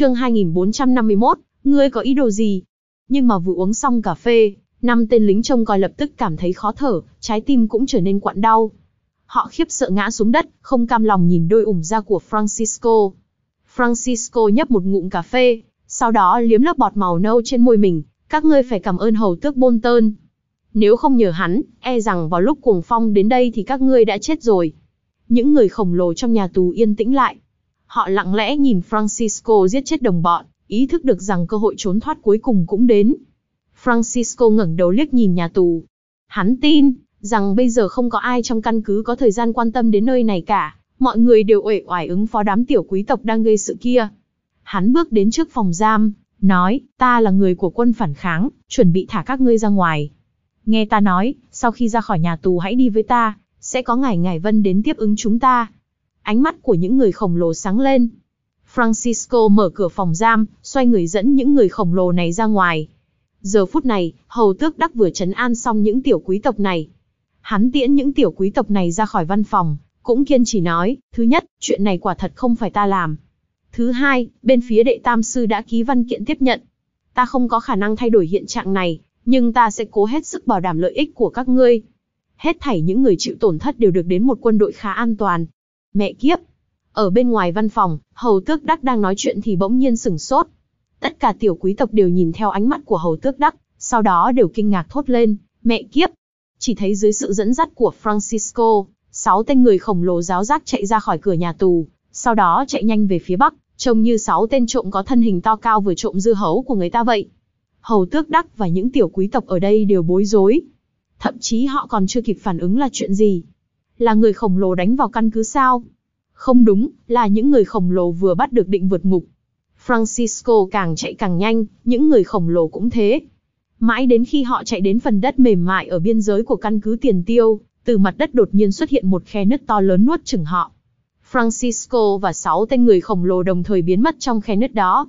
chương 2451, ngươi có ý đồ gì? Nhưng mà vừa uống xong cà phê, năm tên lính trông coi lập tức cảm thấy khó thở, trái tim cũng trở nên quặn đau. Họ khiếp sợ ngã xuống đất, không cam lòng nhìn đôi ủng da của Francisco. Francisco nhấp một ngụm cà phê, sau đó liếm lớp bọt màu nâu trên môi mình, các ngươi phải cảm ơn hầu tước Bolton. Nếu không nhờ hắn, e rằng vào lúc cuồng phong đến đây thì các ngươi đã chết rồi. Những người khổng lồ trong nhà tù yên tĩnh lại, Họ lặng lẽ nhìn Francisco giết chết đồng bọn, ý thức được rằng cơ hội trốn thoát cuối cùng cũng đến. Francisco ngẩng đầu liếc nhìn nhà tù. Hắn tin rằng bây giờ không có ai trong căn cứ có thời gian quan tâm đến nơi này cả, mọi người đều uể oải ứng phó đám tiểu quý tộc đang gây sự kia. Hắn bước đến trước phòng giam, nói, ta là người của quân phản kháng, chuẩn bị thả các ngươi ra ngoài. Nghe ta nói, sau khi ra khỏi nhà tù hãy đi với ta, sẽ có ngài ngài vân đến tiếp ứng chúng ta. Ánh mắt của những người khổng lồ sáng lên. Francisco mở cửa phòng giam, xoay người dẫn những người khổng lồ này ra ngoài. Giờ phút này, hầu tước đắc vừa chấn an xong những tiểu quý tộc này. Hắn tiễn những tiểu quý tộc này ra khỏi văn phòng, cũng kiên trì nói, thứ nhất, chuyện này quả thật không phải ta làm. Thứ hai, bên phía đệ tam sư đã ký văn kiện tiếp nhận. Ta không có khả năng thay đổi hiện trạng này, nhưng ta sẽ cố hết sức bảo đảm lợi ích của các ngươi. Hết thảy những người chịu tổn thất đều được đến một quân đội khá an toàn, Mẹ kiếp! Ở bên ngoài văn phòng, Hầu Tước Đắc đang nói chuyện thì bỗng nhiên sửng sốt. Tất cả tiểu quý tộc đều nhìn theo ánh mắt của Hầu Tước Đắc, sau đó đều kinh ngạc thốt lên, mẹ kiếp! Chỉ thấy dưới sự dẫn dắt của Francisco, sáu tên người khổng lồ giáo giác chạy ra khỏi cửa nhà tù, sau đó chạy nhanh về phía bắc, trông như sáu tên trộm có thân hình to cao vừa trộm dư hấu của người ta vậy. Hầu Tước Đắc và những tiểu quý tộc ở đây đều bối rối. Thậm chí họ còn chưa kịp phản ứng là chuyện gì, là người khổng lồ đánh vào căn cứ sao? Không đúng, là những người khổng lồ vừa bắt được định vượt ngục. Francisco càng chạy càng nhanh, những người khổng lồ cũng thế. Mãi đến khi họ chạy đến phần đất mềm mại ở biên giới của căn cứ tiền tiêu, từ mặt đất đột nhiên xuất hiện một khe nứt to lớn nuốt chửng họ. Francisco và sáu tên người khổng lồ đồng thời biến mất trong khe nứt đó.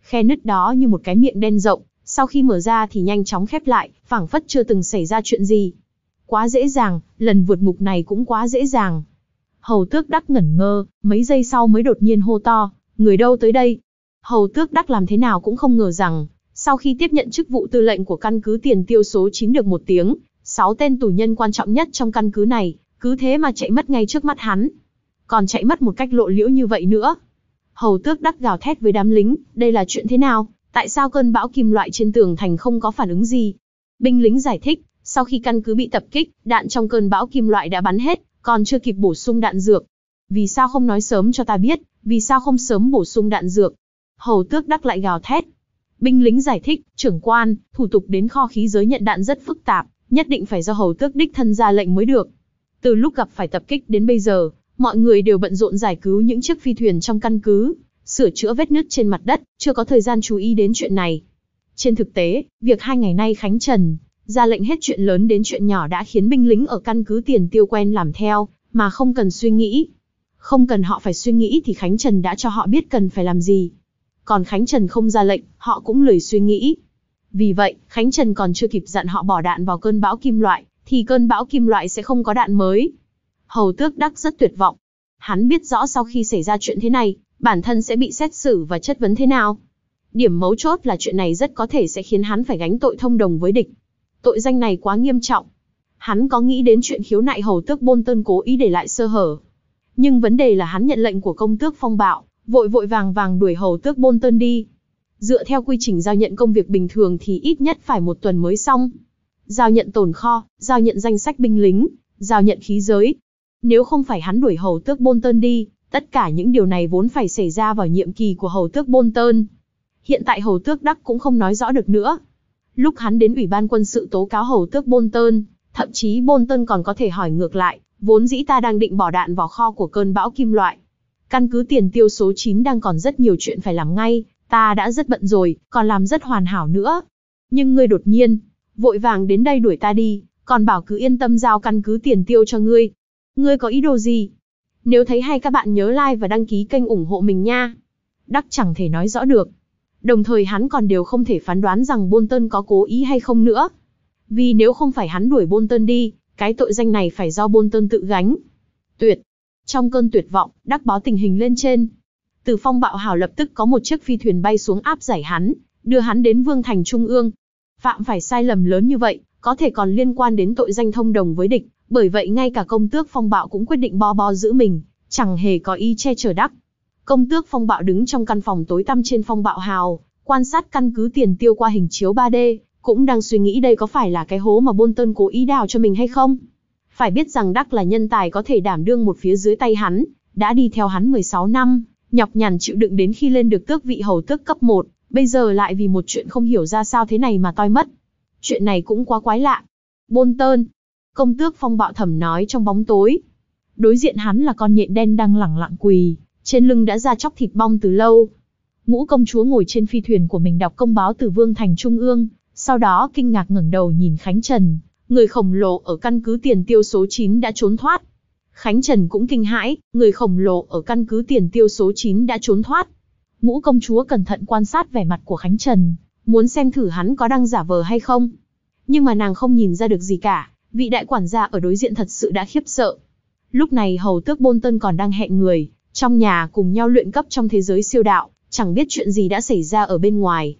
Khe nứt đó như một cái miệng đen rộng, sau khi mở ra thì nhanh chóng khép lại, phảng phất chưa từng xảy ra chuyện gì quá dễ dàng, lần vượt ngục này cũng quá dễ dàng. Hầu tước đắc ngẩn ngơ, mấy giây sau mới đột nhiên hô to, người đâu tới đây? Hầu tước đắc làm thế nào cũng không ngờ rằng, sau khi tiếp nhận chức vụ tư lệnh của căn cứ tiền tiêu số 9 được một tiếng, 6 tên tù nhân quan trọng nhất trong căn cứ này, cứ thế mà chạy mất ngay trước mắt hắn. Còn chạy mất một cách lộ liễu như vậy nữa. Hầu tước đắc gào thét với đám lính, đây là chuyện thế nào? Tại sao cơn bão kim loại trên tường thành không có phản ứng gì? Binh lính giải thích, sau khi căn cứ bị tập kích, đạn trong cơn bão kim loại đã bắn hết, còn chưa kịp bổ sung đạn dược. Vì sao không nói sớm cho ta biết, vì sao không sớm bổ sung đạn dược? Hầu tước đắc lại gào thét. Binh lính giải thích, trưởng quan, thủ tục đến kho khí giới nhận đạn rất phức tạp, nhất định phải do hầu tước đích thân ra lệnh mới được. Từ lúc gặp phải tập kích đến bây giờ, mọi người đều bận rộn giải cứu những chiếc phi thuyền trong căn cứ, sửa chữa vết nứt trên mặt đất, chưa có thời gian chú ý đến chuyện này. Trên thực tế, việc hai ngày nay Khánh Trần, ra lệnh hết chuyện lớn đến chuyện nhỏ đã khiến binh lính ở căn cứ tiền tiêu quen làm theo, mà không cần suy nghĩ. Không cần họ phải suy nghĩ thì Khánh Trần đã cho họ biết cần phải làm gì. Còn Khánh Trần không ra lệnh, họ cũng lười suy nghĩ. Vì vậy, Khánh Trần còn chưa kịp dặn họ bỏ đạn vào cơn bão kim loại, thì cơn bão kim loại sẽ không có đạn mới. Hầu tước đắc rất tuyệt vọng. Hắn biết rõ sau khi xảy ra chuyện thế này, bản thân sẽ bị xét xử và chất vấn thế nào. Điểm mấu chốt là chuyện này rất có thể sẽ khiến hắn phải gánh tội thông đồng với địch, Tội danh này quá nghiêm trọng. Hắn có nghĩ đến chuyện khiếu nại hầu tước Bôn Tân cố ý để lại sơ hở. Nhưng vấn đề là hắn nhận lệnh của công tước phong bạo, vội vội vàng vàng đuổi hầu tước Bôn Tân đi. Dựa theo quy trình giao nhận công việc bình thường thì ít nhất phải một tuần mới xong. Giao nhận tồn kho, giao nhận danh sách binh lính, giao nhận khí giới. Nếu không phải hắn đuổi hầu tước Bôn Tân đi, tất cả những điều này vốn phải xảy ra vào nhiệm kỳ của hầu tước Bôn Tơn. Hiện tại hầu tước Đắc cũng không nói rõ được nữa, Lúc hắn đến Ủy ban quân sự tố cáo hầu tước Bolton, thậm chí Bolton còn có thể hỏi ngược lại, vốn dĩ ta đang định bỏ đạn vào kho của cơn bão kim loại. Căn cứ tiền tiêu số 9 đang còn rất nhiều chuyện phải làm ngay, ta đã rất bận rồi, còn làm rất hoàn hảo nữa. Nhưng ngươi đột nhiên, vội vàng đến đây đuổi ta đi, còn bảo cứ yên tâm giao căn cứ tiền tiêu cho ngươi. Ngươi có ý đồ gì? Nếu thấy hay các bạn nhớ like và đăng ký kênh ủng hộ mình nha. Đắc chẳng thể nói rõ được đồng thời hắn còn đều không thể phán đoán rằng Bolton có cố ý hay không nữa. Vì nếu không phải hắn đuổi Bolton đi, cái tội danh này phải do Bolton tự gánh. Tuyệt! Trong cơn tuyệt vọng, đắc báo tình hình lên trên. Từ phong bạo hào lập tức có một chiếc phi thuyền bay xuống áp giải hắn, đưa hắn đến vương thành trung ương. Phạm phải sai lầm lớn như vậy, có thể còn liên quan đến tội danh thông đồng với địch, bởi vậy ngay cả công tước phong bạo cũng quyết định bo bo giữ mình, chẳng hề có ý che chở đắc. Công tước phong bạo đứng trong căn phòng tối tăm trên phong bạo hào, quan sát căn cứ tiền tiêu qua hình chiếu 3D, cũng đang suy nghĩ đây có phải là cái hố mà Bolton cố ý đào cho mình hay không. Phải biết rằng Đắc là nhân tài có thể đảm đương một phía dưới tay hắn, đã đi theo hắn 16 năm, nhọc nhằn chịu đựng đến khi lên được tước vị hầu tước cấp 1, bây giờ lại vì một chuyện không hiểu ra sao thế này mà toi mất. Chuyện này cũng quá quái lạ. Bolton, công tước phong bạo thầm nói trong bóng tối. Đối diện hắn là con nhện đen đang lẳng lặng quỳ, trên lưng đã ra chóc thịt bong từ lâu. Ngũ công chúa ngồi trên phi thuyền của mình đọc công báo từ Vương Thành Trung ương, sau đó kinh ngạc ngẩng đầu nhìn Khánh Trần, người khổng lồ ở căn cứ tiền tiêu số 9 đã trốn thoát. Khánh Trần cũng kinh hãi, người khổng lồ ở căn cứ tiền tiêu số 9 đã trốn thoát. Ngũ công chúa cẩn thận quan sát vẻ mặt của Khánh Trần, muốn xem thử hắn có đang giả vờ hay không. Nhưng mà nàng không nhìn ra được gì cả, vị đại quản gia ở đối diện thật sự đã khiếp sợ. Lúc này hầu tước Bôn Tân còn đang hẹn người, trong nhà cùng nhau luyện cấp trong thế giới siêu đạo, chẳng biết chuyện gì đã xảy ra ở bên ngoài.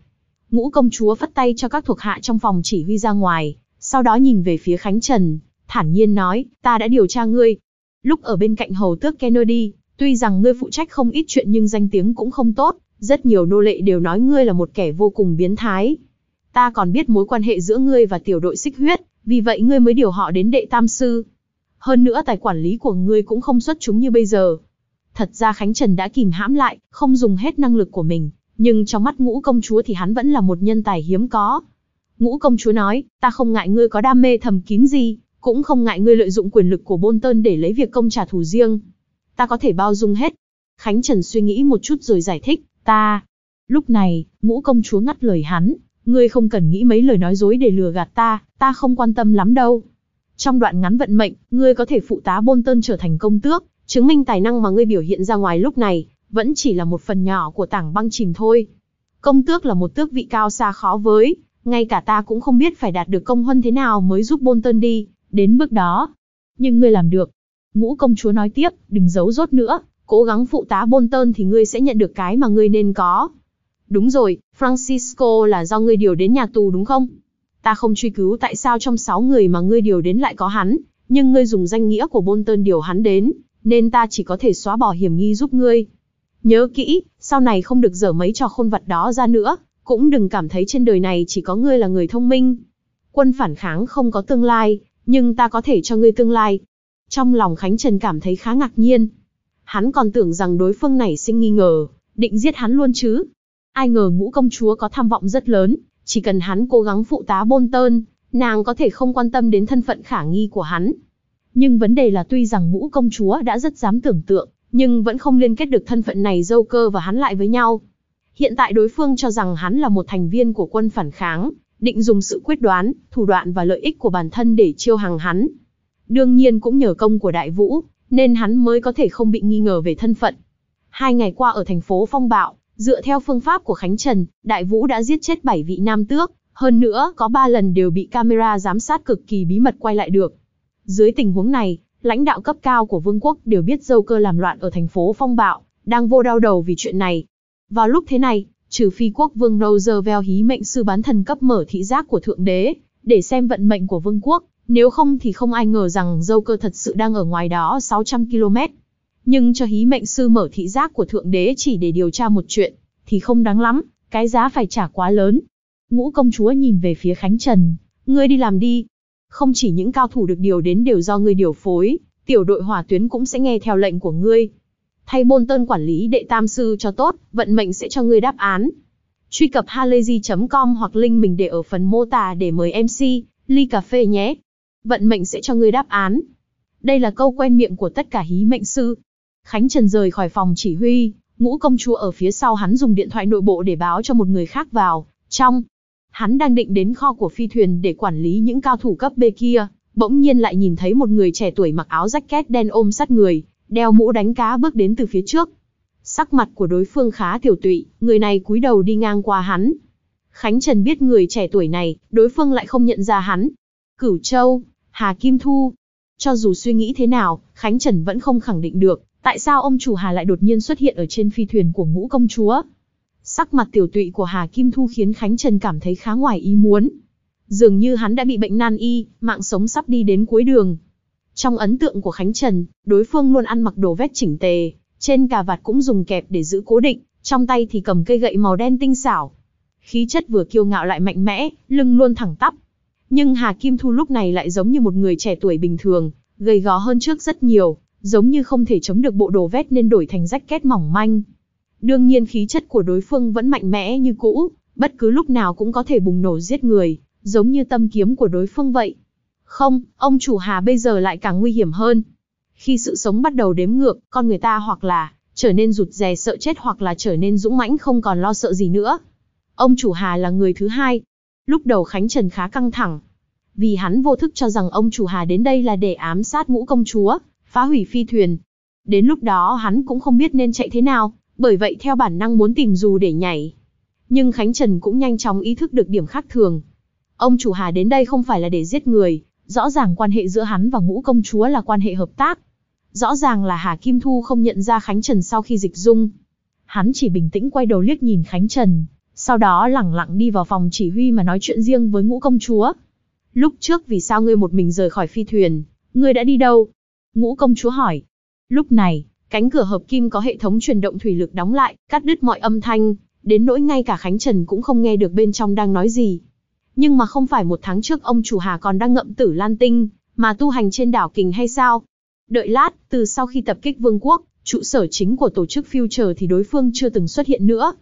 Ngũ công chúa phất tay cho các thuộc hạ trong phòng chỉ huy ra ngoài, sau đó nhìn về phía Khánh Trần, thản nhiên nói, ta đã điều tra ngươi. Lúc ở bên cạnh hầu tước Kennedy, tuy rằng ngươi phụ trách không ít chuyện nhưng danh tiếng cũng không tốt, rất nhiều nô lệ đều nói ngươi là một kẻ vô cùng biến thái. Ta còn biết mối quan hệ giữa ngươi và tiểu đội xích huyết, vì vậy ngươi mới điều họ đến đệ tam sư. Hơn nữa tài quản lý của ngươi cũng không xuất chúng như bây giờ, Thật ra Khánh Trần đã kìm hãm lại, không dùng hết năng lực của mình, nhưng trong mắt ngũ công chúa thì hắn vẫn là một nhân tài hiếm có. Ngũ công chúa nói, ta không ngại ngươi có đam mê thầm kín gì, cũng không ngại ngươi lợi dụng quyền lực của bôn tơn để lấy việc công trả thù riêng. Ta có thể bao dung hết. Khánh Trần suy nghĩ một chút rồi giải thích, ta. Lúc này, ngũ công chúa ngắt lời hắn, ngươi không cần nghĩ mấy lời nói dối để lừa gạt ta, ta không quan tâm lắm đâu. Trong đoạn ngắn vận mệnh, ngươi có thể phụ tá bôn tơn trở thành công tước, Chứng minh tài năng mà ngươi biểu hiện ra ngoài lúc này, vẫn chỉ là một phần nhỏ của tảng băng chìm thôi. Công tước là một tước vị cao xa khó với, ngay cả ta cũng không biết phải đạt được công huân thế nào mới giúp Bolton đi, đến bước đó. Nhưng ngươi làm được. Ngũ công chúa nói tiếp, đừng giấu rốt nữa, cố gắng phụ tá Bolton thì ngươi sẽ nhận được cái mà ngươi nên có. Đúng rồi, Francisco là do ngươi điều đến nhà tù đúng không? Ta không truy cứu tại sao trong 6 người mà ngươi điều đến lại có hắn, nhưng ngươi dùng danh nghĩa của Bolton điều hắn đến, nên ta chỉ có thể xóa bỏ hiểm nghi giúp ngươi. Nhớ kỹ, sau này không được dở mấy trò khôn vật đó ra nữa, cũng đừng cảm thấy trên đời này chỉ có ngươi là người thông minh. Quân phản kháng không có tương lai, nhưng ta có thể cho ngươi tương lai. Trong lòng Khánh Trần cảm thấy khá ngạc nhiên. Hắn còn tưởng rằng đối phương này sinh nghi ngờ, định giết hắn luôn chứ. Ai ngờ ngũ công chúa có tham vọng rất lớn, chỉ cần hắn cố gắng phụ tá bôn tơn, nàng có thể không quan tâm đến thân phận khả nghi của hắn, nhưng vấn đề là tuy rằng ngũ công chúa đã rất dám tưởng tượng, nhưng vẫn không liên kết được thân phận này dâu cơ và hắn lại với nhau. Hiện tại đối phương cho rằng hắn là một thành viên của quân phản kháng, định dùng sự quyết đoán, thủ đoạn và lợi ích của bản thân để chiêu hàng hắn. Đương nhiên cũng nhờ công của đại vũ, nên hắn mới có thể không bị nghi ngờ về thân phận. Hai ngày qua ở thành phố Phong Bạo, dựa theo phương pháp của Khánh Trần, đại vũ đã giết chết 7 vị nam tước, hơn nữa có 3 lần đều bị camera giám sát cực kỳ bí mật quay lại được. Dưới tình huống này, lãnh đạo cấp cao của vương quốc đều biết dâu cơ làm loạn ở thành phố Phong Bạo, đang vô đau đầu vì chuyện này. Vào lúc thế này, trừ phi quốc vương Roosevelt hí mệnh sư bán thần cấp mở thị giác của Thượng Đế, để xem vận mệnh của vương quốc, nếu không thì không ai ngờ rằng dâu cơ thật sự đang ở ngoài đó 600 km. Nhưng cho hí mệnh sư mở thị giác của Thượng Đế chỉ để điều tra một chuyện, thì không đáng lắm, cái giá phải trả quá lớn. Ngũ công chúa nhìn về phía Khánh Trần, ngươi đi làm đi, không chỉ những cao thủ được điều đến đều do ngươi điều phối, tiểu đội hỏa tuyến cũng sẽ nghe theo lệnh của ngươi. Thay bôn tơn quản lý đệ tam sư cho tốt, vận mệnh sẽ cho ngươi đáp án. Truy cập halayzi.com hoặc link mình để ở phần mô tả để mời MC, ly cà phê nhé. Vận mệnh sẽ cho ngươi đáp án. Đây là câu quen miệng của tất cả hí mệnh sư. Khánh Trần rời khỏi phòng chỉ huy, ngũ công chúa ở phía sau hắn dùng điện thoại nội bộ để báo cho một người khác vào, trong, Hắn đang định đến kho của phi thuyền để quản lý những cao thủ cấp B kia, bỗng nhiên lại nhìn thấy một người trẻ tuổi mặc áo jacket đen ôm sát người, đeo mũ đánh cá bước đến từ phía trước. Sắc mặt của đối phương khá tiểu tụy, người này cúi đầu đi ngang qua hắn. Khánh Trần biết người trẻ tuổi này, đối phương lại không nhận ra hắn. Cửu Châu, Hà Kim Thu. Cho dù suy nghĩ thế nào, Khánh Trần vẫn không khẳng định được, tại sao ông chủ Hà lại đột nhiên xuất hiện ở trên phi thuyền của ngũ công chúa. Sắc mặt tiểu tụy của Hà Kim Thu khiến Khánh Trần cảm thấy khá ngoài ý muốn. Dường như hắn đã bị bệnh nan y, mạng sống sắp đi đến cuối đường. Trong ấn tượng của Khánh Trần, đối phương luôn ăn mặc đồ vét chỉnh tề, trên cà vạt cũng dùng kẹp để giữ cố định, trong tay thì cầm cây gậy màu đen tinh xảo. Khí chất vừa kiêu ngạo lại mạnh mẽ, lưng luôn thẳng tắp. Nhưng Hà Kim Thu lúc này lại giống như một người trẻ tuổi bình thường, gầy gò hơn trước rất nhiều, giống như không thể chống được bộ đồ vét nên đổi thành rách két mỏng manh. Đương nhiên khí chất của đối phương vẫn mạnh mẽ như cũ, bất cứ lúc nào cũng có thể bùng nổ giết người, giống như tâm kiếm của đối phương vậy. Không, ông chủ Hà bây giờ lại càng nguy hiểm hơn. Khi sự sống bắt đầu đếm ngược, con người ta hoặc là trở nên rụt rè sợ chết hoặc là trở nên dũng mãnh không còn lo sợ gì nữa. Ông chủ Hà là người thứ hai. Lúc đầu Khánh Trần khá căng thẳng, vì hắn vô thức cho rằng ông chủ Hà đến đây là để ám sát ngũ công chúa, phá hủy phi thuyền. Đến lúc đó hắn cũng không biết nên chạy thế nào bởi vậy theo bản năng muốn tìm dù để nhảy. Nhưng Khánh Trần cũng nhanh chóng ý thức được điểm khác thường. Ông chủ Hà đến đây không phải là để giết người, rõ ràng quan hệ giữa hắn và ngũ công chúa là quan hệ hợp tác. Rõ ràng là Hà Kim Thu không nhận ra Khánh Trần sau khi dịch dung. Hắn chỉ bình tĩnh quay đầu liếc nhìn Khánh Trần, sau đó lẳng lặng đi vào phòng chỉ huy mà nói chuyện riêng với ngũ công chúa. Lúc trước vì sao ngươi một mình rời khỏi phi thuyền, ngươi đã đi đâu? Ngũ công chúa hỏi. Lúc này, Cánh cửa hợp kim có hệ thống truyền động thủy lực đóng lại, cắt đứt mọi âm thanh, đến nỗi ngay cả Khánh Trần cũng không nghe được bên trong đang nói gì. Nhưng mà không phải một tháng trước ông chủ Hà còn đang ngậm tử lan tinh, mà tu hành trên đảo Kình hay sao? Đợi lát, từ sau khi tập kích Vương quốc, trụ sở chính của tổ chức Future thì đối phương chưa từng xuất hiện nữa.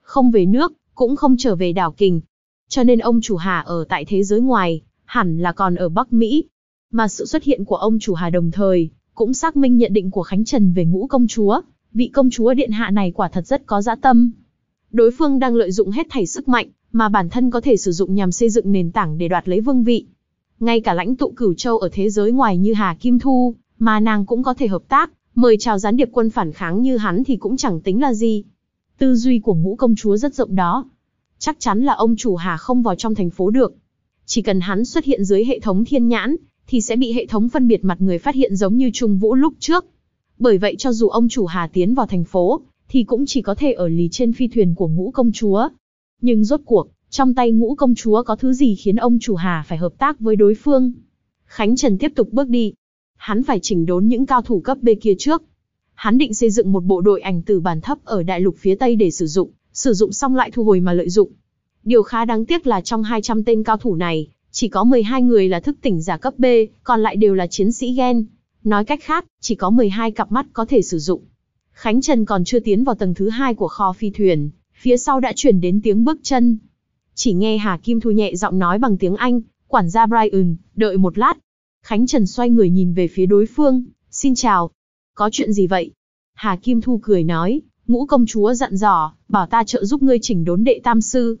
Không về nước, cũng không trở về đảo Kình. Cho nên ông chủ Hà ở tại thế giới ngoài, hẳn là còn ở Bắc Mỹ. Mà sự xuất hiện của ông chủ Hà đồng thời, cũng xác minh nhận định của Khánh Trần về ngũ công chúa, vị công chúa điện hạ này quả thật rất có dã tâm. Đối phương đang lợi dụng hết thảy sức mạnh mà bản thân có thể sử dụng nhằm xây dựng nền tảng để đoạt lấy vương vị. Ngay cả lãnh tụ Cửu Châu ở thế giới ngoài như Hà Kim Thu, mà nàng cũng có thể hợp tác, mời chào gián điệp quân phản kháng như hắn thì cũng chẳng tính là gì. Tư duy của ngũ công chúa rất rộng đó. Chắc chắn là ông chủ Hà không vào trong thành phố được. Chỉ cần hắn xuất hiện dưới hệ thống thiên nhãn, thì sẽ bị hệ thống phân biệt mặt người phát hiện giống như Trung Vũ lúc trước. Bởi vậy cho dù ông chủ Hà tiến vào thành phố, thì cũng chỉ có thể ở lì trên phi thuyền của ngũ công chúa. Nhưng rốt cuộc, trong tay ngũ công chúa có thứ gì khiến ông chủ Hà phải hợp tác với đối phương? Khánh Trần tiếp tục bước đi. Hắn phải chỉnh đốn những cao thủ cấp B kia trước. Hắn định xây dựng một bộ đội ảnh từ bản thấp ở đại lục phía Tây để sử dụng, sử dụng xong lại thu hồi mà lợi dụng. Điều khá đáng tiếc là trong 200 tên cao thủ này, chỉ có 12 người là thức tỉnh giả cấp B, còn lại đều là chiến sĩ gen. Nói cách khác, chỉ có 12 cặp mắt có thể sử dụng. Khánh Trần còn chưa tiến vào tầng thứ hai của kho phi thuyền, phía sau đã chuyển đến tiếng bước chân. Chỉ nghe Hà Kim Thu nhẹ giọng nói bằng tiếng Anh, quản gia Brian, đợi một lát. Khánh Trần xoay người nhìn về phía đối phương, xin chào. Có chuyện gì vậy? Hà Kim Thu cười nói, ngũ công chúa dặn dò, bảo ta trợ giúp ngươi chỉnh đốn đệ tam sư.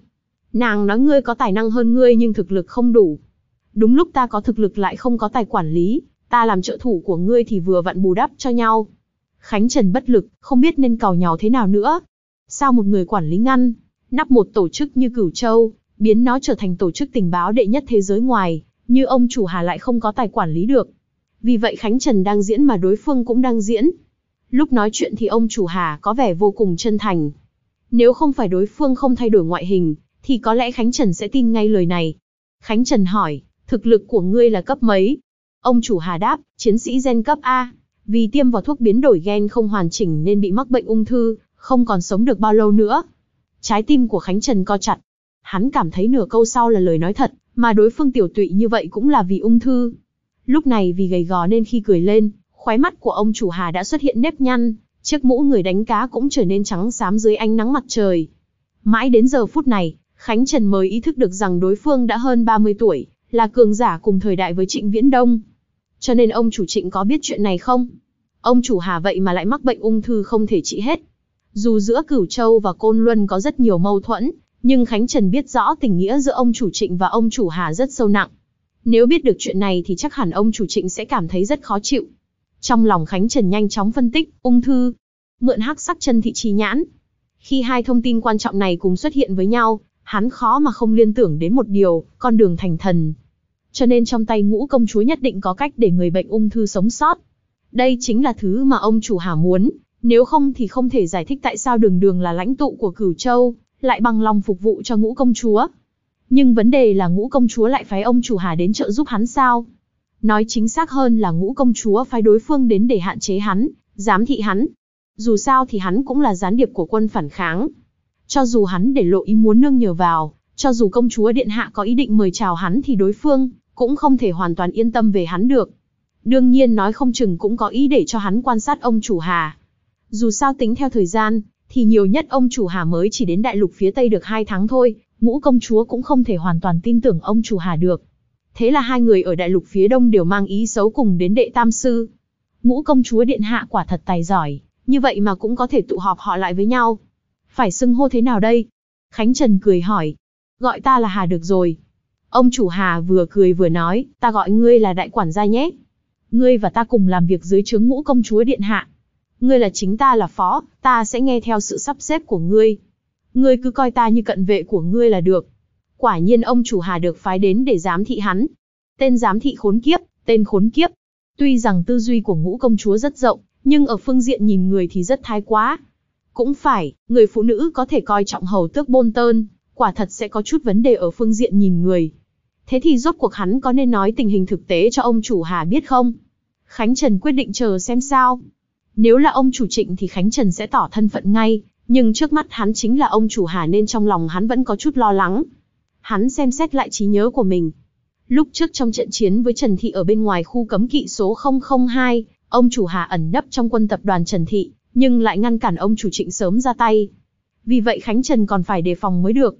Nàng nói ngươi có tài năng hơn ngươi nhưng thực lực không đủ. Đúng lúc ta có thực lực lại không có tài quản lý, ta làm trợ thủ của ngươi thì vừa vặn bù đắp cho nhau. Khánh Trần bất lực, không biết nên cào nhào thế nào nữa. Sao một người quản lý ngăn, nắp một tổ chức như Cửu Châu, biến nó trở thành tổ chức tình báo đệ nhất thế giới ngoài, như ông chủ Hà lại không có tài quản lý được. Vì vậy Khánh Trần đang diễn mà đối phương cũng đang diễn. Lúc nói chuyện thì ông chủ Hà có vẻ vô cùng chân thành. Nếu không phải đối phương không thay đổi ngoại hình, thì có lẽ Khánh Trần sẽ tin ngay lời này. Khánh Trần hỏi, thực lực của ngươi là cấp mấy? Ông chủ Hà đáp, chiến sĩ gen cấp A, vì tiêm vào thuốc biến đổi gen không hoàn chỉnh nên bị mắc bệnh ung thư, không còn sống được bao lâu nữa. Trái tim của Khánh Trần co chặt. Hắn cảm thấy nửa câu sau là lời nói thật, mà đối phương tiểu tụy như vậy cũng là vì ung thư. Lúc này vì gầy gò nên khi cười lên, khóe mắt của ông chủ Hà đã xuất hiện nếp nhăn, chiếc mũ người đánh cá cũng trở nên trắng xám dưới ánh nắng mặt trời. Mãi đến giờ phút này, Khánh Trần mới ý thức được rằng đối phương đã hơn 30 tuổi, là cường giả cùng thời đại với Trịnh Viễn Đông. Cho nên ông chủ Trịnh có biết chuyện này không? Ông chủ Hà vậy mà lại mắc bệnh ung thư không thể trị hết. Dù giữa Cửu Châu và Côn Luân có rất nhiều mâu thuẫn, nhưng Khánh Trần biết rõ tình nghĩa giữa ông chủ Trịnh và ông chủ Hà rất sâu nặng. Nếu biết được chuyện này thì chắc hẳn ông chủ Trịnh sẽ cảm thấy rất khó chịu. Trong lòng Khánh Trần nhanh chóng phân tích, ung thư, mượn hắc sắc chân thị trì nhãn. Khi hai thông tin quan trọng này cùng xuất hiện với nhau, hắn khó mà không liên tưởng đến một điều, con đường thành thần. Cho nên trong tay ngũ công chúa nhất định có cách để người bệnh ung thư sống sót. Đây chính là thứ mà ông chủ Hà muốn, nếu không thì không thể giải thích tại sao đường đường là lãnh tụ của cửu châu, lại bằng lòng phục vụ cho ngũ công chúa. Nhưng vấn đề là ngũ công chúa lại phái ông chủ Hà đến trợ giúp hắn sao? Nói chính xác hơn là ngũ công chúa phái đối phương đến để hạn chế hắn, giám thị hắn. Dù sao thì hắn cũng là gián điệp của quân phản kháng, cho dù hắn để lộ ý muốn nương nhờ vào, cho dù công chúa điện hạ có ý định mời chào hắn thì đối phương cũng không thể hoàn toàn yên tâm về hắn được. Đương nhiên nói không chừng cũng có ý để cho hắn quan sát ông chủ Hà. Dù sao tính theo thời gian, thì nhiều nhất ông chủ Hà mới chỉ đến đại lục phía Tây được 2 tháng thôi, ngũ công chúa cũng không thể hoàn toàn tin tưởng ông chủ Hà được. Thế là hai người ở đại lục phía Đông đều mang ý xấu cùng đến đệ tam sư. Ngũ công chúa điện hạ quả thật tài giỏi, như vậy mà cũng có thể tụ họp họ lại với nhau, phải xưng hô thế nào đây? Khánh Trần cười hỏi. Gọi ta là Hà được rồi. Ông chủ Hà vừa cười vừa nói, ta gọi ngươi là đại quản gia nhé. Ngươi và ta cùng làm việc dưới trướng ngũ công chúa điện hạ. Ngươi là chính ta là phó, ta sẽ nghe theo sự sắp xếp của ngươi. Ngươi cứ coi ta như cận vệ của ngươi là được. Quả nhiên ông chủ Hà được phái đến để giám thị hắn. Tên giám thị khốn kiếp, tên khốn kiếp. Tuy rằng tư duy của ngũ công chúa rất rộng, nhưng ở phương diện nhìn người thì rất thái quá. Cũng phải, người phụ nữ có thể coi trọng hầu tước Bolton, quả thật sẽ có chút vấn đề ở phương diện nhìn người. Thế thì rốt cuộc hắn có nên nói tình hình thực tế cho ông chủ Hà biết không? Khánh Trần quyết định chờ xem sao. Nếu là ông chủ trịnh thì Khánh Trần sẽ tỏ thân phận ngay, nhưng trước mắt hắn chính là ông chủ Hà nên trong lòng hắn vẫn có chút lo lắng. Hắn xem xét lại trí nhớ của mình. Lúc trước trong trận chiến với Trần Thị ở bên ngoài khu cấm kỵ số 002, ông chủ Hà ẩn nấp trong quân tập đoàn Trần Thị, nhưng lại ngăn cản ông chủ trịnh sớm ra tay. Vì vậy Khánh Trần còn phải đề phòng mới được.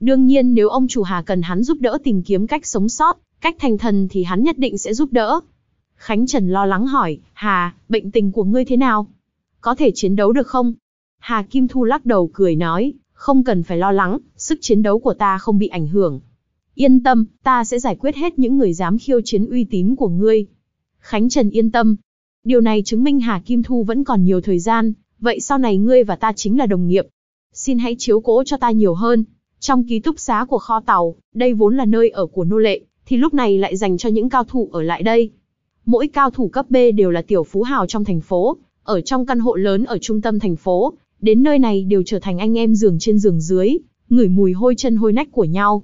Đương nhiên nếu ông chủ Hà cần hắn giúp đỡ tìm kiếm cách sống sót, cách thành thần thì hắn nhất định sẽ giúp đỡ. Khánh Trần lo lắng hỏi, Hà, bệnh tình của ngươi thế nào? Có thể chiến đấu được không? Hà Kim Thu lắc đầu cười nói, không cần phải lo lắng, sức chiến đấu của ta không bị ảnh hưởng. Yên tâm, ta sẽ giải quyết hết những người dám khiêu chiến uy tín của ngươi. Khánh Trần yên tâm, Điều này chứng minh Hà Kim Thu vẫn còn nhiều thời gian, vậy sau này ngươi và ta chính là đồng nghiệp. Xin hãy chiếu cố cho ta nhiều hơn. Trong ký túc xá của kho tàu, đây vốn là nơi ở của nô lệ, thì lúc này lại dành cho những cao thủ ở lại đây. Mỗi cao thủ cấp B đều là tiểu phú hào trong thành phố, ở trong căn hộ lớn ở trung tâm thành phố, đến nơi này đều trở thành anh em giường trên giường dưới, ngửi mùi hôi chân hôi nách của nhau.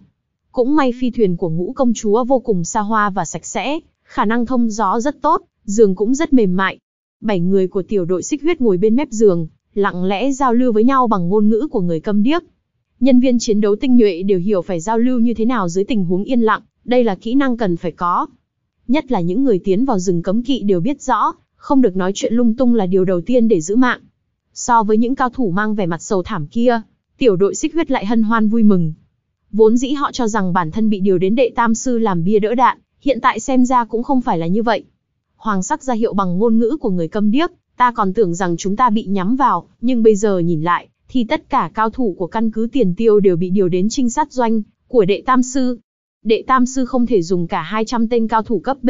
Cũng may phi thuyền của ngũ công chúa vô cùng xa hoa và sạch sẽ, khả năng thông gió rất tốt, giường cũng rất mềm mại. Bảy người của tiểu đội xích huyết ngồi bên mép giường, lặng lẽ giao lưu với nhau bằng ngôn ngữ của người câm điếc. Nhân viên chiến đấu tinh nhuệ đều hiểu phải giao lưu như thế nào dưới tình huống yên lặng, đây là kỹ năng cần phải có. Nhất là những người tiến vào rừng cấm kỵ đều biết rõ, không được nói chuyện lung tung là điều đầu tiên để giữ mạng. So với những cao thủ mang vẻ mặt sầu thảm kia, tiểu đội xích huyết lại hân hoan vui mừng. Vốn dĩ họ cho rằng bản thân bị điều đến đệ tam sư làm bia đỡ đạn, hiện tại xem ra cũng không phải là như vậy. Hoàng sắc ra hiệu bằng ngôn ngữ của người câm điếc, ta còn tưởng rằng chúng ta bị nhắm vào, nhưng bây giờ nhìn lại, thì tất cả cao thủ của căn cứ tiền tiêu đều bị điều đến trinh sát doanh của đệ tam sư. Đệ tam sư không thể dùng cả 200 tên cao thủ cấp B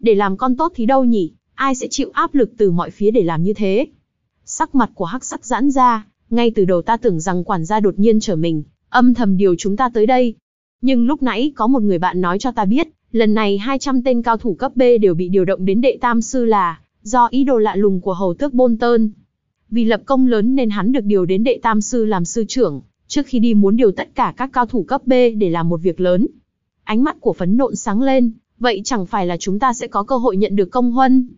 để làm con tốt thì đâu nhỉ, ai sẽ chịu áp lực từ mọi phía để làm như thế. Sắc mặt của hắc sắc giãn ra, ngay từ đầu ta tưởng rằng quản gia đột nhiên trở mình, âm thầm điều chúng ta tới đây. Nhưng lúc nãy có một người bạn nói cho ta biết, Lần này 200 tên cao thủ cấp B đều bị điều động đến đệ tam sư là do ý đồ lạ lùng của hầu tước Bolton. Vì lập công lớn nên hắn được điều đến đệ tam sư làm sư trưởng, trước khi đi muốn điều tất cả các cao thủ cấp B để làm một việc lớn. Ánh mắt của phấn nộn sáng lên, vậy chẳng phải là chúng ta sẽ có cơ hội nhận được công huân.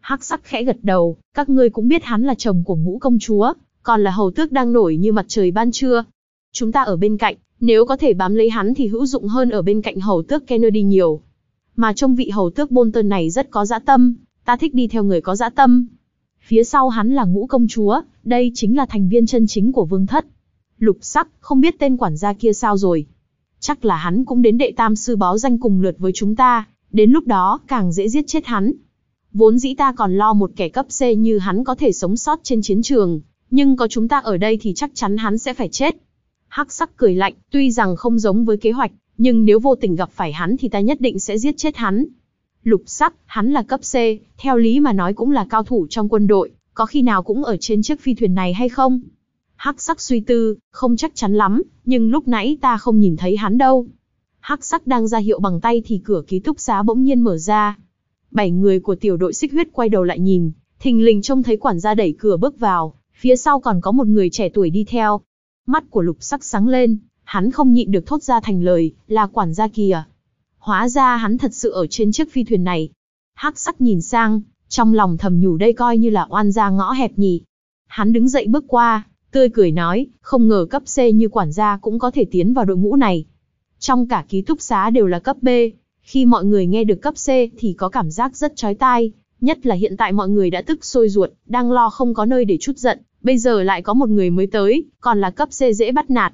Hắc sắc khẽ gật đầu, các ngươi cũng biết hắn là chồng của ngũ công chúa, còn là hầu tước đang nổi như mặt trời ban trưa. Chúng ta ở bên cạnh, nếu có thể bám lấy hắn thì hữu dụng hơn ở bên cạnh hầu tước Kennedy nhiều. Mà trong vị hầu tước Bolton này rất có dã tâm, ta thích đi theo người có dã tâm. Phía sau hắn là ngũ công chúa, đây chính là thành viên chân chính của vương thất. Lục sắc, không biết tên quản gia kia sao rồi. Chắc là hắn cũng đến đệ tam sư báo danh cùng lượt với chúng ta, đến lúc đó càng dễ giết chết hắn. Vốn dĩ ta còn lo một kẻ cấp C như hắn có thể sống sót trên chiến trường, nhưng có chúng ta ở đây thì chắc chắn hắn sẽ phải chết. Hắc sắc cười lạnh, tuy rằng không giống với kế hoạch, nhưng nếu vô tình gặp phải hắn thì ta nhất định sẽ giết chết hắn. Lục sắc, hắn là cấp C, theo lý mà nói cũng là cao thủ trong quân đội, có khi nào cũng ở trên chiếc phi thuyền này hay không? Hắc sắc suy tư, không chắc chắn lắm, nhưng lúc nãy ta không nhìn thấy hắn đâu. Hắc sắc đang ra hiệu bằng tay thì cửa ký túc xá bỗng nhiên mở ra. Bảy người của tiểu đội xích huyết quay đầu lại nhìn, thình lình trông thấy quản gia đẩy cửa bước vào, phía sau còn có một người trẻ tuổi đi theo, Mắt của lục sắc sáng lên, hắn không nhịn được thốt ra thành lời, là quản gia kìa. Hóa ra hắn thật sự ở trên chiếc phi thuyền này. Hắc sắc nhìn sang, trong lòng thầm nhủ đây coi như là oan gia ngõ hẹp nhỉ. Hắn đứng dậy bước qua, tươi cười nói, không ngờ cấp C như quản gia cũng có thể tiến vào đội ngũ này. Trong cả ký túc xá đều là cấp B, khi mọi người nghe được cấp C thì có cảm giác rất chói tai, nhất là hiện tại mọi người đã tức sôi ruột, đang lo không có nơi để chút giận, bây giờ lại có một người mới tới, còn là cấp C dễ bắt nạt.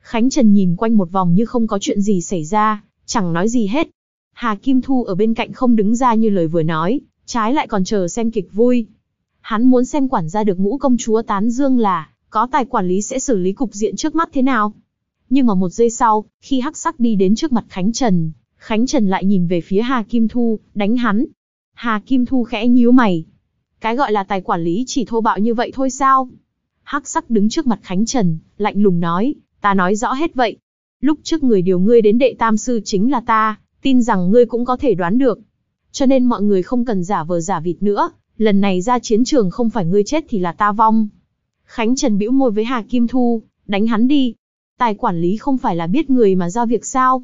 Khánh Trần nhìn quanh một vòng như không có chuyện gì xảy ra, chẳng nói gì hết. Hà Kim Thu ở bên cạnh không đứng ra như lời vừa nói, trái lại còn chờ xem kịch vui. Hắn muốn xem quản gia được ngũ công chúa tán dương là, có tài quản lý sẽ xử lý cục diện trước mắt thế nào. Nhưng mà một giây sau, khi hắc sắc đi đến trước mặt Khánh Trần, Khánh Trần lại nhìn về phía Hà Kim Thu, đánh hắn. Hà Kim Thu khẽ nhíu mày, cái gọi là tài quản lý chỉ thô bạo như vậy thôi sao? Hắc sắc đứng trước mặt Khánh Trần, lạnh lùng nói, ta nói rõ hết vậy. Lúc trước người điều ngươi đến đệ tam sư chính là ta, tin rằng ngươi cũng có thể đoán được. Cho nên mọi người không cần giả vờ giả vịt nữa, lần này ra chiến trường không phải ngươi chết thì là ta vong. Khánh Trần bĩu môi với Hà Kim Thu, đánh hắn đi. Tài quản lý không phải là biết người mà giao việc sao.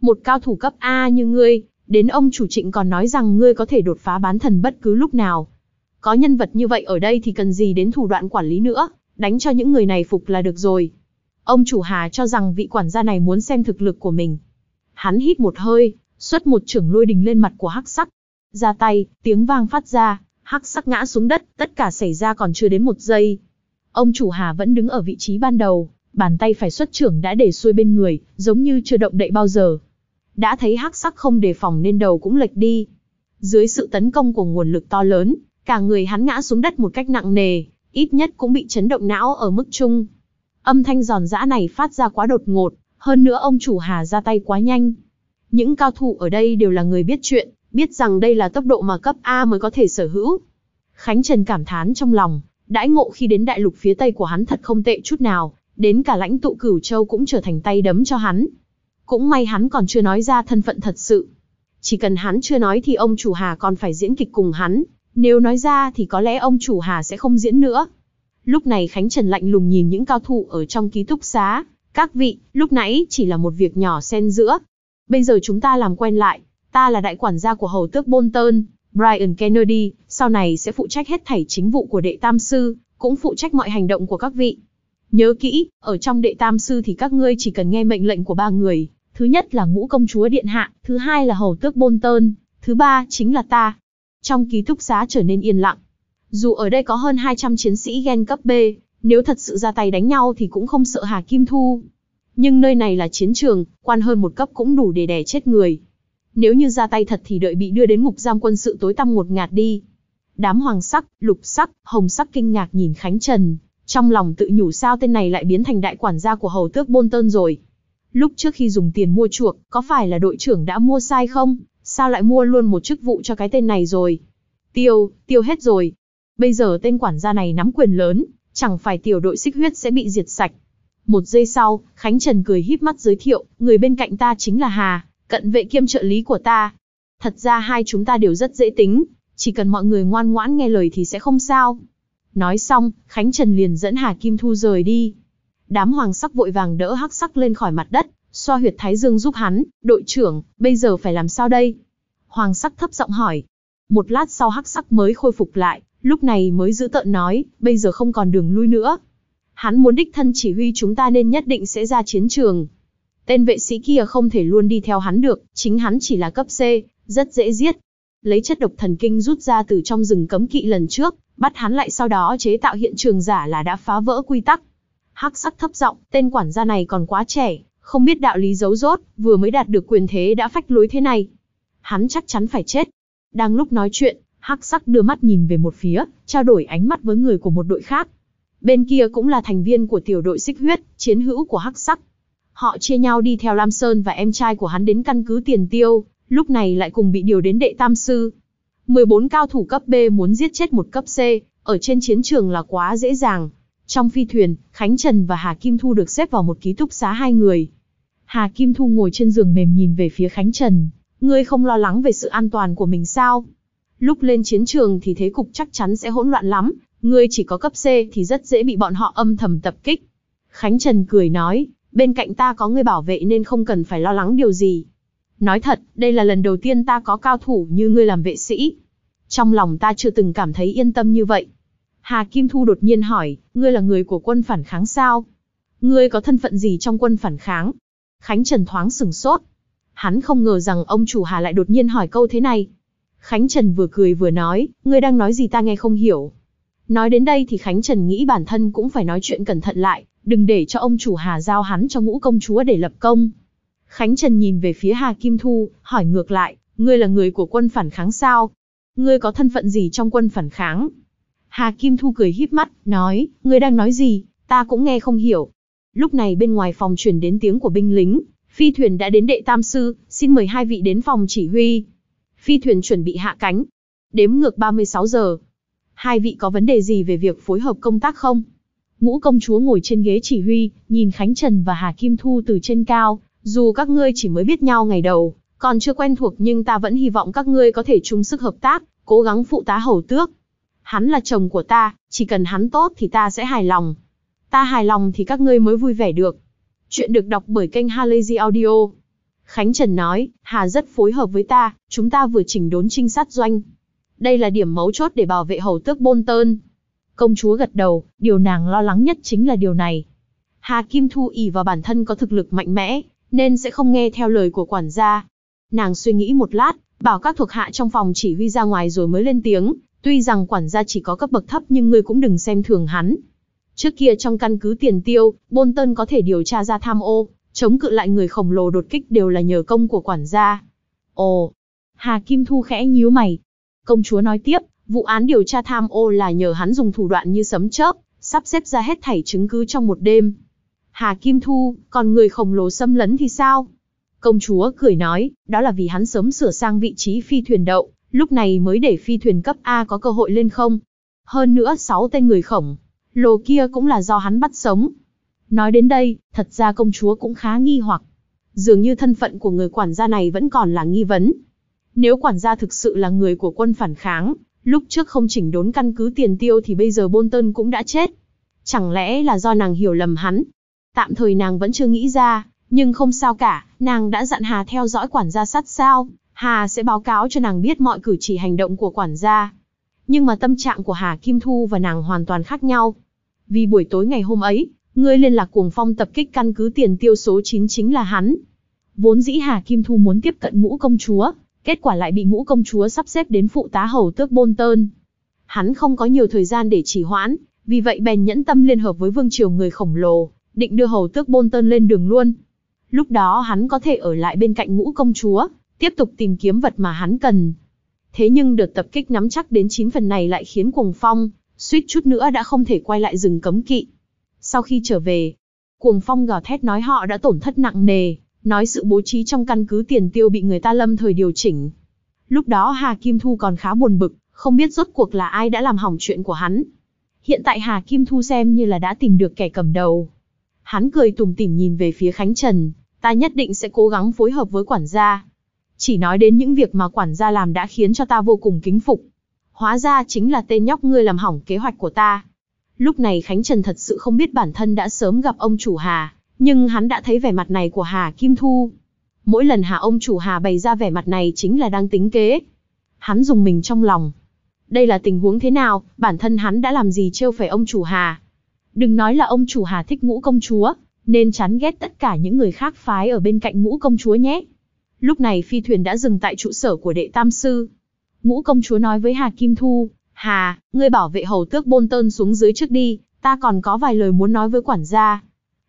Một cao thủ cấp A như ngươi, đến ông chủ trịnh còn nói rằng ngươi có thể đột phá bán thần bất cứ lúc nào, có nhân vật như vậy ở đây thì cần gì đến thủ đoạn quản lý nữa, đánh cho những người này phục là được rồi. Ông chủ Hà cho rằng vị quản gia này muốn xem thực lực của mình. Hắn hít một hơi, xuất một trưởng lôi đình lên mặt của hắc sắc. Ra tay, tiếng vang phát ra, hắc sắc ngã xuống đất, tất cả xảy ra còn chưa đến một giây. Ông chủ Hà vẫn đứng ở vị trí ban đầu, bàn tay phải xuất trưởng đã để xuôi bên người, giống như chưa động đậy bao giờ. Đã thấy hắc sắc không đề phòng nên đầu cũng lệch đi. Dưới sự tấn công của nguồn lực to lớn, Cả người hắn ngã xuống đất một cách nặng nề, ít nhất cũng bị chấn động não ở mức trung. Âm thanh giòn giã này phát ra quá đột ngột, hơn nữa ông chủ Hà ra tay quá nhanh. Những cao thủ ở đây đều là người biết chuyện, biết rằng đây là tốc độ mà cấp A mới có thể sở hữu. Khánh Trần cảm thán trong lòng, đãi ngộ khi đến đại lục phía Tây của hắn thật không tệ chút nào, đến cả lãnh tụ cửu châu cũng trở thành tay đấm cho hắn. Cũng may hắn còn chưa nói ra thân phận thật sự. Chỉ cần hắn chưa nói thì ông chủ Hà còn phải diễn kịch cùng hắn, nếu nói ra thì có lẽ ông chủ Hà sẽ không diễn nữa. Lúc này Khánh Trần lạnh lùng nhìn những cao thủ ở trong ký túc xá. Các vị, lúc nãy chỉ là một việc nhỏ xen giữa. Bây giờ chúng ta làm quen lại. Ta là đại quản gia của hầu tước Bolton, Brian Kennedy, sau này sẽ phụ trách hết thảy chính vụ của đệ tam sư, cũng phụ trách mọi hành động của các vị. Nhớ kỹ, ở trong đệ tam sư thì các ngươi chỉ cần nghe mệnh lệnh của ba người. Thứ nhất là ngũ công chúa Điện Hạ, thứ hai là hầu tước Bolton, thứ ba chính là ta trong ký túc xá trở nên yên lặng. Dù ở đây có hơn 200 chiến sĩ gen cấp B, nếu thật sự ra tay đánh nhau thì cũng không sợ Hà Kim Thu. Nhưng nơi này là chiến trường, quan hơn một cấp cũng đủ để đè chết người. Nếu như ra tay thật thì đợi bị đưa đến ngục giam quân sự tối tăm ngột ngạt đi. Đám hoàng sắc, lục sắc, hồng sắc kinh ngạc nhìn Khánh Trần, trong lòng tự nhủ sao tên này lại biến thành đại quản gia của hầu tước Bôn Tơn rồi. Lúc trước khi dùng tiền mua chuộc, có phải là đội trưởng đã mua sai không? sao lại mua luôn một chức vụ cho cái tên này rồi? Tiêu, tiêu hết rồi. Bây giờ tên quản gia này nắm quyền lớn, chẳng phải tiểu đội xích huyết sẽ bị diệt sạch. Một giây sau, Khánh Trần cười híp mắt giới thiệu, người bên cạnh ta chính là Hà, cận vệ kiêm trợ lý của ta. Thật ra hai chúng ta đều rất dễ tính, chỉ cần mọi người ngoan ngoãn nghe lời thì sẽ không sao. Nói xong, Khánh Trần liền dẫn Hà Kim Thu rời đi. Đám hoàng sắc vội vàng đỡ hắc sắc lên khỏi mặt đất, xoa huyệt thái dương giúp hắn, đội trưởng, bây giờ phải làm sao đây? Hoàng sắc thấp giọng hỏi. Một lát sau hắc sắc mới khôi phục lại, lúc này mới giữ tợn nói, bây giờ không còn đường lui nữa. Hắn muốn đích thân chỉ huy chúng ta nên nhất định sẽ ra chiến trường. Tên vệ sĩ kia không thể luôn đi theo hắn được, chính hắn chỉ là cấp C, rất dễ giết. Lấy chất độc thần kinh rút ra từ trong rừng cấm kỵ lần trước, bắt hắn lại sau đó chế tạo hiện trường giả là đã phá vỡ quy tắc. Hắc sắc thấp giọng, tên quản gia này còn quá trẻ, không biết đạo lý giấu rốt, vừa mới đạt được quyền thế đã phách lối thế này. Hắn chắc chắn phải chết. Đang lúc nói chuyện, Hắc Sắc đưa mắt nhìn về một phía, trao đổi ánh mắt với người của một đội khác. Bên kia cũng là thành viên của tiểu đội xích huyết, chiến hữu của Hắc Sắc. Họ chia nhau đi theo Lam Sơn và em trai của hắn đến căn cứ tiền tiêu, lúc này lại cùng bị điều đến đệ tam sư. 14 cao thủ cấp B muốn giết chết một cấp C, ở trên chiến trường là quá dễ dàng, trong phi thuyền, Khánh Trần và Hà Kim Thu được xếp vào một ký túc xá hai người. Hà Kim Thu ngồi trên giường mềm nhìn về phía Khánh Trần. Ngươi không lo lắng về sự an toàn của mình sao? Lúc lên chiến trường thì thế cục chắc chắn sẽ hỗn loạn lắm. Ngươi chỉ có cấp C thì rất dễ bị bọn họ âm thầm tập kích. Khánh Trần cười nói, bên cạnh ta có người bảo vệ nên không cần phải lo lắng điều gì. Nói thật, đây là lần đầu tiên ta có cao thủ như ngươi làm vệ sĩ. Trong lòng ta chưa từng cảm thấy yên tâm như vậy. Hà Kim Thu đột nhiên hỏi, ngươi là người của quân phản kháng sao? Ngươi có thân phận gì trong quân phản kháng? Khánh Trần thoáng sừng sốt. Hắn không ngờ rằng ông chủ Hà lại đột nhiên hỏi câu thế này. Khánh Trần vừa cười vừa nói, ngươi đang nói gì ta nghe không hiểu. Nói đến đây thì Khánh Trần nghĩ bản thân cũng phải nói chuyện cẩn thận lại, đừng để cho ông chủ Hà giao hắn cho ngũ công chúa để lập công. Khánh Trần nhìn về phía Hà Kim Thu, hỏi ngược lại, ngươi là người của quân phản kháng sao? Ngươi có thân phận gì trong quân phản kháng? Hà Kim Thu cười híp mắt, nói, ngươi đang nói gì, ta cũng nghe không hiểu. Lúc này bên ngoài phòng truyền đến tiếng của binh lính, phi thuyền đã đến đệ tam sư, xin mời hai vị đến phòng chỉ huy. Phi thuyền chuẩn bị hạ cánh. Đếm ngược 36 giờ. Hai vị có vấn đề gì về việc phối hợp công tác không? Ngũ công chúa ngồi trên ghế chỉ huy, nhìn Khánh Trần và Hà Kim Thu từ trên cao, dù các ngươi chỉ mới biết nhau ngày đầu, còn chưa quen thuộc nhưng ta vẫn hy vọng các ngươi có thể chung sức hợp tác, cố gắng phụ tá hầu tước, hắn là chồng của ta, chỉ cần hắn tốt thì ta sẽ hài lòng. Ta hài lòng thì các ngươi mới vui vẻ được. Chuyện được đọc bởi kênh Halazy Audio. Khánh Trần nói, Hà rất phối hợp với ta, chúng ta vừa chỉnh đốn trinh sát doanh. Đây là điểm mấu chốt để bảo vệ hầu tước Bolton. Công chúa gật đầu, điều nàng lo lắng nhất chính là điều này. Hà Kim Thu ỉ vào bản thân có thực lực mạnh mẽ, nên sẽ không nghe theo lời của quản gia. Nàng suy nghĩ một lát, bảo các thuộc hạ trong phòng chỉ huy ra ngoài rồi mới lên tiếng, Tuy rằng quản gia chỉ có cấp bậc thấp nhưng ngươi cũng đừng xem thường hắn. Trước kia trong căn cứ tiền tiêu, Bolton có thể điều tra ra tham ô, chống cự lại người khổng lồ đột kích đều là nhờ công của quản gia. Ồ, Hà Kim Thu khẽ nhíu mày. Công chúa nói tiếp, vụ án điều tra tham ô là nhờ hắn dùng thủ đoạn như sấm chớp, sắp xếp ra hết thảy chứng cứ trong một đêm. Hà Kim Thu, còn người khổng lồ xâm lấn thì sao? Công chúa cười nói, đó là vì hắn sớm sửa sang vị trí phi thuyền đậu, lúc này mới để phi thuyền cấp A có cơ hội lên không. Hơn nữa 6 tên người khổng, lồ kia cũng là do hắn bắt sống. Nói đến đây, thật ra công chúa cũng khá nghi hoặc. Dường như thân phận của người quản gia này vẫn còn là nghi vấn. Nếu quản gia thực sự là người của quân phản kháng, lúc trước không chỉnh đốn căn cứ tiền tiêu thì bây giờ Bolton cũng đã chết. Chẳng lẽ là do nàng hiểu lầm hắn? Tạm thời nàng vẫn chưa nghĩ ra, nhưng không sao cả, nàng đã dặn Hà theo dõi quản gia sát sao, Hà sẽ báo cáo cho nàng biết mọi cử chỉ hành động của quản gia. Nhưng mà tâm trạng của Hà Kim Thu và nàng hoàn toàn khác nhau. Vì buổi tối ngày hôm ấy, người liên lạc cuồng phong tập kích căn cứ tiền tiêu số 9 chính là hắn. Vốn dĩ Hà Kim Thu muốn tiếp cận ngũ công chúa, kết quả lại bị ngũ công chúa sắp xếp đến phụ tá hầu tước Bôn Tơn. Hắn không có nhiều thời gian để chỉ hoãn, vì vậy bèn nhẫn tâm liên hợp với vương triều người khổng lồ, định đưa hầu tước Bôn Tơn lên đường luôn. Lúc đó hắn có thể ở lại bên cạnh ngũ công chúa, tiếp tục tìm kiếm vật mà hắn cần. Thế nhưng đợt tập kích nắm chắc đến 9 phần này lại khiến Cuồng Phong, suýt chút nữa đã không thể quay lại rừng cấm kỵ. Sau khi trở về, Cuồng Phong gào thét nói họ đã tổn thất nặng nề, nói sự bố trí trong căn cứ tiền tiêu bị người ta lâm thời điều chỉnh. Lúc đó Hà Kim Thu còn khá buồn bực, không biết rốt cuộc là ai đã làm hỏng chuyện của hắn. Hiện tại Hà Kim Thu xem như là đã tìm được kẻ cầm đầu. Hắn cười tủm tỉm nhìn về phía Khánh Trần, ta nhất định sẽ cố gắng phối hợp với quản gia, chỉ nói đến những việc mà quản gia làm đã khiến cho ta vô cùng kính phục. Hóa ra chính là tên nhóc ngươi làm hỏng kế hoạch của ta. Lúc này Khánh Trần thật sự không biết bản thân đã sớm gặp ông chủ Hà, nhưng hắn đã thấy vẻ mặt này của Hà Kim Thu. Mỗi lần Hà ông chủ Hà bày ra vẻ mặt này chính là đang tính kế. Hắn dùng mình trong lòng. Đây là tình huống thế nào, bản thân hắn đã làm gì trêu phải ông chủ Hà. Đừng nói là ông chủ Hà thích ngũ công chúa, nên chán ghét tất cả những người khác phái ở bên cạnh ngũ công chúa nhé. Lúc này phi thuyền đã dừng tại trụ sở của đệ tam sư. Ngũ công chúa nói với Hà Kim Thu, Hà, ngươi bảo vệ hầu tước bôn tơn xuống dưới trước đi, ta còn có vài lời muốn nói với quản gia.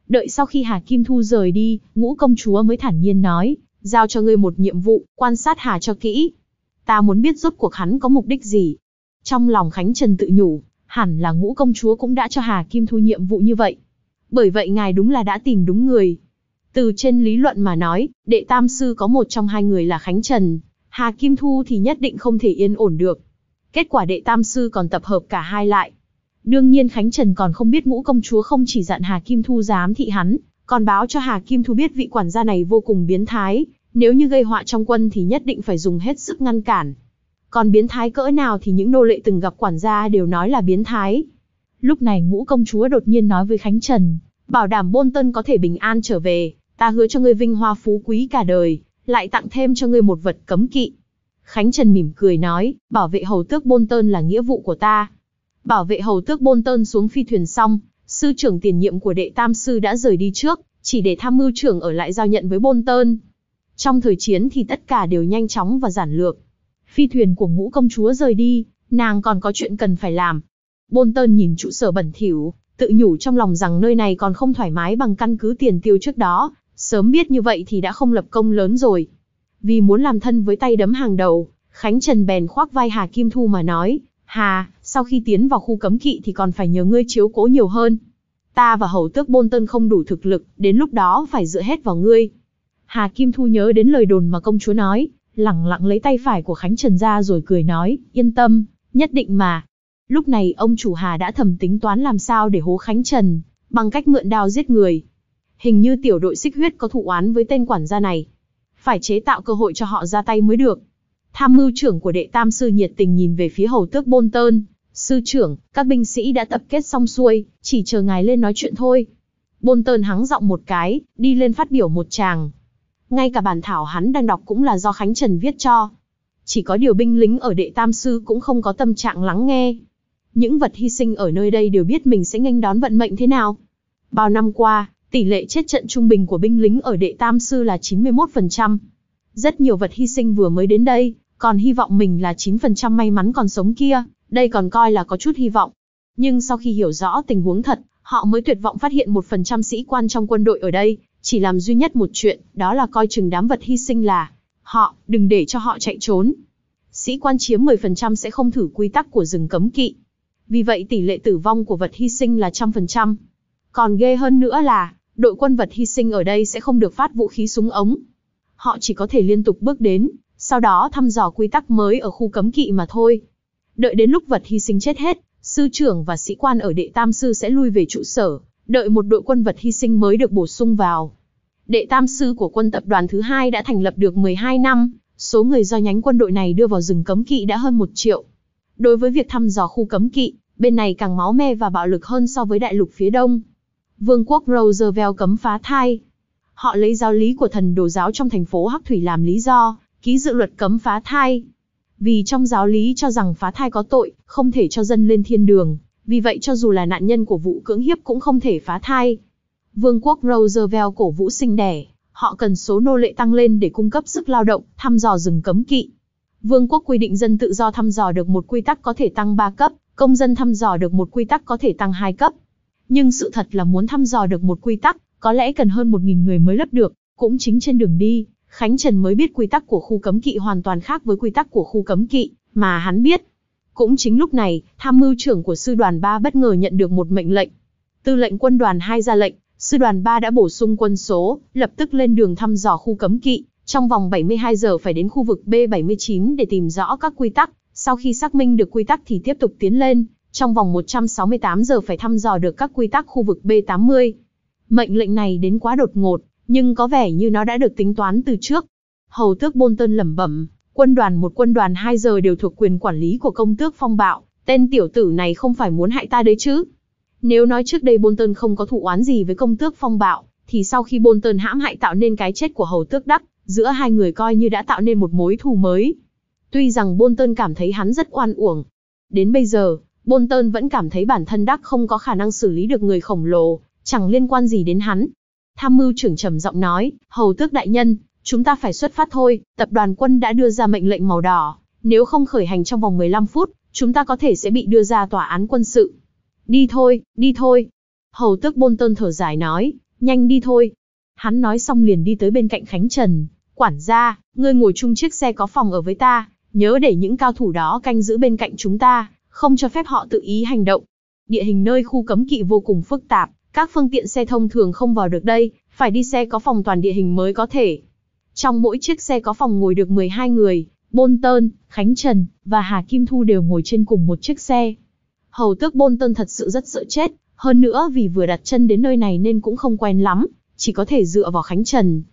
Đợi sau khi Hà Kim Thu rời đi, ngũ công chúa mới thản nhiên nói, giao cho ngươi một nhiệm vụ, quan sát Hà cho kỹ. Ta muốn biết rốt cuộc hắn có mục đích gì. Trong lòng Khánh Trần tự nhủ, hẳn là ngũ công chúa cũng đã cho Hà Kim Thu nhiệm vụ như vậy. Bởi vậy ngài đúng là đã tìm đúng người. Từ trên lý luận mà nói, đệ tam sư có một trong hai người là Khánh Trần, Hà Kim Thu thì nhất định không thể yên ổn được. Kết quả đệ tam sư còn tập hợp cả hai lại. Đương nhiên Khánh Trần còn không biết ngũ công chúa không chỉ dặn Hà Kim Thu dám thị hắn, còn báo cho Hà Kim Thu biết vị quản gia này vô cùng biến thái, nếu như gây họa trong quân thì nhất định phải dùng hết sức ngăn cản. Còn biến thái cỡ nào thì những nô lệ từng gặp quản gia đều nói là biến thái. Lúc này ngũ công chúa đột nhiên nói với Khánh Trần, bảo đảm Bôn Tân có thể bình an trở về ta hứa cho ngươi vinh hoa phú quý cả đời, lại tặng thêm cho ngươi một vật cấm kỵ. Khánh Trần mỉm cười nói, bảo vệ hầu tước Bôn Tơn là nghĩa vụ của ta. Bảo vệ hầu tước Bôn Tơn xuống phi thuyền xong, sư trưởng tiền nhiệm của đệ tam sư đã rời đi trước, chỉ để tham mưu trưởng ở lại giao nhận với Bôn Tơn. Trong thời chiến thì tất cả đều nhanh chóng và giản lược. Phi thuyền của ngũ công chúa rời đi, nàng còn có chuyện cần phải làm. Bôn Tơn nhìn trụ sở bẩn thỉu, tự nhủ trong lòng rằng nơi này còn không thoải mái bằng căn cứ tiền tiêu trước đó, Sớm biết như vậy thì đã không lập công lớn rồi. Vì muốn làm thân với tay đấm hàng đầu, Khánh Trần bèn khoác vai Hà Kim Thu mà nói, Hà, sau khi tiến vào khu cấm kỵ thì còn phải nhờ ngươi chiếu cố nhiều hơn. Ta và hầu tước bôn tân không đủ thực lực, đến lúc đó phải dựa hết vào ngươi. Hà Kim Thu nhớ đến lời đồn mà công chúa nói, lặng lặng lấy tay phải của Khánh Trần ra rồi cười nói, yên tâm, nhất định mà. Lúc này ông chủ Hà đã thầm tính toán làm sao để hố Khánh Trần, bằng cách mượn đao giết người, hình như tiểu đội xích huyết có thụ oán với tên quản gia này. Phải chế tạo cơ hội cho họ ra tay mới được. Tham mưu trưởng của đệ tam sư nhiệt tình nhìn về phía hầu tước Bôn Tơn. Sư trưởng, các binh sĩ đã tập kết xong xuôi, chỉ chờ ngài lên nói chuyện thôi. Bôn Tơn hắng giọng một cái, đi lên phát biểu một tràng. Ngay cả bản thảo hắn đang đọc cũng là do Khánh Trần viết cho. Chỉ có điều binh lính ở đệ tam sư cũng không có tâm trạng lắng nghe. Những vật hy sinh ở nơi đây đều biết mình sẽ nghênh đón vận mệnh thế nào. Bao năm qua, Tỷ lệ chết trận trung bình của binh lính ở đệ tam sư là 91%. Rất nhiều vật hy sinh vừa mới đến đây, còn hy vọng mình là 9% may mắn còn sống kia, đây còn coi là có chút hy vọng. Nhưng sau khi hiểu rõ tình huống thật, họ mới tuyệt vọng phát hiện 1% sĩ quan trong quân đội ở đây, chỉ làm duy nhất một chuyện, đó là coi chừng đám vật hy sinh là họ, đừng để cho họ chạy trốn. Sĩ quan chiếm 10% sẽ không thử quy tắc của rừng cấm kỵ. Vì vậy tỷ lệ tử vong của vật hy sinh là trăm phần trăm. Còn ghê hơn nữa là, đội quân vật hy sinh ở đây sẽ không được phát vũ khí súng ống. Họ chỉ có thể liên tục bước đến, sau đó thăm dò quy tắc mới ở khu cấm kỵ mà thôi. Đợi đến lúc vật hy sinh chết hết, sư trưởng và sĩ quan ở đệ tam sư sẽ lui về trụ sở, đợi một đội quân vật hy sinh mới được bổ sung vào. Đệ tam sư của quân tập đoàn thứ hai đã thành lập được 12 năm, số người do nhánh quân đội này đưa vào rừng cấm kỵ đã hơn 1 triệu. Đối với việc thăm dò khu cấm kỵ, bên này càng máu me và bạo lực hơn so với đại lục phía đông, Vương quốc Roosevelt cấm phá thai. Họ lấy giáo lý của thần đồ giáo trong thành phố Hắc Thủy làm lý do, ký dự luật cấm phá thai. Vì trong giáo lý cho rằng phá thai có tội, không thể cho dân lên thiên đường, vì vậy cho dù là nạn nhân của vụ cưỡng hiếp cũng không thể phá thai. Vương quốc Roosevelt cổ vũ sinh đẻ, họ cần số nô lệ tăng lên để cung cấp sức lao động, thăm dò rừng cấm kỵ. Vương quốc quy định dân tự do thăm dò được một quy tắc có thể tăng 3 cấp, công dân thăm dò được một quy tắc có thể tăng 2 cấp nhưng sự thật là muốn thăm dò được một quy tắc, có lẽ cần hơn 1.000 người mới lấp được, cũng chính trên đường đi, Khánh Trần mới biết quy tắc của khu cấm kỵ hoàn toàn khác với quy tắc của khu cấm kỵ, mà hắn biết. Cũng chính lúc này, tham mưu trưởng của sư đoàn 3 bất ngờ nhận được một mệnh lệnh. Tư lệnh quân đoàn 2 ra lệnh, sư đoàn 3 đã bổ sung quân số, lập tức lên đường thăm dò khu cấm kỵ, trong vòng 72 giờ phải đến khu vực B79 để tìm rõ các quy tắc, sau khi xác minh được quy tắc thì tiếp tục tiến lên, trong vòng 168 giờ phải thăm dò được các quy tắc khu vực B80. Mệnh lệnh này đến quá đột ngột, nhưng có vẻ như nó đã được tính toán từ trước. Hầu tước Bolton lẩm bẩm, quân đoàn một quân đoàn 2 giờ đều thuộc quyền quản lý của công tước phong bạo, tên tiểu tử này không phải muốn hại ta đấy chứ. Nếu nói trước đây Bolton không có thụ oán gì với công tước phong bạo, thì sau khi Bolton hãm hại tạo nên cái chết của hầu tước Đắc, giữa hai người coi như đã tạo nên một mối thù mới. Tuy rằng Bolton cảm thấy hắn rất oan uổng. Đến bây giờ, Bôn tơn vẫn cảm thấy bản thân Đắc không có khả năng xử lý được người khổng lồ, chẳng liên quan gì đến hắn. Tham mưu trưởng trầm giọng nói, hầu tước đại nhân, chúng ta phải xuất phát thôi, tập đoàn quân đã đưa ra mệnh lệnh màu đỏ, nếu không khởi hành trong vòng 15 phút, chúng ta có thể sẽ bị đưa ra tòa án quân sự. Đi thôi, đi thôi. Hầu tước Bôn tơn thở dài nói, nhanh đi thôi. Hắn nói xong liền đi tới bên cạnh Khánh Trần, quản gia, ngươi ngồi chung chiếc xe có phòng ở với ta, nhớ để những cao thủ đó canh giữ bên cạnh chúng ta, không cho phép họ tự ý hành động. Địa hình nơi khu cấm kỵ vô cùng phức tạp, các phương tiện xe thông thường không vào được đây, phải đi xe có phòng toàn địa hình mới có thể. Trong mỗi chiếc xe có phòng ngồi được 12 người, Bôn Tơn, Khánh Trần và Hà Kim Thu đều ngồi trên cùng một chiếc xe. Hầu tước Bôn Tơn thật sự rất sợ chết, hơn nữa vì vừa đặt chân đến nơi này nên cũng không quen lắm, chỉ có thể dựa vào Khánh Trần.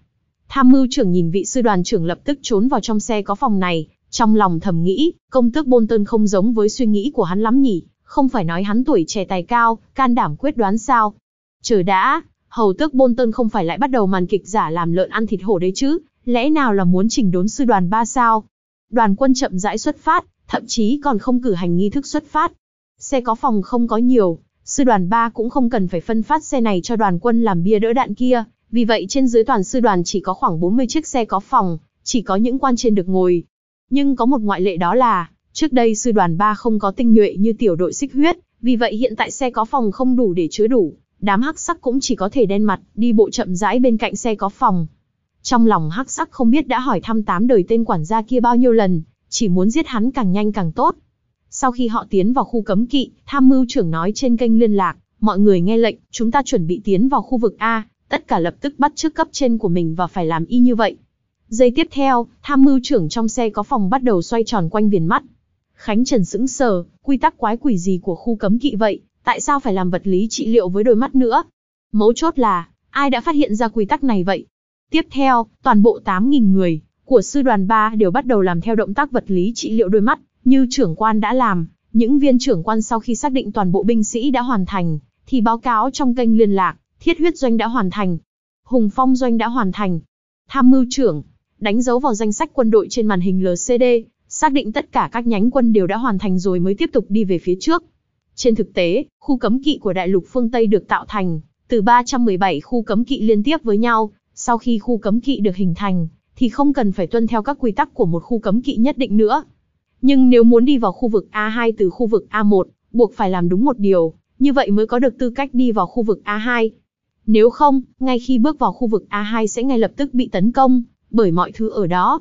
Tham mưu trưởng nhìn vị sư đoàn trưởng lập tức trốn vào trong xe có phòng này, trong lòng thầm nghĩ, công tước Bolton không giống với suy nghĩ của hắn lắm nhỉ, không phải nói hắn tuổi trẻ tài cao, can đảm quyết đoán sao. Chờ đã, hầu tước Bolton không phải lại bắt đầu màn kịch giả làm lợn ăn thịt hổ đấy chứ, lẽ nào là muốn chỉnh đốn sư đoàn ba sao? Đoàn quân chậm rãi xuất phát, thậm chí còn không cử hành nghi thức xuất phát. Xe có phòng không có nhiều, sư đoàn ba cũng không cần phải phân phát xe này cho đoàn quân làm bia đỡ đạn kia, vì vậy trên dưới toàn sư đoàn chỉ có khoảng 40 chiếc xe có phòng, chỉ có những quan trên được ngồi, nhưng có một ngoại lệ đó là, trước đây sư đoàn ba không có tinh nhuệ như tiểu đội xích huyết, vì vậy hiện tại xe có phòng không đủ để chứa đủ, đám hắc sắc cũng chỉ có thể đen mặt, đi bộ chậm rãi bên cạnh xe có phòng. Trong lòng hắc sắc không biết đã hỏi thăm tám đời tên quản gia kia bao nhiêu lần, chỉ muốn giết hắn càng nhanh càng tốt. Sau khi họ tiến vào khu cấm kỵ, tham mưu trưởng nói trên kênh liên lạc, mọi người nghe lệnh, chúng ta chuẩn bị tiến vào khu vực A, tất cả lập tức bắt trước cấp trên của mình và phải làm y như vậy. Giây tiếp theo, tham mưu trưởng trong xe có phòng bắt đầu xoay tròn quanh viền mắt. Khánh Trần sững sờ, quy tắc quái quỷ gì của khu cấm kỵ vậy, tại sao phải làm vật lý trị liệu với đôi mắt nữa? Mấu chốt là, ai đã phát hiện ra quy tắc này vậy? Tiếp theo, toàn bộ 8.000 người của sư đoàn 3 đều bắt đầu làm theo động tác vật lý trị liệu đôi mắt, như trưởng quan đã làm. Những viên trưởng quan sau khi xác định toàn bộ binh sĩ đã hoàn thành, thì báo cáo trong kênh liên lạc, thiết huyết doanh đã hoàn thành, hùng phong doanh đã hoàn thành. Tham mưu trưởng, đánh dấu vào danh sách quân đội trên màn hình LCD, xác định tất cả các nhánh quân đều đã hoàn thành rồi mới tiếp tục đi về phía trước. Trên thực tế, khu cấm kỵ của đại lục phương Tây được tạo thành từ 317 khu cấm kỵ liên tiếp với nhau, sau khi khu cấm kỵ được hình thành thì không cần phải tuân theo các quy tắc của một khu cấm kỵ nhất định nữa. Nhưng nếu muốn đi vào khu vực A2 từ khu vực A1, buộc phải làm đúng một điều, như vậy mới có được tư cách đi vào khu vực A2. Nếu không, ngay khi bước vào khu vực A2 sẽ ngay lập tức bị tấn công bởi mọi thứ ở đó.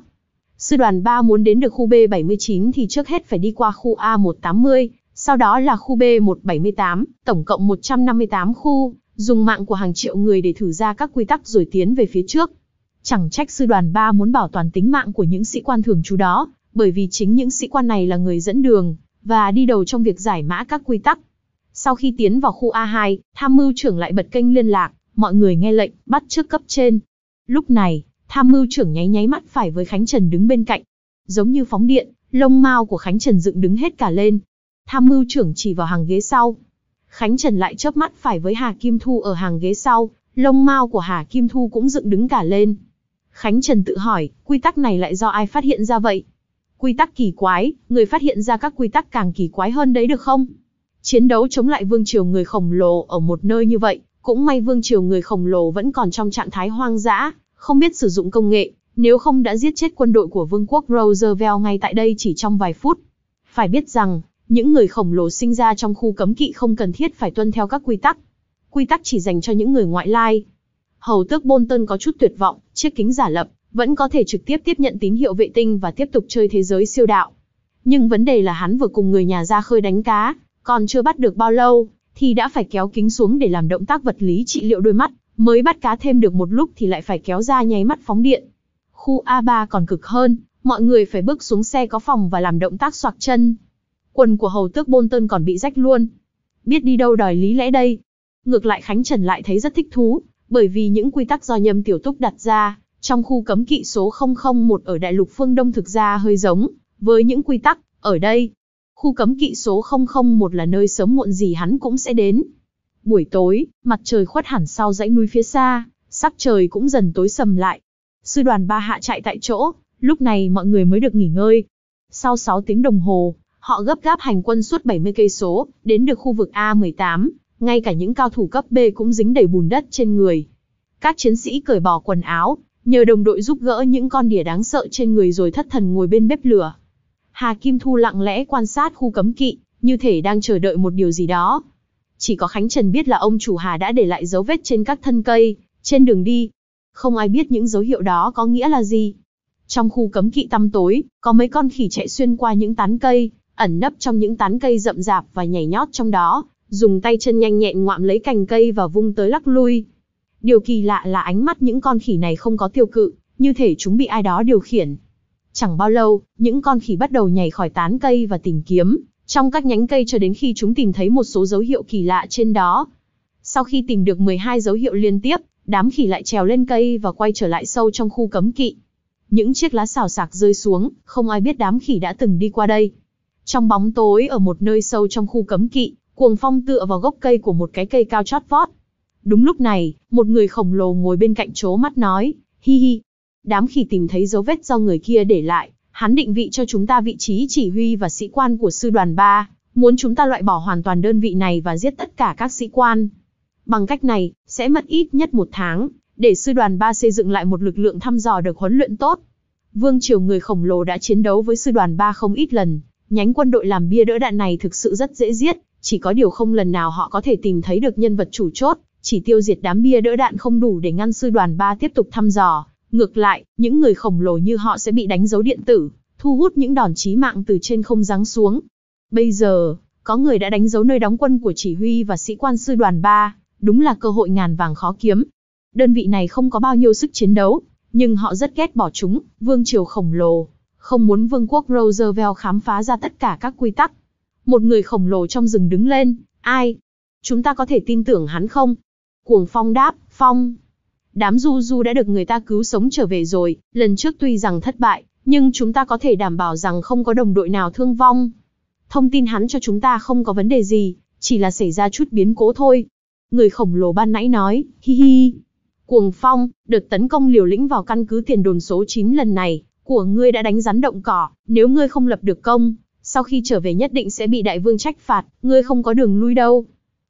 Sư đoàn 3 muốn đến được khu B79 thì trước hết phải đi qua khu A180, sau đó là khu B178, tổng cộng 158 khu, dùng mạng của hàng triệu người để thử ra các quy tắc rồi tiến về phía trước. Chẳng trách sư đoàn 3 muốn bảo toàn tính mạng của những sĩ quan thường trú đó, bởi vì chính những sĩ quan này là người dẫn đường, và đi đầu trong việc giải mã các quy tắc. Sau khi tiến vào khu A2, tham mưu trưởng lại bật kênh liên lạc, mọi người nghe lệnh, bắt trước cấp trên. Lúc này, tham mưu trưởng nháy nháy mắt phải với Khánh Trần đứng bên cạnh. Giống như phóng điện, lông mao của Khánh Trần dựng đứng hết cả lên. Tham mưu trưởng chỉ vào hàng ghế sau. Khánh Trần lại chớp mắt phải với Hà Kim Thu ở hàng ghế sau, lông mao của Hà Kim Thu cũng dựng đứng cả lên. Khánh Trần tự hỏi, quy tắc này lại do ai phát hiện ra vậy? Quy tắc kỳ quái, người phát hiện ra các quy tắc càng kỳ quái hơn đấy được không? Chiến đấu chống lại vương triều người khổng lồ ở một nơi như vậy, cũng may vương triều người khổng lồ vẫn còn trong trạng thái hoang dã, không biết sử dụng công nghệ, nếu không đã giết chết quân đội của vương quốc Roosevelt ngay tại đây chỉ trong vài phút. Phải biết rằng, những người khổng lồ sinh ra trong khu cấm kỵ không cần thiết phải tuân theo các quy tắc. Quy tắc chỉ dành cho những người ngoại lai. Hầu tước Bolton có chút tuyệt vọng, chiếc kính giả lập, vẫn có thể trực tiếp tiếp nhận tín hiệu vệ tinh và tiếp tục chơi thế giới siêu đạo. Nhưng vấn đề là hắn vừa cùng người nhà ra khơi đánh cá, còn chưa bắt được bao lâu, thì đã phải kéo kính xuống để làm động tác vật lý trị liệu đôi mắt, Mới bắt cá thêm được một lúc thì lại phải kéo ra nháy mắt phóng điện. Khu A3 còn cực hơn, mọi người phải bước xuống xe có phòng và làm động tác soạc chân. Quần của hầu tước Bolton còn bị rách luôn. Biết đi đâu đòi lý lẽ đây. Ngược lại Khánh Trần lại thấy rất thích thú, bởi vì những quy tắc do nhâm tiểu túc đặt ra, trong khu cấm kỵ số 001 ở đại lục phương Đông thực ra hơi giống, với những quy tắc, ở đây, khu cấm kỵ số 001 là nơi sớm muộn gì hắn cũng sẽ đến, Buổi tối, mặt trời khuất hẳn sau dãy núi phía xa, sắc trời cũng dần tối sầm lại. Sư đoàn ba hạ chạy tại chỗ, lúc này mọi người mới được nghỉ ngơi. Sau 6 tiếng đồng hồ, họ gấp gáp hành quân suốt 70 cây số, đến được khu vực A18, ngay cả những cao thủ cấp B cũng dính đầy bùn đất trên người. Các chiến sĩ cởi bỏ quần áo, nhờ đồng đội giúp gỡ những con đỉa đáng sợ trên người rồi thất thần ngồi bên bếp lửa. Hà Kim Thu lặng lẽ quan sát khu cấm kỵ, như thể đang chờ đợi một điều gì đó. Chỉ có Khánh Trần biết là ông chủ Hà đã để lại dấu vết trên các thân cây, trên đường đi. Không ai biết những dấu hiệu đó có nghĩa là gì. Trong khu cấm kỵ tăm tối, có mấy con khỉ chạy xuyên qua những tán cây, ẩn nấp trong những tán cây rậm rạp và nhảy nhót trong đó, dùng tay chân nhanh nhẹn ngoạm lấy cành cây và vung tới lắc lui. Điều kỳ lạ là ánh mắt những con khỉ này không có tiêu cự, như thể chúng bị ai đó điều khiển. Chẳng bao lâu, những con khỉ bắt đầu nhảy khỏi tán cây và tìm kiếm, trong các nhánh cây cho đến khi chúng tìm thấy một số dấu hiệu kỳ lạ trên đó. Sau khi tìm được 12 dấu hiệu liên tiếp, đám khỉ lại trèo lên cây và quay trở lại sâu trong khu cấm kỵ. Những chiếc lá xào xạc rơi xuống, không ai biết đám khỉ đã từng đi qua đây. Trong bóng tối ở một nơi sâu trong khu cấm kỵ, cuồng phong tựa vào gốc cây của một cái cây cao chót vót. Đúng lúc này, một người khổng lồ ngồi bên cạnh chố mắt nói, hi hi. Đám khỉ tìm thấy dấu vết do người kia để lại, hắn định vị cho chúng ta vị trí chỉ huy và sĩ quan của sư đoàn 3, muốn chúng ta loại bỏ hoàn toàn đơn vị này và giết tất cả các sĩ quan. Bằng cách này, sẽ mất ít nhất một tháng, để sư đoàn 3 xây dựng lại một lực lượng thăm dò được huấn luyện tốt. Vương triều người khổng lồ đã chiến đấu với sư đoàn 3 không ít lần, nhánh quân đội làm bia đỡ đạn này thực sự rất dễ giết, chỉ có điều không lần nào họ có thể tìm thấy được nhân vật chủ chốt, chỉ tiêu diệt đám bia đỡ đạn không đủ để ngăn sư đoàn 3 tiếp tục thăm dò, Ngược lại, những người khổng lồ như họ sẽ bị đánh dấu điện tử, thu hút những đòn chí mạng từ trên không giáng xuống. Bây giờ, có người đã đánh dấu nơi đóng quân của chỉ huy và sĩ quan sư đoàn 3, đúng là cơ hội ngàn vàng khó kiếm. Đơn vị này không có bao nhiêu sức chiến đấu, nhưng họ rất ghét bỏ chúng, vương triều khổng lồ, không muốn vương quốc Roosevelt khám phá ra tất cả các quy tắc. Một người khổng lồ trong rừng đứng lên, ai? Chúng ta có thể tin tưởng hắn không? Cuồng Phong đáp, Phong, Đám du du đã được người ta cứu sống trở về rồi, lần trước tuy rằng thất bại, nhưng chúng ta có thể đảm bảo rằng không có đồng đội nào thương vong. Thông tin hắn cho chúng ta không có vấn đề gì, chỉ là xảy ra chút biến cố thôi. Người khổng lồ ban nãy nói, hi hi. Cuồng phong, đợt tấn công liều lĩnh vào căn cứ tiền đồn số 9 lần này, của ngươi đã đánh rắn động cỏ, nếu ngươi không lập được công, sau khi trở về nhất định sẽ bị đại vương trách phạt, ngươi không có đường lui đâu.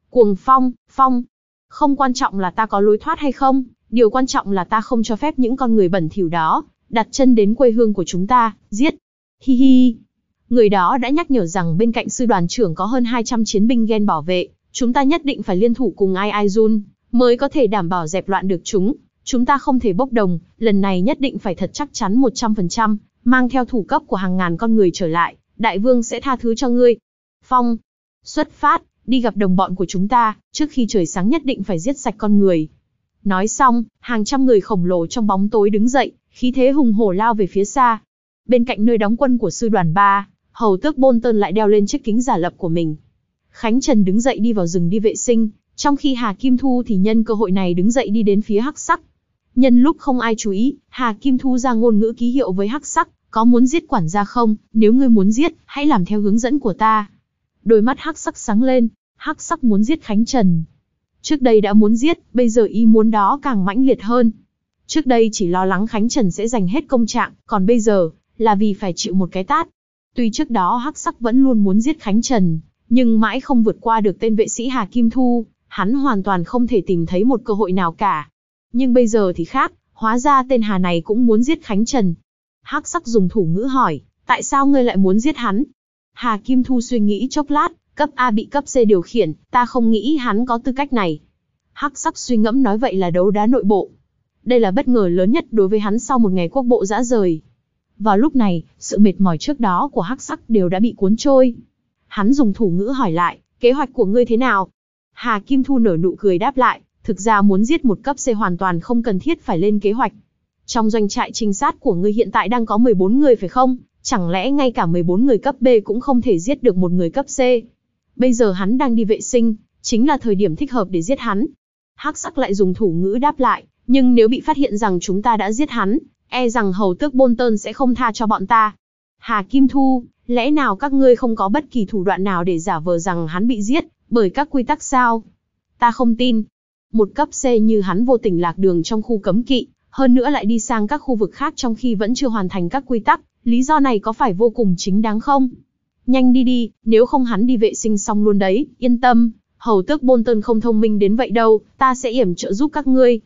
Cuồng phong, phong, không quan trọng là ta có lối thoát hay không, Điều quan trọng là ta không cho phép những con người bẩn thỉu đó, đặt chân đến quê hương của chúng ta, giết. Hi hi. Người đó đã nhắc nhở rằng bên cạnh sư đoàn trưởng có hơn 200 chiến binh ghen bảo vệ, chúng ta nhất định phải liên thủ cùng Ai Ai Jun, mới có thể đảm bảo dẹp loạn được chúng. Chúng ta không thể bốc đồng, lần này nhất định phải thật chắc chắn 100%, mang theo thủ cấp của hàng ngàn con người trở lại, đại vương sẽ tha thứ cho ngươi. Phong, xuất phát, đi gặp đồng bọn của chúng ta, trước khi trời sáng nhất định phải giết sạch con người, Nói xong, hàng trăm người khổng lồ trong bóng tối đứng dậy, khí thế hùng hổ lao về phía xa. Bên cạnh nơi đóng quân của sư đoàn 3, hầu tước Bôn Tơn lại đeo lên chiếc kính giả lập của mình. Khánh Trần đứng dậy đi vào rừng đi vệ sinh, trong khi Hà Kim Thu thì nhân cơ hội này đứng dậy đi đến phía hắc sắc. Nhân lúc không ai chú ý, Hà Kim Thu ra ngôn ngữ ký hiệu với hắc sắc, có muốn giết quản gia không, nếu ngươi muốn giết, hãy làm theo hướng dẫn của ta. Đôi mắt hắc sắc sáng lên, hắc sắc muốn giết Khánh Trần, Trước đây đã muốn giết, bây giờ y muốn đó càng mãnh liệt hơn. Trước đây chỉ lo lắng Khánh Trần sẽ giành hết công trạng, còn bây giờ, là vì phải chịu một cái tát. Tuy trước đó Hắc Sắc vẫn luôn muốn giết Khánh Trần, nhưng mãi không vượt qua được tên vệ sĩ Hà Kim Thu, hắn hoàn toàn không thể tìm thấy một cơ hội nào cả. Nhưng bây giờ thì khác, hóa ra tên Hà này cũng muốn giết Khánh Trần. Hắc Sắc dùng thủ ngữ hỏi, tại sao ngươi lại muốn giết hắn? Hà Kim Thu suy nghĩ chốc lát, Cấp A bị cấp C điều khiển, ta không nghĩ hắn có tư cách này. Hắc sắc suy ngẫm nói vậy là đấu đá nội bộ. Đây là bất ngờ lớn nhất đối với hắn sau một ngày quốc bộ dã rời. Vào lúc này, sự mệt mỏi trước đó của hắc sắc đều đã bị cuốn trôi. Hắn dùng thủ ngữ hỏi lại, kế hoạch của ngươi thế nào? Hà Kim Thu nở nụ cười đáp lại, thực ra muốn giết một cấp C hoàn toàn không cần thiết phải lên kế hoạch. Trong doanh trại trinh sát của ngươi hiện tại đang có 14 người phải không? Chẳng lẽ ngay cả 14 người cấp B cũng không thể giết được một người cấp C? Bây giờ hắn đang đi vệ sinh, chính là thời điểm thích hợp để giết hắn. Hắc sắc lại dùng thủ ngữ đáp lại, nhưng nếu bị phát hiện rằng chúng ta đã giết hắn, e rằng hầu tước Bolton sẽ không tha cho bọn ta. Hà Kim Thu, lẽ nào các ngươi không có bất kỳ thủ đoạn nào để giả vờ rằng hắn bị giết, bởi các quy tắc sao? Ta không tin. Một cấp C như hắn vô tình lạc đường trong khu cấm kỵ, hơn nữa lại đi sang các khu vực khác trong khi vẫn chưa hoàn thành các quy tắc, lý do này có phải vô cùng chính đáng không? Nhanh đi đi, nếu không hắn đi vệ sinh xong luôn đấy, yên tâm, hầu tước bôn tơn không thông minh đến vậy đâu, ta sẽ yểm trợ giúp các ngươi.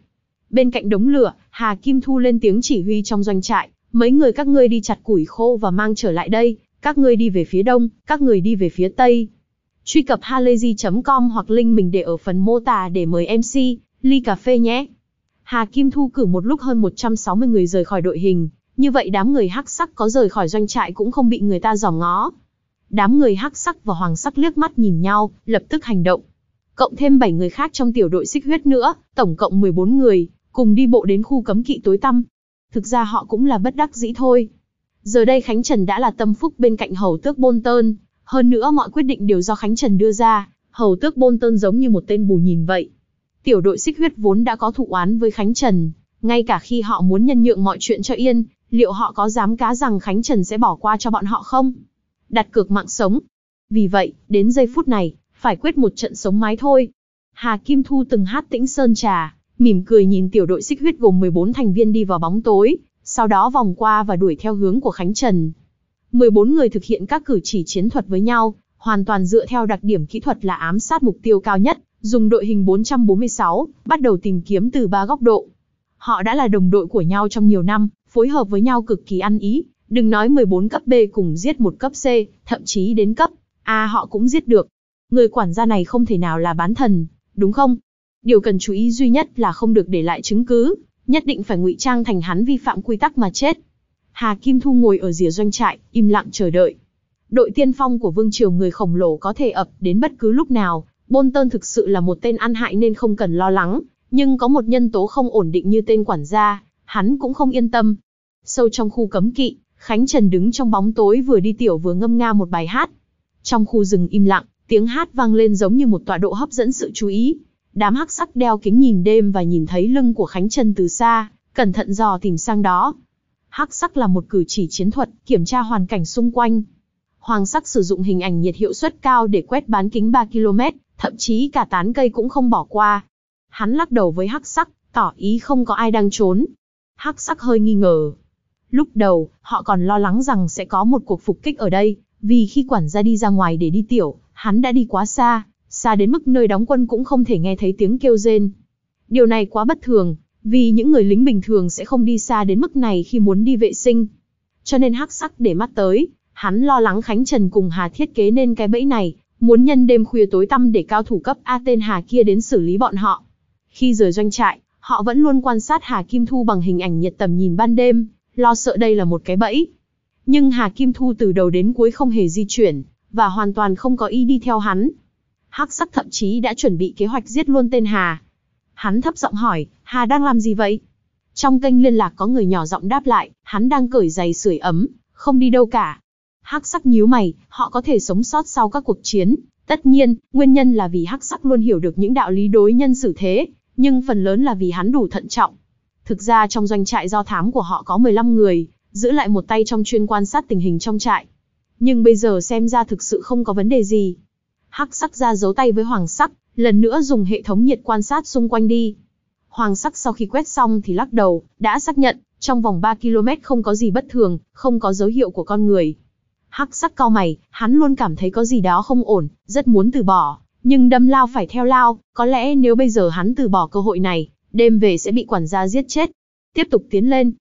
Bên cạnh đống lửa, Hà Kim Thu lên tiếng chỉ huy trong doanh trại, mấy người các ngươi đi chặt củi khô và mang trở lại đây, các ngươi đi về phía đông, các người đi về phía tây. Truy cập halayzi.com hoặc link mình để ở phần mô tả để mời MC, ly cà phê nhé. Hà Kim Thu cử một lúc hơn 160 người rời khỏi đội hình, như vậy đám người hắc sắc có rời khỏi doanh trại cũng không bị người ta giỏ ngó. Đám người hắc sắc và hoàng sắc liếc mắt nhìn nhau, lập tức hành động. Cộng thêm 7 người khác trong tiểu đội xích huyết nữa, tổng cộng 14 người, cùng đi bộ đến khu cấm kỵ tối tăm. Thực ra họ cũng là bất đắc dĩ thôi. Giờ đây Khánh Trần đã là tâm phúc bên cạnh hầu tước Bôn Tơn, hơn nữa mọi quyết định đều do Khánh Trần đưa ra, hầu tước Bôn Tơn giống như một tên bù nhìn vậy. Tiểu đội xích huyết vốn đã có thụ án với Khánh Trần, ngay cả khi họ muốn nhân nhượng mọi chuyện cho Yên, liệu họ có dám cá rằng Khánh Trần sẽ bỏ qua cho bọn họ không? đặt cược mạng sống. Vì vậy, đến giây phút này, phải quyết một trận sống mái thôi. Hà Kim Thu từng hát tĩnh sơn trà, mỉm cười nhìn tiểu đội xích huyết gồm 14 thành viên đi vào bóng tối, sau đó vòng qua và đuổi theo hướng của Khánh Trần. 14 người thực hiện các cử chỉ chiến thuật với nhau, hoàn toàn dựa theo đặc điểm kỹ thuật là ám sát mục tiêu cao nhất, dùng đội hình 446, bắt đầu tìm kiếm từ ba góc độ. Họ đã là đồng đội của nhau trong nhiều năm, phối hợp với nhau cực kỳ ăn ý, Đừng nói 14 cấp B cùng giết một cấp C, thậm chí đến cấp A họ cũng giết được. Người quản gia này không thể nào là bán thần, đúng không? Điều cần chú ý duy nhất là không được để lại chứng cứ, nhất định phải ngụy trang thành hắn vi phạm quy tắc mà chết. Hà Kim Thu ngồi ở rìa doanh trại, im lặng chờ đợi. Đội tiên phong của vương triều người khổng lồ có thể ập đến bất cứ lúc nào, Bôn Bolton thực sự là một tên ăn hại nên không cần lo lắng, nhưng có một nhân tố không ổn định như tên quản gia, hắn cũng không yên tâm. Sâu trong khu cấm kỵ, Khánh Trần đứng trong bóng tối vừa đi tiểu vừa ngâm nga một bài hát. Trong khu rừng im lặng, tiếng hát vang lên giống như một tọa độ hấp dẫn sự chú ý. Đám hắc sắc đeo kính nhìn đêm và nhìn thấy lưng của Khánh Trần từ xa, cẩn thận dò tìm sang đó. Hắc sắc là một cử chỉ chiến thuật, kiểm tra hoàn cảnh xung quanh. Hoàng sắc sử dụng hình ảnh nhiệt hiệu suất cao để quét bán kính 3 km, thậm chí cả tán cây cũng không bỏ qua. Hắn lắc đầu với hắc sắc, tỏ ý không có ai đang trốn. Hắc sắc hơi nghi ngờ, Lúc đầu, họ còn lo lắng rằng sẽ có một cuộc phục kích ở đây, vì khi quản gia đi ra ngoài để đi tiểu, hắn đã đi quá xa, xa đến mức nơi đóng quân cũng không thể nghe thấy tiếng kêu rên. Điều này quá bất thường, vì những người lính bình thường sẽ không đi xa đến mức này khi muốn đi vệ sinh. Cho nên hắc sắc để mắt tới, hắn lo lắng Khánh Trần cùng Hà thiết kế nên cái bẫy này, muốn nhân đêm khuya tối tăm để cao thủ cấp A tên Hà kia đến xử lý bọn họ. Khi rời doanh trại, họ vẫn luôn quan sát Hà Kim Thu bằng hình ảnh nhiệt tầm nhìn ban đêm, lo sợ đây là một cái bẫy. Nhưng Hà Kim Thu từ đầu đến cuối không hề di chuyển, và hoàn toàn không có ý đi theo hắn. Hắc sắc thậm chí đã chuẩn bị kế hoạch giết luôn tên Hà. Hắn thấp giọng hỏi, Hà đang làm gì vậy? Trong kênh liên lạc có người nhỏ giọng đáp lại, hắn đang cởi giày sưởi ấm, không đi đâu cả. Hắc sắc nhíu mày, họ có thể sống sót sau các cuộc chiến. Tất nhiên, nguyên nhân là vì Hắc sắc luôn hiểu được những đạo lý đối nhân xử thế, nhưng phần lớn là vì hắn đủ thận trọng. Thực ra trong doanh trại do thám của họ có 15 người, giữ lại một tay trong chuyên quan sát tình hình trong trại. Nhưng bây giờ xem ra thực sự không có vấn đề gì. Hắc sắc ra giấu tay với hoàng sắc, lần nữa dùng hệ thống nhiệt quan sát xung quanh đi. Hoàng sắc sau khi quét xong thì lắc đầu, đã xác nhận, trong vòng 3 km không có gì bất thường, không có dấu hiệu của con người. Hắc sắc cao mày, hắn luôn cảm thấy có gì đó không ổn, rất muốn từ bỏ, nhưng đâm lao phải theo lao, có lẽ nếu bây giờ hắn từ bỏ cơ hội này, đêm về sẽ bị quản gia giết chết. Tiếp tục tiến lên.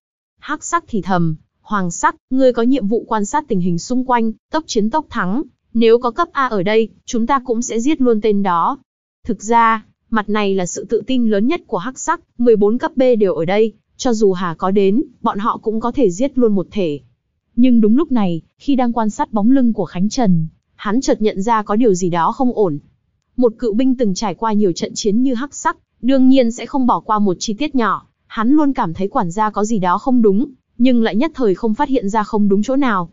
Hắc sắc thì thầm, hoàng sắc, ngươi có nhiệm vụ quan sát tình hình xung quanh, tốc chiến tốc thắng. Nếu có cấp A ở đây, chúng ta cũng sẽ giết luôn tên đó. Thực ra, mặt này là sự tự tin lớn nhất của hắc sắc, 14 cấp B đều ở đây, cho dù Hà có đến, bọn họ cũng có thể giết luôn một thể. Nhưng đúng lúc này, khi đang quan sát bóng lưng của Khánh Trần, hắn chợt nhận ra có điều gì đó không ổn. Một cựu binh từng trải qua nhiều trận chiến như hắc sắc, đương nhiên sẽ không bỏ qua một chi tiết nhỏ, hắn luôn cảm thấy quản gia có gì đó không đúng, nhưng lại nhất thời không phát hiện ra không đúng chỗ nào.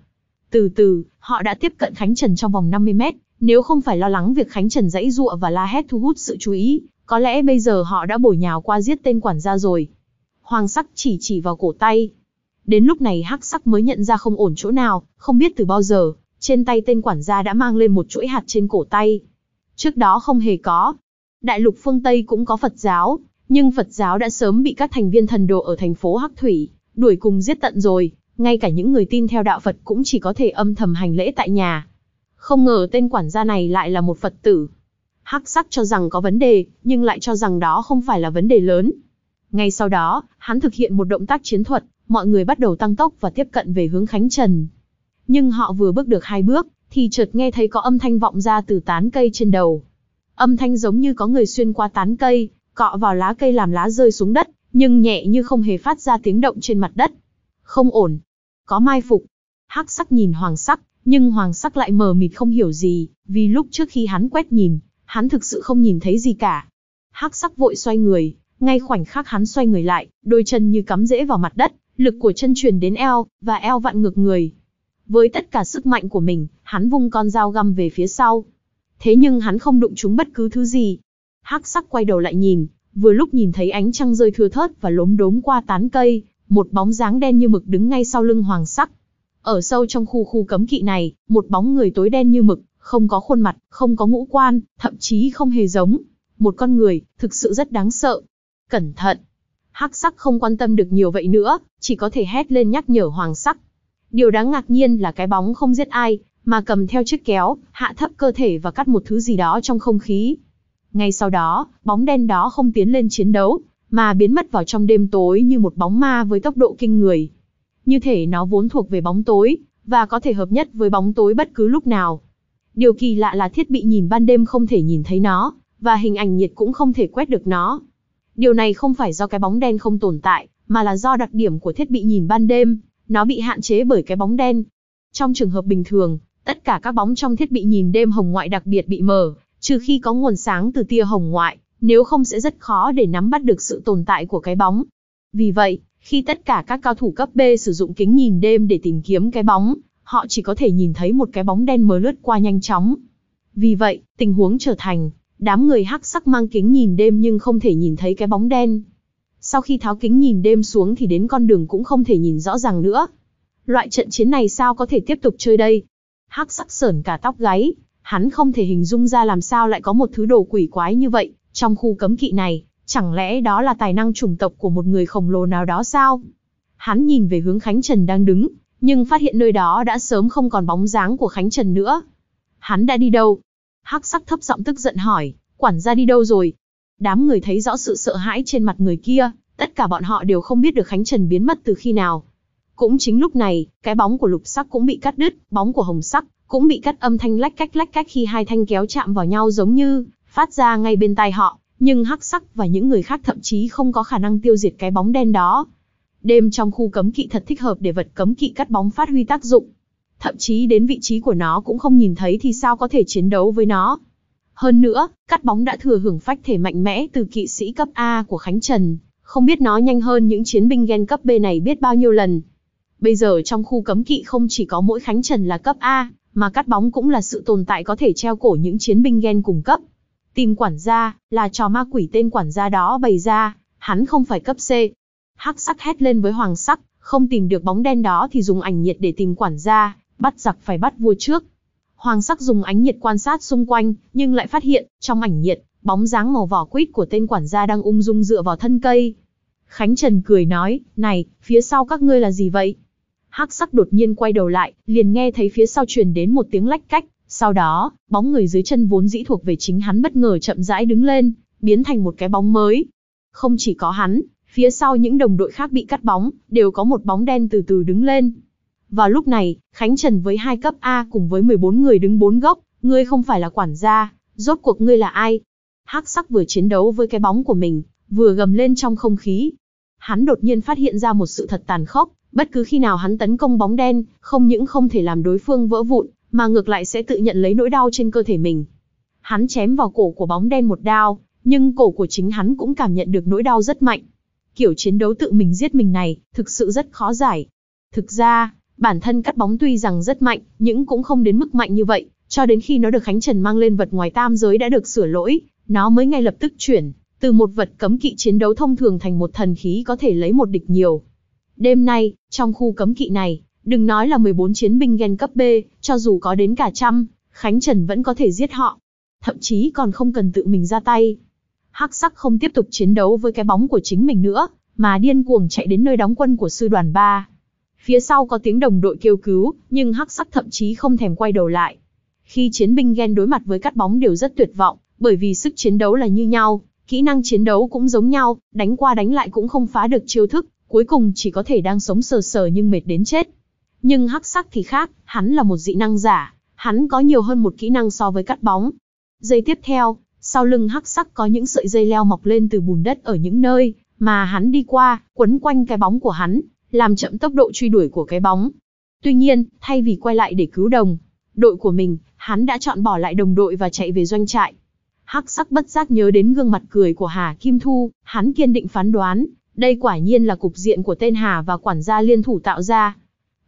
Từ từ, họ đã tiếp cận Khánh Trần trong vòng 50 mét, nếu không phải lo lắng việc Khánh Trần dãy giụa và la hét thu hút sự chú ý, có lẽ bây giờ họ đã bổ nhào qua giết tên quản gia rồi. Hoàng sắc chỉ chỉ vào cổ tay. Đến lúc này hắc sắc mới nhận ra không ổn chỗ nào, không biết từ bao giờ, trên tay tên quản gia đã mang lên một chuỗi hạt trên cổ tay. Trước đó không hề có, đại lục phương Tây cũng có Phật giáo, nhưng Phật giáo đã sớm bị các thành viên thần đồ ở thành phố Hắc Thủy, đuổi cùng giết tận rồi, ngay cả những người tin theo đạo Phật cũng chỉ có thể âm thầm hành lễ tại nhà. Không ngờ tên quản gia này lại là một Phật tử. Hắc sắc cho rằng có vấn đề, nhưng lại cho rằng đó không phải là vấn đề lớn. Ngay sau đó, hắn thực hiện một động tác chiến thuật, mọi người bắt đầu tăng tốc và tiếp cận về hướng Khánh Trần. Nhưng họ vừa bước được hai bước, thì chợt nghe thấy có âm thanh vọng ra từ tán cây trên đầu. Âm thanh giống như có người xuyên qua tán cây, cọ vào lá cây làm lá rơi xuống đất, nhưng nhẹ như không hề phát ra tiếng động trên mặt đất. Không ổn. Có mai phục. Hắc sắc nhìn hoàng sắc, nhưng hoàng sắc lại mờ mịt không hiểu gì, vì lúc trước khi hắn quét nhìn, hắn thực sự không nhìn thấy gì cả. Hắc sắc vội xoay người, ngay khoảnh khắc hắn xoay người lại, đôi chân như cắm rễ vào mặt đất, lực của chân truyền đến eo, và eo vặn ngược người. Với tất cả sức mạnh của mình, hắn vung con dao găm về phía sau, thế nhưng hắn không đụng chúng bất cứ thứ gì. Hắc sắc quay đầu lại nhìn, vừa lúc nhìn thấy ánh trăng rơi thưa thớt và lốm đốm qua tán cây, một bóng dáng đen như mực đứng ngay sau lưng hoàng sắc. Ở sâu trong khu khu cấm kỵ này, một bóng người tối đen như mực, không có khuôn mặt, không có ngũ quan, thậm chí không hề giống. Một con người, thực sự rất đáng sợ. Cẩn thận! Hắc sắc không quan tâm được nhiều vậy nữa, chỉ có thể hét lên nhắc nhở hoàng sắc. Điều đáng ngạc nhiên là cái bóng không giết ai, mà cầm theo chiếc kéo, hạ thấp cơ thể và cắt một thứ gì đó trong không khí. Ngay sau đó, bóng đen đó không tiến lên chiến đấu, mà biến mất vào trong đêm tối như một bóng ma với tốc độ kinh người. Như thể nó vốn thuộc về bóng tối, và có thể hợp nhất với bóng tối bất cứ lúc nào. Điều kỳ lạ là thiết bị nhìn ban đêm không thể nhìn thấy nó, và hình ảnh nhiệt cũng không thể quét được nó. Điều này không phải do cái bóng đen không tồn tại, mà là do đặc điểm của thiết bị nhìn ban đêm, nó bị hạn chế bởi cái bóng đen. Trong trường hợp bình thường, Tất cả các bóng trong thiết bị nhìn đêm hồng ngoại đặc biệt bị mờ, trừ khi có nguồn sáng từ tia hồng ngoại, nếu không sẽ rất khó để nắm bắt được sự tồn tại của cái bóng. Vì vậy, khi tất cả các cao thủ cấp B sử dụng kính nhìn đêm để tìm kiếm cái bóng, họ chỉ có thể nhìn thấy một cái bóng đen mờ lướt qua nhanh chóng. Vì vậy, tình huống trở thành, đám người hắc sắc mang kính nhìn đêm nhưng không thể nhìn thấy cái bóng đen. Sau khi tháo kính nhìn đêm xuống thì đến con đường cũng không thể nhìn rõ ràng nữa. Loại trận chiến này sao có thể tiếp tục chơi đây? hắc sắc sởn cả tóc gáy, hắn không thể hình dung ra làm sao lại có một thứ đồ quỷ quái như vậy, trong khu cấm kỵ này, chẳng lẽ đó là tài năng chủng tộc của một người khổng lồ nào đó sao? Hắn nhìn về hướng Khánh Trần đang đứng, nhưng phát hiện nơi đó đã sớm không còn bóng dáng của Khánh Trần nữa. Hắn đã đi đâu? Hắc sắc thấp giọng tức giận hỏi, quản gia đi đâu rồi? Đám người thấy rõ sự sợ hãi trên mặt người kia, tất cả bọn họ đều không biết được Khánh Trần biến mất từ khi nào, cũng chính lúc này, cái bóng của lục sắc cũng bị cắt đứt, bóng của hồng sắc cũng bị cắt âm thanh lách cách lách cách khi hai thanh kéo chạm vào nhau giống như phát ra ngay bên tai họ, nhưng hắc sắc và những người khác thậm chí không có khả năng tiêu diệt cái bóng đen đó. Đêm trong khu cấm kỵ thật thích hợp để vật cấm kỵ cắt bóng phát huy tác dụng. Thậm chí đến vị trí của nó cũng không nhìn thấy thì sao có thể chiến đấu với nó. Hơn nữa, cắt bóng đã thừa hưởng phách thể mạnh mẽ từ kỵ sĩ cấp A của Khánh Trần, không biết nó nhanh hơn những chiến binh gen cấp B này biết bao nhiêu lần. Bây giờ trong khu cấm kỵ không chỉ có mỗi Khánh Trần là cấp A, mà cắt bóng cũng là sự tồn tại có thể treo cổ những chiến binh ghen cùng cấp. Tìm quản gia, là trò ma quỷ tên quản gia đó bày ra, hắn không phải cấp C. Hắc sắc hét lên với hoàng sắc, không tìm được bóng đen đó thì dùng ảnh nhiệt để tìm quản gia, bắt giặc phải bắt vua trước. Hoàng sắc dùng ánh nhiệt quan sát xung quanh, nhưng lại phát hiện, trong ảnh nhiệt, bóng dáng màu vỏ quýt của tên quản gia đang ung dung dựa vào thân cây. Khánh Trần cười nói, này, phía sau các ngươi là gì vậy? hắc sắc đột nhiên quay đầu lại, liền nghe thấy phía sau truyền đến một tiếng lách cách, sau đó, bóng người dưới chân vốn dĩ thuộc về chính hắn bất ngờ chậm rãi đứng lên, biến thành một cái bóng mới. Không chỉ có hắn, phía sau những đồng đội khác bị cắt bóng, đều có một bóng đen từ từ đứng lên. Vào lúc này, Khánh Trần với hai cấp A cùng với 14 người đứng bốn góc, ngươi không phải là quản gia, rốt cuộc ngươi là ai? Hắc sắc vừa chiến đấu với cái bóng của mình, vừa gầm lên trong không khí. Hắn đột nhiên phát hiện ra một sự thật tàn khốc, Bất cứ khi nào hắn tấn công bóng đen, không những không thể làm đối phương vỡ vụn, mà ngược lại sẽ tự nhận lấy nỗi đau trên cơ thể mình. Hắn chém vào cổ của bóng đen một đao, nhưng cổ của chính hắn cũng cảm nhận được nỗi đau rất mạnh. Kiểu chiến đấu tự mình giết mình này, thực sự rất khó giải. Thực ra, bản thân cắt bóng tuy rằng rất mạnh, nhưng cũng không đến mức mạnh như vậy, cho đến khi nó được Khánh Trần mang lên vật ngoài tam giới đã được sửa lỗi, nó mới ngay lập tức chuyển, từ một vật cấm kỵ chiến đấu thông thường thành một thần khí có thể lấy một địch nhiều. Đêm nay, trong khu cấm kỵ này, đừng nói là 14 chiến binh gen cấp B, cho dù có đến cả trăm, Khánh Trần vẫn có thể giết họ. Thậm chí còn không cần tự mình ra tay. Hắc sắc không tiếp tục chiến đấu với cái bóng của chính mình nữa, mà điên cuồng chạy đến nơi đóng quân của sư đoàn 3. Phía sau có tiếng đồng đội kêu cứu, nhưng hắc sắc thậm chí không thèm quay đầu lại. Khi chiến binh gen đối mặt với cắt bóng đều rất tuyệt vọng, bởi vì sức chiến đấu là như nhau, kỹ năng chiến đấu cũng giống nhau, đánh qua đánh lại cũng không phá được chiêu thức, cuối cùng chỉ có thể đang sống sờ sờ nhưng mệt đến chết. Nhưng hắc sắc thì khác, hắn là một dị năng giả, hắn có nhiều hơn một kỹ năng so với cắt bóng. Dây tiếp theo, sau lưng hắc sắc có những sợi dây leo mọc lên từ bùn đất ở những nơi mà hắn đi qua, quấn quanh cái bóng của hắn, làm chậm tốc độ truy đuổi của cái bóng. Tuy nhiên, thay vì quay lại để cứu đồng, đội của mình, hắn đã chọn bỏ lại đồng đội và chạy về doanh trại. Hắc sắc bất giác nhớ đến gương mặt cười của Hà Kim Thu, hắn kiên định phán đoán, đây quả nhiên là cục diện của tên Hà và quản gia liên thủ tạo ra.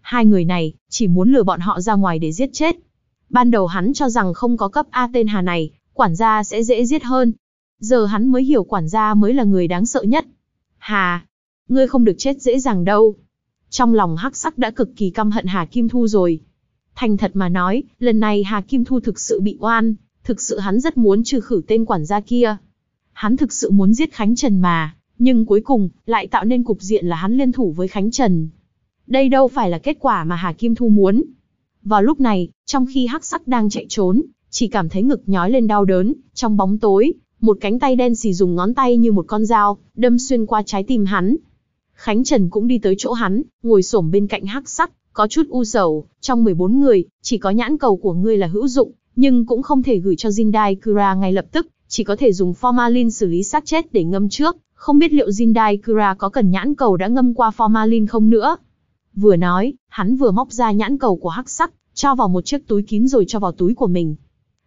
Hai người này, chỉ muốn lừa bọn họ ra ngoài để giết chết. Ban đầu hắn cho rằng không có cấp A tên Hà này, quản gia sẽ dễ giết hơn. Giờ hắn mới hiểu quản gia mới là người đáng sợ nhất. Hà, ngươi không được chết dễ dàng đâu. Trong lòng hắc sắc đã cực kỳ căm hận Hà Kim Thu rồi. Thành thật mà nói, lần này Hà Kim Thu thực sự bị oan, thực sự hắn rất muốn trừ khử tên quản gia kia. Hắn thực sự muốn giết Khánh Trần mà. Nhưng cuối cùng, lại tạo nên cục diện là hắn liên thủ với Khánh Trần. Đây đâu phải là kết quả mà Hà Kim Thu muốn. Vào lúc này, trong khi hắc sắc đang chạy trốn, chỉ cảm thấy ngực nhói lên đau đớn, trong bóng tối, một cánh tay đen xì dùng ngón tay như một con dao, đâm xuyên qua trái tim hắn. Khánh Trần cũng đi tới chỗ hắn, ngồi xổm bên cạnh hắc sắc, có chút u sầu, trong 14 người, chỉ có nhãn cầu của ngươi là hữu dụng, nhưng cũng không thể gửi cho Jindai Kura ngay lập tức, chỉ có thể dùng formalin xử lý xác chết để ngâm trước, không biết liệu Jindai Kura có cần nhãn cầu đã ngâm qua formalin không nữa. Vừa nói, hắn vừa móc ra nhãn cầu của hắc sắc, cho vào một chiếc túi kín rồi cho vào túi của mình.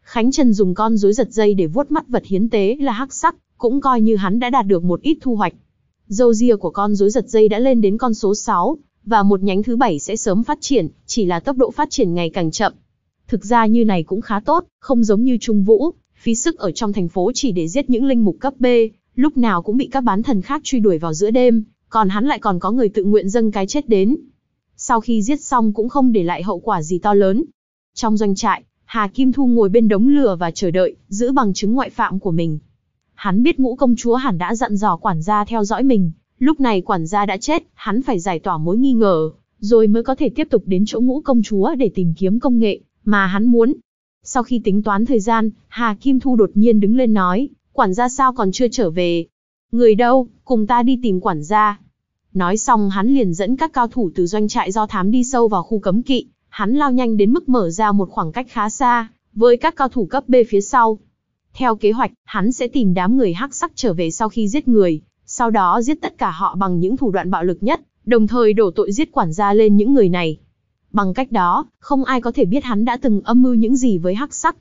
Khánh Trần dùng con rối giật dây để vuốt mắt vật hiến tế là hắc sắc, cũng coi như hắn đã đạt được một ít thu hoạch. Dâu ria của con rối giật dây đã lên đến con số 6, và một nhánh thứ bảy sẽ sớm phát triển, chỉ là tốc độ phát triển ngày càng chậm. Thực ra như này cũng khá tốt, không giống như Trung Vũ, phí sức ở trong thành phố chỉ để giết những linh mục cấp B, lúc nào cũng bị các bán thần khác truy đuổi vào giữa đêm, còn hắn lại còn có người tự nguyện dâng cái chết đến. Sau khi giết xong cũng không để lại hậu quả gì to lớn. Trong doanh trại, Hà Kim Thu ngồi bên đống lửa và chờ đợi, giữ bằng chứng ngoại phạm của mình. Hắn biết ngũ công chúa hẳn đã dặn dò quản gia theo dõi mình, lúc này quản gia đã chết, hắn phải giải tỏa mối nghi ngờ, rồi mới có thể tiếp tục đến chỗ ngũ công chúa để tìm kiếm công nghệ mà hắn muốn. Sau khi tính toán thời gian, Hà Kim Thu đột nhiên đứng lên nói, quản gia sao còn chưa trở về? Người đâu, cùng ta đi tìm quản gia. Nói xong hắn liền dẫn các cao thủ từ doanh trại do thám đi sâu vào khu cấm kỵ, hắn lao nhanh đến mức mở ra một khoảng cách khá xa, với các cao thủ cấp B phía sau. Theo kế hoạch, hắn sẽ tìm đám người hắc sắc trở về sau khi giết người, sau đó giết tất cả họ bằng những thủ đoạn bạo lực nhất, đồng thời đổ tội giết quản gia lên những người này. Bằng cách đó, không ai có thể biết hắn đã từng âm mưu những gì với hắc sắc.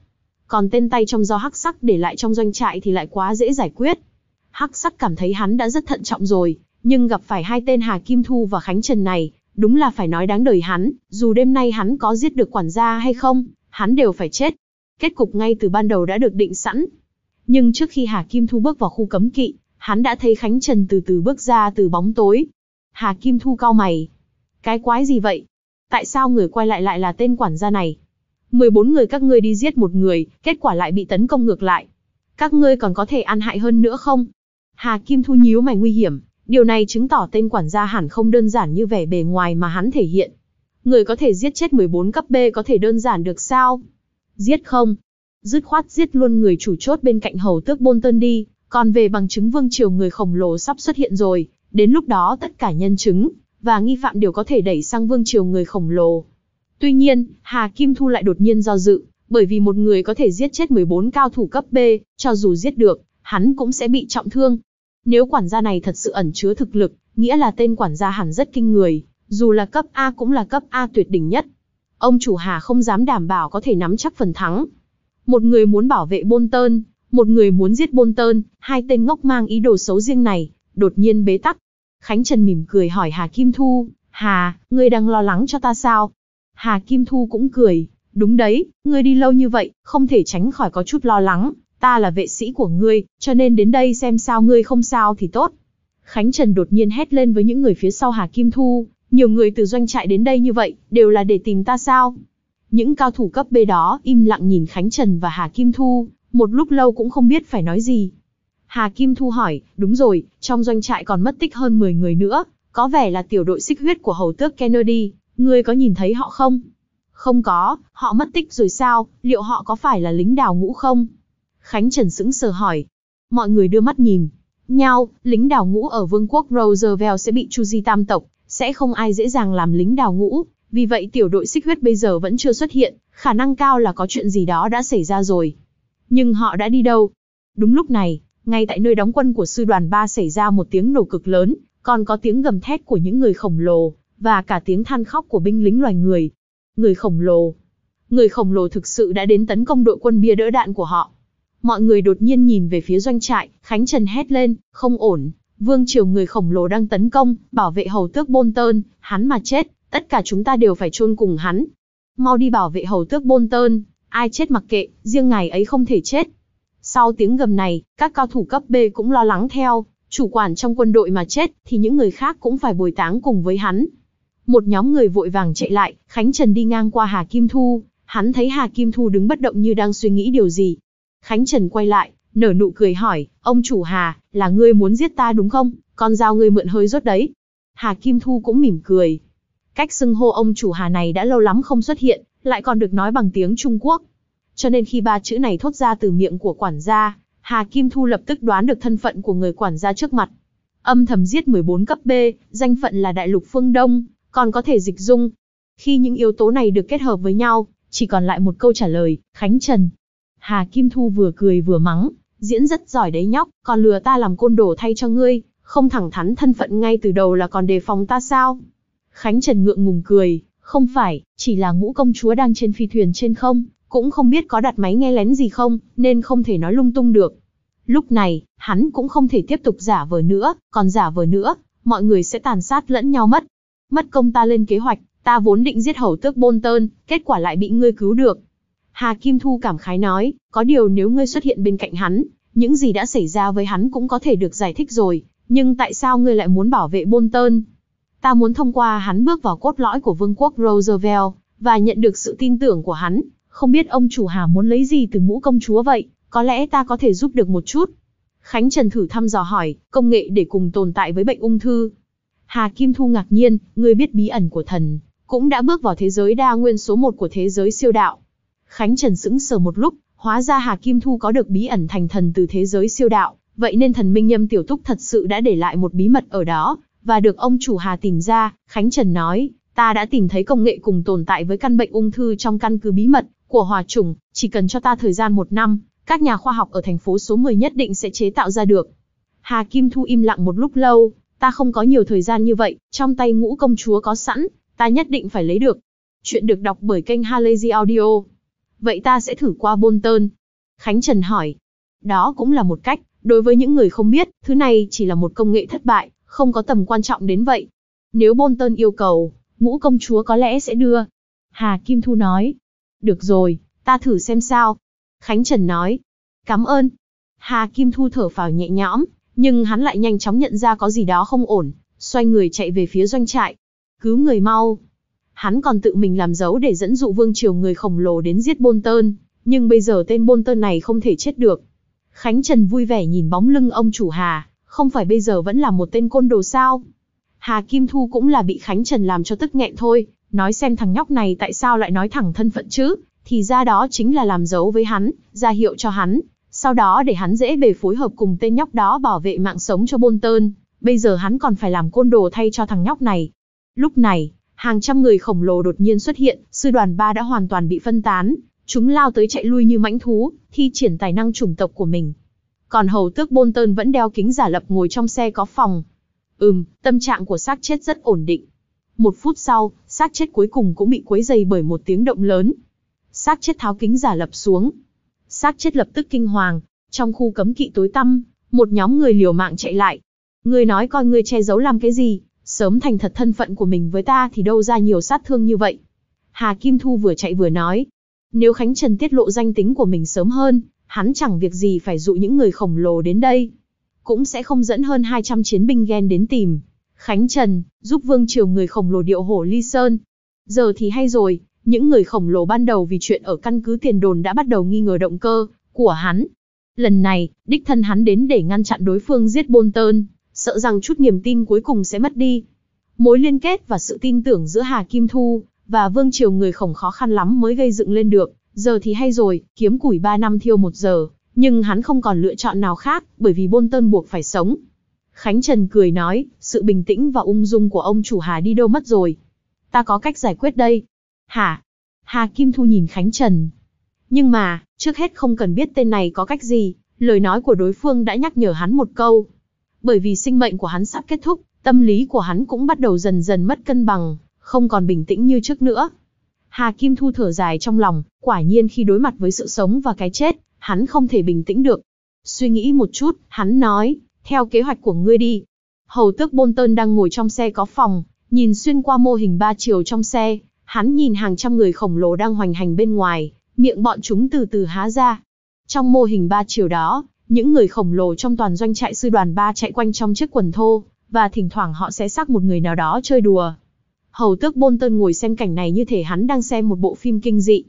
Còn tên tay trong do hắc sắc để lại trong doanh trại thì lại quá dễ giải quyết. Hắc sắc cảm thấy hắn đã rất thận trọng rồi, nhưng gặp phải hai tên Hà Kim Thu và Khánh Trần này, đúng là phải nói đáng đời hắn, dù đêm nay hắn có giết được quản gia hay không, hắn đều phải chết. Kết cục ngay từ ban đầu đã được định sẵn. Nhưng trước khi Hà Kim Thu bước vào khu cấm kỵ, hắn đã thấy Khánh Trần từ từ bước ra từ bóng tối. Hà Kim Thu cao mày. Cái quái gì vậy? Tại sao người quay lại lại là tên quản gia này? 14 người các ngươi đi giết một người, kết quả lại bị tấn công ngược lại. Các ngươi còn có thể ăn hại hơn nữa không? Hà Kim Thu nhíu mày nguy hiểm, điều này chứng tỏ tên quản gia hẳn không đơn giản như vẻ bề ngoài mà hắn thể hiện. Người có thể giết chết 14 cấp B có thể đơn giản được sao? Giết không? Dứt khoát giết luôn người chủ chốt bên cạnh hầu tước Bolton đi, còn về bằng chứng vương triều người khổng lồ sắp xuất hiện rồi, đến lúc đó tất cả nhân chứng và nghi phạm đều có thể đẩy sang vương triều người khổng lồ. Tuy nhiên, Hà Kim Thu lại đột nhiên do dự, bởi vì một người có thể giết chết 14 cao thủ cấp B, cho dù giết được, hắn cũng sẽ bị trọng thương. Nếu quản gia này thật sự ẩn chứa thực lực, nghĩa là tên quản gia hẳn rất kinh người, dù là cấp A cũng là cấp A tuyệt đỉnh nhất. Ông chủ Hà không dám đảm bảo có thể nắm chắc phần thắng. Một người muốn bảo vệ Bôn Tơn, một người muốn giết Bôn Tơn, hai tên ngốc mang ý đồ xấu riêng này, đột nhiên bế tắc. Khánh Trần mỉm cười hỏi Hà Kim Thu, Hà, ngươi đang lo lắng cho ta sao? Hà Kim Thu cũng cười, đúng đấy, ngươi đi lâu như vậy, không thể tránh khỏi có chút lo lắng, ta là vệ sĩ của ngươi, cho nên đến đây xem sao ngươi không sao thì tốt. Khánh Trần đột nhiên hét lên với những người phía sau Hà Kim Thu, nhiều người từ doanh trại đến đây như vậy, đều là để tìm ta sao? Những cao thủ cấp B đó im lặng nhìn Khánh Trần và Hà Kim Thu, một lúc lâu cũng không biết phải nói gì. Hà Kim Thu hỏi, đúng rồi, trong doanh trại còn mất tích hơn 10 người nữa, có vẻ là tiểu đội xích huyết của hầu tước Kennedy ngươi có nhìn thấy họ không? Không có, họ mất tích rồi sao, liệu họ có phải là lính đào ngũ không? Khánh Trần sững sờ hỏi. Mọi người đưa mắt nhìn. Nhau, lính đào ngũ ở vương quốc Roosevelt sẽ bị Chu Di tam tộc, sẽ không ai dễ dàng làm lính đào ngũ. Vì vậy tiểu đội xích huyết bây giờ vẫn chưa xuất hiện, khả năng cao là có chuyện gì đó đã xảy ra rồi. Nhưng họ đã đi đâu? Đúng lúc này, ngay tại nơi đóng quân của sư đoàn 3 xảy ra một tiếng nổ cực lớn, còn có tiếng gầm thét của những người khổng lồ, và cả tiếng than khóc của binh lính loài người. Người khổng lồ. Người khổng lồ thực sự đã đến tấn công đội quân bia đỡ đạn của họ. Mọi người đột nhiên nhìn về phía doanh trại, Khánh Trần hét lên, không ổn, vương triều người khổng lồ đang tấn công, bảo vệ hầu tước Bôn Tơn, hắn mà chết, tất cả chúng ta đều phải chôn cùng hắn. Mau đi bảo vệ hầu tước Bôn Tơn, ai chết mặc kệ, riêng ngài ấy không thể chết. Sau tiếng gầm này, các cao thủ cấp B cũng lo lắng theo, chủ quản trong quân đội mà chết thì những người khác cũng phải bồi táng cùng với hắn, một nhóm người vội vàng chạy lại, Khánh Trần đi ngang qua Hà Kim Thu, hắn thấy Hà Kim Thu đứng bất động như đang suy nghĩ điều gì. Khánh Trần quay lại, nở nụ cười hỏi, ông chủ Hà, là ngươi muốn giết ta đúng không, con dao ngươi mượn hơi rốt đấy. Hà Kim Thu cũng mỉm cười. Cách xưng hô ông chủ Hà này đã lâu lắm không xuất hiện, lại còn được nói bằng tiếng Trung Quốc. Cho nên khi ba chữ này thốt ra từ miệng của quản gia, Hà Kim Thu lập tức đoán được thân phận của người quản gia trước mặt. Âm thầm giết 14 cấp B, danh phận là Đại lục Phương Đông, còn có thể dịch dung. Khi những yếu tố này được kết hợp với nhau, chỉ còn lại một câu trả lời, Khánh Trần. Hà Kim Thu vừa cười vừa mắng, diễn rất giỏi đấy nhóc, còn lừa ta làm côn đồ thay cho ngươi, không thẳng thắn thân phận ngay từ đầu là còn đề phòng ta sao? Khánh Trần ngượng ngùng cười, không phải, chỉ là ngũ công chúa đang trên phi thuyền trên không, cũng không biết có đặt máy nghe lén gì không, nên không thể nói lung tung được. Lúc này, hắn cũng không thể tiếp tục giả vờ nữa, còn giả vờ nữa, mọi người sẽ tàn sát lẫn nhau mất, Mất công ta lên kế hoạch, ta vốn định giết hầu tước Bolton, kết quả lại bị ngươi cứu được. Hà Kim Thu cảm khái nói, có điều nếu ngươi xuất hiện bên cạnh hắn, những gì đã xảy ra với hắn cũng có thể được giải thích rồi, nhưng tại sao ngươi lại muốn bảo vệ Bolton? Ta muốn thông qua hắn bước vào cốt lõi của vương quốc Roosevelt, và nhận được sự tin tưởng của hắn. Không biết ông chủ Hà muốn lấy gì từ mũ công chúa vậy, có lẽ ta có thể giúp được một chút. Khánh Trần thử thăm dò hỏi, công nghệ để cùng tồn tại với bệnh ung thư, Hà Kim Thu ngạc nhiên, người biết bí ẩn của thần, cũng đã bước vào thế giới đa nguyên số một của thế giới siêu đạo. Khánh Trần sững sờ một lúc, hóa ra Hà Kim Thu có được bí ẩn thành thần từ thế giới siêu đạo, vậy nên thần Minh Nhâm Tiểu Túc thật sự đã để lại một bí mật ở đó, và được ông chủ Hà tìm ra, Khánh Trần nói, ta đã tìm thấy công nghệ cùng tồn tại với căn bệnh ung thư trong căn cứ bí mật của hòa trùng, chỉ cần cho ta thời gian một năm, các nhà khoa học ở thành phố số 10 nhất định sẽ chế tạo ra được. Hà Kim Thu im lặng một lúc lâu, ta không có nhiều thời gian như vậy, trong tay ngũ công chúa có sẵn, ta nhất định phải lấy được. Chuyện được đọc bởi kênh Halazy Audio. Vậy ta sẽ thử qua Bolton. Khánh Trần hỏi. Đó cũng là một cách, đối với những người không biết, thứ này chỉ là một công nghệ thất bại, không có tầm quan trọng đến vậy. Nếu Bolton yêu cầu, ngũ công chúa có lẽ sẽ đưa. Hà Kim Thu nói. Được rồi, ta thử xem sao. Khánh Trần nói. Cảm ơn. Hà Kim Thu thở phào nhẹ nhõm, nhưng hắn lại nhanh chóng nhận ra có gì đó không ổn, xoay người chạy về phía doanh trại. Cứu người mau. Hắn còn tự mình làm dấu để dẫn dụ vương triều người khổng lồ đến giết Bôn Tơn, nhưng bây giờ tên Bôn Tơn này không thể chết được. Khánh Trần vui vẻ nhìn bóng lưng ông chủ Hà, không phải bây giờ vẫn là một tên côn đồ sao? Hà Kim Thu cũng là bị Khánh Trần làm cho tức nghẹn thôi, nói xem thằng nhóc này tại sao lại nói thẳng thân phận chứ, thì ra đó chính là làm dấu với hắn, ra hiệu cho hắn, sau đó để hắn dễ bề phối hợp cùng tên nhóc đó bảo vệ mạng sống cho Bolton, bây giờ hắn còn phải làm côn đồ thay cho thằng nhóc này. Lúc này, hàng trăm người khổng lồ đột nhiên xuất hiện, sư đoàn 3 đã hoàn toàn bị phân tán, chúng lao tới chạy lui như mãnh thú, thi triển tài năng chủng tộc của mình. Còn hầu tước Bolton vẫn đeo kính giả lập ngồi trong xe có phòng. Ừm, tâm trạng của xác chết rất ổn định. Một phút sau, xác chết cuối cùng cũng bị quấy dày bởi một tiếng động lớn. Xác chết tháo kính giả lập xuống, xác chết lập tức kinh hoàng, trong khu cấm kỵ tối tăm, một nhóm người liều mạng chạy lại. người nói coi ngươi che giấu làm cái gì, sớm thành thật thân phận của mình với ta thì đâu ra nhiều sát thương như vậy. Hà Kim Thu vừa chạy vừa nói, nếu Khánh Trần tiết lộ danh tính của mình sớm hơn, hắn chẳng việc gì phải dụ những người khổng lồ đến đây. Cũng sẽ không dẫn hơn 200 chiến binh ghen đến tìm. Khánh Trần, giúp Vương Triều người khổng lồ điệu hổ Ly Sơn. Giờ thì hay rồi, những người khổng lồ ban đầu vì chuyện ở căn cứ tiền đồn đã bắt đầu nghi ngờ động cơ của hắn. Lần này, đích thân hắn đến để ngăn chặn đối phương giết Bolton, sợ rằng chút niềm tin cuối cùng sẽ mất đi. Mối liên kết và sự tin tưởng giữa Hà Kim Thu và Vương Triều người khổng khó khăn lắm mới gây dựng lên được, giờ thì hay rồi, kiếm củi 3 năm thiêu 1 giờ, nhưng hắn không còn lựa chọn nào khác, bởi vì Bolton buộc phải sống. Khánh Trần cười nói, sự bình tĩnh và ung dung của ông chủ Hà đi đâu mất rồi. Ta có cách giải quyết đây, Hả? Hà Kim Thu nhìn Khánh Trần. Nhưng mà, trước hết không cần biết tên này có cách gì, lời nói của đối phương đã nhắc nhở hắn một câu. Bởi vì sinh mệnh của hắn sắp kết thúc, tâm lý của hắn cũng bắt đầu dần dần mất cân bằng, không còn bình tĩnh như trước nữa. Hà Kim Thu thở dài trong lòng, quả nhiên khi đối mặt với sự sống và cái chết, hắn không thể bình tĩnh được. Suy nghĩ một chút, hắn nói, theo kế hoạch của ngươi đi. Hầu tước Bôn Tơn đang ngồi trong xe có phòng, nhìn xuyên qua mô hình ba chiều trong xe, Hắn nhìn hàng trăm người khổng lồ đang hoành hành bên ngoài, miệng bọn chúng từ từ há ra. Trong mô hình ba chiều đó, những người khổng lồ trong toàn doanh trại sư đoàn ba chạy quanh trong chiếc quần thô, và thỉnh thoảng họ sẽ sắc một người nào đó chơi đùa. Hầu tước Bolton ngồi xem cảnh này như thể hắn đang xem một bộ phim kinh dị.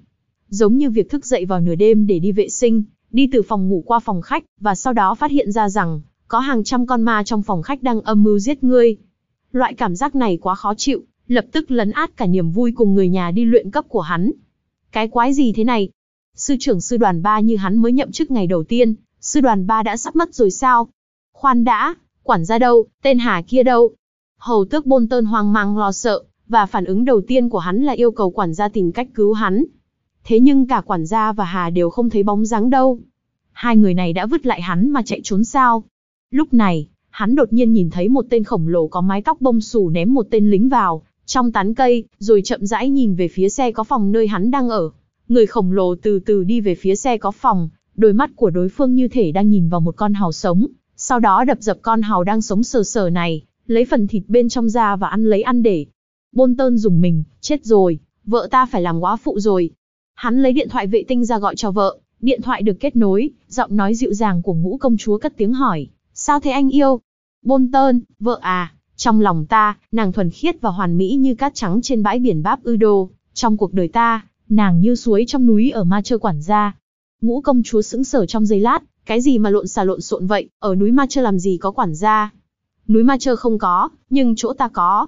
Giống như việc thức dậy vào nửa đêm để đi vệ sinh, đi từ phòng ngủ qua phòng khách, và sau đó phát hiện ra rằng, có hàng trăm con ma trong phòng khách đang âm mưu giết ngươi. Loại cảm giác này quá khó chịu, lập tức lấn át cả niềm vui cùng người nhà đi luyện cấp của hắn. Cái quái gì thế này? Sư trưởng sư đoàn 3 như hắn mới nhậm chức ngày đầu tiên, sư đoàn 3 đã sắp mất rồi sao? Khoan đã, quản gia đâu, tên Hà kia đâu? Hầu tước bôn tơn hoang mang lo sợ, và phản ứng đầu tiên của hắn là yêu cầu quản gia tìm cách cứu hắn. Thế nhưng cả quản gia và Hà đều không thấy bóng dáng đâu. Hai người này đã vứt lại hắn mà chạy trốn sao? Lúc này, hắn đột nhiên nhìn thấy một tên khổng lồ có mái tóc bông xù ném một tên lính vào, trong tán cây, rồi chậm rãi nhìn về phía xe có phòng nơi hắn đang ở. Người khổng lồ từ từ đi về phía xe có phòng, đôi mắt của đối phương như thể đang nhìn vào một con hào sống, sau đó đập dập con hào đang sống sờ sờ này, lấy phần thịt bên trong ra và ăn lấy ăn để. Bôn tơn dùng mình, chết rồi, vợ ta phải làm quá phụ rồi. Hắn lấy điện thoại vệ tinh ra gọi cho vợ, điện thoại được kết nối, giọng nói dịu dàng của ngũ công chúa cất tiếng hỏi, sao thế anh yêu? Bôn tơn, vợ à, trong lòng ta, nàng thuần khiết và hoàn mỹ như cát trắng trên bãi biển Báp Ư Đô. Trong cuộc đời ta, nàng như suối trong núi ở Ma Chơ quản gia. Ngũ công chúa sững sờ trong giây lát, cái gì mà lộn xà lộn xộn vậy, ở núi Ma Chơ làm gì có quản gia. Núi Ma Chơ không có, nhưng chỗ ta có.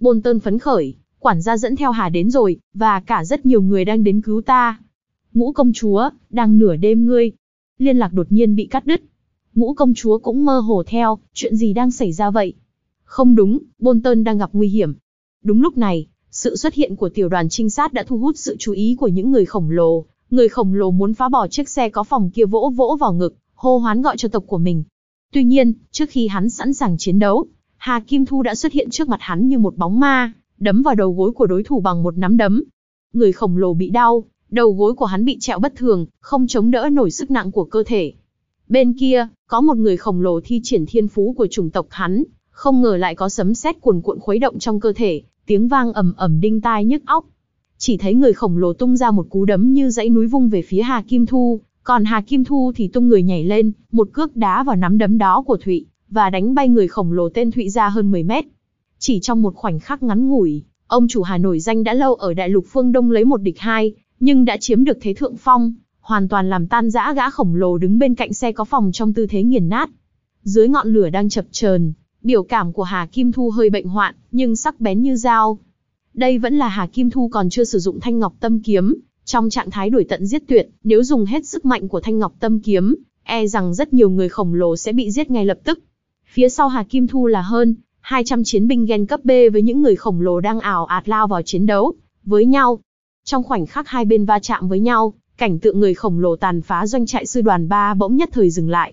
Bồn tơn phấn khởi, quản gia dẫn theo Hà đến rồi, và cả rất nhiều người đang đến cứu ta. Ngũ công chúa, đang nửa đêm ngươi. Liên lạc đột nhiên bị cắt đứt. Ngũ công chúa cũng mơ hồ theo, chuyện gì đang xảy ra vậy? Không đúng, Bolton đang gặp nguy hiểm. Đúng lúc này, sự xuất hiện của tiểu đoàn trinh sát đã thu hút sự chú ý của những người khổng lồ. Người khổng lồ muốn phá bỏ chiếc xe có phòng kia vỗ vỗ vào ngực, hô hoán gọi cho tộc của mình. Tuy nhiên, trước khi hắn sẵn sàng chiến đấu, Hà Kim Thu đã xuất hiện trước mặt hắn như một bóng ma, đấm vào đầu gối của đối thủ bằng một nắm đấm. Người khổng lồ bị đau, đầu gối của hắn bị trẹo bất thường, không chống đỡ nổi sức nặng của cơ thể. Bên kia, có một người khổng lồ thi triển thiên phú của chủng tộc hắn, không ngờ lại có sấm sét cuồn cuộn khuấy động trong cơ thể, tiếng vang ầm ầm đinh tai nhức óc. Chỉ thấy người khổng lồ tung ra một cú đấm như dãy núi vung về phía Hà Kim Thu, còn Hà Kim Thu thì tung người nhảy lên, một cước đá vào nắm đấm đó của Thụy, và đánh bay người khổng lồ tên Thụy ra hơn 10 mét. Chỉ trong một khoảnh khắc ngắn ngủi, ông chủ Hà Nội danh đã lâu ở đại lục phương Đông lấy một địch hai, nhưng đã chiếm được thế thượng phong, hoàn toàn làm tan rã gã khổng lồ đứng bên cạnh xe có phòng trong tư thế nghiền nát. Dưới ngọn lửa đang chập chờn, Biểu cảm của Hà Kim Thu hơi bệnh hoạn, nhưng sắc bén như dao. Đây vẫn là Hà Kim Thu còn chưa sử dụng thanh ngọc tâm kiếm, trong trạng thái đuổi tận giết tuyệt, nếu dùng hết sức mạnh của thanh ngọc tâm kiếm, e rằng rất nhiều người khổng lồ sẽ bị giết ngay lập tức. Phía sau Hà Kim Thu là hơn 200 chiến binh gen cấp B với những người khổng lồ đang ảo ạt lao vào chiến đấu với nhau. Trong khoảnh khắc hai bên va chạm với nhau, cảnh tượng người khổng lồ tàn phá doanh trại sư đoàn 3 bỗng nhất thời dừng lại.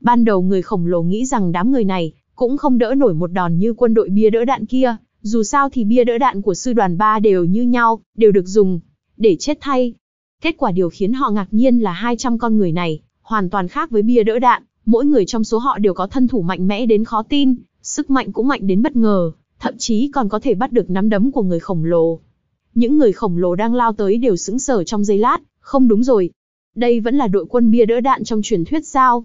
Ban đầu người khổng lồ nghĩ rằng đám người này cũng không đỡ nổi một đòn như quân đội bia đỡ đạn kia, dù sao thì bia đỡ đạn của sư đoàn 3 đều như nhau, đều được dùng để chết thay. Kết quả điều khiến họ ngạc nhiên là 200 con người này, hoàn toàn khác với bia đỡ đạn, mỗi người trong số họ đều có thân thủ mạnh mẽ đến khó tin, sức mạnh cũng mạnh đến bất ngờ, thậm chí còn có thể bắt được nắm đấm của người khổng lồ. Những người khổng lồ đang lao tới đều sững sờ trong giây lát, không đúng rồi. Đây vẫn là đội quân bia đỡ đạn trong truyền thuyết sao?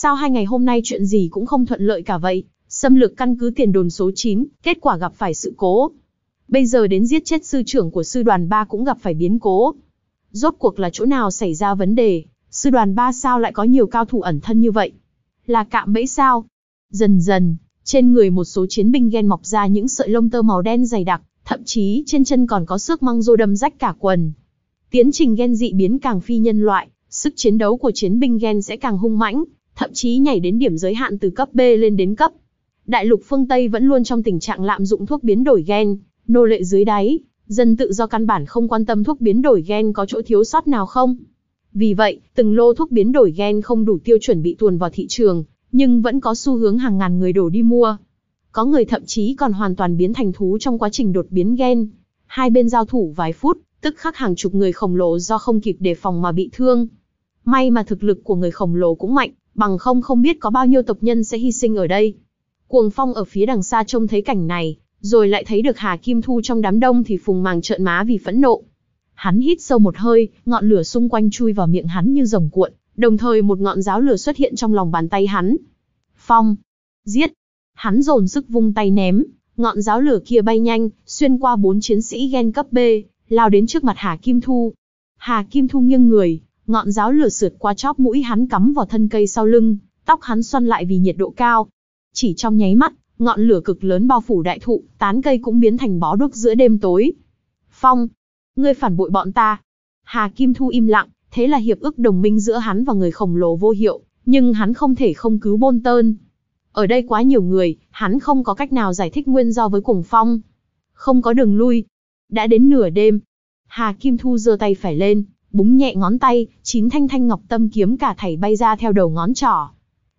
Sao hai ngày hôm nay chuyện gì cũng không thuận lợi cả vậy? Xâm lược căn cứ tiền đồn số 9, kết quả gặp phải sự cố. Bây giờ đến giết chết sư trưởng của sư đoàn 3 cũng gặp phải biến cố. Rốt cuộc là chỗ nào xảy ra vấn đề, sư đoàn 3 sao lại có nhiều cao thủ ẩn thân như vậy? Là cạm bẫy sao? Dần dần, trên người một số chiến binh ghen mọc ra những sợi lông tơ màu đen dày đặc, thậm chí trên chân còn có xước măng rô đâm rách cả quần. Tiến trình ghen dị biến càng phi nhân loại, sức chiến đấu của chiến binh ghen sẽ càng hung mãnh, thậm chí nhảy đến điểm giới hạn từ cấp B lên đến cấp. Đại lục phương Tây vẫn luôn trong tình trạng lạm dụng thuốc biến đổi gen, nô lệ dưới đáy, dân tự do căn bản không quan tâm thuốc biến đổi gen có chỗ thiếu sót nào không. Vì vậy, từng lô thuốc biến đổi gen không đủ tiêu chuẩn bị tuồn vào thị trường, nhưng vẫn có xu hướng hàng ngàn người đổ đi mua. Có người thậm chí còn hoàn toàn biến thành thú trong quá trình đột biến gen. Hai bên giao thủ vài phút, tức khắc hàng chục người khổng lồ do không kịp đề phòng mà bị thương. May mà thực lực của người khổng lồ cũng mạnh, bằng không không biết có bao nhiêu tộc nhân sẽ hy sinh ở đây. Cuồng phong ở phía đằng xa trông thấy cảnh này, rồi lại thấy được Hà Kim Thu trong đám đông thì phùng màng trợn má vì phẫn nộ. Hắn hít sâu một hơi, ngọn lửa xung quanh chui vào miệng hắn như rồng cuộn, đồng thời một ngọn giáo lửa xuất hiện trong lòng bàn tay hắn. Phong! Giết! Hắn dồn sức vung tay ném, ngọn giáo lửa kia bay nhanh, xuyên qua bốn chiến sĩ ghen cấp B, lao đến trước mặt Hà Kim Thu. Hà Kim Thu nghiêng người, Ngọn giáo lửa sượt qua chóp mũi hắn cắm vào thân cây sau lưng, tóc hắn xoăn lại vì nhiệt độ cao. Chỉ trong nháy mắt, ngọn lửa cực lớn bao phủ đại thụ, tán cây cũng biến thành bó đuốc giữa đêm tối. Phong, ngươi phản bội bọn ta. Hà Kim Thu im lặng, thế là hiệp ước đồng minh giữa hắn và người khổng lồ vô hiệu, nhưng hắn không thể không cứu Bôn Tơn. Ở đây quá nhiều người, hắn không có cách nào giải thích nguyên do với Cuồng Phong. Không có đường lui. Đã đến nửa đêm, Hà Kim Thu giơ tay phải lên, búng nhẹ ngón tay, chín thanh thanh ngọc tâm kiếm cả thảy bay ra theo đầu ngón trỏ.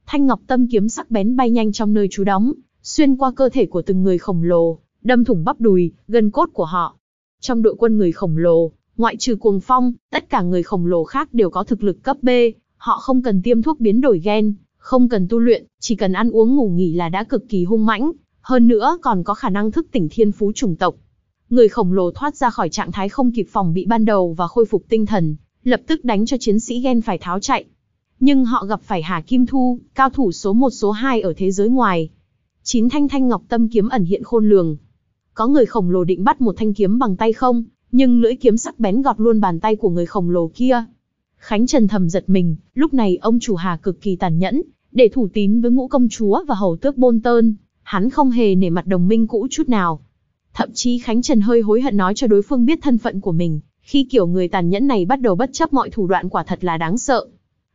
Thanh ngọc tâm kiếm sắc bén bay nhanh trong nơi chú đóng, xuyên qua cơ thể của từng người khổng lồ, đâm thủng bắp đùi, gần cốt của họ. Trong đội quân người khổng lồ, ngoại trừ cuồng phong, tất cả người khổng lồ khác đều có thực lực cấp B, họ không cần tiêm thuốc biến đổi gen, không cần tu luyện, chỉ cần ăn uống ngủ nghỉ là đã cực kỳ hung mãnh, hơn nữa còn có khả năng thức tỉnh thiên phú chủng tộc. Người khổng lồ thoát ra khỏi trạng thái không kịp phòng bị ban đầu và khôi phục tinh thần, lập tức đánh cho chiến sĩ ghen phải tháo chạy. Nhưng họ gặp phải Hà Kim Thu, cao thủ số 1 số 2 ở thế giới ngoài. Chín thanh thanh ngọc tâm kiếm ẩn hiện khôn lường. Có người khổng lồ định bắt một thanh kiếm bằng tay không, nhưng lưỡi kiếm sắc bén gọt luôn bàn tay của người khổng lồ kia. Khánh Trần thầm giật mình, lúc này ông chủ Hà cực kỳ tàn nhẫn, để thủ tín với ngũ công chúa và hầu tước Bôn Tơn, hắn không hề nể mặt đồng minh cũ chút nào, Thậm chí Khánh Trần hơi hối hận nói cho đối phương biết thân phận của mình, khi kiểu người tàn nhẫn này bắt đầu bất chấp mọi thủ đoạn quả thật là đáng sợ.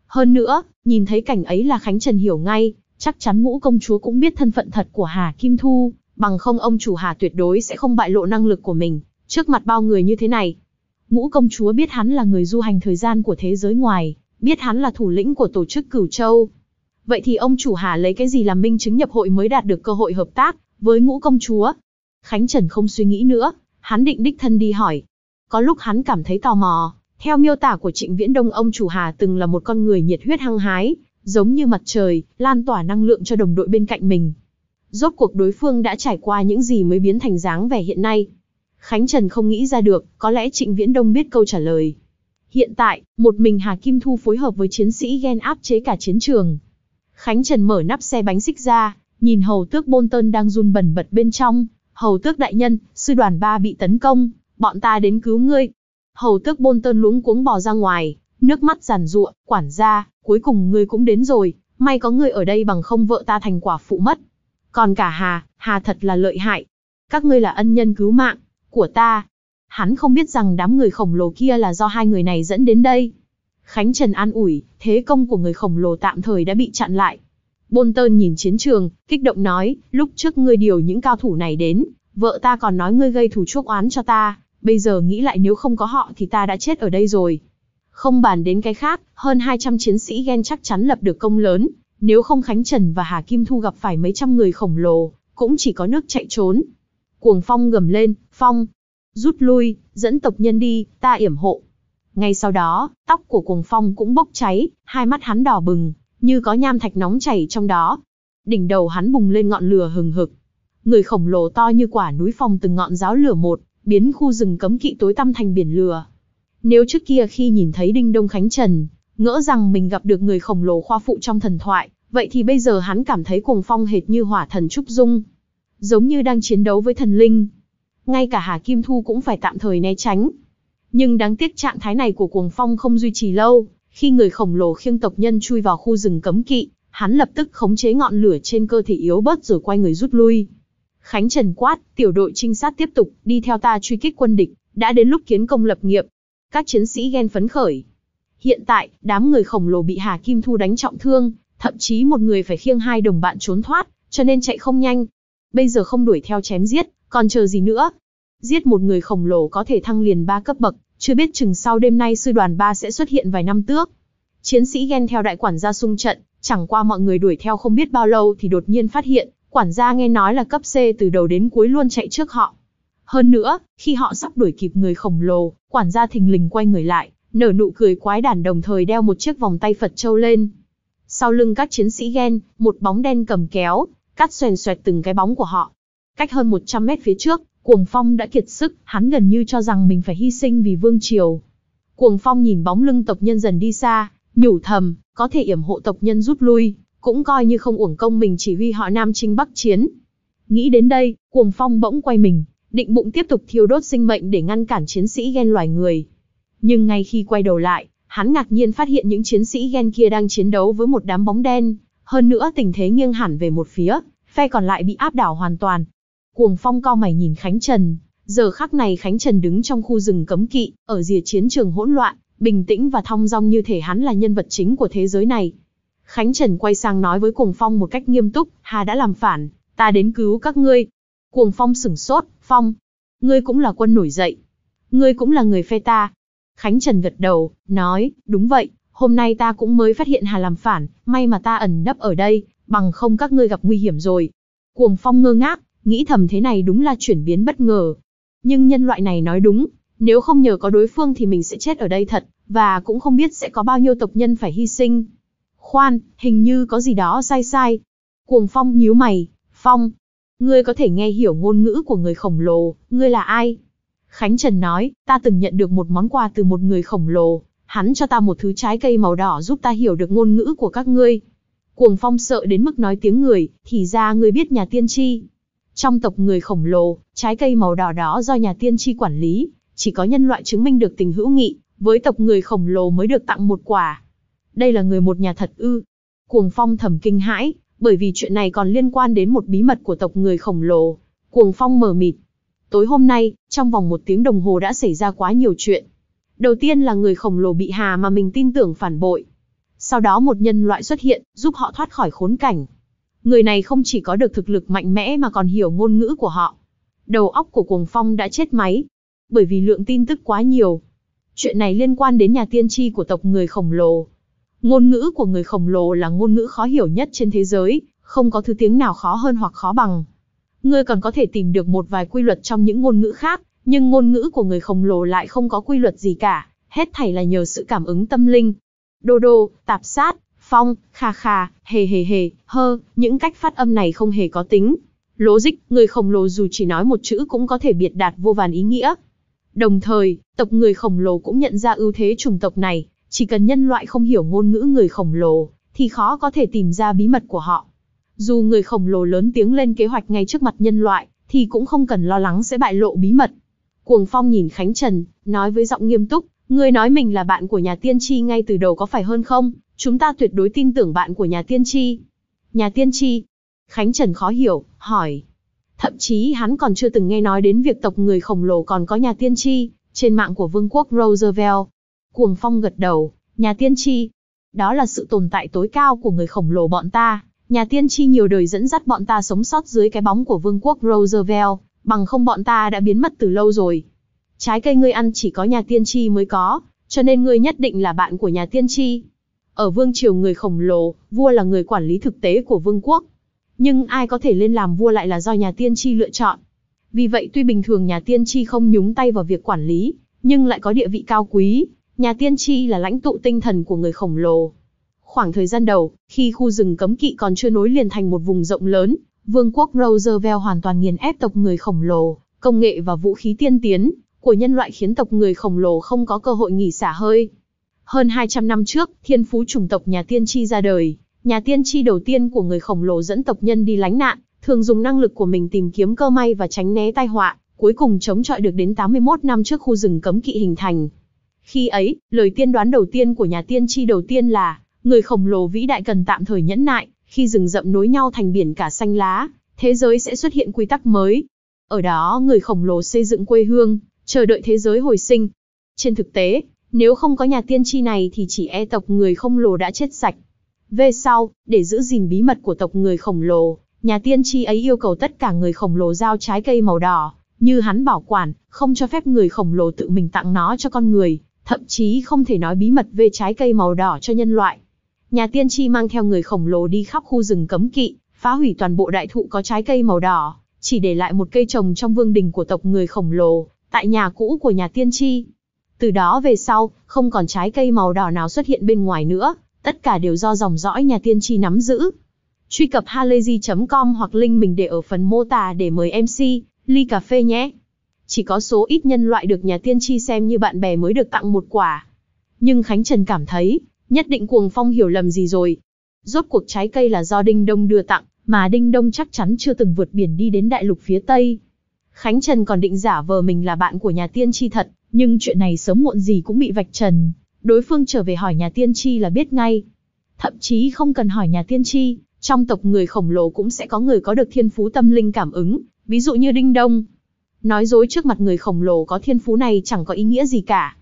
Hơn nữa, nhìn thấy cảnh ấy là Khánh Trần hiểu ngay, chắc chắn ngũ công chúa cũng biết thân phận thật của Hà Kim Thu, bằng không ông chủ Hà tuyệt đối sẽ không bại lộ năng lực của mình, trước mặt bao người như thế này. Ngũ công chúa biết hắn là người du hành thời gian của thế giới ngoài, biết hắn là thủ lĩnh của tổ chức Cửu Châu. Vậy thì ông chủ Hà lấy cái gì làm minh chứng nhập hội mới đạt được cơ hội hợp tác với ngũ công chúa, Khánh Trần không suy nghĩ nữa, hắn định đích thân đi hỏi. Có lúc hắn cảm thấy tò mò, theo miêu tả của Trịnh Viễn Đông ông chủ Hà từng là một con người nhiệt huyết hăng hái, giống như mặt trời, lan tỏa năng lượng cho đồng đội bên cạnh mình. Rốt cuộc đối phương đã trải qua những gì mới biến thành dáng vẻ hiện nay. Khánh Trần không nghĩ ra được, có lẽ Trịnh Viễn Đông biết câu trả lời. Hiện tại, một mình Hà Kim Thu phối hợp với chiến sĩ ghen áp chế cả chiến trường. Khánh Trần mở nắp xe bánh xích ra, nhìn hầu tước Bôn Tơn đang run bẩn bật bên trong, Hầu tước đại nhân, sư đoàn ba bị tấn công, bọn ta đến cứu ngươi. Hầu tước bôn tơn lúng cuống bò ra ngoài, nước mắt giàn ruộng, quản gia, cuối cùng ngươi cũng đến rồi, may có ngươi ở đây bằng không vợ ta thành quả phụ mất. Còn cả Hà, Hà thật là lợi hại. Các ngươi là ân nhân cứu mạng, của ta. Hắn không biết rằng đám người khổng lồ kia là do hai người này dẫn đến đây. Khánh Trần an ủi, thế công của người khổng lồ tạm thời đã bị chặn lại. Bôn Tơn nhìn chiến trường, kích động nói, lúc trước ngươi điều những cao thủ này đến, vợ ta còn nói ngươi gây thủ chuốc oán cho ta, bây giờ nghĩ lại nếu không có họ thì ta đã chết ở đây rồi. Không bàn đến cái khác, hơn 200 chiến sĩ ghen chắc chắn lập được công lớn, nếu không Khánh Trần và Hà Kim Thu gặp phải mấy trăm người khổng lồ, cũng chỉ có nước chạy trốn. Cuồng Phong gầm lên, Phong, rút lui, dẫn tộc nhân đi, ta yểm hộ. Ngay sau đó, tóc của Cuồng Phong cũng bốc cháy, hai mắt hắn đỏ bừng, như có nham thạch nóng chảy trong đó. Đỉnh đầu hắn bùng lên ngọn lửa hừng hực. Người khổng lồ to như quả núi phong từng ngọn giáo lửa một, biến khu rừng cấm kỵ tối tăm thành biển lửa. Nếu trước kia khi nhìn thấy Đinh Đông Khánh Trần, ngỡ rằng mình gặp được người khổng lồ khoa phụ trong thần thoại, vậy thì bây giờ hắn cảm thấy cuồng phong hệt như hỏa thần Trúc Dung. Giống như đang chiến đấu với thần linh. Ngay cả Hà Kim Thu cũng phải tạm thời né tránh. Nhưng đáng tiếc trạng thái này của cuồng phong không duy trì lâu. Khi người khổng lồ khiêng tộc nhân chui vào khu rừng cấm kỵ, hắn lập tức khống chế ngọn lửa trên cơ thể yếu bớt rồi quay người rút lui. Khánh Trần quát, tiểu đội trinh sát tiếp tục, đi theo ta truy kích quân địch, đã đến lúc kiến công lập nghiệp. Các chiến sĩ ghen phấn khởi. Hiện tại, đám người khổng lồ bị Hà Kim Thu đánh trọng thương, thậm chí một người phải khiêng hai đồng bạn trốn thoát, cho nên chạy không nhanh. Bây giờ không đuổi theo chém giết, còn chờ gì nữa? Giết một người khổng lồ có thể thăng liền ba cấp bậc, chưa biết chừng sau đêm nay sư đoàn 3 sẽ xuất hiện vài năm tước. Chiến sĩ ghen theo đại quản gia sung trận, chẳng qua mọi người đuổi theo không biết bao lâu thì đột nhiên phát hiện, quản gia nghe nói là cấp C từ đầu đến cuối luôn chạy trước họ. Hơn nữa, khi họ sắp đuổi kịp người khổng lồ, quản gia thình lình quay người lại, nở nụ cười quái đản đồng thời đeo một chiếc vòng tay Phật châu lên. Sau lưng các chiến sĩ ghen, một bóng đen cầm kéo, cắt xoèn xoẹt từng cái bóng của họ. Cách hơn 100 mét phía trước, Cuồng Phong đã kiệt sức, hắn gần như cho rằng mình phải hy sinh vì vương triều. Cuồng Phong nhìn bóng lưng tộc nhân dần đi xa, nhủ thầm, có thể yểm hộ tộc nhân rút lui, cũng coi như không uổng công mình chỉ huy họ Nam Chinh Bắc chiến. Nghĩ đến đây, Cuồng Phong bỗng quay mình, định bụng tiếp tục thiêu đốt sinh mệnh để ngăn cản chiến sĩ ghen loài người. Nhưng ngay khi quay đầu lại, hắn ngạc nhiên phát hiện những chiến sĩ ghen kia đang chiến đấu với một đám bóng đen, hơn nữa tình thế nghiêng hẳn về một phía, phe còn lại bị áp đảo hoàn toàn, Cuồng phong cao mày nhìn Khánh Trần, giờ khắc này Khánh Trần đứng trong khu rừng cấm kỵ, ở rìa chiến trường hỗn loạn, bình tĩnh và thong dong như thể hắn là nhân vật chính của thế giới này. Khánh Trần quay sang nói với Cuồng Phong một cách nghiêm túc, Hà đã làm phản, ta đến cứu các ngươi. Cuồng Phong sửng sốt, Phong, ngươi cũng là quân nổi dậy, ngươi cũng là người phe ta. Khánh Trần gật đầu, nói, đúng vậy, hôm nay ta cũng mới phát hiện Hà làm phản, may mà ta ẩn nấp ở đây, bằng không các ngươi gặp nguy hiểm rồi. Cuồng Phong ngơ ngác, nghĩ thầm thế này đúng là chuyển biến bất ngờ. Nhưng nhân loại này nói đúng, nếu không nhờ có đối phương thì mình sẽ chết ở đây thật, và cũng không biết sẽ có bao nhiêu tộc nhân phải hy sinh. Khoan, hình như có gì đó sai sai. Cuồng Phong nhíu mày, Phong, ngươi có thể nghe hiểu ngôn ngữ của người khổng lồ, ngươi là ai? Khánh Trần nói, ta từng nhận được một món quà từ một người khổng lồ, hắn cho ta một thứ trái cây màu đỏ giúp ta hiểu được ngôn ngữ của các ngươi. Cuồng Phong sợ đến mức nói tiếng người, thì ra ngươi biết nhà tiên tri. Trong tộc người khổng lồ, trái cây màu đỏ đó do nhà tiên tri quản lý, chỉ có nhân loại chứng minh được tình hữu nghị, với tộc người khổng lồ mới được tặng một quả. Đây là người một nhà thật ư. Cuồng Phong thầm kinh hãi, bởi vì chuyện này còn liên quan đến một bí mật của tộc người khổng lồ. Cuồng Phong mở mịt. Tối hôm nay, trong vòng một tiếng đồng hồ đã xảy ra quá nhiều chuyện. Đầu tiên là người khổng lồ bị hà mà mình tin tưởng phản bội. Sau đó một nhân loại xuất hiện, giúp họ thoát khỏi khốn cảnh. Người này không chỉ có được thực lực mạnh mẽ mà còn hiểu ngôn ngữ của họ. Đầu óc của Cuồng Phong đã chết máy, bởi vì lượng tin tức quá nhiều. Chuyện này liên quan đến nhà tiên tri của tộc người khổng lồ. Ngôn ngữ của người khổng lồ là ngôn ngữ khó hiểu nhất trên thế giới, không có thứ tiếng nào khó hơn hoặc khó bằng. Ngươi còn có thể tìm được một vài quy luật trong những ngôn ngữ khác, nhưng ngôn ngữ của người khổng lồ lại không có quy luật gì cả, hết thảy là nhờ sự cảm ứng tâm linh. Đô đô, tạp sát, phong, kha kha hề hề hề, hơ, những cách phát âm này không hề có tính. logic người khổng lồ dù chỉ nói một chữ cũng có thể biệt đạt vô vàn ý nghĩa. Đồng thời, tộc người khổng lồ cũng nhận ra ưu thế chủng tộc này, chỉ cần nhân loại không hiểu ngôn ngữ người khổng lồ, thì khó có thể tìm ra bí mật của họ. Dù người khổng lồ lớn tiếng lên kế hoạch ngay trước mặt nhân loại, thì cũng không cần lo lắng sẽ bại lộ bí mật. Cuồng Phong nhìn Khánh Trần, nói với giọng nghiêm túc, người nói mình là bạn của nhà tiên tri ngay từ đầu có phải hơn không? Chúng ta tuyệt đối tin tưởng bạn của nhà tiên tri. Nhà tiên tri? Khánh Trần khó hiểu, hỏi. Thậm chí hắn còn chưa từng nghe nói đến việc tộc người khổng lồ còn có nhà tiên tri, trên mạng của vương quốc Roosevelt. Cuồng Phong gật đầu, nhà tiên tri. Đó là sự tồn tại tối cao của người khổng lồ bọn ta. Nhà tiên tri nhiều đời dẫn dắt bọn ta sống sót dưới cái bóng của vương quốc Roosevelt, bằng không bọn ta đã biến mất từ lâu rồi. Trái cây ngươi ăn chỉ có nhà tiên tri mới có, cho nên ngươi nhất định là bạn của nhà tiên tri. Ở vương triều người khổng lồ, vua là người quản lý thực tế của vương quốc. Nhưng ai có thể lên làm vua lại là do nhà tiên tri lựa chọn. Vì vậy tuy bình thường nhà tiên tri không nhúng tay vào việc quản lý, nhưng lại có địa vị cao quý, nhà tiên tri là lãnh tụ tinh thần của người khổng lồ. Khoảng thời gian đầu, khi khu rừng cấm kỵ còn chưa nối liền thành một vùng rộng lớn, vương quốc Roosevelt hoàn toàn nghiền ép tộc người khổng lồ, công nghệ và vũ khí tiên tiến của nhân loại khiến tộc người khổng lồ không có cơ hội nghỉ xả hơi. Hơn 200 năm trước, thiên phú chủng tộc nhà tiên tri ra đời, nhà tiên tri đầu tiên của người khổng lồ dẫn tộc nhân đi lánh nạn, thường dùng năng lực của mình tìm kiếm cơ may và tránh né tai họa, cuối cùng chống chọi được đến 81 năm trước khu rừng cấm kỵ hình thành. Khi ấy, lời tiên đoán đầu tiên của nhà tiên tri đầu tiên là, người khổng lồ vĩ đại cần tạm thời nhẫn nại, khi rừng rậm nối nhau thành biển cả xanh lá, thế giới sẽ xuất hiện quy tắc mới. Ở đó người khổng lồ xây dựng quê hương, chờ đợi thế giới hồi sinh. Trên thực tế, nếu không có nhà tiên tri này thì chỉ e tộc người khổng lồ đã chết sạch. Về sau, để giữ gìn bí mật của tộc người khổng lồ, nhà tiên tri ấy yêu cầu tất cả người khổng lồ giao trái cây màu đỏ, như hắn bảo quản, không cho phép người khổng lồ tự mình tặng nó cho con người, thậm chí không thể nói bí mật về trái cây màu đỏ cho nhân loại. Nhà tiên tri mang theo người khổng lồ đi khắp khu rừng cấm kỵ, phá hủy toàn bộ đại thụ có trái cây màu đỏ, chỉ để lại một cây trồng trong vương đình của tộc người khổng lồ, tại nhà cũ của nhà tiên tri. Từ đó về sau, không còn trái cây màu đỏ nào xuất hiện bên ngoài nữa, tất cả đều do dòng dõi nhà tiên tri nắm giữ. Truy cập halayzi.com hoặc link mình để ở phần mô tả để mời MC, ly cà phê nhé. Chỉ có số ít nhân loại được nhà tiên tri xem như bạn bè mới được tặng một quả. Nhưng Khánh Trần cảm thấy, nhất định cuồng phong hiểu lầm gì rồi. Rốt cuộc trái cây là do Đinh Đông đưa tặng, mà Đinh Đông chắc chắn chưa từng vượt biển đi đến đại lục phía Tây. Khánh Trần còn định giả vờ mình là bạn của nhà tiên tri thật, nhưng chuyện này sớm muộn gì cũng bị vạch trần, đối phương trở về hỏi nhà tiên tri là biết ngay. Thậm chí không cần hỏi nhà tiên tri, trong tộc người khổng lồ cũng sẽ có người có được thiên phú tâm linh cảm ứng, ví dụ như Đinh Đông. Nói dối trước mặt người khổng lồ có thiên phú này chẳng có ý nghĩa gì cả.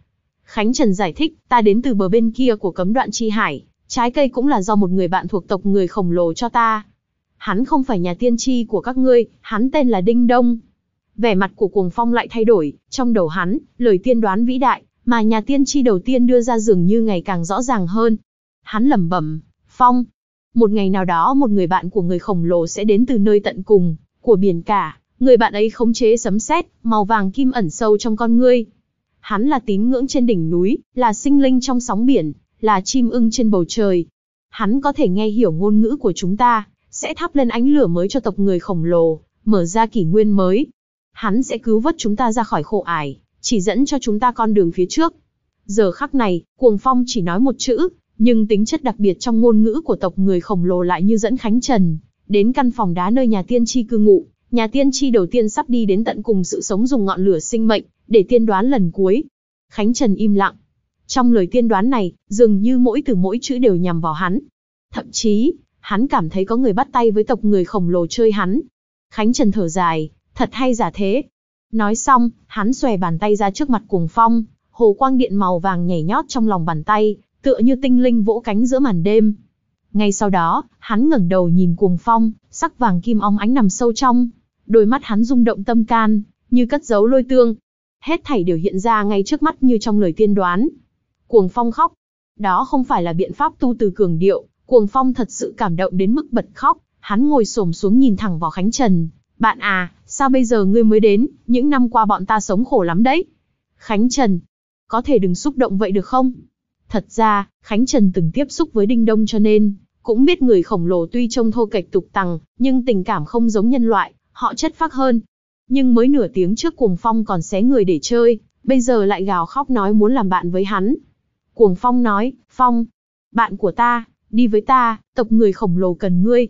Khánh Trần giải thích, ta đến từ bờ bên kia của cấm đoạn chi hải, trái cây cũng là do một người bạn thuộc tộc người khổng lồ cho ta. Hắn không phải nhà tiên tri của các ngươi, hắn tên là Đinh Đông, vẻ mặt của cuồng phong lại thay đổi, trong đầu hắn, lời tiên đoán vĩ đại, mà nhà tiên tri đầu tiên đưa ra dường như ngày càng rõ ràng hơn. Hắn lẩm bẩm, phong, một ngày nào đó một người bạn của người khổng lồ sẽ đến từ nơi tận cùng, của biển cả, người bạn ấy khống chế sấm sét, màu vàng kim ẩn sâu trong con ngươi. Hắn là tín ngưỡng trên đỉnh núi, là sinh linh trong sóng biển, là chim ưng trên bầu trời. Hắn có thể nghe hiểu ngôn ngữ của chúng ta, sẽ thắp lên ánh lửa mới cho tộc người khổng lồ, mở ra kỷ nguyên mới, hắn sẽ cứu vớt chúng ta ra khỏi khổ ải, chỉ dẫn cho chúng ta con đường phía trước. Giờ khắc này, cuồng phong chỉ nói một chữ, nhưng tính chất đặc biệt trong ngôn ngữ của tộc người khổng lồ lại như dẫn Khánh Trần, đến căn phòng đá nơi nhà tiên tri cư ngụ. Nhà tiên tri đầu tiên sắp đi đến tận cùng sự sống dùng ngọn lửa sinh mệnh, để tiên đoán lần cuối. Khánh Trần im lặng. Trong lời tiên đoán này, dường như mỗi từ mỗi chữ đều nhằm vào hắn. Thậm chí, hắn cảm thấy có người bắt tay với tộc người khổng lồ chơi hắn. Khánh Trần thở dài, Thật hay giả thế? Nói xong, hắn xòe bàn tay ra trước mặt cuồng phong, hồ quang điện màu vàng nhảy nhót trong lòng bàn tay, tựa như tinh linh vỗ cánh giữa màn đêm. Ngay sau đó, hắn ngẩng đầu nhìn cuồng phong, sắc vàng kim ong ánh nằm sâu trong. Đôi mắt hắn rung động tâm can, như cất giấu lôi tương. Hết thảy đều hiện ra ngay trước mắt như trong lời tiên đoán. Cuồng phong khóc. Đó không phải là biện pháp tu từ cường điệu. Cuồng phong thật sự cảm động đến mức bật khóc. Hắn ngồi xổm xuống nhìn thẳng vào Khánh Trần. Bạn à, sao bây giờ ngươi mới đến, những năm qua bọn ta sống khổ lắm đấy. Khánh Trần, có thể đừng xúc động vậy được không? Thật ra, Khánh Trần từng tiếp xúc với Đinh Đông cho nên, cũng biết người khổng lồ tuy trông thô kệch tục tằng, nhưng tình cảm không giống nhân loại, họ chất phác hơn. Nhưng mới nửa tiếng trước Cuồng Phong còn xé người để chơi, bây giờ lại gào khóc nói muốn làm bạn với hắn. Cuồng Phong nói, Phong, bạn của ta, đi với ta, tộc người khổng lồ cần ngươi.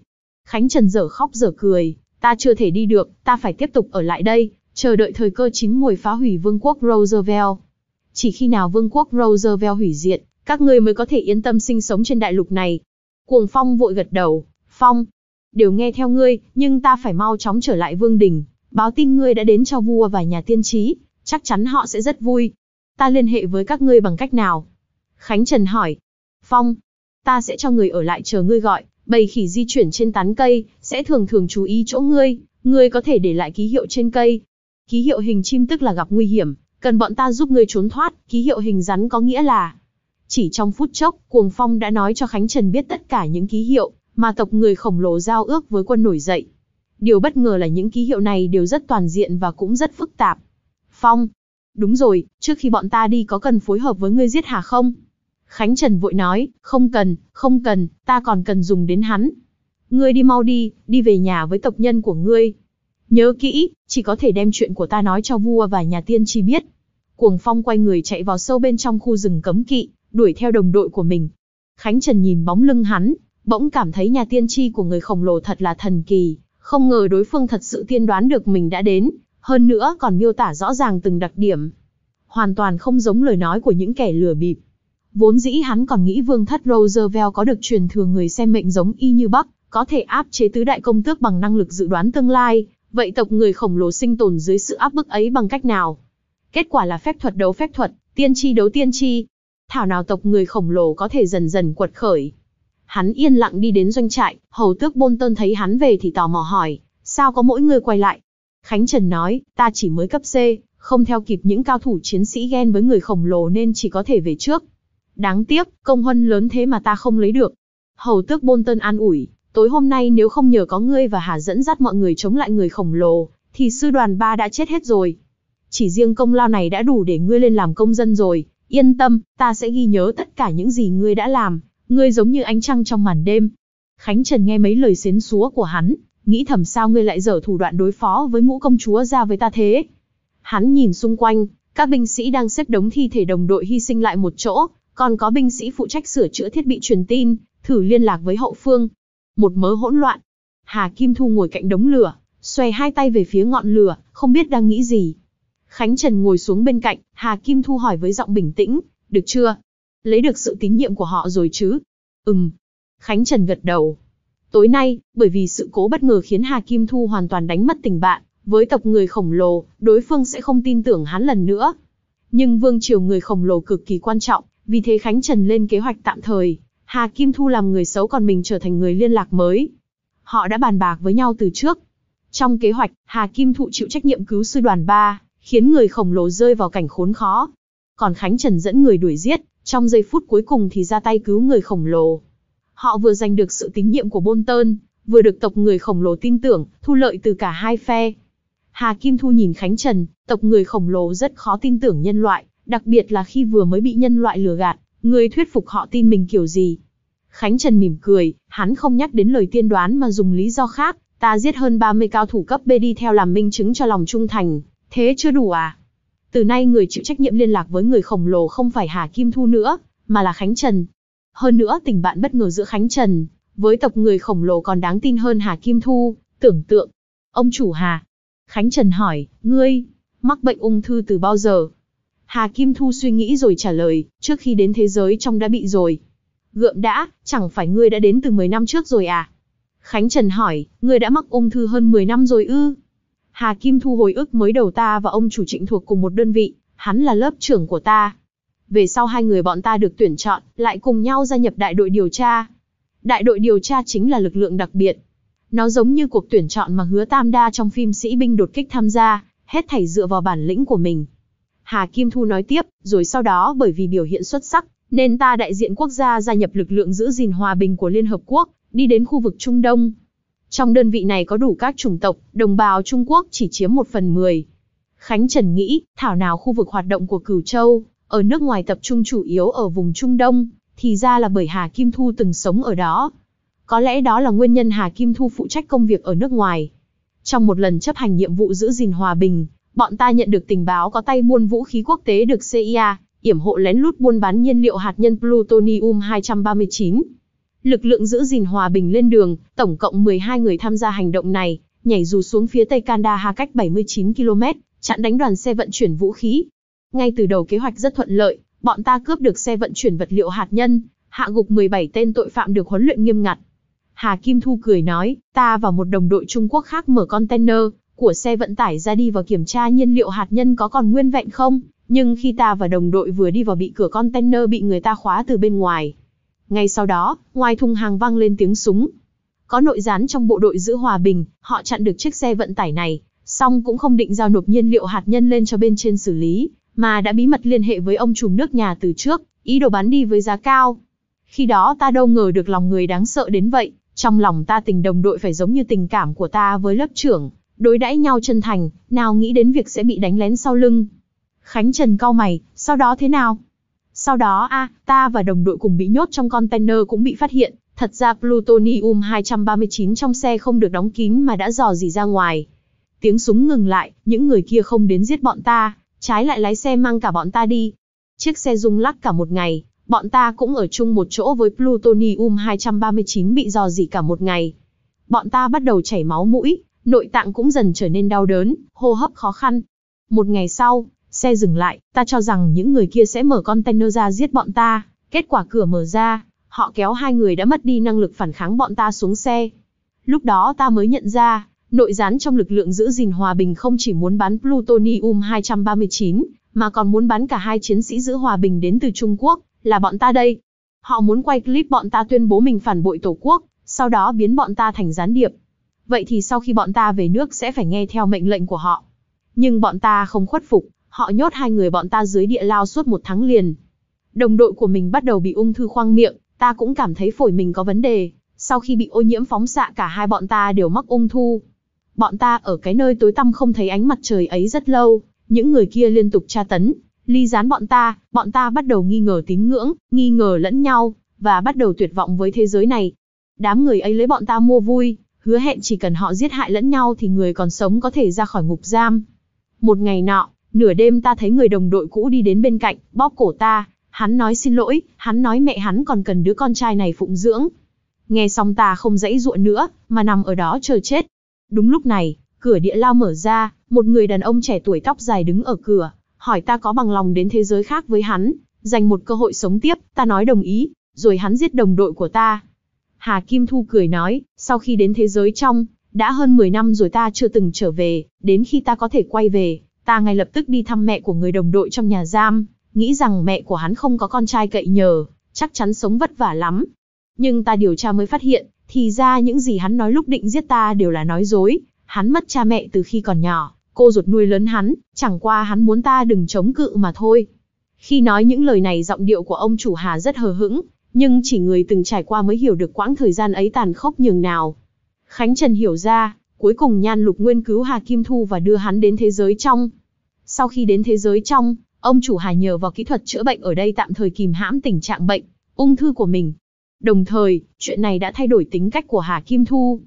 Khánh Trần dở khóc dở cười, ta chưa thể đi được, ta phải tiếp tục ở lại đây, chờ đợi thời cơ chính mùi phá hủy vương quốc Roosevelt. Chỉ khi nào vương quốc Roosevelt hủy diệt, các người mới có thể yên tâm sinh sống trên đại lục này. Cuồng Phong vội gật đầu, Phong, đều nghe theo ngươi, nhưng ta phải mau chóng trở lại vương đình, báo tin ngươi đã đến cho vua và nhà tiên trí, chắc chắn họ sẽ rất vui. Ta liên hệ với các ngươi bằng cách nào? Khánh Trần hỏi, Phong, ta sẽ cho người ở lại chờ ngươi gọi. Bầy khỉ di chuyển trên tán cây, sẽ thường thường chú ý chỗ ngươi, ngươi có thể để lại ký hiệu trên cây. Ký hiệu hình chim tức là gặp nguy hiểm, cần bọn ta giúp ngươi trốn thoát, ký hiệu hình rắn có nghĩa là. Chỉ trong phút chốc, Cuồng Phong đã nói cho Khánh Trần biết tất cả những ký hiệu mà tộc người khổng lồ giao ước với quân nổi dậy. Điều bất ngờ là những ký hiệu này đều rất toàn diện và cũng rất phức tạp. Phong, đúng rồi, trước khi bọn ta đi có cần phối hợp với ngươi giết hà không? Khánh Trần vội nói, không cần, không cần, ta còn cần dùng đến hắn. Ngươi đi mau đi, đi về nhà với tộc nhân của ngươi. Nhớ kỹ, chỉ có thể đem chuyện của ta nói cho vua và nhà tiên Chi biết. Cuồng phong quay người chạy vào sâu bên trong khu rừng cấm kỵ, đuổi theo đồng đội của mình. Khánh Trần nhìn bóng lưng hắn, bỗng cảm thấy nhà tiên tri của người khổng lồ thật là thần kỳ, không ngờ đối phương thật sự tiên đoán được mình đã đến, hơn nữa còn miêu tả rõ ràng từng đặc điểm. Hoàn toàn không giống lời nói của những kẻ lừa bịp. Vốn dĩ hắn còn nghĩ vương thất Roosevelt có được truyền thừa người xem mệnh giống y như Bắc, có thể áp chế tứ đại công tước bằng năng lực dự đoán tương lai, vậy tộc người khổng lồ sinh tồn dưới sự áp bức ấy bằng cách nào? Kết quả là phép thuật đấu phép thuật, tiên tri đấu tiên tri. Thảo nào tộc người khổng lồ có thể dần dần quật khởi. Hắn yên lặng đi đến doanh trại, hầu tước Bôn thấy hắn về thì tò mò hỏi, sao có mỗi người quay lại? Khánh Trần nói, ta chỉ mới cấp C, không theo kịp những cao thủ chiến sĩ ghen với người khổng lồ nên chỉ có thể về trước. Đáng tiếc, công huân lớn thế mà ta không lấy được. Hầu tước Bôn Tân an ủi, tối hôm nay nếu không nhờ có ngươi và Hà dẫn dắt mọi người chống lại người khổng lồ, thì sư đoàn ba đã chết hết rồi. Chỉ riêng công lao này đã đủ để ngươi lên làm công dân rồi, yên tâm, ta sẽ ghi nhớ tất cả những gì ngươi đã làm, ngươi giống như ánh trăng trong màn đêm. Khánh Trần nghe mấy lời xến xúa của hắn, nghĩ thầm sao ngươi lại dở thủ đoạn đối phó với ngũ công chúa ra với ta thế. Hắn nhìn xung quanh, các binh sĩ đang xếp đống thi thể đồng đội hy sinh lại một chỗ, còn có binh sĩ phụ trách sửa chữa thiết bị truyền tin, thử liên lạc với hậu phương. Một mớ hỗn loạn. Hà Kim Thu ngồi cạnh đống lửa, xòe hai tay về phía ngọn lửa, không biết đang nghĩ gì. Khánh Trần ngồi xuống bên cạnh, Hà Kim Thu hỏi với giọng bình tĩnh, được chưa? Lấy được sự tín nhiệm của họ rồi chứ? Ừm. Khánh Trần gật đầu. Tối nay, bởi vì sự cố bất ngờ khiến Hà Kim Thu hoàn toàn đánh mất tình bạn, với tộc người khổng lồ, đối phương sẽ không tin tưởng hắn lần nữa. Nhưng vương triều người khổng lồ cực kỳ quan trọng, vì thế Khánh Trần lên kế hoạch tạm thời, Hà Kim Thu làm người xấu còn mình trở thành người liên lạc mới. Họ đã bàn bạc với nhau từ trước. Trong kế hoạch, Hà Kim Thụ chịu trách nhiệm cứu sư đoàn 3, khiến người khổng lồ rơi vào cảnh khốn khó. Còn Khánh Trần dẫn người đuổi giết, trong giây phút cuối cùng thì ra tay cứu người khổng lồ. Họ vừa giành được sự tín nhiệm của Bôn Tơn, vừa được tộc người khổng lồ tin tưởng, thu lợi từ cả hai phe. Hà Kim Thu nhìn Khánh Trần, tộc người khổng lồ rất khó tin tưởng nhân loại, Đặc biệt là khi vừa mới bị nhân loại lừa gạt, người thuyết phục họ tin mình kiểu gì. Khánh Trần mỉm cười, hắn không nhắc đến lời tiên đoán mà dùng lý do khác, ta giết hơn 30 cao thủ cấp B đi theo làm minh chứng cho lòng trung thành, thế chưa đủ à? Từ nay người chịu trách nhiệm liên lạc với người khổng lồ không phải Hà Kim Thu nữa, mà là Khánh Trần. Hơn nữa tình bạn bất ngờ giữa Khánh Trần, với tộc người khổng lồ còn đáng tin hơn Hà Kim Thu, tưởng tượng. Ông chủ Hà. Khánh Trần hỏi, ngươi, mắc bệnh ung thư từ bao giờ? Hà Kim Thu suy nghĩ rồi trả lời, trước khi đến thế giới trong đã bị rồi. Gượm đã, chẳng phải ngươi đã đến từ 10 năm trước rồi à? Khánh Trần hỏi, ngươi đã mắc ung thư hơn 10 năm rồi ư? Hà Kim Thu hồi ức mới đầu ta và ông chủ trịnh thuộc cùng một đơn vị, hắn là lớp trưởng của ta. Về sau hai người bọn ta được tuyển chọn, lại cùng nhau gia nhập đại đội điều tra. Đại đội điều tra chính là lực lượng đặc biệt. Nó giống như cuộc tuyển chọn mà hứa Tam Đa trong phim Sĩ binh đột kích tham gia, hết thảy dựa vào bản lĩnh của mình. Hà Kim Thu nói tiếp, rồi sau đó bởi vì biểu hiện xuất sắc, nên ta đại diện quốc gia gia nhập lực lượng giữ gìn hòa bình của Liên Hợp Quốc, đi đến khu vực Trung Đông. Trong đơn vị này có đủ các chủng tộc, đồng bào Trung Quốc chỉ chiếm một phần mười. Khánh Trần nghĩ, thảo nào khu vực hoạt động của Cửu Châu, ở nước ngoài tập trung chủ yếu ở vùng Trung Đông, thì ra là bởi Hà Kim Thu từng sống ở đó. Có lẽ đó là nguyên nhân Hà Kim Thu phụ trách công việc ở nước ngoài. Trong một lần chấp hành nhiệm vụ giữ gìn hòa bình, bọn ta nhận được tình báo có tay buôn vũ khí quốc tế được CIA, yểm hộ lén lút buôn bán nhiên liệu hạt nhân plutonium-239. Lực lượng giữ gìn hòa bình lên đường, tổng cộng 12 người tham gia hành động này, nhảy dù xuống phía tây Kandahar cách 79 km, chặn đánh đoàn xe vận chuyển vũ khí. Ngay từ đầu kế hoạch rất thuận lợi, bọn ta cướp được xe vận chuyển vật liệu hạt nhân, hạ gục 17 tên tội phạm được huấn luyện nghiêm ngặt. Hà Kim Thu cười nói, ta và một đồng đội Trung Quốc khác mở container, của xe vận tải ra đi và kiểm tra nhiên liệu hạt nhân có còn nguyên vẹn không, nhưng khi ta và đồng đội vừa đi vào bị cửa container bị người ta khóa từ bên ngoài. Ngay sau đó, ngoài thùng hàng vang lên tiếng súng. Có nội gián trong bộ đội giữ hòa bình, họ chặn được chiếc xe vận tải này, song cũng không định giao nộp nhiên liệu hạt nhân lên cho bên trên xử lý, mà đã bí mật liên hệ với ông trùm nước nhà từ trước, ý đồ bán đi với giá cao. Khi đó ta đâu ngờ được lòng người đáng sợ đến vậy, trong lòng ta tình đồng đội phải giống như tình cảm của ta với lớp trưởng, đối đãi nhau chân thành, nào nghĩ đến việc sẽ bị đánh lén sau lưng. Khánh Trần cau mày, sau đó thế nào? Sau đó a, ta và đồng đội cùng bị nhốt trong container cũng bị phát hiện, thật ra plutonium 239 trong xe không được đóng kín mà đã dò dỉ ra ngoài. Tiếng súng ngừng lại, những người kia không đến giết bọn ta, trái lại lái xe mang cả bọn ta đi. Chiếc xe rung lắc cả một ngày, bọn ta cũng ở chung một chỗ với plutonium 239 bị dò dỉ cả một ngày. Bọn ta bắt đầu chảy máu mũi, nội tạng cũng dần trở nên đau đớn, hô hấp khó khăn. Một ngày sau, xe dừng lại, ta cho rằng những người kia sẽ mở container ra giết bọn ta, kết quả cửa mở ra, họ kéo hai người đã mất đi năng lực phản kháng bọn ta xuống xe. Lúc đó ta mới nhận ra, nội gián trong lực lượng giữ gìn hòa bình không chỉ muốn bán plutonium 239, mà còn muốn bán cả hai chiến sĩ giữ hòa bình đến từ Trung Quốc, là bọn ta đây. Họ muốn quay clip bọn ta tuyên bố mình phản bội Tổ quốc, sau đó biến bọn ta thành gián điệp, vậy thì sau khi bọn ta về nước sẽ phải nghe theo mệnh lệnh của họ. Nhưng bọn ta không khuất phục, họ nhốt hai người bọn ta dưới địa lao suốt một tháng liền. Đồng đội của mình bắt đầu bị ung thư khoang miệng, ta cũng cảm thấy phổi mình có vấn đề, sau khi bị ô nhiễm phóng xạ cả hai bọn ta đều mắc ung thư Bọn ta ở cái nơi tối tăm không thấy ánh mặt trời ấy rất lâu, những người kia liên tục tra tấn, ly gián bọn ta, bọn ta bắt đầu nghi ngờ tín ngưỡng, nghi ngờ lẫn nhau, và bắt đầu tuyệt vọng với thế giới này. Đám người ấy lấy bọn ta mua vui, hứa hẹn chỉ cần họ giết hại lẫn nhau thì người còn sống có thể ra khỏi ngục giam. Một ngày nọ, nửa đêm ta thấy người đồng đội cũ đi đến bên cạnh, bóp cổ ta, hắn nói xin lỗi, hắn nói mẹ hắn còn cần đứa con trai này phụng dưỡng. Nghe xong ta không dãy ruộng nữa, mà nằm ở đó chờ chết. Đúng lúc này, cửa địa lao mở ra, một người đàn ông trẻ tuổi tóc dài đứng ở cửa, hỏi ta có bằng lòng đến thế giới khác với hắn, dành một cơ hội sống tiếp, ta nói đồng ý, rồi hắn giết đồng đội của ta. Hà Kim Thu cười nói, sau khi đến thế giới trong, đã hơn 10 năm rồi ta chưa từng trở về, đến khi ta có thể quay về, ta ngay lập tức đi thăm mẹ của người đồng đội trong nhà giam, nghĩ rằng mẹ của hắn không có con trai cậy nhờ, chắc chắn sống vất vả lắm. Nhưng ta điều tra mới phát hiện, thì ra những gì hắn nói lúc định giết ta đều là nói dối, hắn mất cha mẹ từ khi còn nhỏ, cô ruột nuôi lớn hắn, chẳng qua hắn muốn ta đừng chống cự mà thôi. Khi nói những lời này giọng điệu của ông chủ Hà rất hờ hững, nhưng chỉ người từng trải qua mới hiểu được quãng thời gian ấy tàn khốc nhường nào. Khánh Trần hiểu ra, cuối cùng Nhan Lục Nguyên cứu Hà Kim Thu và đưa hắn đến thế giới trong. Sau khi đến thế giới trong, ông chủ Hà nhờ vào kỹ thuật chữa bệnh ở đây tạm thời kìm hãm tình trạng bệnh, ung thư của mình. Đồng thời, chuyện này đã thay đổi tính cách của Hà Kim Thu.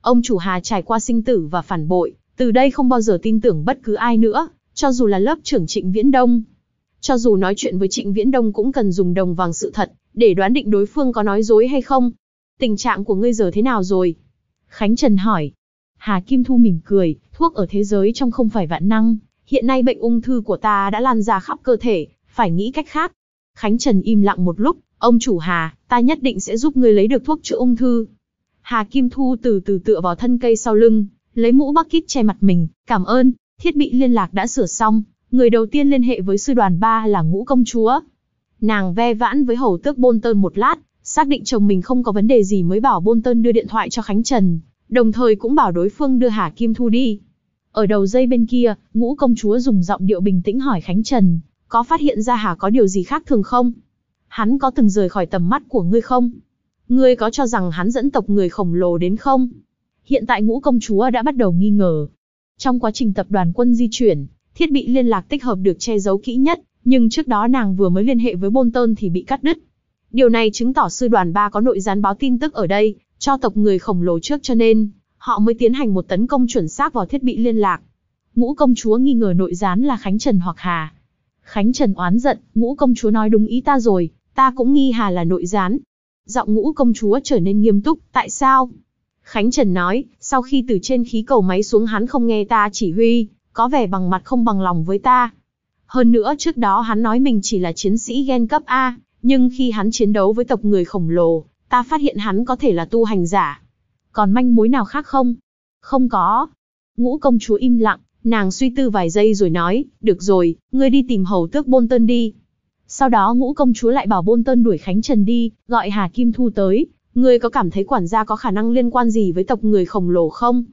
Ông chủ Hà trải qua sinh tử và phản bội, từ đây không bao giờ tin tưởng bất cứ ai nữa, cho dù là lớp trưởng Trịnh Viễn Đông. Cho dù nói chuyện với Trịnh Viễn Đông cũng cần dùng đồng vàng sự thật, để đoán định đối phương có nói dối hay không. Tình trạng của ngươi giờ thế nào rồi? Khánh Trần hỏi. Hà Kim Thu mỉm cười, thuốc ở thế giới trong không phải vạn năng. Hiện nay bệnh ung thư của ta đã lan ra khắp cơ thể, phải nghĩ cách khác. Khánh Trần im lặng một lúc, ông chủ Hà, ta nhất định sẽ giúp ngươi lấy được thuốc chữa ung thư. Hà Kim Thu từ từ tựa vào thân cây sau lưng, lấy mũ bắc kít che mặt mình, cảm ơn, thiết bị liên lạc đã sửa xong, người đầu tiên liên hệ với sư đoàn 3 là ngũ công chúa, Nàng ve vãn với hầu tước Bolton một lát, xác định chồng mình không có vấn đề gì mới bảo Bolton đưa điện thoại cho Khánh Trần, đồng thời cũng bảo đối phương đưa Hà Kim Thu đi. Ở đầu dây bên kia, ngũ công chúa dùng giọng điệu bình tĩnh hỏi Khánh Trần, có phát hiện ra Hà có điều gì khác thường không? Hắn có từng rời khỏi tầm mắt của ngươi không? Ngươi có cho rằng hắn dẫn tộc người khổng lồ đến không? Hiện tại ngũ công chúa đã bắt đầu nghi ngờ. Trong quá trình tập đoàn quân di chuyển, thiết bị liên lạc tích hợp được che giấu kỹ nhất, nhưng trước đó nàng vừa mới liên hệ với Bolton thì bị cắt đứt. Điều này chứng tỏ sư đoàn 3 có nội gián báo tin tức ở đây, cho tộc người khổng lồ trước cho nên, họ mới tiến hành một tấn công chuẩn xác vào thiết bị liên lạc. Ngũ công chúa nghi ngờ nội gián là Khánh Trần hoặc Hà. Khánh Trần oán giận, ngũ công chúa nói đúng ý ta rồi, ta cũng nghi Hà là nội gián. Giọng ngũ công chúa trở nên nghiêm túc, tại sao? Khánh Trần nói, sau khi từ trên khí cầu máy xuống hắn không nghe ta chỉ huy, có vẻ bằng mặt không bằng lòng với ta, hơn nữa trước đó hắn nói mình chỉ là chiến sĩ gen cấp A, nhưng khi hắn chiến đấu với tộc người khổng lồ, ta phát hiện hắn có thể là tu hành giả. Còn manh mối nào khác không? Không có. Ngũ công chúa im lặng, nàng suy tư vài giây rồi nói, được rồi, ngươi đi tìm hầu tước bôn tân đi. Sau đó ngũ công chúa lại bảo bôn tân đuổi Khánh Trần đi, gọi Hà Kim Thu tới, ngươi có cảm thấy quản gia có khả năng liên quan gì với tộc người khổng lồ không?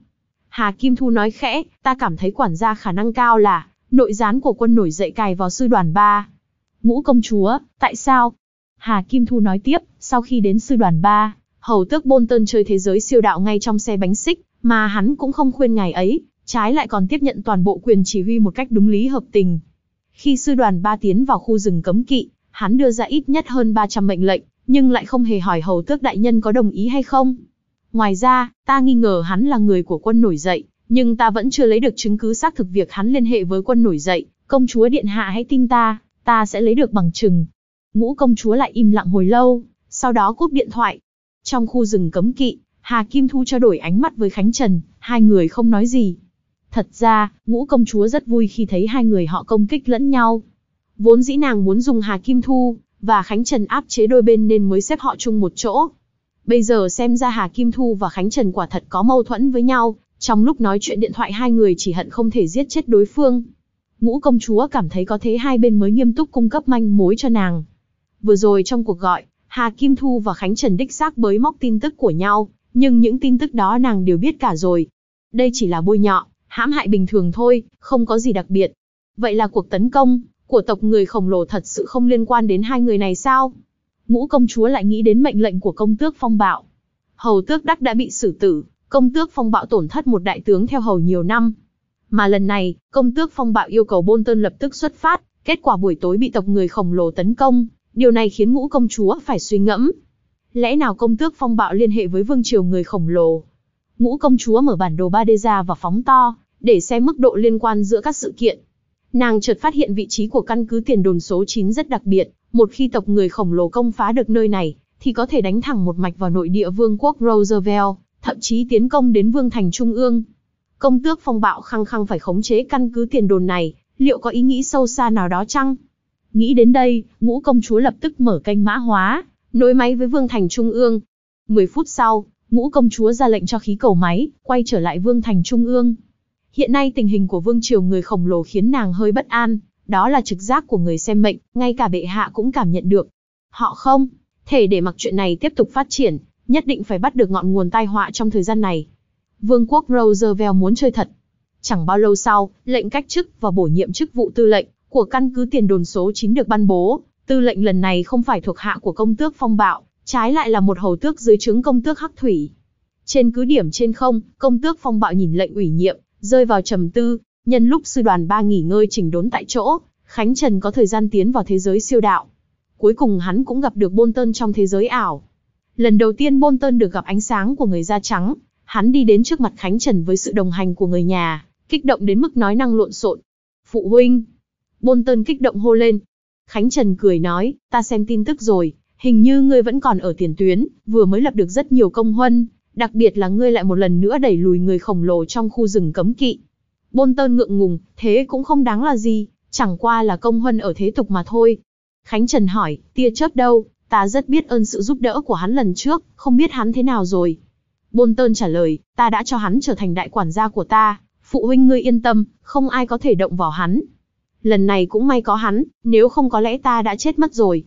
Hà Kim Thu nói khẽ, ta cảm thấy quản gia khả năng cao là nội gián của quân nổi dậy cài vào sư đoàn 3. Ngũ công chúa, tại sao? Hà Kim Thu nói tiếp, sau khi đến sư đoàn 3, hầu tước Bolton chơi thế giới siêu đạo ngay trong xe bánh xích, mà hắn cũng không khuyên ngài ấy, trái lại còn tiếp nhận toàn bộ quyền chỉ huy một cách đúng lý hợp tình. Khi sư đoàn 3 tiến vào khu rừng cấm kỵ, hắn đưa ra ít nhất hơn 300 mệnh lệnh, nhưng lại không hề hỏi hầu tước đại nhân có đồng ý hay không. Ngoài ra, ta nghi ngờ hắn là người của quân nổi dậy, nhưng ta vẫn chưa lấy được chứng cứ xác thực việc hắn liên hệ với quân nổi dậy, công chúa điện hạ hãy tin ta, ta sẽ lấy được bằng chứng. Ngũ công chúa lại im lặng hồi lâu, sau đó cúp điện thoại. Trong khu rừng cấm kỵ, Hà Kim Thu trao đổi ánh mắt với Khánh Trần, hai người không nói gì. Thật ra, ngũ công chúa rất vui khi thấy hai người họ công kích lẫn nhau. Vốn dĩ nàng muốn dùng Hà Kim Thu và Khánh Trần áp chế đôi bên nên mới xếp họ chung một chỗ. Bây giờ xem ra Hà Kim Thu và Khánh Trần quả thật có mâu thuẫn với nhau, trong lúc nói chuyện điện thoại hai người chỉ hận không thể giết chết đối phương. Ngũ công chúa cảm thấy có thế hai bên mới nghiêm túc cung cấp manh mối cho nàng. Vừa rồi trong cuộc gọi, Hà Kim Thu và Khánh Trần Đích xác bới móc tin tức của nhau, nhưng những tin tức đó nàng đều biết cả rồi. Đây chỉ là bôi nhọ, hãm hại bình thường thôi, không có gì đặc biệt. Vậy là cuộc tấn công của tộc người khổng lồ thật sự không liên quan đến hai người này sao? Ngũ công chúa lại nghĩ đến mệnh lệnh của công tước phong bạo. Hầu tước đắc đã bị xử tử, công tước phong bạo tổn thất một đại tướng theo hầu nhiều năm. Mà lần này, công tước phong bạo yêu cầu Bolton lập tức xuất phát, kết quả buổi tối bị tộc người khổng lồ tấn công, điều này khiến ngũ công chúa phải suy ngẫm. Lẽ nào công tước phong bạo liên hệ với vương triều người khổng lồ? Ngũ công chúa mở bản đồ ba d ra và phóng to, để xem mức độ liên quan giữa các sự kiện. Nàng chợt phát hiện vị trí của căn cứ tiền đồn số 9 rất đặc biệt, một khi tộc người khổng lồ công phá được nơi này, thì có thể đánh thẳng một mạch vào nội địa vương quốc Roosevelt, thậm chí tiến công đến vương thành trung ương. Công tước phong bạo khăng khăng phải khống chế căn cứ tiền đồn này, liệu có ý nghĩ sâu xa nào đó chăng? Nghĩ đến đây, ngũ công chúa lập tức mở kênh mã hóa, nối máy với vương thành trung ương. 10 phút sau, ngũ công chúa ra lệnh cho khí cầu máy, quay trở lại vương thành trung ương. Hiện nay tình hình của vương triều người khổng lồ khiến nàng hơi bất an, đó là trực giác của người xem mệnh, ngay cả bệ hạ cũng cảm nhận được. Họ không, thể để mặc chuyện này tiếp tục phát triển, nhất định phải bắt được ngọn nguồn tai họa trong thời gian này. Vương quốc Roosevelt muốn chơi thật. Chẳng bao lâu sau, lệnh cách chức và bổ nhiệm chức vụ tư lệnh của căn cứ tiền đồn số 9 được ban bố. Tư lệnh lần này không phải thuộc hạ của công tước phong bạo, trái lại là một hầu tước dưới trướng công tước Hắc Thủy. Trên cứ điểm trên không, công tước phong bạo nhìn lệnh ủy nhiệm, rơi vào trầm tư, nhân lúc sư đoàn ba nghỉ ngơi chỉnh đốn tại chỗ, Khánh Trần có thời gian tiến vào thế giới siêu đạo. Cuối cùng hắn cũng gặp được Bôn Tơn trong thế giới ảo. Lần đầu tiên Bolton được gặp ánh sáng của người da trắng, hắn đi đến trước mặt Khánh Trần với sự đồng hành của người nhà, kích động đến mức nói năng lộn xộn. Phụ huynh! Bolton kích động hô lên. Khánh Trần cười nói, ta xem tin tức rồi, hình như ngươi vẫn còn ở tiền tuyến, vừa mới lập được rất nhiều công huân, đặc biệt là ngươi lại một lần nữa đẩy lùi người khổng lồ trong khu rừng cấm kỵ. Bolton ngượng ngùng, thế cũng không đáng là gì, chẳng qua là công huân ở thế tục mà thôi. Khánh Trần hỏi, tia chớp đâu, Ta rất biết ơn sự giúp đỡ của hắn lần trước, không biết hắn thế nào rồi. Bôn Tơn trả lời, ta đã cho hắn trở thành đại quản gia của ta, phụ huynh ngươi yên tâm, không ai có thể động vào hắn. Lần này cũng may có hắn, nếu không có lẽ ta đã chết mất rồi.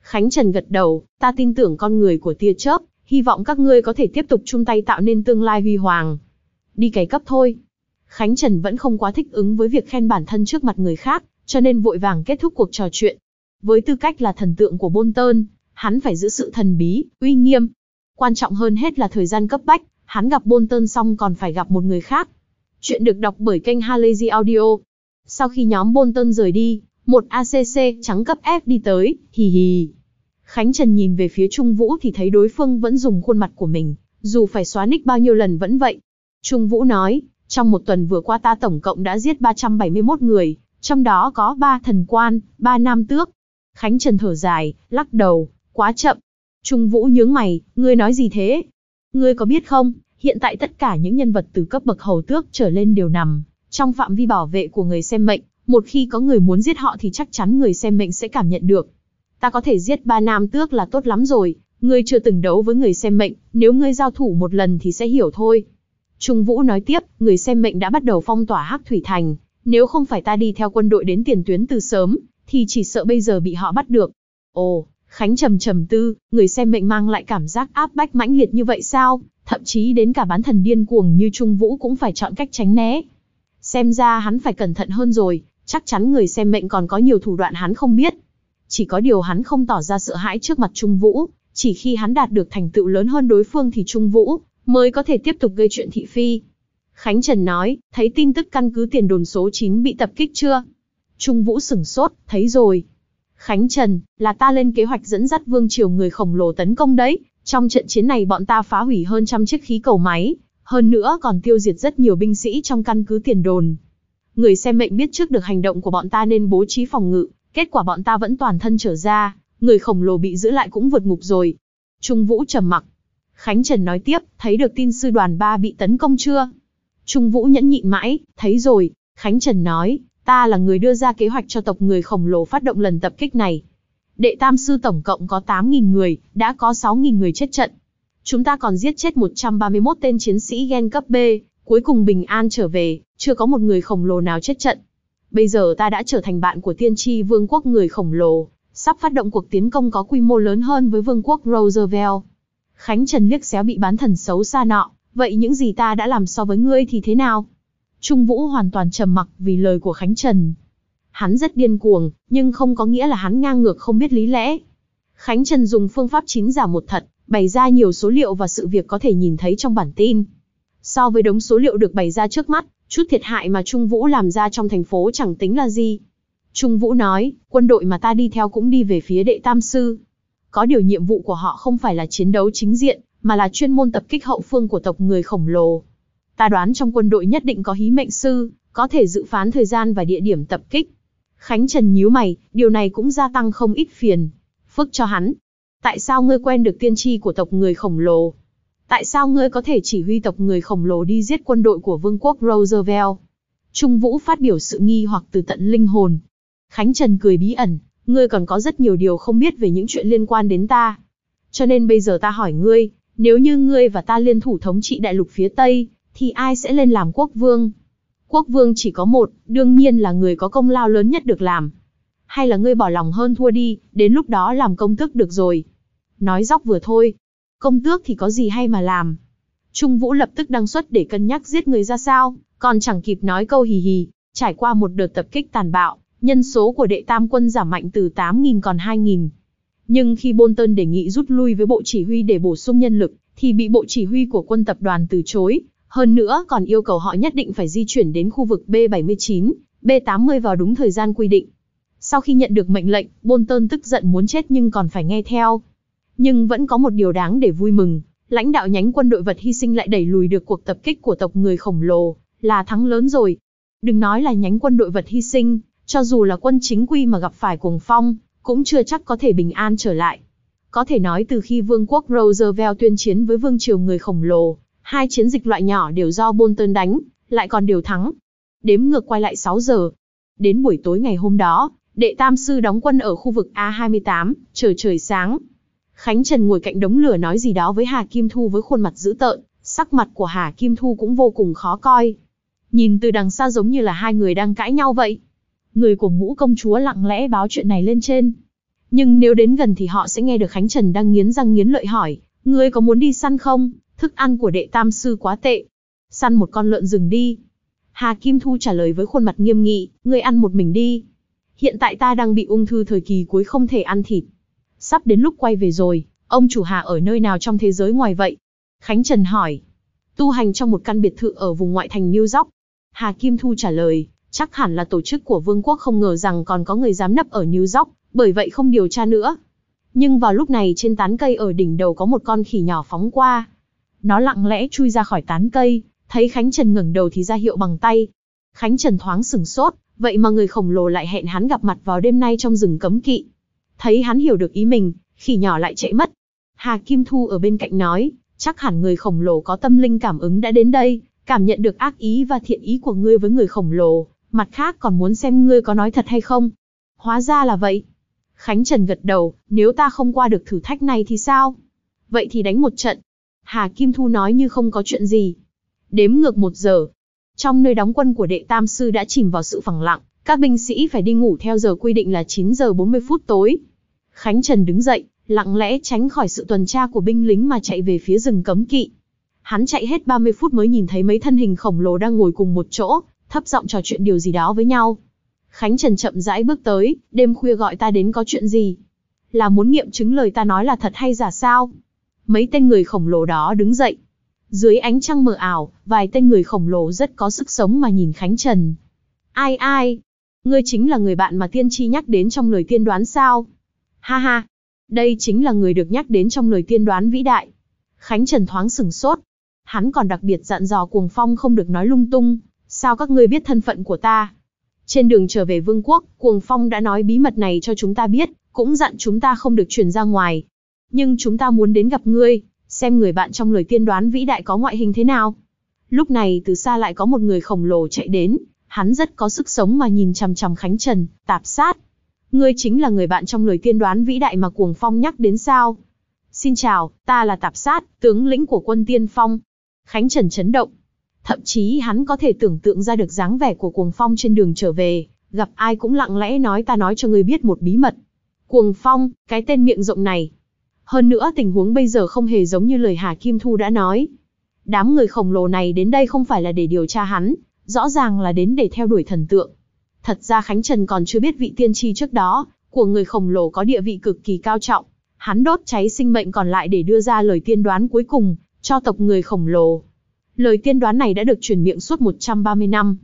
Khánh Trần gật đầu, ta tin tưởng con người của tia chớp, hy vọng các ngươi có thể tiếp tục chung tay tạo nên tương lai huy hoàng. Đi cày cấp thôi. Khánh Trần vẫn không quá thích ứng với việc khen bản thân trước mặt người khác, cho nên vội vàng kết thúc cuộc trò chuyện. Với tư cách là thần tượng của Bôn Tơn, hắn phải giữ sự thần bí, uy nghiêm. Quan trọng hơn hết là thời gian cấp bách, hắn gặp Bolton xong còn phải gặp một người khác. Chuyện được đọc bởi kênh Halazy Audio. Sau khi nhóm Bolton rời đi, một ACC trắng cấp F đi tới, hì hì. Khánh Trần nhìn về phía Trung Vũ thì thấy đối phương vẫn dùng khuôn mặt của mình, dù phải xóa nick bao nhiêu lần vẫn vậy. Trung Vũ nói, trong một tuần vừa qua ta tổng cộng đã giết 371 người, trong đó có 3 thần quan, 3 nam tước. Khánh Trần thở dài, lắc đầu, quá chậm. Trung Vũ nhướng mày, ngươi nói gì thế? Ngươi có biết không, hiện tại tất cả những nhân vật từ cấp bậc hầu tước trở lên đều nằm trong phạm vi bảo vệ của người xem mệnh, một khi có người muốn giết họ thì chắc chắn người xem mệnh sẽ cảm nhận được. Ta có thể giết ba nam tước là tốt lắm rồi, ngươi chưa từng đấu với người xem mệnh, nếu ngươi giao thủ một lần thì sẽ hiểu thôi. Trung Vũ nói tiếp, người xem mệnh đã bắt đầu phong tỏa Hắc Thủy Thành, nếu không phải ta đi theo quân đội đến tiền tuyến từ sớm, thì chỉ sợ bây giờ bị họ bắt được. Ồ, Khánh trầm trầm tư, người xem mệnh mang lại cảm giác áp bách mãnh liệt như vậy sao, thậm chí đến cả bán thần điên cuồng như Trung Vũ cũng phải chọn cách tránh né. Xem ra hắn phải cẩn thận hơn rồi, chắc chắn người xem mệnh còn có nhiều thủ đoạn hắn không biết. Chỉ có điều hắn không tỏ ra sợ hãi trước mặt Trung Vũ, chỉ khi hắn đạt được thành tựu lớn hơn đối phương thì Trung Vũ mới có thể tiếp tục gây chuyện thị phi. Khánh Trần nói, thấy tin tức căn cứ tiền đồn số 9 bị tập kích chưa? Trung Vũ sửng sốt, thấy rồi, Khánh Trần, là ta lên kế hoạch dẫn dắt vương triều người khổng lồ tấn công đấy, trong trận chiến này bọn ta phá hủy hơn trăm chiếc khí cầu máy, hơn nữa còn tiêu diệt rất nhiều binh sĩ trong căn cứ tiền đồn. Người xem mệnh biết trước được hành động của bọn ta nên bố trí phòng ngự, kết quả bọn ta vẫn toàn thân trở ra, người khổng lồ bị giữ lại cũng vượt ngục rồi. Trung Vũ trầm mặc. Khánh Trần nói tiếp, thấy được tin sư đoàn 3 bị tấn công chưa? Trung Vũ nhẫn nhịn mãi, thấy rồi, Khánh Trần nói, Ta là người đưa ra kế hoạch cho tộc người khổng lồ phát động lần tập kích này. Đệ tam sư tổng cộng có 8.000 người, đã có 6.000 người chết trận. Chúng ta còn giết chết 131 tên chiến sĩ gen cấp B, cuối cùng bình an trở về, chưa có một người khổng lồ nào chết trận. Bây giờ ta đã trở thành bạn của tiên tri vương quốc người khổng lồ, sắp phát động cuộc tiến công có quy mô lớn hơn với vương quốc Roosevelt. Khánh Trần liếc xéo bị bán thần xấu xa nọ, vậy những gì ta đã làm so với ngươi thì thế nào? Trung Vũ hoàn toàn trầm mặc vì lời của Khánh Trần. Hắn rất điên cuồng, nhưng không có nghĩa là hắn ngang ngược không biết lý lẽ. Khánh Trần dùng phương pháp chín giả một thật, bày ra nhiều số liệu và sự việc có thể nhìn thấy trong bản tin. So với đống số liệu được bày ra trước mắt, chút thiệt hại mà Trung Vũ làm ra trong thành phố chẳng tính là gì. Trung Vũ nói, quân đội mà ta đi theo cũng đi về phía đệ tam sư. Có điều nhiệm vụ của họ không phải là chiến đấu chính diện, mà là chuyên môn tập kích hậu phương của tộc người khổng lồ. Ta đoán trong quân đội nhất định có hí mệnh sư, có thể dự phán thời gian và địa điểm tập kích. Khánh Trần nhíu mày, điều này cũng gia tăng không ít phiền. Phức cho hắn. Tại sao ngươi quen được tiên tri của tộc người khổng lồ? Tại sao ngươi có thể chỉ huy tộc người khổng lồ đi giết quân đội của vương quốc Roosevelt? Trung Vũ phát biểu sự nghi hoặc từ tận linh hồn. Khánh Trần cười bí ẩn, ngươi còn có rất nhiều điều không biết về những chuyện liên quan đến ta. Cho nên bây giờ ta hỏi ngươi, nếu như ngươi và ta liên thủ thống trị đại lục phía Tây, thì ai sẽ lên làm quốc vương? Quốc vương chỉ có một, đương nhiên là người có công lao lớn nhất được làm. Hay là ngươi bỏ lòng hơn thua đi, đến lúc đó làm công tước được rồi. Nói dóc vừa thôi. Công tước thì có gì hay mà làm. Trung Vũ lập tức đăng xuất để cân nhắc giết người ra sao, còn chẳng kịp nói câu hì hì. Trải qua một đợt tập kích tàn bạo, nhân số của đệ tam quân giảm mạnh từ 8.000 còn 2.000. Nhưng khi Bolton đề nghị rút lui với bộ chỉ huy để bổ sung nhân lực, thì bị bộ chỉ huy của quân tập đoàn từ chối, hơn nữa còn yêu cầu họ nhất định phải di chuyển đến khu vực B79, B80 vào đúng thời gian quy định. Sau khi nhận được mệnh lệnh, Bolton tức giận muốn chết nhưng còn phải nghe theo. Nhưng vẫn có một điều đáng để vui mừng, lãnh đạo nhánh quân đội vật hy sinh lại đẩy lùi được cuộc tập kích của tộc người khổng lồ, là thắng lớn rồi. Đừng nói là nhánh quân đội vật hy sinh, cho dù là quân chính quy mà gặp phải cuồng phong, cũng chưa chắc có thể bình an trở lại. Có thể nói từ khi Vương quốc Roosevelt tuyên chiến với vương triều người khổng lồ, Hai chiến dịch loại nhỏ đều do Bolton đánh, lại còn đều thắng. Đếm ngược quay lại 6 giờ. Đến buổi tối ngày hôm đó, đệ tam sư đóng quân ở khu vực A28, chờ trời sáng. Khánh Trần ngồi cạnh đống lửa nói gì đó với Hà Kim Thu với khuôn mặt dữ tợn, sắc mặt của Hà Kim Thu cũng vô cùng khó coi. Nhìn từ đằng xa giống như là hai người đang cãi nhau vậy. Người của ngũ công chúa lặng lẽ báo chuyện này lên trên. Nhưng nếu đến gần thì họ sẽ nghe được Khánh Trần đang nghiến răng nghiến lợi hỏi, ngươi có muốn đi săn không? thức ăn của đệ tam sư quá tệ. Săn một con lợn rừng đi. Hà Kim Thu trả lời với khuôn mặt nghiêm nghị, ngươi ăn một mình đi. Hiện tại ta đang bị ung thư thời kỳ cuối không thể ăn thịt. Sắp đến lúc quay về rồi, ông chủ Hà ở nơi nào trong thế giới ngoài vậy? Khánh Trần hỏi. Tu hành trong một căn biệt thự ở vùng ngoại thành New York. Hà Kim Thu trả lời, chắc hẳn là tổ chức của vương quốc không ngờ rằng còn có người dám nấp ở New York, bởi vậy không điều tra nữa. Nhưng vào lúc này trên tán cây ở đỉnh đầu có một con khỉ nhỏ phóng qua, nó lặng lẽ chui ra khỏi tán cây, thấy Khánh Trần ngẩng đầu thì ra hiệu bằng tay. Khánh Trần thoáng sửng sốt, vậy mà người khổng lồ lại hẹn hắn gặp mặt vào đêm nay trong rừng cấm kỵ. Thấy hắn hiểu được ý mình, khỉ nhỏ lại chạy mất. Hà Kim Thu ở bên cạnh nói, chắc hẳn người khổng lồ có tâm linh cảm ứng đã đến đây, cảm nhận được ác ý và thiện ý của ngươi với người khổng lồ, mặt khác còn muốn xem ngươi có nói thật hay không. Hóa ra là vậy. Khánh Trần gật đầu, nếu ta không qua được thử thách này thì sao? Vậy thì đánh một trận, Hà Kim Thu nói như không có chuyện gì. Đếm ngược một giờ. Trong nơi đóng quân của đệ tam sư đã chìm vào sự phẳng lặng, các binh sĩ phải đi ngủ theo giờ quy định là 9 giờ 40 phút tối. Khánh Trần đứng dậy, lặng lẽ tránh khỏi sự tuần tra của binh lính mà chạy về phía rừng cấm kỵ. Hắn chạy hết 30 phút mới nhìn thấy mấy thân hình khổng lồ đang ngồi cùng một chỗ, thấp giọng trò chuyện điều gì đó với nhau. Khánh Trần chậm rãi bước tới, đêm khuya gọi ta đến có chuyện gì? Là muốn nghiệm chứng lời ta nói là thật hay giả sao? mấy tên người khổng lồ đó đứng dậy. Dưới ánh trăng mờ ảo, vài tên người khổng lồ rất có sức sống mà nhìn Khánh Trần. Ai ai? Ngươi chính là người bạn mà tiên tri nhắc đến trong lời tiên đoán sao? Ha ha! Đây chính là người được nhắc đến trong lời tiên đoán vĩ đại. Khánh Trần thoáng sửng sốt. Hắn còn đặc biệt dặn dò cuồng phong không được nói lung tung. Sao các ngươi biết thân phận của ta? Trên đường trở về vương quốc, cuồng phong đã nói bí mật này cho chúng ta biết, cũng dặn chúng ta không được truyền ra ngoài, nhưng chúng ta muốn đến gặp ngươi, xem người bạn trong lời tiên đoán vĩ đại có ngoại hình thế nào. Lúc này từ xa lại có một người khổng lồ chạy đến, hắn rất có sức sống mà nhìn chằm chằm Khánh Trần, tạp sát. Ngươi chính là người bạn trong lời tiên đoán vĩ đại mà Cuồng Phong nhắc đến sao? Xin chào, ta là tạp sát, tướng lĩnh của quân tiên phong. Khánh Trần chấn động. Thậm chí hắn có thể tưởng tượng ra được dáng vẻ của Cuồng Phong trên đường trở về, gặp ai cũng lặng lẽ nói ta nói cho ngươi biết một bí mật. Cuồng Phong, cái tên miệng rộng này, hơn nữa tình huống bây giờ không hề giống như lời Hà Kim Thu đã nói. Đám người khổng lồ này đến đây không phải là để điều tra hắn, rõ ràng là đến để theo đuổi thần tượng. Thật ra Khánh Trần còn chưa biết vị tiên tri trước đó, của người khổng lồ có địa vị cực kỳ cao trọng. Hắn đốt cháy sinh mệnh còn lại để đưa ra lời tiên đoán cuối cùng, cho tộc người khổng lồ. Lời tiên đoán này đã được truyền miệng suốt 130 năm.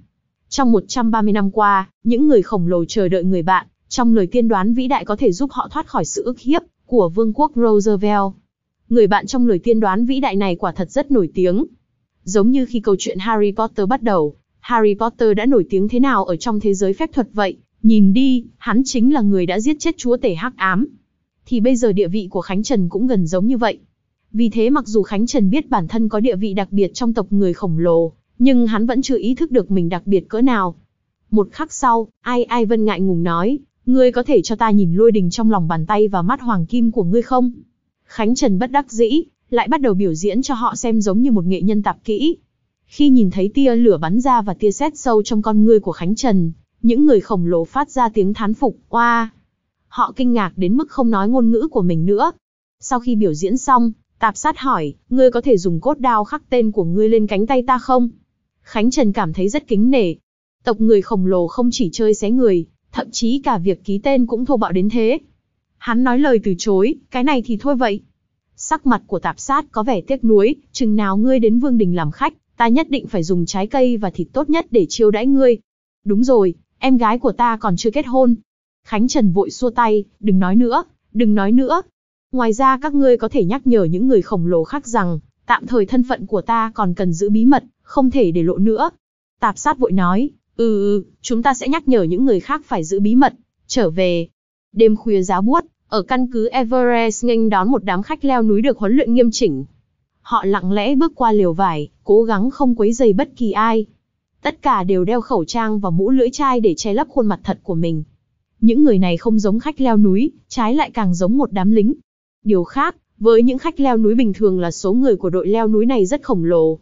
Trong 130 năm qua, những người khổng lồ chờ đợi người bạn, trong lời tiên đoán vĩ đại có thể giúp họ thoát khỏi sự ức hiếp, của vương quốc Roosevelt. Người bạn trong lời tiên đoán vĩ đại này quả thật rất nổi tiếng. Giống như khi câu chuyện Harry Potter bắt đầu, Harry Potter đã nổi tiếng thế nào ở trong thế giới phép thuật vậy, nhìn đi, hắn chính là người đã giết chết chúa tể hắc ám. Thì bây giờ địa vị của Khánh Trần cũng gần giống như vậy. Vì thế mặc dù Khánh Trần biết bản thân có địa vị đặc biệt trong tộc người khổng lồ, nhưng hắn vẫn chưa ý thức được mình đặc biệt cỡ nào. Một khắc sau, ai ai vân ngại ngùng nói, ngươi có thể cho ta nhìn lôi đình trong lòng bàn tay và mắt hoàng kim của ngươi không? Khánh Trần bất đắc dĩ, lại bắt đầu biểu diễn cho họ xem giống như một nghệ nhân tạp kỹ. Khi nhìn thấy tia lửa bắn ra và tia sét sâu trong con ngươi của Khánh Trần, những người khổng lồ phát ra tiếng thán phục, oa. Wow. Họ kinh ngạc đến mức không nói ngôn ngữ của mình nữa. Sau khi biểu diễn xong, tạp sát hỏi, ngươi có thể dùng cốt đao khắc tên của ngươi lên cánh tay ta không? Khánh Trần cảm thấy rất kính nể. Tộc người khổng lồ không chỉ chơi xé người, thậm chí cả việc ký tên cũng thô bạo đến thế. Hắn nói lời từ chối, cái này thì thôi vậy. Sắc mặt của tạp sát có vẻ tiếc nuối, chừng nào ngươi đến vương đình làm khách, ta nhất định phải dùng trái cây và thịt tốt nhất để chiêu đãi ngươi. Đúng rồi, em gái của ta còn chưa kết hôn. Khánh Trần vội xua tay, đừng nói nữa, đừng nói nữa. Ngoài ra các ngươi có thể nhắc nhở những người khổng lồ khác rằng, tạm thời thân phận của ta còn cần giữ bí mật, không thể để lộ nữa. Tạp sát vội nói, Ừ ừ, chúng ta sẽ nhắc nhở những người khác phải giữ bí mật. Trở về. Đêm khuya giá buốt, ở căn cứ Everest nghênh đón một đám khách leo núi được huấn luyện nghiêm chỉnh. Họ lặng lẽ bước qua liều vải, cố gắng không quấy dày bất kỳ ai. Tất cả đều đeo khẩu trang và mũ lưỡi chai để che lấp khuôn mặt thật của mình. Những người này không giống khách leo núi, trái lại càng giống một đám lính. Điều khác, với những khách leo núi bình thường là số người của đội leo núi này rất khổng lồ,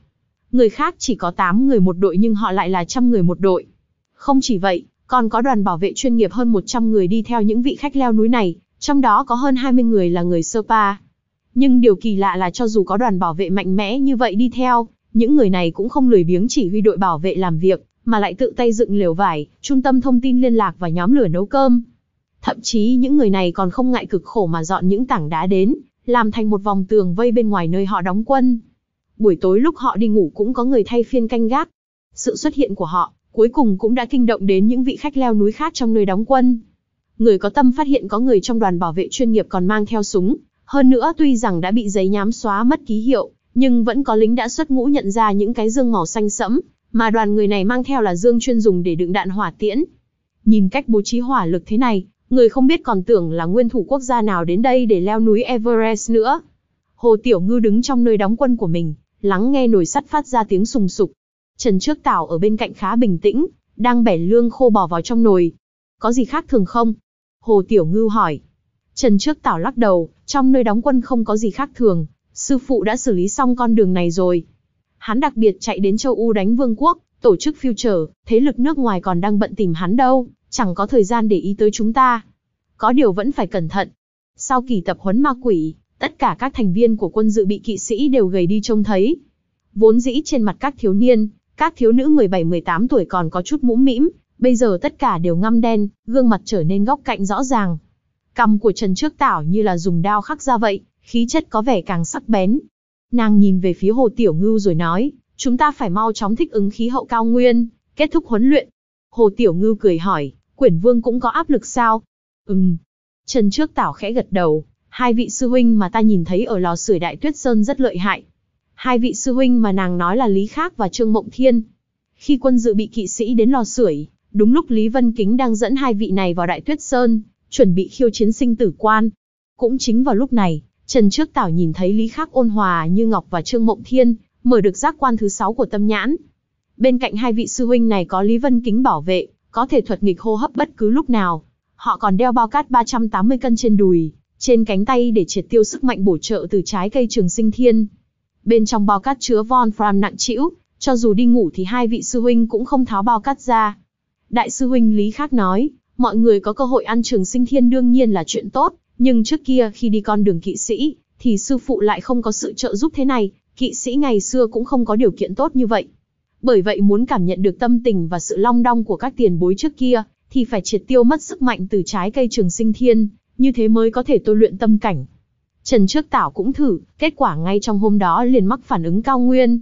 Người khác chỉ có 8 người một đội nhưng họ lại là trăm người một đội. Không chỉ vậy, còn có đoàn bảo vệ chuyên nghiệp hơn 100 người đi theo những vị khách leo núi này, trong đó có hơn 20 người là người Sapa. Nhưng điều kỳ lạ là cho dù có đoàn bảo vệ mạnh mẽ như vậy đi theo, những người này cũng không lười biếng chỉ huy đội bảo vệ làm việc, mà lại tự tay dựng lều vải, trung tâm thông tin liên lạc và nhóm lửa nấu cơm. Thậm chí những người này còn không ngại cực khổ mà dọn những tảng đá đến, làm thành một vòng tường vây bên ngoài nơi họ đóng quân buổi tối lúc họ đi ngủ cũng có người thay phiên canh gác. Sự xuất hiện của họ, cuối cùng cũng đã kinh động đến những vị khách leo núi khác trong nơi đóng quân. Người có tâm phát hiện có người trong đoàn bảo vệ chuyên nghiệp còn mang theo súng, hơn nữa tuy rằng đã bị giấy nhám xóa mất ký hiệu, nhưng vẫn có lính đã xuất ngũ nhận ra những cái dương màu xanh sẫm, mà đoàn người này mang theo là dương chuyên dùng để đựng đạn hỏa tiễn. Nhìn cách bố trí hỏa lực thế này, người không biết còn tưởng là nguyên thủ quốc gia nào đến đây để leo núi Everest nữa. Hồ Tiểu Ngư đứng trong nơi đóng quân của mình, lắng nghe nồi sắt phát ra tiếng sùng sục. Trần Trước Tảo ở bên cạnh khá bình tĩnh, đang bẻ lương khô bỏ vào trong nồi. Có gì khác thường không? Hồ Tiểu Ngư hỏi. Trần Trước Tảo lắc đầu, trong nơi đóng quân không có gì khác thường, sư phụ đã xử lý xong con đường này rồi. Hắn đặc biệt chạy đến châu U đánh vương quốc, tổ chức phiêu trở, thế lực nước ngoài còn đang bận tìm hắn đâu, chẳng có thời gian để ý tới chúng ta. Có điều vẫn phải cẩn thận. Sau kỳ tập huấn ma quỷ, Tất cả các thành viên của quân dự bị kỵ sĩ đều gầy đi trông thấy. Vốn dĩ trên mặt các thiếu niên, các thiếu nữ 17-18 tuổi còn có chút mũm mĩm, bây giờ tất cả đều ngăm đen, gương mặt trở nên góc cạnh rõ ràng. Cằm của Trần Trước Tảo như là dùng đao khắc ra vậy, khí chất có vẻ càng sắc bén. Nàng nhìn về phía Hồ Tiểu Ngưu rồi nói, chúng ta phải mau chóng thích ứng khí hậu cao nguyên, kết thúc huấn luyện. Hồ Tiểu Ngưu cười hỏi, quyển vương cũng có áp lực sao? Ừm. Trần Trước Tảo khẽ gật đầu, Hai vị sư huynh mà ta nhìn thấy ở lò sưởi Đại Tuyết Sơn rất lợi hại. Hai vị sư huynh mà nàng nói là Lý Khác và Trương Mộng Thiên. Khi quân dự bị kỵ sĩ đến lò sưởi, đúng lúc Lý Vân Kính đang dẫn hai vị này vào Đại Tuyết Sơn, chuẩn bị khiêu chiến sinh tử quan. Cũng chính vào lúc này, Trần Trước Tảo nhìn thấy Lý Khắc ôn hòa như ngọc và Trương Mộng Thiên, mở được giác quan thứ sáu của tâm nhãn. Bên cạnh hai vị sư huynh này có Lý Vân Kính bảo vệ, có thể thuật nghịch hô hấp bất cứ lúc nào. Họ còn đeo bao cát 380 cân trên đùi, trên cánh tay để triệt tiêu sức mạnh bổ trợ từ trái cây trường sinh thiên. Bên trong bao cát chứa von Fram nặng trĩu, cho dù đi ngủ thì hai vị sư huynh cũng không tháo bao cát ra. Đại sư huynh Lý Khác nói, mọi người có cơ hội ăn trường sinh thiên đương nhiên là chuyện tốt, nhưng trước kia khi đi con đường kỵ sĩ, thì sư phụ lại không có sự trợ giúp thế này, kỵ sĩ ngày xưa cũng không có điều kiện tốt như vậy. Bởi vậy muốn cảm nhận được tâm tình và sự long đong của các tiền bối trước kia, thì phải triệt tiêu mất sức mạnh từ trái cây trường sinh thiên, như thế mới có thể tôi luyện tâm cảnh. Trần trước tảo cũng thử, kết quả ngay trong hôm đó liền mắc phản ứng cao nguyên.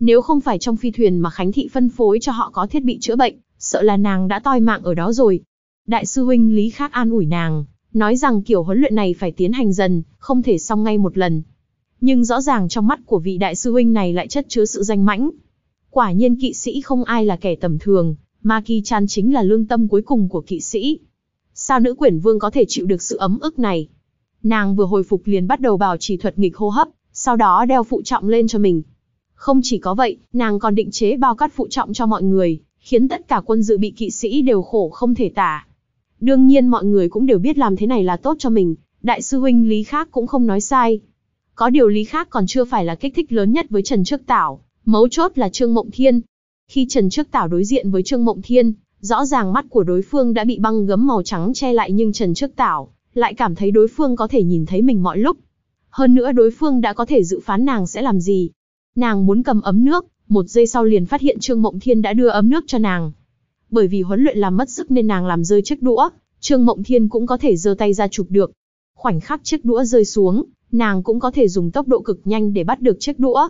Nếu không phải trong phi thuyền mà Khánh Thị phân phối cho họ có thiết bị chữa bệnh, sợ là nàng đã toi mạng ở đó rồi. Đại sư huynh Lý Khác an ủi nàng, nói rằng kiểu huấn luyện này phải tiến hành dần, không thể xong ngay một lần. Nhưng rõ ràng trong mắt của vị đại sư huynh này lại chất chứa sự danh mãnh. Quả nhiên kỵ sĩ không ai là kẻ tầm thường, ma kỳ chan chính là lương tâm cuối cùng của kỵ sĩ sao nữ quyển vương có thể chịu được sự ấm ức này. Nàng vừa hồi phục liền bắt đầu bảo trì thuật nghịch hô hấp, sau đó đeo phụ trọng lên cho mình. Không chỉ có vậy, nàng còn định chế bao cát phụ trọng cho mọi người, khiến tất cả quân dự bị kỵ sĩ đều khổ không thể tả. Đương nhiên mọi người cũng đều biết làm thế này là tốt cho mình, đại sư huynh Lý Khác cũng không nói sai. Có điều Lý Khác còn chưa phải là kích thích lớn nhất với Trần Trước Tảo, mấu chốt là Trương Mộng Thiên. Khi Trần Trước Tảo đối diện với Trương Mộng Thiên, Rõ ràng mắt của đối phương đã bị băng gấm màu trắng che lại nhưng Trần Trước Tảo lại cảm thấy đối phương có thể nhìn thấy mình mọi lúc. Hơn nữa đối phương đã có thể dự phán nàng sẽ làm gì. Nàng muốn cầm ấm nước, một giây sau liền phát hiện Trương Mộng Thiên đã đưa ấm nước cho nàng. Bởi vì huấn luyện làm mất sức nên nàng làm rơi chiếc đũa, Trương Mộng Thiên cũng có thể giơ tay ra chụp được. Khoảnh khắc chiếc đũa rơi xuống, nàng cũng có thể dùng tốc độ cực nhanh để bắt được chiếc đũa.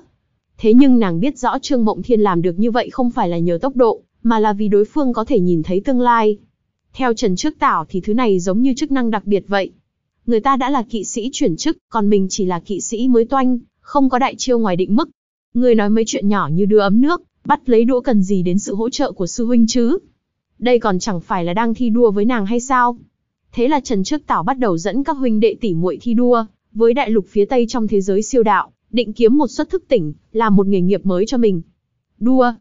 Thế nhưng nàng biết rõ Trương Mộng Thiên làm được như vậy không phải là nhờ tốc độ, mà là vì đối phương có thể nhìn thấy tương lai. Theo Trần Trước Tảo thì thứ này giống như chức năng đặc biệt vậy. Người ta đã là kỵ sĩ chuyển chức, còn mình chỉ là kỵ sĩ mới toanh, không có đại chiêu ngoài định mức. Người nói mấy chuyện nhỏ như đưa ấm nước, bắt lấy đũa cần gì đến sự hỗ trợ của sư huynh chứ. Đây còn chẳng phải là đang thi đua với nàng hay sao? Thế là Trần Trước Tảo bắt đầu dẫn các huynh đệ tỷ muội thi đua, với đại lục phía Tây trong thế giới siêu đạo, định kiếm một suất thức tỉnh, làm một nghề nghiệp mới cho mình. Đua,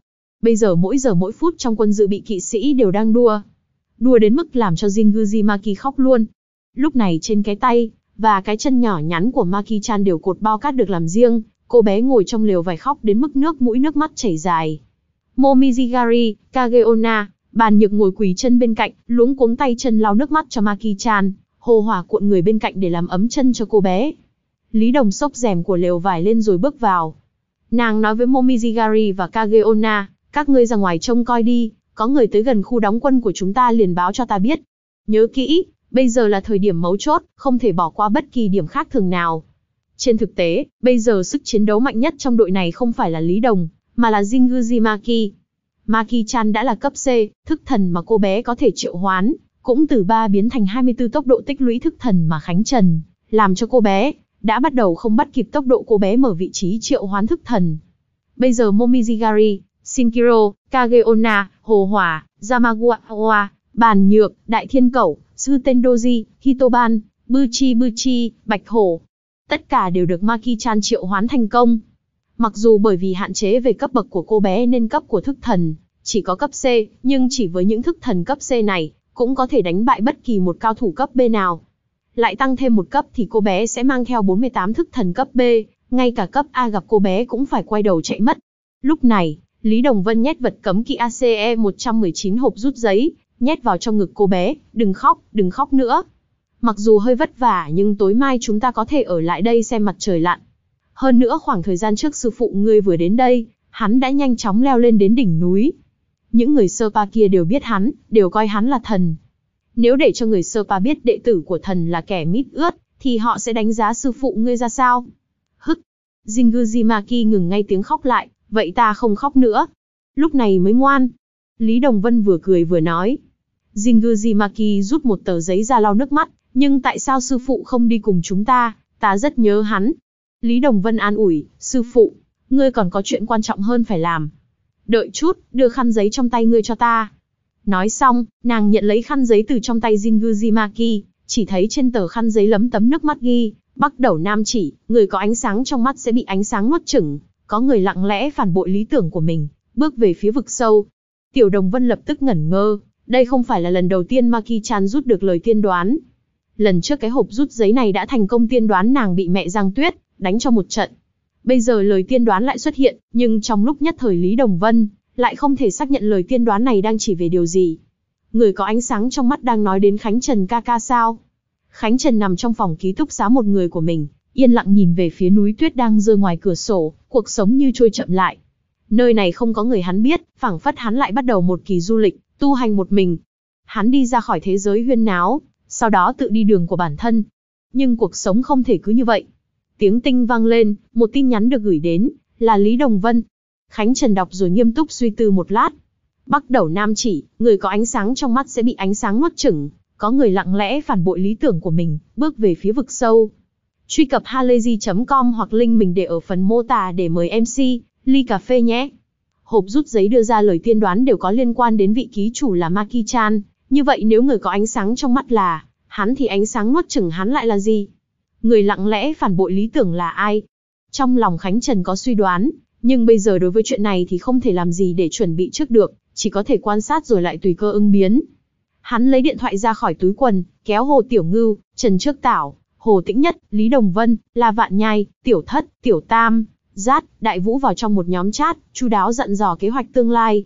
bây giờ mỗi giờ mỗi phút trong quân dự bị kỵ sĩ đều đang đua. Đua đến mức làm cho Jinguji Maki khóc luôn. Lúc này trên cái tay và cái chân nhỏ nhắn của Maki Chan đều cột bao cát được làm riêng, cô bé ngồi trong lều vải khóc đến mức nước mũi nước mắt chảy dài. Momizigari, Kageona, bàn nhược ngồi quỳ chân bên cạnh, luống cuống tay chân lau nước mắt cho Maki Chan, hồ hỏa cuộn người bên cạnh để làm ấm chân cho cô bé. Lý Đồng sốc rèm của lều vải lên rồi bước vào. Nàng nói với Momizigari và Kageona, các ngươi ra ngoài trông coi đi, có người tới gần khu đóng quân của chúng ta liền báo cho ta biết. Nhớ kỹ, bây giờ là thời điểm mấu chốt, không thể bỏ qua bất kỳ điểm khác thường nào. Trên thực tế, bây giờ sức chiến đấu mạnh nhất trong đội này không phải là Lý Đồng, mà là Jinguji Maki. Maki Chan đã là cấp C, thức thần mà cô bé có thể triệu hoán, cũng từ 3 biến thành 24 tốc độ tích lũy thức thần mà Khánh Trần, làm cho cô bé, đã bắt đầu không bắt kịp tốc độ cô bé mở vị trí triệu hoán thức thần. Bây giờ Momijigari, Shinkiro, Kageona, Hồ Hòa, Yamagawa, Bàn Nhược, Đại Thiên Cẩu, Sư Tên Doji, Hitoban, Buchi Buchi, Bạch Hổ. Tất cả đều được Maki-chan triệu hoán thành công. Mặc dù bởi vì hạn chế về cấp bậc của cô bé nên cấp của thức thần chỉ có cấp C, nhưng chỉ với những thức thần cấp C này, cũng có thể đánh bại bất kỳ một cao thủ cấp B nào. Lại tăng thêm một cấp thì cô bé sẽ mang theo 48 thức thần cấp B, ngay cả cấp A gặp cô bé cũng phải quay đầu chạy mất. Lúc này, Lý Đồng Vân nhét vật cấm kỵ ACE 119 hộp rút giấy, nhét vào trong ngực cô bé, đừng khóc, đừng khóc nữa. Mặc dù hơi vất vả nhưng tối mai chúng ta có thể ở lại đây xem mặt trời lặn. Hơn nữa khoảng thời gian trước sư phụ ngươi vừa đến đây, hắn đã nhanh chóng leo lên đến đỉnh núi. Những người sơ kia đều biết hắn, đều coi hắn là thần. Nếu để cho người sơ biết đệ tử của thần là kẻ mít ướt, thì họ sẽ đánh giá sư phụ ngươi ra sao? Hức! Jingu Jimaki ngừng ngay tiếng khóc lại, Vậy ta không khóc nữa. Lúc này mới ngoan. Lý Đồng Vân vừa cười vừa nói. Jinguji Maki rút một tờ giấy ra lau nước mắt, nhưng tại sao sư phụ không đi cùng chúng ta, ta rất nhớ hắn. Lý Đồng Vân an ủi, sư phụ, ngươi còn có chuyện quan trọng hơn phải làm. Đợi chút, đưa khăn giấy trong tay ngươi cho ta. Nói xong, nàng nhận lấy khăn giấy từ trong tay Jinguji Maki, chỉ thấy trên tờ khăn giấy lấm tấm nước mắt ghi, bắt đầu nam chỉ, người có ánh sáng trong mắt sẽ bị ánh sáng nuốt chửng có người lặng lẽ phản bội lý tưởng của mình, bước về phía vực sâu. Tiểu Đồng Vân lập tức ngẩn ngơ, đây không phải là lần đầu tiên Maki Chan rút được lời tiên đoán. Lần trước cái hộp rút giấy này đã thành công tiên đoán nàng bị mẹ Giang Tuyết đánh cho một trận. Bây giờ lời tiên đoán lại xuất hiện, nhưng trong lúc nhất thời Lý Đồng Vân lại không thể xác nhận lời tiên đoán này đang chỉ về điều gì. Người có ánh sáng trong mắt đang nói đến Khánh Trần ca ca sao? Khánh Trần nằm trong phòng ký túc xá một người của mình, yên lặng nhìn về phía núi tuyết đang rơi ngoài cửa sổ, cuộc sống như trôi chậm lại. Nơi này không có người hắn biết, phảng phất hắn lại bắt đầu một kỳ du lịch, tu hành một mình. Hắn đi ra khỏi thế giới huyên náo, sau đó tự đi đường của bản thân. Nhưng cuộc sống không thể cứ như vậy. Tiếng tinh vang lên, một tin nhắn được gửi đến, là Lý Đồng Vân. Khánh Trần đọc rồi nghiêm túc suy tư một lát. Bắc đầu nam chỉ, người có ánh sáng trong mắt sẽ bị ánh sáng nuốt chửng. Có người lặng lẽ phản bội lý tưởng của mình, bước về phía vực sâu, Truy cập halayzi.com hoặc link mình để ở phần mô tả để mời MC, ly cà phê nhé. Hộp rút giấy đưa ra lời tiên đoán đều có liên quan đến vị ký chủ là Maki Chan. Như vậy nếu người có ánh sáng trong mắt là hắn thì ánh sáng nuốt chừng hắn lại là gì? Người lặng lẽ phản bội lý tưởng là ai? Trong lòng Khánh Trần có suy đoán, nhưng bây giờ đối với chuyện này thì không thể làm gì để chuẩn bị trước được, chỉ có thể quan sát rồi lại tùy cơ ứng biến. Hắn lấy điện thoại ra khỏi túi quần, kéo Hồ Tiểu Ngưu, Trần Trước Tảo, Hồ Tĩnh Nhất, Lý Đồng Vân, La Vạn Nhai, Tiểu Thất, Tiểu Tam, Giát, Đại Vũ vào trong một nhóm chat, chú đáo dặn dò kế hoạch tương lai.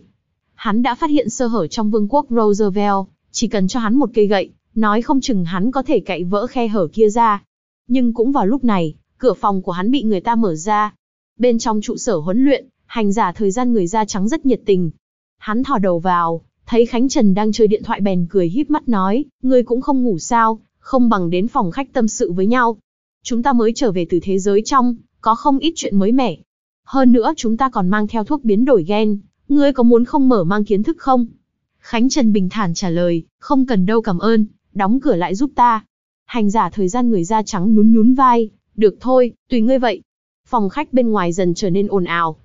Hắn đã phát hiện sơ hở trong vương quốc Roosevelt, chỉ cần cho hắn một cây gậy, nói không chừng hắn có thể cậy vỡ khe hở kia ra. Nhưng cũng vào lúc này, cửa phòng của hắn bị người ta mở ra. Bên trong trụ sở huấn luyện, hành giả thời gian người da trắng rất nhiệt tình. Hắn thò đầu vào, thấy Khánh Trần đang chơi điện thoại bèn cười híp mắt nói, ngươi cũng không ngủ sao, không bằng đến phòng khách tâm sự với nhau. Chúng ta mới trở về từ thế giới trong, có không ít chuyện mới mẻ. Hơn nữa chúng ta còn mang theo thuốc biến đổi gen, ngươi có muốn không mở mang kiến thức không? Khánh Trần bình thản trả lời, không cần đâu cảm ơn, đóng cửa lại giúp ta. Hành giả thời gian người da trắng nhún nhún vai, được thôi, tùy ngươi vậy. Phòng khách bên ngoài dần trở nên ồn ào.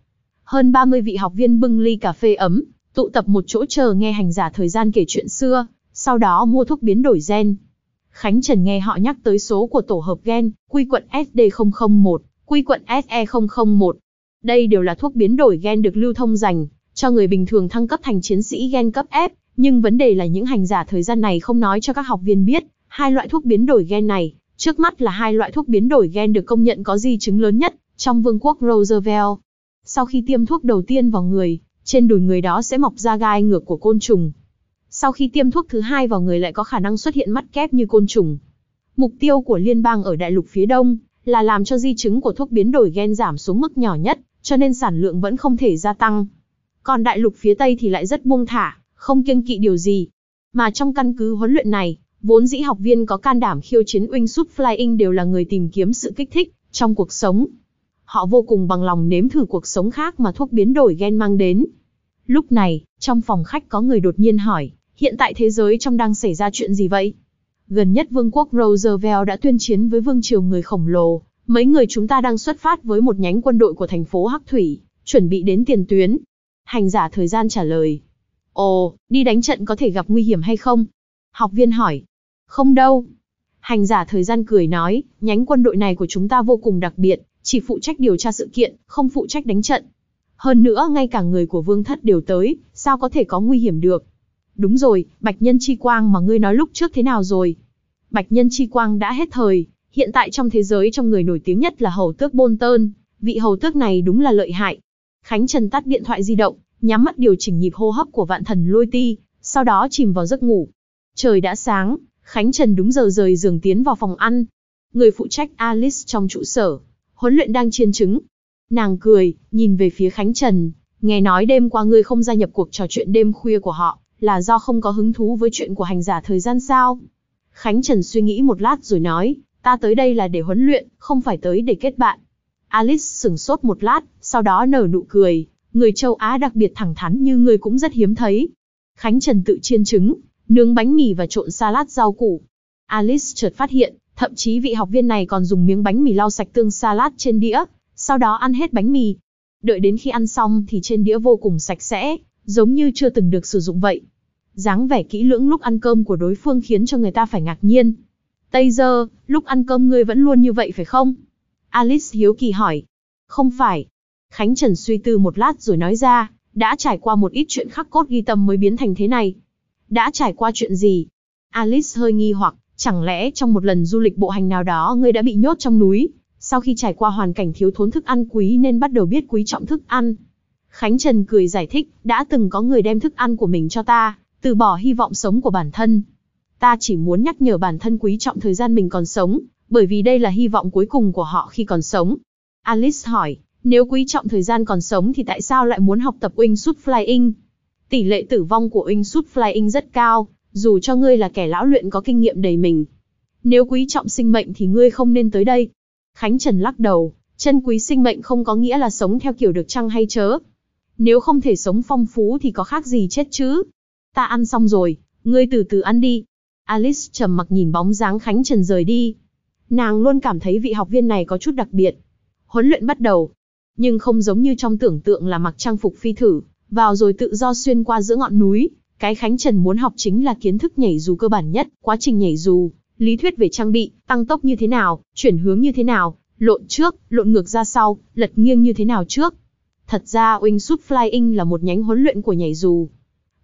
Hơn 30 vị học viên bưng ly cà phê ấm, tụ tập một chỗ chờ nghe hành giả thời gian kể chuyện xưa, sau đó mua thuốc biến đổi gen, Khánh Trần nghe họ nhắc tới số của tổ hợp gen, quy quận SD001, quy quận SE001. Đây đều là thuốc biến đổi gen được lưu thông dành, cho người bình thường thăng cấp thành chiến sĩ gen cấp F, nhưng vấn đề là những hành giả thời gian này không nói cho các học viên biết, hai loại thuốc biến đổi gen này, trước mắt là hai loại thuốc biến đổi gen được công nhận có di chứng lớn nhất trong vương quốc Roosevelt. Sau khi tiêm thuốc đầu tiên vào người, trên đùi người đó sẽ mọc ra gai ngược của côn trùng, sau khi tiêm thuốc thứ hai vào người lại có khả năng xuất hiện mắt kép như côn trùng. Mục tiêu của liên bang ở đại lục phía đông là làm cho di chứng của thuốc biến đổi gen giảm xuống mức nhỏ nhất, cho nên sản lượng vẫn không thể gia tăng. Còn đại lục phía tây thì lại rất buông thả, không kiêng kỵ điều gì. Mà trong căn cứ huấn luyện này, vốn dĩ học viên có can đảm khiêu chiến Wingsuit Flying đều là người tìm kiếm sự kích thích trong cuộc sống. Họ vô cùng bằng lòng nếm thử cuộc sống khác mà thuốc biến đổi gen mang đến. Lúc này, trong phòng khách có người đột nhiên hỏi hiện tại thế giới trong đang xảy ra chuyện gì vậy? Gần nhất vương quốc Roosevelt đã tuyên chiến với vương triều người khổng lồ, mấy người chúng ta đang xuất phát với một nhánh quân đội của thành phố Hắc Thủy, chuẩn bị đến tiền tuyến. Hành giả thời gian trả lời. Ồ, đi đánh trận có thể gặp nguy hiểm hay không? Học viên hỏi. Không đâu. Hành giả thời gian cười nói, nhánh quân đội này của chúng ta vô cùng đặc biệt, chỉ phụ trách điều tra sự kiện, không phụ trách đánh trận. Hơn nữa ngay cả người của vương thất đều tới, sao có thể có nguy hiểm được? Đúng rồi, bạch nhân chi quang mà ngươi nói lúc trước thế nào rồi? Bạch nhân chi quang đã hết thời, hiện tại trong thế giới trong người nổi tiếng nhất là hầu tước Bôn Tơn, vị hầu tước này đúng là lợi hại. Khánh Trần tắt điện thoại di động, nhắm mắt điều chỉnh nhịp hô hấp của vạn thần lôi ti, sau đó chìm vào giấc ngủ. Trời đã sáng, Khánh Trần đúng giờ rời giường tiến vào phòng ăn. Người phụ trách Alice trong trụ sở, huấn luyện đang chiên trứng. Nàng cười, nhìn về phía Khánh Trần, nghe nói đêm qua ngươi không gia nhập cuộc trò chuyện đêm khuya của họ, là do không có hứng thú với chuyện của hành giả thời gian sao? Khánh Trần suy nghĩ một lát rồi nói, ta tới đây là để huấn luyện, không phải tới để kết bạn. Alice sửng sốt một lát, sau đó nở nụ cười, người châu Á đặc biệt thẳng thắn như người cũng rất hiếm thấy. Khánh Trần tự chiên trứng, nướng bánh mì và trộn salad rau củ. Alice chợt phát hiện, thậm chí vị học viên này còn dùng miếng bánh mì lau sạch tương salad trên đĩa, sau đó ăn hết bánh mì. Đợi đến khi ăn xong thì trên đĩa vô cùng sạch sẽ, giống như chưa từng được sử dụng vậy. Dáng vẻ kỹ lưỡng lúc ăn cơm của đối phương khiến cho người ta phải ngạc nhiên. Tây giờ, lúc ăn cơm ngươi vẫn luôn như vậy phải không? Alice hiếu kỳ hỏi. Không phải. Khánh Trần suy tư một lát rồi nói ra, đã trải qua một ít chuyện khắc cốt ghi tâm mới biến thành thế này. Đã trải qua chuyện gì? Alice hơi nghi hoặc, chẳng lẽ trong một lần du lịch bộ hành nào đó ngươi đã bị nhốt trong núi, sau khi trải qua hoàn cảnh thiếu thốn thức ăn quý nên bắt đầu biết quý trọng thức ăn, Khánh Trần cười giải thích, đã từng có người đem thức ăn của mình cho ta, từ bỏ hy vọng sống của bản thân. Ta chỉ muốn nhắc nhở bản thân quý trọng thời gian mình còn sống, bởi vì đây là hy vọng cuối cùng của họ khi còn sống. Alice hỏi, nếu quý trọng thời gian còn sống thì tại sao lại muốn học tập Wingsuit Flying? Tỷ lệ tử vong của Wingsuit Flying rất cao, dù cho ngươi là kẻ lão luyện có kinh nghiệm đầy mình. Nếu quý trọng sinh mệnh thì ngươi không nên tới đây. Khánh Trần lắc đầu, chân quý sinh mệnh không có nghĩa là sống theo kiểu được chăng hay chớ nếu không thể sống phong phú thì có khác gì chết chứ. Ta ăn xong rồi, ngươi từ từ ăn đi. Alice trầm mặc nhìn bóng dáng Khánh Trần rời đi. Nàng luôn cảm thấy vị học viên này có chút đặc biệt. Huấn luyện bắt đầu, nhưng không giống như trong tưởng tượng là mặc trang phục phi thử, vào rồi tự do xuyên qua giữa ngọn núi. Cái Khánh Trần muốn học chính là kiến thức nhảy dù cơ bản nhất, quá trình nhảy dù, lý thuyết về trang bị, tăng tốc như thế nào, chuyển hướng như thế nào, lộn trước, lộn ngược ra sau, lật nghiêng như thế nào trước, Thật ra Wingsuit Flying là một nhánh huấn luyện của nhảy dù.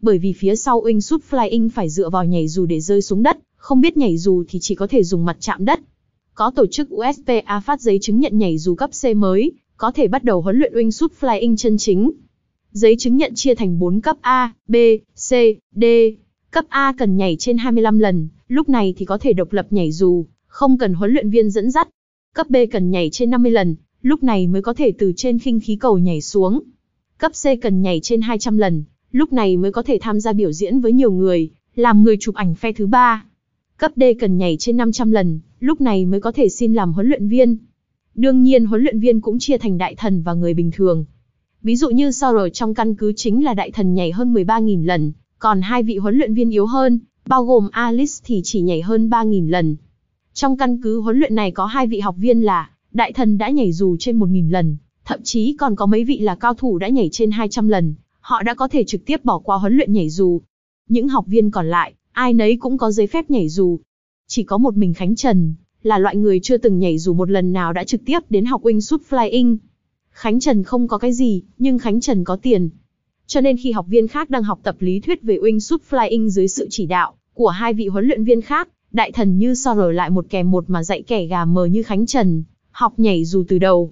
Bởi vì phía sau Wingsuit Flying phải dựa vào nhảy dù để rơi xuống đất, không biết nhảy dù thì chỉ có thể dùng mặt chạm đất. Có tổ chức USPA phát giấy chứng nhận nhảy dù cấp C mới, có thể bắt đầu huấn luyện Wingsuit Flying chân chính. Giấy chứng nhận chia thành 4 cấp A, B, C, D. Cấp A cần nhảy trên 25 lần, lúc này thì có thể độc lập nhảy dù, không cần huấn luyện viên dẫn dắt. Cấp B cần nhảy trên 50 lần, lúc này mới có thể từ trên khinh khí cầu nhảy xuống. Cấp C cần nhảy trên 200 lần, lúc này mới có thể tham gia biểu diễn với nhiều người, làm người chụp ảnh phe thứ ba. Cấp D cần nhảy trên 500 lần, lúc này mới có thể xin làm huấn luyện viên. Đương nhiên huấn luyện viên cũng chia thành đại thần và người bình thường. Ví dụ như Soror trong căn cứ chính là đại thần nhảy hơn 13.000 lần, còn hai vị huấn luyện viên yếu hơn, bao gồm Alice thì chỉ nhảy hơn 3.000 lần. Trong căn cứ huấn luyện này có hai vị học viên là Đại thần đã nhảy dù trên 1.000 lần, thậm chí còn có mấy vị là cao thủ đã nhảy trên 200 lần, họ đã có thể trực tiếp bỏ qua huấn luyện nhảy dù. Những học viên còn lại, ai nấy cũng có giấy phép nhảy dù. Chỉ có một mình Khánh Trần, là loại người chưa từng nhảy dù một lần nào đã trực tiếp đến học wingsuit flying. Khánh Trần không có cái gì, nhưng Khánh Trần có tiền. Cho nên khi học viên khác đang học tập lý thuyết về wingsuit flying dưới sự chỉ đạo của hai vị huấn luyện viên khác, đại thần như so rồi lại một kèm một mà dạy kẻ gà mờ như Khánh Trần, học nhảy dù từ đầu.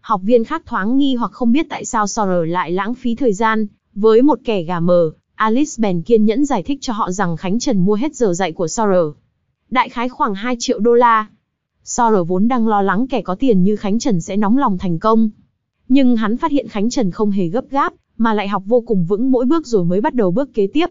Học viên khác thoáng nghi hoặc không biết tại sao Sawyer lại lãng phí thời gian, với một kẻ gà mờ, Alice bèn kiên nhẫn giải thích cho họ rằng Khánh Trần mua hết giờ dạy của Sawyer. Đại khái khoảng 2 triệu đô la. Sawyer vốn đang lo lắng kẻ có tiền như Khánh Trần sẽ nóng lòng thành công. Nhưng hắn phát hiện Khánh Trần không hề gấp gáp, mà lại học vô cùng vững mỗi bước rồi mới bắt đầu bước kế tiếp.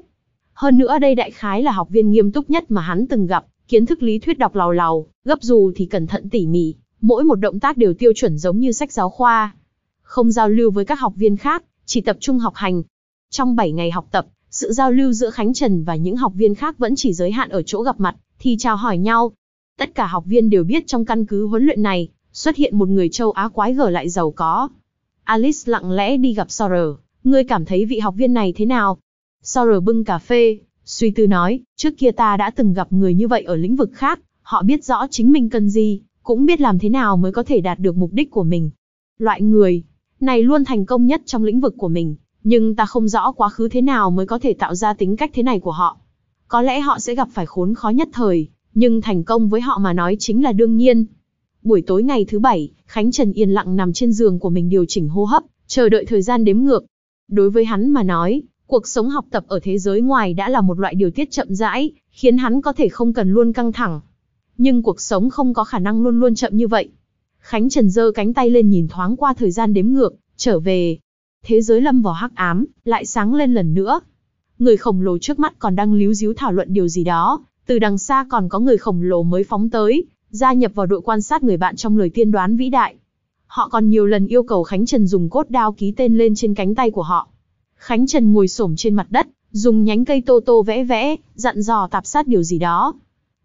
Hơn nữa đây đại khái là học viên nghiêm túc nhất mà hắn từng gặp, kiến thức lý thuyết đọc lào lào, gấp dù thì cẩn thận tỉ mỉ, mỗi một động tác đều tiêu chuẩn giống như sách giáo khoa. Không giao lưu với các học viên khác, chỉ tập trung học hành. Trong 7 ngày học tập, sự giao lưu giữa Khánh Trần và những học viên khác vẫn chỉ giới hạn ở chỗ gặp mặt, thì chào hỏi nhau. Tất cả học viên đều biết trong căn cứ huấn luyện này, xuất hiện một người châu Á quái gở lại giàu có. Alice lặng lẽ đi gặp Soror, ngươi cảm thấy vị học viên này thế nào? Soror bưng cà phê, suy tư nói, trước kia ta đã từng gặp người như vậy ở lĩnh vực khác, họ biết rõ chính mình cần gì, cũng biết làm thế nào mới có thể đạt được mục đích của mình. Loại người này luôn thành công nhất trong lĩnh vực của mình, nhưng ta không rõ quá khứ thế nào mới có thể tạo ra tính cách thế này của họ. Có lẽ họ sẽ gặp phải khốn khó nhất thời, nhưng thành công với họ mà nói chính là đương nhiên. Buổi tối ngày thứ bảy, Khánh Trần yên lặng nằm trên giường của mình điều chỉnh hô hấp, chờ đợi thời gian đếm ngược. Đối với hắn mà nói, cuộc sống học tập ở thế giới ngoài đã là một loại điều tiết chậm rãi, khiến hắn có thể không cần luôn căng thẳng, nhưng cuộc sống không có khả năng luôn luôn chậm như vậy. Khánh Trần giơ cánh tay lên nhìn thoáng qua thời gian đếm ngược, trở về. Thế giới lâm vào hắc ám, lại sáng lên lần nữa. Người khổng lồ trước mắt còn đang líu díu thảo luận điều gì đó, từ đằng xa còn có người khổng lồ mới phóng tới, gia nhập vào đội quan sát người bạn trong lời tiên đoán vĩ đại. Họ còn nhiều lần yêu cầu Khánh Trần dùng cốt đao ký tên lên trên cánh tay của họ. Khánh Trần ngồi xổm trên mặt đất, dùng nhánh cây tô tô vẽ vẽ, dặn dò tạp sát điều gì đó.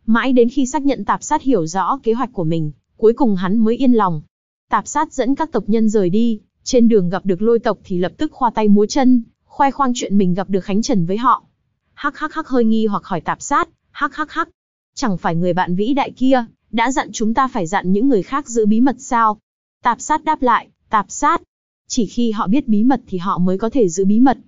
Mãi đến khi xác nhận tạp sát hiểu rõ kế hoạch của mình, cuối cùng hắn mới yên lòng. Tạp sát dẫn các tộc nhân rời đi, trên đường gặp được lôi tộc thì lập tức khoa tay múa chân, khoe khoang chuyện mình gặp được Khánh Trần với họ. Hắc hắc hắc hơi nghi hoặc hỏi tạp sát, hắc hắc hắc. Chẳng phải người bạn vĩ đại kia, đã dặn chúng ta phải dặn những người khác giữ bí mật sao? Tạp sát đáp lại, tạp sát. Chỉ khi họ biết bí mật thì họ mới có thể giữ bí mật.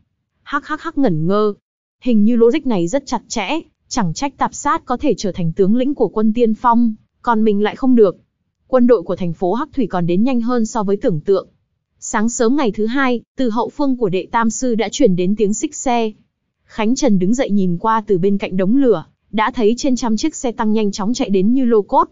Hắc hắc hắc ngẩn ngơ. Hình như logic này rất chặt chẽ, Chẳng trách tạp sát có thể trở thành tướng lĩnh của quân tiên phong, còn mình lại không được. Quân đội của thành phố Hắc Thủy còn đến nhanh hơn so với tưởng tượng. Sáng sớm ngày thứ hai, từ hậu phương của đệ tam sư đã chuyển đến tiếng xích xe. Khánh Trần đứng dậy nhìn qua từ bên cạnh đống lửa, đã thấy trên trăm chiếc xe tăng nhanh chóng chạy đến như lô cốt.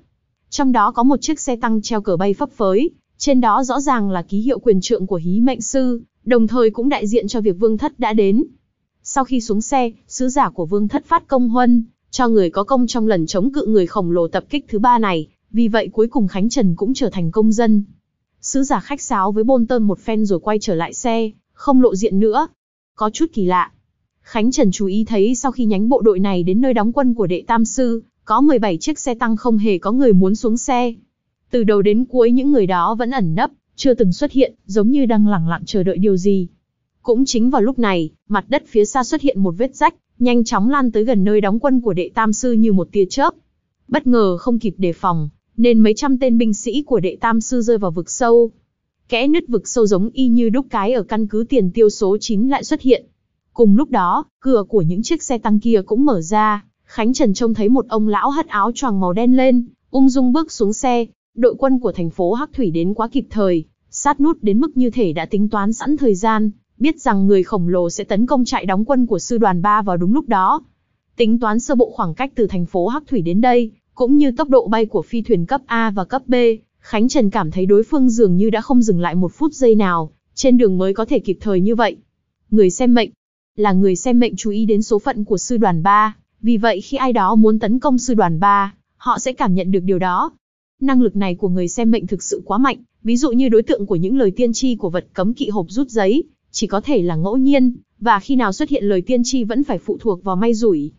Trong đó có một chiếc xe tăng treo cờ bay phấp phới, trên đó rõ ràng là ký hiệu quyền trượng của hí mệnh sư, đồng thời cũng đại diện cho việc vương thất đã đến. Sau khi xuống xe, sứ giả của vương thất phát công huân, cho người có công trong lần chống cự người khổng lồ tập kích thứ ba này, vì vậy cuối cùng Khánh Trần cũng trở thành công dân. Sứ giả khách sáo với bôn tơn một phen rồi quay trở lại xe, không lộ diện nữa. Có chút kỳ lạ. Khánh Trần chú ý thấy sau khi nhánh bộ đội này đến nơi đóng quân của đệ tam sư, có 17 chiếc xe tăng không hề có người muốn xuống xe. Từ đầu đến cuối những người đó vẫn ẩn nấp, chưa từng xuất hiện, giống như đang lẳng lặng chờ đợi điều gì. Cũng chính vào lúc này, mặt đất phía xa xuất hiện một vết rách, nhanh chóng lan tới gần nơi đóng quân của đệ tam sư như một tia chớp. Bất ngờ không kịp đề phòng, nên mấy trăm tên binh sĩ của đệ tam sư rơi vào vực sâu. Kẽ nứt vực sâu giống y như đúc cái ở căn cứ tiền tiêu số 9 lại xuất hiện. Cùng lúc đó, cửa của những chiếc xe tăng kia cũng mở ra, Khánh Trần trông thấy một ông lão hất áo choàng màu đen lên, ung dung bước xuống xe, đội quân của thành phố Hắc Thủy đến quá kịp thời, sát nút đến mức như thể đã tính toán sẵn thời gian, biết rằng người khổng lồ sẽ tấn công trại đóng quân của sư đoàn 3 vào đúng lúc đó. Tính toán sơ bộ khoảng cách từ thành phố Hắc Thủy đến đây, cũng như tốc độ bay của phi thuyền cấp A và cấp B, Khánh Trần cảm thấy đối phương dường như đã không dừng lại một phút giây nào, trên đường mới có thể kịp thời như vậy. Người xem mệnh là người xem mệnh chú ý đến số phận của sư đoàn 3, vì vậy khi ai đó muốn tấn công sư đoàn 3, họ sẽ cảm nhận được điều đó. Năng lực này của người xem mệnh thực sự quá mạnh, ví dụ như đối tượng của những lời tiên tri của vật cấm kỵ hộp rút giấy, chỉ có thể là ngẫu nhiên, và khi nào xuất hiện lời tiên tri vẫn phải phụ thuộc vào may rủi.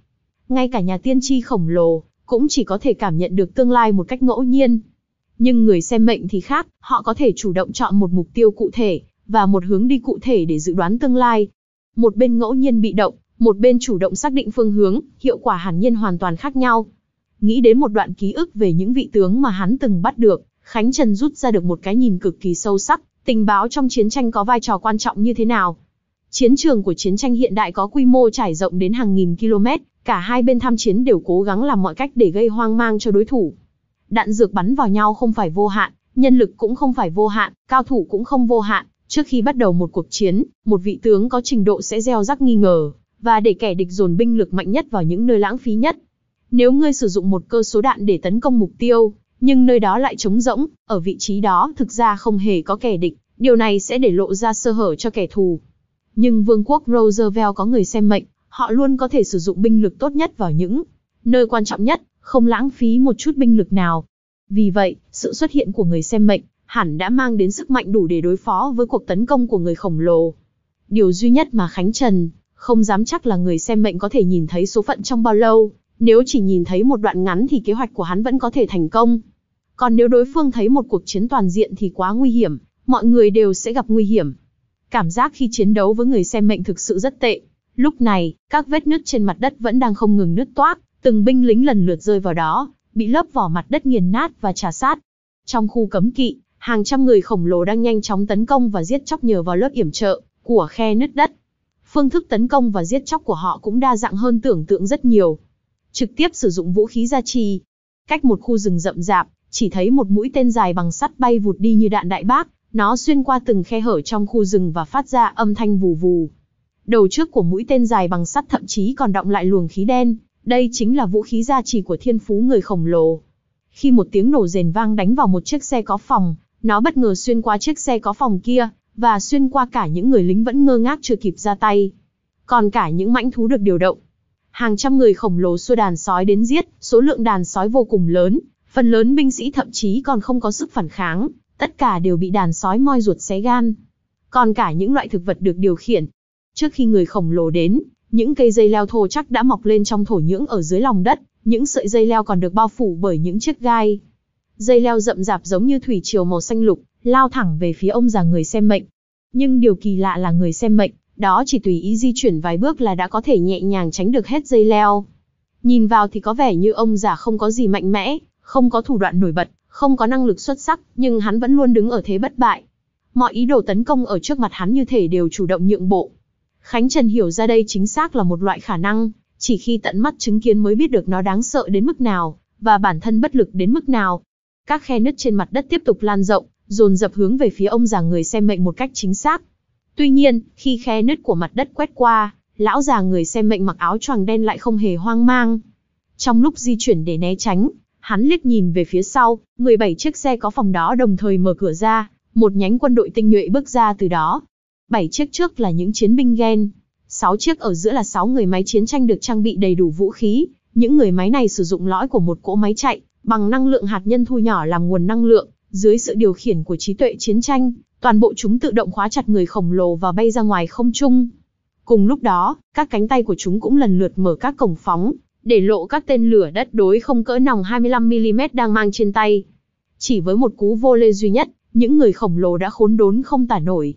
Ngay cả nhà tiên tri khổng lồ, cũng chỉ có thể cảm nhận được tương lai một cách ngẫu nhiên. Nhưng người xem mệnh thì khác, họ có thể chủ động chọn một mục tiêu cụ thể, và một hướng đi cụ thể để dự đoán tương lai. Một bên ngẫu nhiên bị động, một bên chủ động xác định phương hướng, hiệu quả hẳn nhiên hoàn toàn khác nhau. Nghĩ đến một đoạn ký ức về những vị tướng mà hắn từng bắt được, Khánh Trần rút ra được một cái nhìn cực kỳ sâu sắc, Tình báo trong chiến tranh có vai trò quan trọng như thế nào? Chiến trường của chiến tranh hiện đại có quy mô trải rộng đến hàng nghìn km, cả hai bên tham chiến đều cố gắng làm mọi cách để gây hoang mang cho đối thủ. Đạn dược bắn vào nhau không phải vô hạn, nhân lực cũng không phải vô hạn, cao thủ cũng không vô hạn. Trước khi bắt đầu một cuộc chiến, một vị tướng có trình độ sẽ gieo rắc nghi ngờ, và để kẻ địch dồn binh lực mạnh nhất vào những nơi lãng phí nhất. Nếu ngươi sử dụng một cơ số đạn để tấn công mục tiêu, nhưng nơi đó lại trống rỗng, ở vị trí đó thực ra không hề có kẻ địch, điều này sẽ để lộ ra sơ hở cho kẻ thù. Nhưng vương quốc Roosevelt có người xem mệnh, họ luôn có thể sử dụng binh lực tốt nhất vào những nơi quan trọng nhất, không lãng phí một chút binh lực nào. Vì vậy, sự xuất hiện của người xem mệnh hẳn đã mang đến sức mạnh đủ để đối phó với cuộc tấn công của người khổng lồ. Điều duy nhất mà Khánh Trần không dám chắc là người xem mệnh có thể nhìn thấy số phận trong bao lâu, nếu chỉ nhìn thấy một đoạn ngắn thì kế hoạch của hắn vẫn có thể thành công. Còn nếu đối phương thấy một cuộc chiến toàn diện thì quá nguy hiểm, mọi người đều sẽ gặp nguy hiểm. Cảm giác khi chiến đấu với người xem mệnh thực sự rất tệ. Lúc này, các vết nứt trên mặt đất vẫn đang không ngừng nứt toác, từng binh lính lần lượt rơi vào đó, bị lớp vỏ mặt đất nghiền nát và trà sát. Trong khu cấm kỵ, hàng trăm người khổng lồ đang nhanh chóng tấn công và giết chóc nhờ vào lớp yểm trợ của khe nứt đất. Phương thức tấn công và giết chóc của họ cũng đa dạng hơn tưởng tượng rất nhiều. Trực tiếp sử dụng vũ khí gia trì. Cách một khu rừng rậm rạp, chỉ thấy một mũi tên dài bằng sắt bay vụt đi như đạn đại bác, nó xuyên qua từng khe hở trong khu rừng và phát ra âm thanh vù vù. Đầu trước của mũi tên dài bằng sắt thậm chí còn động lại luồng khí đen, đây chính là vũ khí gia trì của thiên phú người khổng lồ. Khi một tiếng nổ rền vang đánh vào một chiếc xe có phòng, nó bất ngờ xuyên qua chiếc xe có phòng kia, và xuyên qua cả những người lính vẫn ngơ ngác chưa kịp ra tay. Còn cả những mãnh thú được điều động. Hàng trăm người khổng lồ xua đàn sói đến giết, số lượng đàn sói vô cùng lớn, Phần lớn binh sĩ thậm chí còn không có sức phản kháng, tất cả đều bị đàn sói moi ruột xé gan. Còn cả những loại thực vật được điều khiển. Trước khi người khổng lồ đến, những cây dây leo thô chắc đã mọc lên trong thổ nhưỡng ở dưới lòng đất, những sợi dây leo còn được bao phủ bởi những chiếc gai. Dây leo rậm rạp giống như thủy triều màu xanh lục, lao thẳng về phía ông già người xem mệnh. Nhưng điều kỳ lạ là người xem mệnh, đó chỉ tùy ý di chuyển vài bước là đã có thể nhẹ nhàng tránh được hết dây leo. Nhìn vào thì có vẻ như ông già không có gì mạnh mẽ, không có thủ đoạn nổi bật, không có năng lực xuất sắc, nhưng hắn vẫn luôn đứng ở thế bất bại. Mọi ý đồ tấn công ở trước mặt hắn như thể đều chủ động nhượng bộ. Khánh Trần hiểu ra đây chính xác là một loại khả năng, chỉ khi tận mắt chứng kiến mới biết được nó đáng sợ đến mức nào, và bản thân bất lực đến mức nào. Các khe nứt trên mặt đất tiếp tục lan rộng, dồn dập hướng về phía ông già người xem mệnh một cách chính xác. Tuy nhiên, khi khe nứt của mặt đất quét qua, lão già người xem mệnh mặc áo choàng đen lại không hề hoang mang. Trong lúc di chuyển để né tránh, Hắn liếc nhìn về phía sau, 17 chiếc xe có phòng đó đồng thời mở cửa ra, một nhánh quân đội tinh nhuệ bước ra từ đó. 7 chiếc trước là những chiến binh gen, 6 chiếc ở giữa là 6 người máy chiến tranh được trang bị đầy đủ vũ khí, những người máy này sử dụng lõi của một cỗ máy chạy, bằng năng lượng hạt nhân thu nhỏ làm nguồn năng lượng, dưới sự điều khiển của trí tuệ chiến tranh, toàn bộ chúng tự động khóa chặt người khổng lồ và bay ra ngoài không trung. Cùng lúc đó, các cánh tay của chúng cũng lần lượt mở các cổng phóng, để lộ các tên lửa đất đối không cỡ nòng 25mm đang mang trên tay. Chỉ với một cú vô lê duy nhất, những người khổng lồ đã khốn đốn không tả nổi.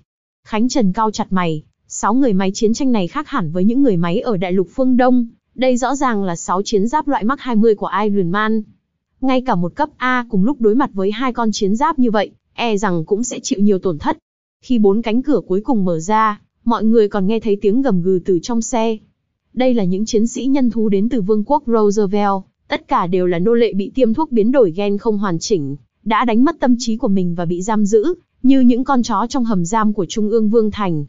Khánh Trần cao chặt mày, sáu người máy chiến tranh này khác hẳn với những người máy ở đại lục phương Đông, đây rõ ràng là sáu chiến giáp loại Mach 20 của Iron Man. Ngay cả một cấp A cùng lúc đối mặt với hai con chiến giáp như vậy, e rằng cũng sẽ chịu nhiều tổn thất. Khi bốn cánh cửa cuối cùng mở ra, mọi người còn nghe thấy tiếng gầm gừ từ trong xe, đây là những chiến sĩ nhân thú đến từ vương quốc Roosevelt, tất cả đều là nô lệ bị tiêm thuốc biến đổi gen không hoàn chỉnh, đã đánh mất tâm trí của mình và bị giam giữ, như những con chó trong hầm giam của Trung ương Vương Thành.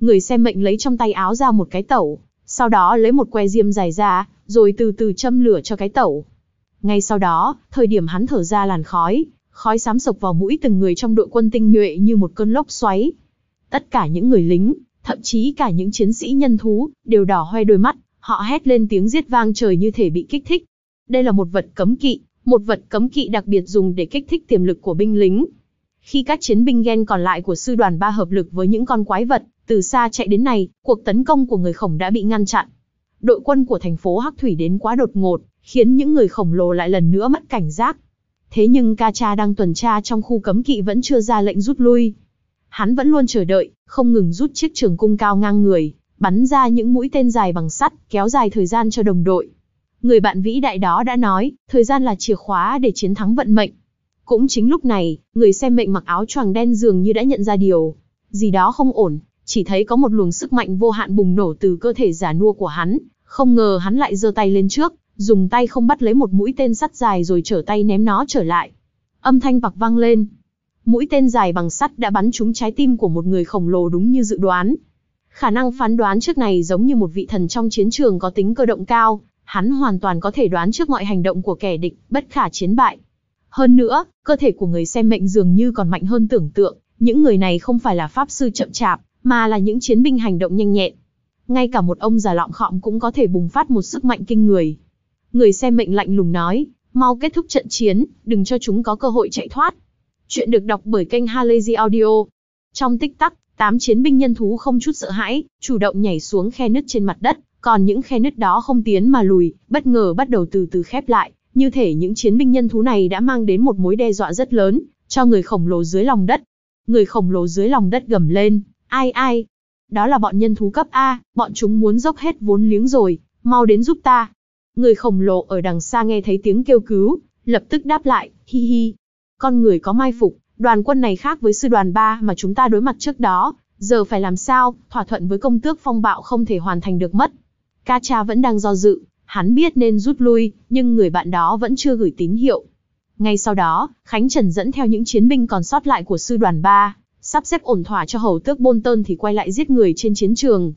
Người xem mệnh lấy trong tay áo ra một cái tẩu, sau đó lấy một que diêm dài ra, rồi từ từ châm lửa cho cái tẩu. Ngay sau đó, thời điểm hắn thở ra làn khói, khói xám sộc vào mũi từng người trong đội quân tinh nhuệ như một cơn lốc xoáy. Tất cả những người lính, thậm chí cả những chiến sĩ nhân thú, đều đỏ hoe đôi mắt, họ hét lên tiếng giết vang trời như thể bị kích thích. Đây là một vật cấm kỵ, một vật cấm kỵ đặc biệt dùng để kích thích tiềm lực của binh lính. Khi các chiến binh gen còn lại của sư đoàn ba hợp lực với những con quái vật, từ xa chạy đến này, cuộc tấn công của người khổng đã bị ngăn chặn. Đội quân của thành phố Hắc Thủy đến quá đột ngột, khiến những người khổng lồ lại lần nữa mất cảnh giác. Thế nhưng Ca Cha đang tuần tra trong khu cấm kỵ vẫn chưa ra lệnh rút lui, Hắn vẫn luôn chờ đợi, không ngừng rút chiếc trường cung cao ngang người, bắn ra những mũi tên dài bằng sắt, kéo dài thời gian cho đồng đội. Người bạn vĩ đại đó đã nói, thời gian là chìa khóa để chiến thắng vận mệnh. Cũng chính lúc này, người xem mệnh mặc áo choàng đen dường như đã nhận ra điều. Gì đó không ổn, chỉ thấy có một luồng sức mạnh vô hạn bùng nổ từ cơ thể giả nua của hắn. Không ngờ hắn lại giơ tay lên trước, dùng tay không bắt lấy một mũi tên sắt dài rồi trở tay ném nó trở lại. Âm thanh bạc vang lên, mũi tên dài bằng sắt đã bắn trúng trái tim của một người khổng lồ đúng như dự đoán. Khả năng phán đoán trước này giống như một vị thần trong chiến trường có tính cơ động cao, hắn hoàn toàn có thể đoán trước mọi hành động của kẻ địch, bất khả chiến bại. Hơn nữa, cơ thể của người xem mệnh dường như còn mạnh hơn tưởng tượng, những người này không phải là pháp sư chậm chạp, mà là những chiến binh hành động nhanh nhẹn. Ngay cả một ông già lọng khọm cũng có thể bùng phát một sức mạnh kinh người. Người xem mệnh lạnh lùng nói, mau kết thúc trận chiến, đừng cho chúng có cơ hội chạy thoát. Chuyện được đọc bởi kênh Halazy Audio. Trong tích tắc, tám chiến binh nhân thú không chút sợ hãi, chủ động nhảy xuống khe nứt trên mặt đất, còn những khe nứt đó không tiến mà lùi, bất ngờ bắt đầu từ từ khép lại, như thể những chiến binh nhân thú này đã mang đến một mối đe dọa rất lớn cho người khổng lồ dưới lòng đất. Người khổng lồ dưới lòng đất gầm lên, ai ai? Đó là bọn nhân thú cấp A, bọn chúng muốn dốc hết vốn liếng rồi, mau đến giúp ta. Người khổng lồ ở đằng xa nghe thấy tiếng kêu cứu, lập tức đáp lại, hi hi, con người có mai phục, đoàn quân này khác với sư đoàn 3 mà chúng ta đối mặt trước đó, giờ phải làm sao, thỏa thuận với công tước phong bạo không thể hoàn thành được mất. Ca cha vẫn đang do dự, hắn biết nên rút lui, nhưng người bạn đó vẫn chưa gửi tín hiệu. Ngay sau đó, Khánh Trần dẫn theo những chiến binh còn sót lại của sư đoàn 3, sắp xếp ổn thỏa cho hầu tước Bôn Tơn thì quay lại giết người trên chiến trường.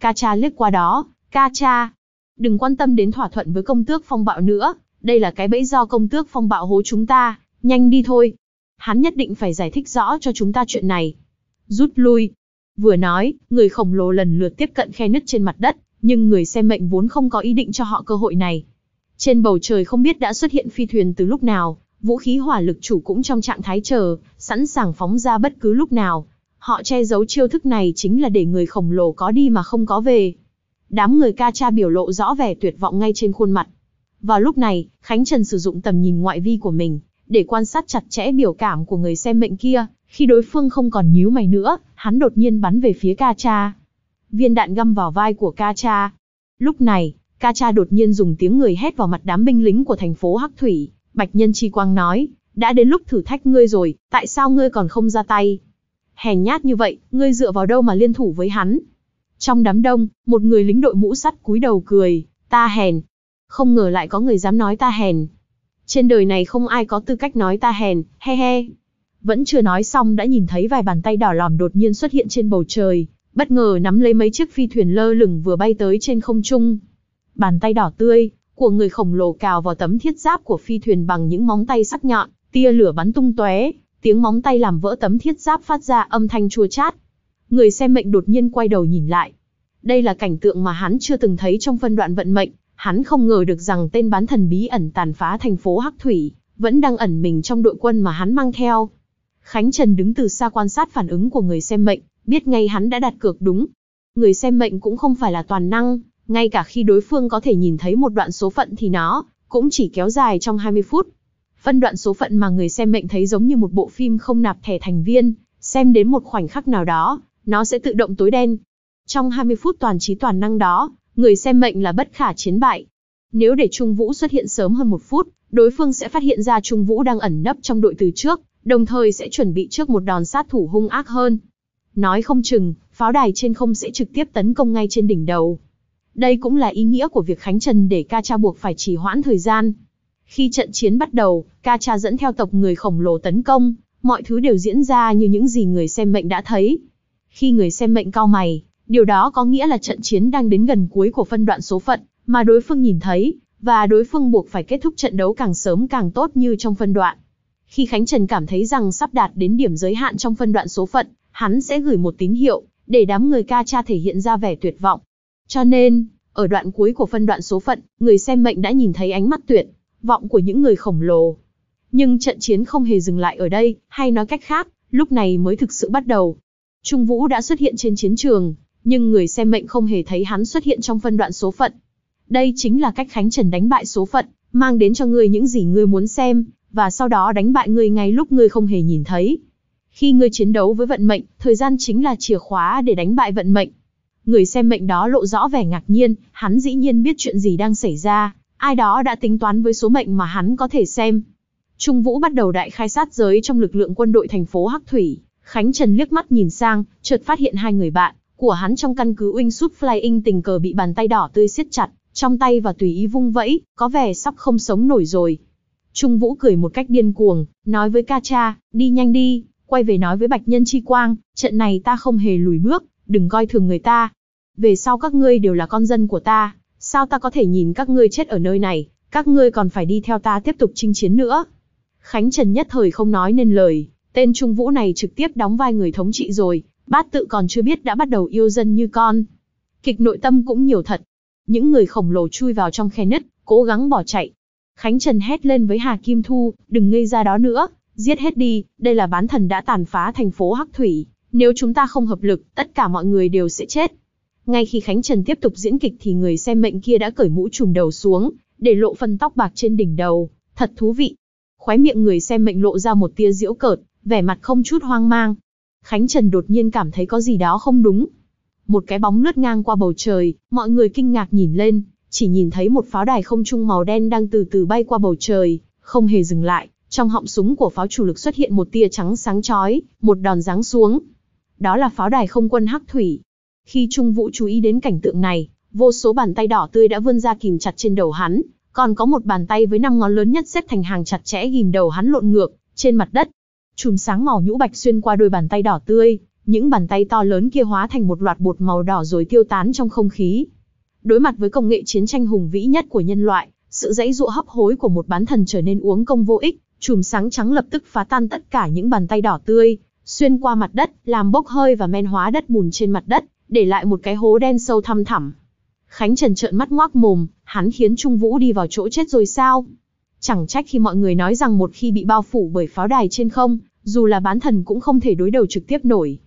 Ca cha liếc qua đó, ca cha, đừng quan tâm đến thỏa thuận với công tước phong bạo nữa, đây là cái bẫy do công tước phong bạo hố chúng ta, Nhanh đi thôi. Hắn nhất định phải giải thích rõ cho chúng ta chuyện này. Rút lui. Vừa nói, người khổng lồ lần lượt tiếp cận khe nứt trên mặt đất, nhưng người xem mệnh vốn không có ý định cho họ cơ hội này. Trên bầu trời không biết đã xuất hiện phi thuyền từ lúc nào, vũ khí hỏa lực chủ cũng trong trạng thái chờ, sẵn sàng phóng ra bất cứ lúc nào. Họ che giấu chiêu thức này chính là để người khổng lồ có đi mà không có về. Đám người ca cha biểu lộ rõ vẻ tuyệt vọng ngay trên khuôn mặt. Vào lúc này, Khánh Trần sử dụng tầm nhìn ngoại vi của mình, để quan sát chặt chẽ biểu cảm của người xem mệnh kia, khi đối phương không còn nhíu mày nữa, hắn đột nhiên bắn về phía Ca Cha. Viên đạn găm vào vai của Ca Cha. Lúc này, Ca Cha đột nhiên dùng tiếng người hét vào mặt đám binh lính của thành phố Hắc Thủy, Bạch Nhân Chi Quang nói, đã đến lúc thử thách ngươi rồi, tại sao ngươi còn không ra tay? Hèn nhát như vậy, ngươi dựa vào đâu mà liên thủ với hắn? Trong đám đông, một người lính đội mũ sắt cúi đầu cười, ta hèn. Không ngờ lại có người dám nói ta hèn, trên đời này không ai có tư cách nói ta hèn, he he. Vẫn chưa nói xong đã nhìn thấy vài bàn tay đỏ lòm đột nhiên xuất hiện trên bầu trời, bất ngờ nắm lấy mấy chiếc phi thuyền lơ lửng vừa bay tới trên không trung. Bàn tay đỏ tươi của người khổng lồ cào vào tấm thiết giáp của phi thuyền bằng những móng tay sắc nhọn, tia lửa bắn tung tóe, tiếng móng tay làm vỡ tấm thiết giáp phát ra âm thanh chua chát. Người xem mệnh đột nhiên quay đầu nhìn lại. Đây là cảnh tượng mà hắn chưa từng thấy trong phân đoạn vận mệnh, Hắn không ngờ được rằng tên bán thần bí ẩn tàn phá thành phố Hắc Thủy, vẫn đang ẩn mình trong đội quân mà hắn mang theo. Khánh Trần đứng từ xa quan sát phản ứng của người xem mệnh, biết ngay hắn đã đặt cược đúng. Người xem mệnh cũng không phải là toàn năng, ngay cả khi đối phương có thể nhìn thấy một đoạn số phận thì nó cũng chỉ kéo dài trong 20 phút. Phân đoạn số phận mà người xem mệnh thấy giống như một bộ phim không nạp thẻ thành viên, xem đến một khoảnh khắc nào đó, nó sẽ tự động tối đen. Trong 20 phút toàn trí toàn năng đó, người xem mệnh là bất khả chiến bại. Nếu để Trung Vũ xuất hiện sớm hơn một phút, đối phương sẽ phát hiện ra Trung Vũ đang ẩn nấp trong đội từ trước, đồng thời sẽ chuẩn bị trước một đòn sát thủ hung ác hơn. Nói không chừng, pháo đài trên không sẽ trực tiếp tấn công ngay trên đỉnh đầu. Đây cũng là ý nghĩa của việc Khánh Trần để Ca Cha buộc phải trì hoãn thời gian. Khi trận chiến bắt đầu, Ca Cha dẫn theo tộc người khổng lồ tấn công, mọi thứ đều diễn ra như những gì người xem mệnh đã thấy. Khi người xem mệnh cao mày, Điều đó có nghĩa là trận chiến đang đến gần cuối của phân đoạn số phận, mà đối phương nhìn thấy, và đối phương buộc phải kết thúc trận đấu càng sớm càng tốt như trong phân đoạn. Khi Khánh Trần cảm thấy rằng sắp đạt đến điểm giới hạn trong phân đoạn số phận, hắn sẽ gửi một tín hiệu, để đám người ca cha thể hiện ra vẻ tuyệt vọng. Cho nên, ở đoạn cuối của phân đoạn số phận, người xem mệnh đã nhìn thấy ánh mắt tuyệt vọng của những người khổng lồ. Nhưng trận chiến không hề dừng lại ở đây, hay nói cách khác, lúc này mới thực sự bắt đầu. Trung Vũ đã xuất hiện trên chiến trường, nhưng người xem mệnh không hề thấy hắn xuất hiện trong phân đoạn số phận. Đây chính là cách Khánh Trần đánh bại số phận, mang đến cho ngươi những gì ngươi muốn xem, và sau đó đánh bại ngươi ngay lúc ngươi không hề nhìn thấy. Khi ngươi chiến đấu với vận mệnh, thời gian chính là chìa khóa để đánh bại vận mệnh. Người xem mệnh đó lộ rõ vẻ ngạc nhiên, hắn dĩ nhiên biết chuyện gì đang xảy ra, ai đó đã tính toán với số mệnh mà hắn có thể xem. Trung Vũ bắt đầu đại khai sát giới trong lực lượng quân đội thành phố Hắc Thủy, Khánh Trần liếc mắt nhìn sang, chợt phát hiện hai người bạn, của hắn trong căn cứ Wing Sut Flying tình cờ bị bàn tay đỏ tươi siết chặt, trong tay và tùy ý vung vẫy, có vẻ sắp không sống nổi rồi. Trung Vũ cười một cách điên cuồng, nói với Ca Cha, đi nhanh đi, quay về nói với Bạch Nhân Chi Quang, trận này ta không hề lùi bước, đừng coi thường người ta. Về sau các ngươi đều là con dân của ta, sao ta có thể nhìn các ngươi chết ở nơi này, các ngươi còn phải đi theo ta tiếp tục chinh chiến nữa. Khánh Trần nhất thời không nói nên lời, tên Trung Vũ này trực tiếp đóng vai người thống trị rồi, Bát tự còn chưa biết đã bắt đầu yêu dân như con. Kịch nội tâm cũng nhiều thật. Những người khổng lồ chui vào trong khe nứt, cố gắng bỏ chạy. Khánh Trần hét lên với Hà Kim Thu, đừng ngây ra đó nữa, giết hết đi, đây là bán thần đã tàn phá thành phố Hắc Thủy. Nếu chúng ta không hợp lực, tất cả mọi người đều sẽ chết. Ngay khi Khánh Trần tiếp tục diễn kịch thì người xem mệnh kia đã cởi mũ trùm đầu xuống, để lộ phần tóc bạc trên đỉnh đầu, thật thú vị. Khóe miệng người xem mệnh lộ ra một tia diễu cợt, vẻ mặt không chút hoang mang, Khánh Trần đột nhiên cảm thấy có gì đó không đúng. Một cái bóng lướt ngang qua bầu trời, mọi người kinh ngạc nhìn lên, chỉ nhìn thấy một pháo đài không trung màu đen đang từ từ bay qua bầu trời, không hề dừng lại, trong họng súng của pháo chủ lực xuất hiện một tia trắng sáng chói, một đòn giáng xuống. Đó là pháo đài không quân Hắc Thủy. Khi Trung Vũ chú ý đến cảnh tượng này, vô số bàn tay đỏ tươi đã vươn ra kìm chặt trên đầu hắn, còn có một bàn tay với năm ngón lớn nhất xếp thành hàng chặt chẽ ghim đầu hắn lộn ngược trên mặt đất, chùm sáng màu nhũ bạch xuyên qua đôi bàn tay đỏ tươi, những bàn tay to lớn kia hóa thành một loạt bột màu đỏ rồi tiêu tán trong không khí. Đối mặt với công nghệ chiến tranh hùng vĩ nhất của nhân loại, sự dãy dụa hấp hối của một bán thần trở nên uống công vô ích, chùm sáng trắng lập tức phá tan tất cả những bàn tay đỏ tươi, xuyên qua mặt đất, làm bốc hơi và men hóa đất bùn trên mặt đất, để lại một cái hố đen sâu thăm thẳm. Khánh Trần trợn mắt ngoác mồm, hắn khiến Trung Vũ đi vào chỗ chết rồi sao? Chẳng trách khi mọi người nói rằng một khi bị bao phủ bởi pháo đài trên không, dù là bán thần cũng không thể đối đầu trực tiếp nổi.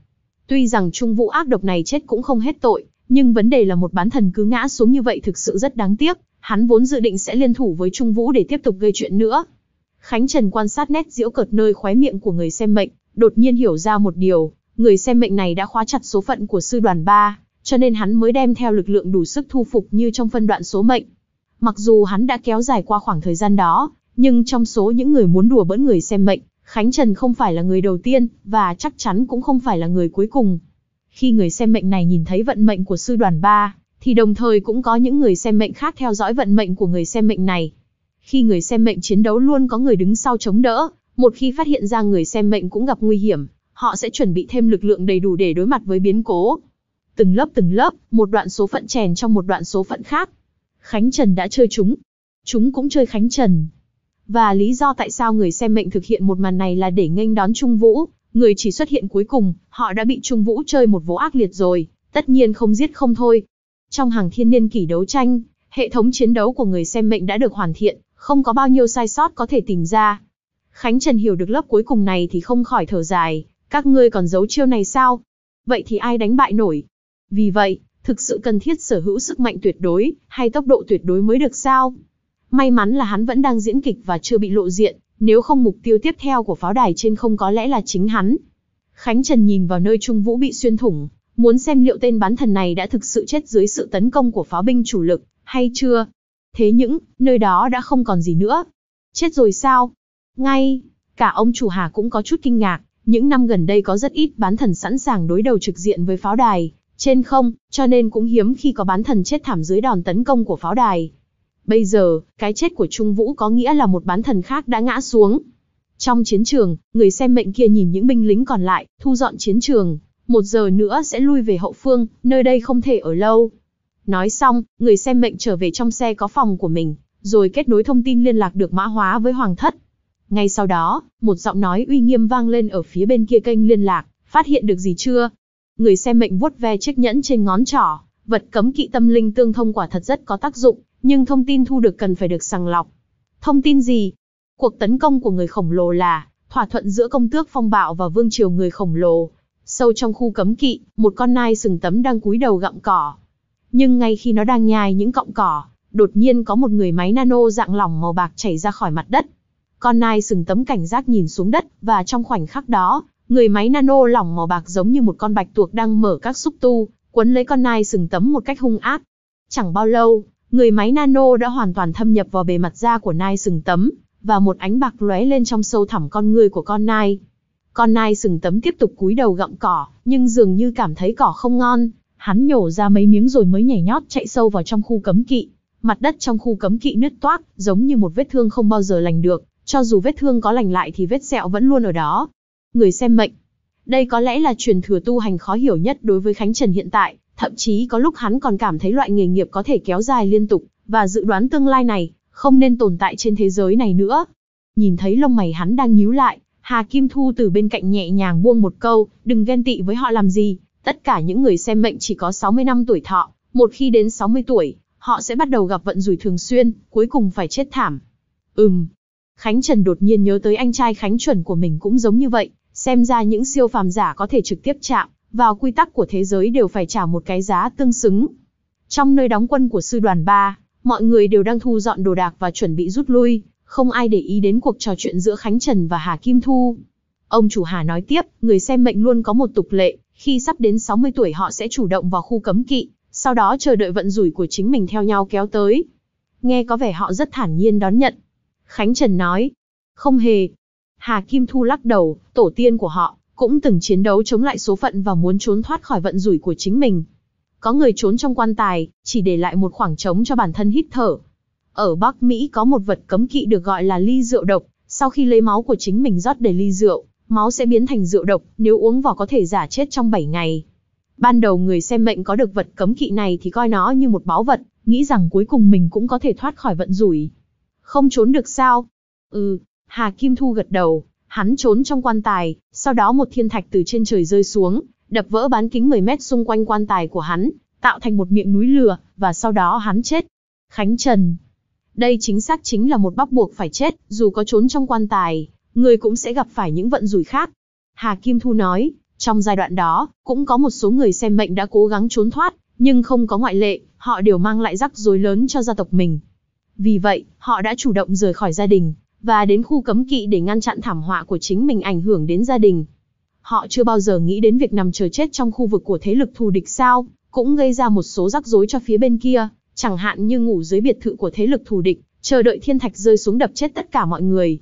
Tuy rằng trung vũ ác độc này chết cũng không hết tội, nhưng vấn đề là một bán thần cứ ngã xuống như vậy thực sự rất đáng tiếc, hắn vốn dự định sẽ liên thủ với trung vũ để tiếp tục gây chuyện nữa. Khánh Trần quan sát nét diễu cợt nơi khóe miệng của người xem mệnh, đột nhiên hiểu ra một điều, người xem mệnh này đã khóa chặt số phận của sư đoàn 3, cho nên hắn mới đem theo lực lượng đủ sức thu phục như trong phân đoạn số mệnh, Mặc dù hắn đã kéo dài qua khoảng thời gian đó, nhưng trong số những người muốn đùa bỡn người xem mệnh, Khánh Trần không phải là người đầu tiên, và chắc chắn cũng không phải là người cuối cùng. Khi người xem mệnh này nhìn thấy vận mệnh của sư đoàn 3, thì đồng thời cũng có những người xem mệnh khác theo dõi vận mệnh của người xem mệnh này. Khi người xem mệnh chiến đấu luôn có người đứng sau chống đỡ, một khi phát hiện ra người xem mệnh cũng gặp nguy hiểm, họ sẽ chuẩn bị thêm lực lượng đầy đủ để đối mặt với biến cố. Từng lớp từng lớp, một đoạn số phận chèn trong một đoạn số phận khác, Khánh Trần đã chơi chúng. Chúng cũng chơi Khánh Trần. Và lý do tại sao người xem mệnh thực hiện một màn này là để nghênh đón Trung Vũ, người chỉ xuất hiện cuối cùng, họ đã bị Trung Vũ chơi một vố ác liệt rồi, tất nhiên không giết không thôi. Trong hàng thiên niên kỷ đấu tranh, hệ thống chiến đấu của người xem mệnh đã được hoàn thiện, không có bao nhiêu sai sót có thể tìm ra. Khánh Trần hiểu được lớp cuối cùng này thì không khỏi thở dài, các ngươi còn giấu chiêu này sao? Vậy thì ai đánh bại nổi? Vì vậy, thực sự cần thiết sở hữu sức mạnh tuyệt đối, hay tốc độ tuyệt đối mới được sao? May mắn là hắn vẫn đang diễn kịch và chưa bị lộ diện, nếu không mục tiêu tiếp theo của pháo đài trên không có lẽ là chính hắn. Khánh Trần nhìn vào nơi Trung Vũ bị xuyên thủng, muốn xem liệu tên bán thần này đã thực sự chết dưới sự tấn công của pháo binh chủ lực, hay chưa? Thế những, nơi đó đã không còn gì nữa. Chết rồi sao? Ngay, cả ông chủ Hà cũng có chút kinh ngạc, những năm gần đây có rất ít bán thần sẵn sàng đối đầu trực diện với pháo đài, trên không, cho nên cũng hiếm khi có bán thần chết thảm dưới đòn tấn công của pháo đài. Bây giờ, cái chết của Trung Vũ có nghĩa là một bán thần khác đã ngã xuống. Trong chiến trường, người xem mệnh kia nhìn những binh lính còn lại, thu dọn chiến trường, một giờ nữa sẽ lui về hậu phương, nơi đây không thể ở lâu. Nói xong, người xem mệnh trở về trong xe có phòng của mình, rồi kết nối thông tin liên lạc được mã hóa với Hoàng Thất. Ngay sau đó, một giọng nói uy nghiêm vang lên ở phía bên kia kênh liên lạc, phát hiện được gì chưa, Người xem mệnh vuốt ve chiếc nhẫn trên ngón trỏ, vật cấm kỵ tâm linh tương thông quả thật rất có tác dụng, nhưng thông tin thu được cần phải được sàng lọc. Thông tin gì? Cuộc tấn công của người khổng lồ là thỏa thuận giữa công tước phong bạo và vương triều người khổng lồ. Sâu trong khu cấm kỵ, một con nai sừng tấm đang cúi đầu gặm cỏ. Nhưng ngay khi nó đang nhai những cọng cỏ, đột nhiên có một người máy nano dạng lỏng màu bạc chảy ra khỏi mặt đất. Con nai sừng tấm cảnh giác nhìn xuống đất và trong khoảnh khắc đó, Người máy nano lỏng màu bạc giống như một con bạch tuộc đang mở các xúc tu, quấn lấy con nai sừng tấm một cách hung ác. Chẳng bao lâu, người máy nano đã hoàn toàn thâm nhập vào bề mặt da của nai sừng tấm, và một ánh bạc lóe lên trong sâu thẳm con người của con nai. Con nai sừng tấm tiếp tục cúi đầu gặm cỏ, nhưng dường như cảm thấy cỏ không ngon, hắn nhổ ra mấy miếng rồi mới nhảy nhót chạy sâu vào trong khu cấm kỵ. Mặt đất trong khu cấm kỵ nứt toác, giống như một vết thương không bao giờ lành được, cho dù vết thương có lành lại thì vết sẹo vẫn luôn ở đó người xem mệnh. Đây có lẽ là truyền thừa tu hành khó hiểu nhất đối với Khánh Trần hiện tại, thậm chí có lúc hắn còn cảm thấy loại nghề nghiệp có thể kéo dài liên tục, và dự đoán tương lai này, không nên tồn tại trên thế giới này nữa. Nhìn thấy lông mày hắn đang nhíu lại, Hà Kim Thu từ bên cạnh nhẹ nhàng buông một câu, đừng ghen tị với họ làm gì, tất cả những người xem mệnh chỉ có 60 năm tuổi thọ, một khi đến 60 tuổi, họ sẽ bắt đầu gặp vận rủi thường xuyên, cuối cùng phải chết thảm. Ừm. Khánh Trần đột nhiên nhớ tới anh trai Khánh Chuẩn của mình cũng giống như vậy, Xem ra những siêu phàm giả có thể trực tiếp chạm vào quy tắc của thế giới đều phải trả một cái giá tương xứng. Trong nơi đóng quân của sư đoàn 3, mọi người đều đang thu dọn đồ đạc và chuẩn bị rút lui, không ai để ý đến cuộc trò chuyện giữa Khánh Trần và Hà Kim Thu. Ông chủ Hà nói tiếp, người xem mệnh luôn có một tục lệ, khi sắp đến 60 tuổi họ sẽ chủ động vào khu cấm kỵ, sau đó chờ đợi vận rủi của chính mình theo nhau kéo tới. Nghe có vẻ họ rất thản nhiên đón nhận. Khánh Trần nói, không hề, Hà Kim Thu lắc đầu, tổ tiên của họ cũng từng chiến đấu chống lại số phận và muốn trốn thoát khỏi vận rủi của chính mình. Có người trốn trong quan tài, chỉ để lại một khoảng trống cho bản thân hít thở. Ở Bắc Mỹ có một vật cấm kỵ được gọi là ly rượu độc, sau khi lấy máu của chính mình rót để ly rượu, máu sẽ biến thành rượu độc, nếu uống vào có thể giả chết trong 7 ngày. Ban đầu người xem mệnh có được vật cấm kỵ này thì coi nó như một báu vật, nghĩ rằng cuối cùng mình cũng có thể thoát khỏi vận rủi. Không trốn được sao? Ừ, Hà Kim Thu gật đầu, hắn trốn trong quan tài, sau đó một thiên thạch từ trên trời rơi xuống, đập vỡ bán kính 10 mét xung quanh quan tài của hắn, tạo thành một miệng núi lửa, và sau đó hắn chết. Khánh Trần Đây chính xác chính là một bắt buộc phải chết, dù có trốn trong quan tài, người cũng sẽ gặp phải những vận rủi khác. Hà Kim Thu nói, trong giai đoạn đó, cũng có một số người xem mệnh đã cố gắng trốn thoát, nhưng không có ngoại lệ, họ đều mang lại rắc rối lớn cho gia tộc mình. Vì vậy, họ đã chủ động rời khỏi gia đình, và đến khu cấm kỵ để ngăn chặn thảm họa của chính mình ảnh hưởng đến gia đình. Họ chưa bao giờ nghĩ đến việc nằm chờ chết trong khu vực của thế lực thù địch sao, cũng gây ra một số rắc rối cho phía bên kia, chẳng hạn như ngủ dưới biệt thự của thế lực thù địch, chờ đợi thiên thạch rơi xuống đập chết tất cả mọi người.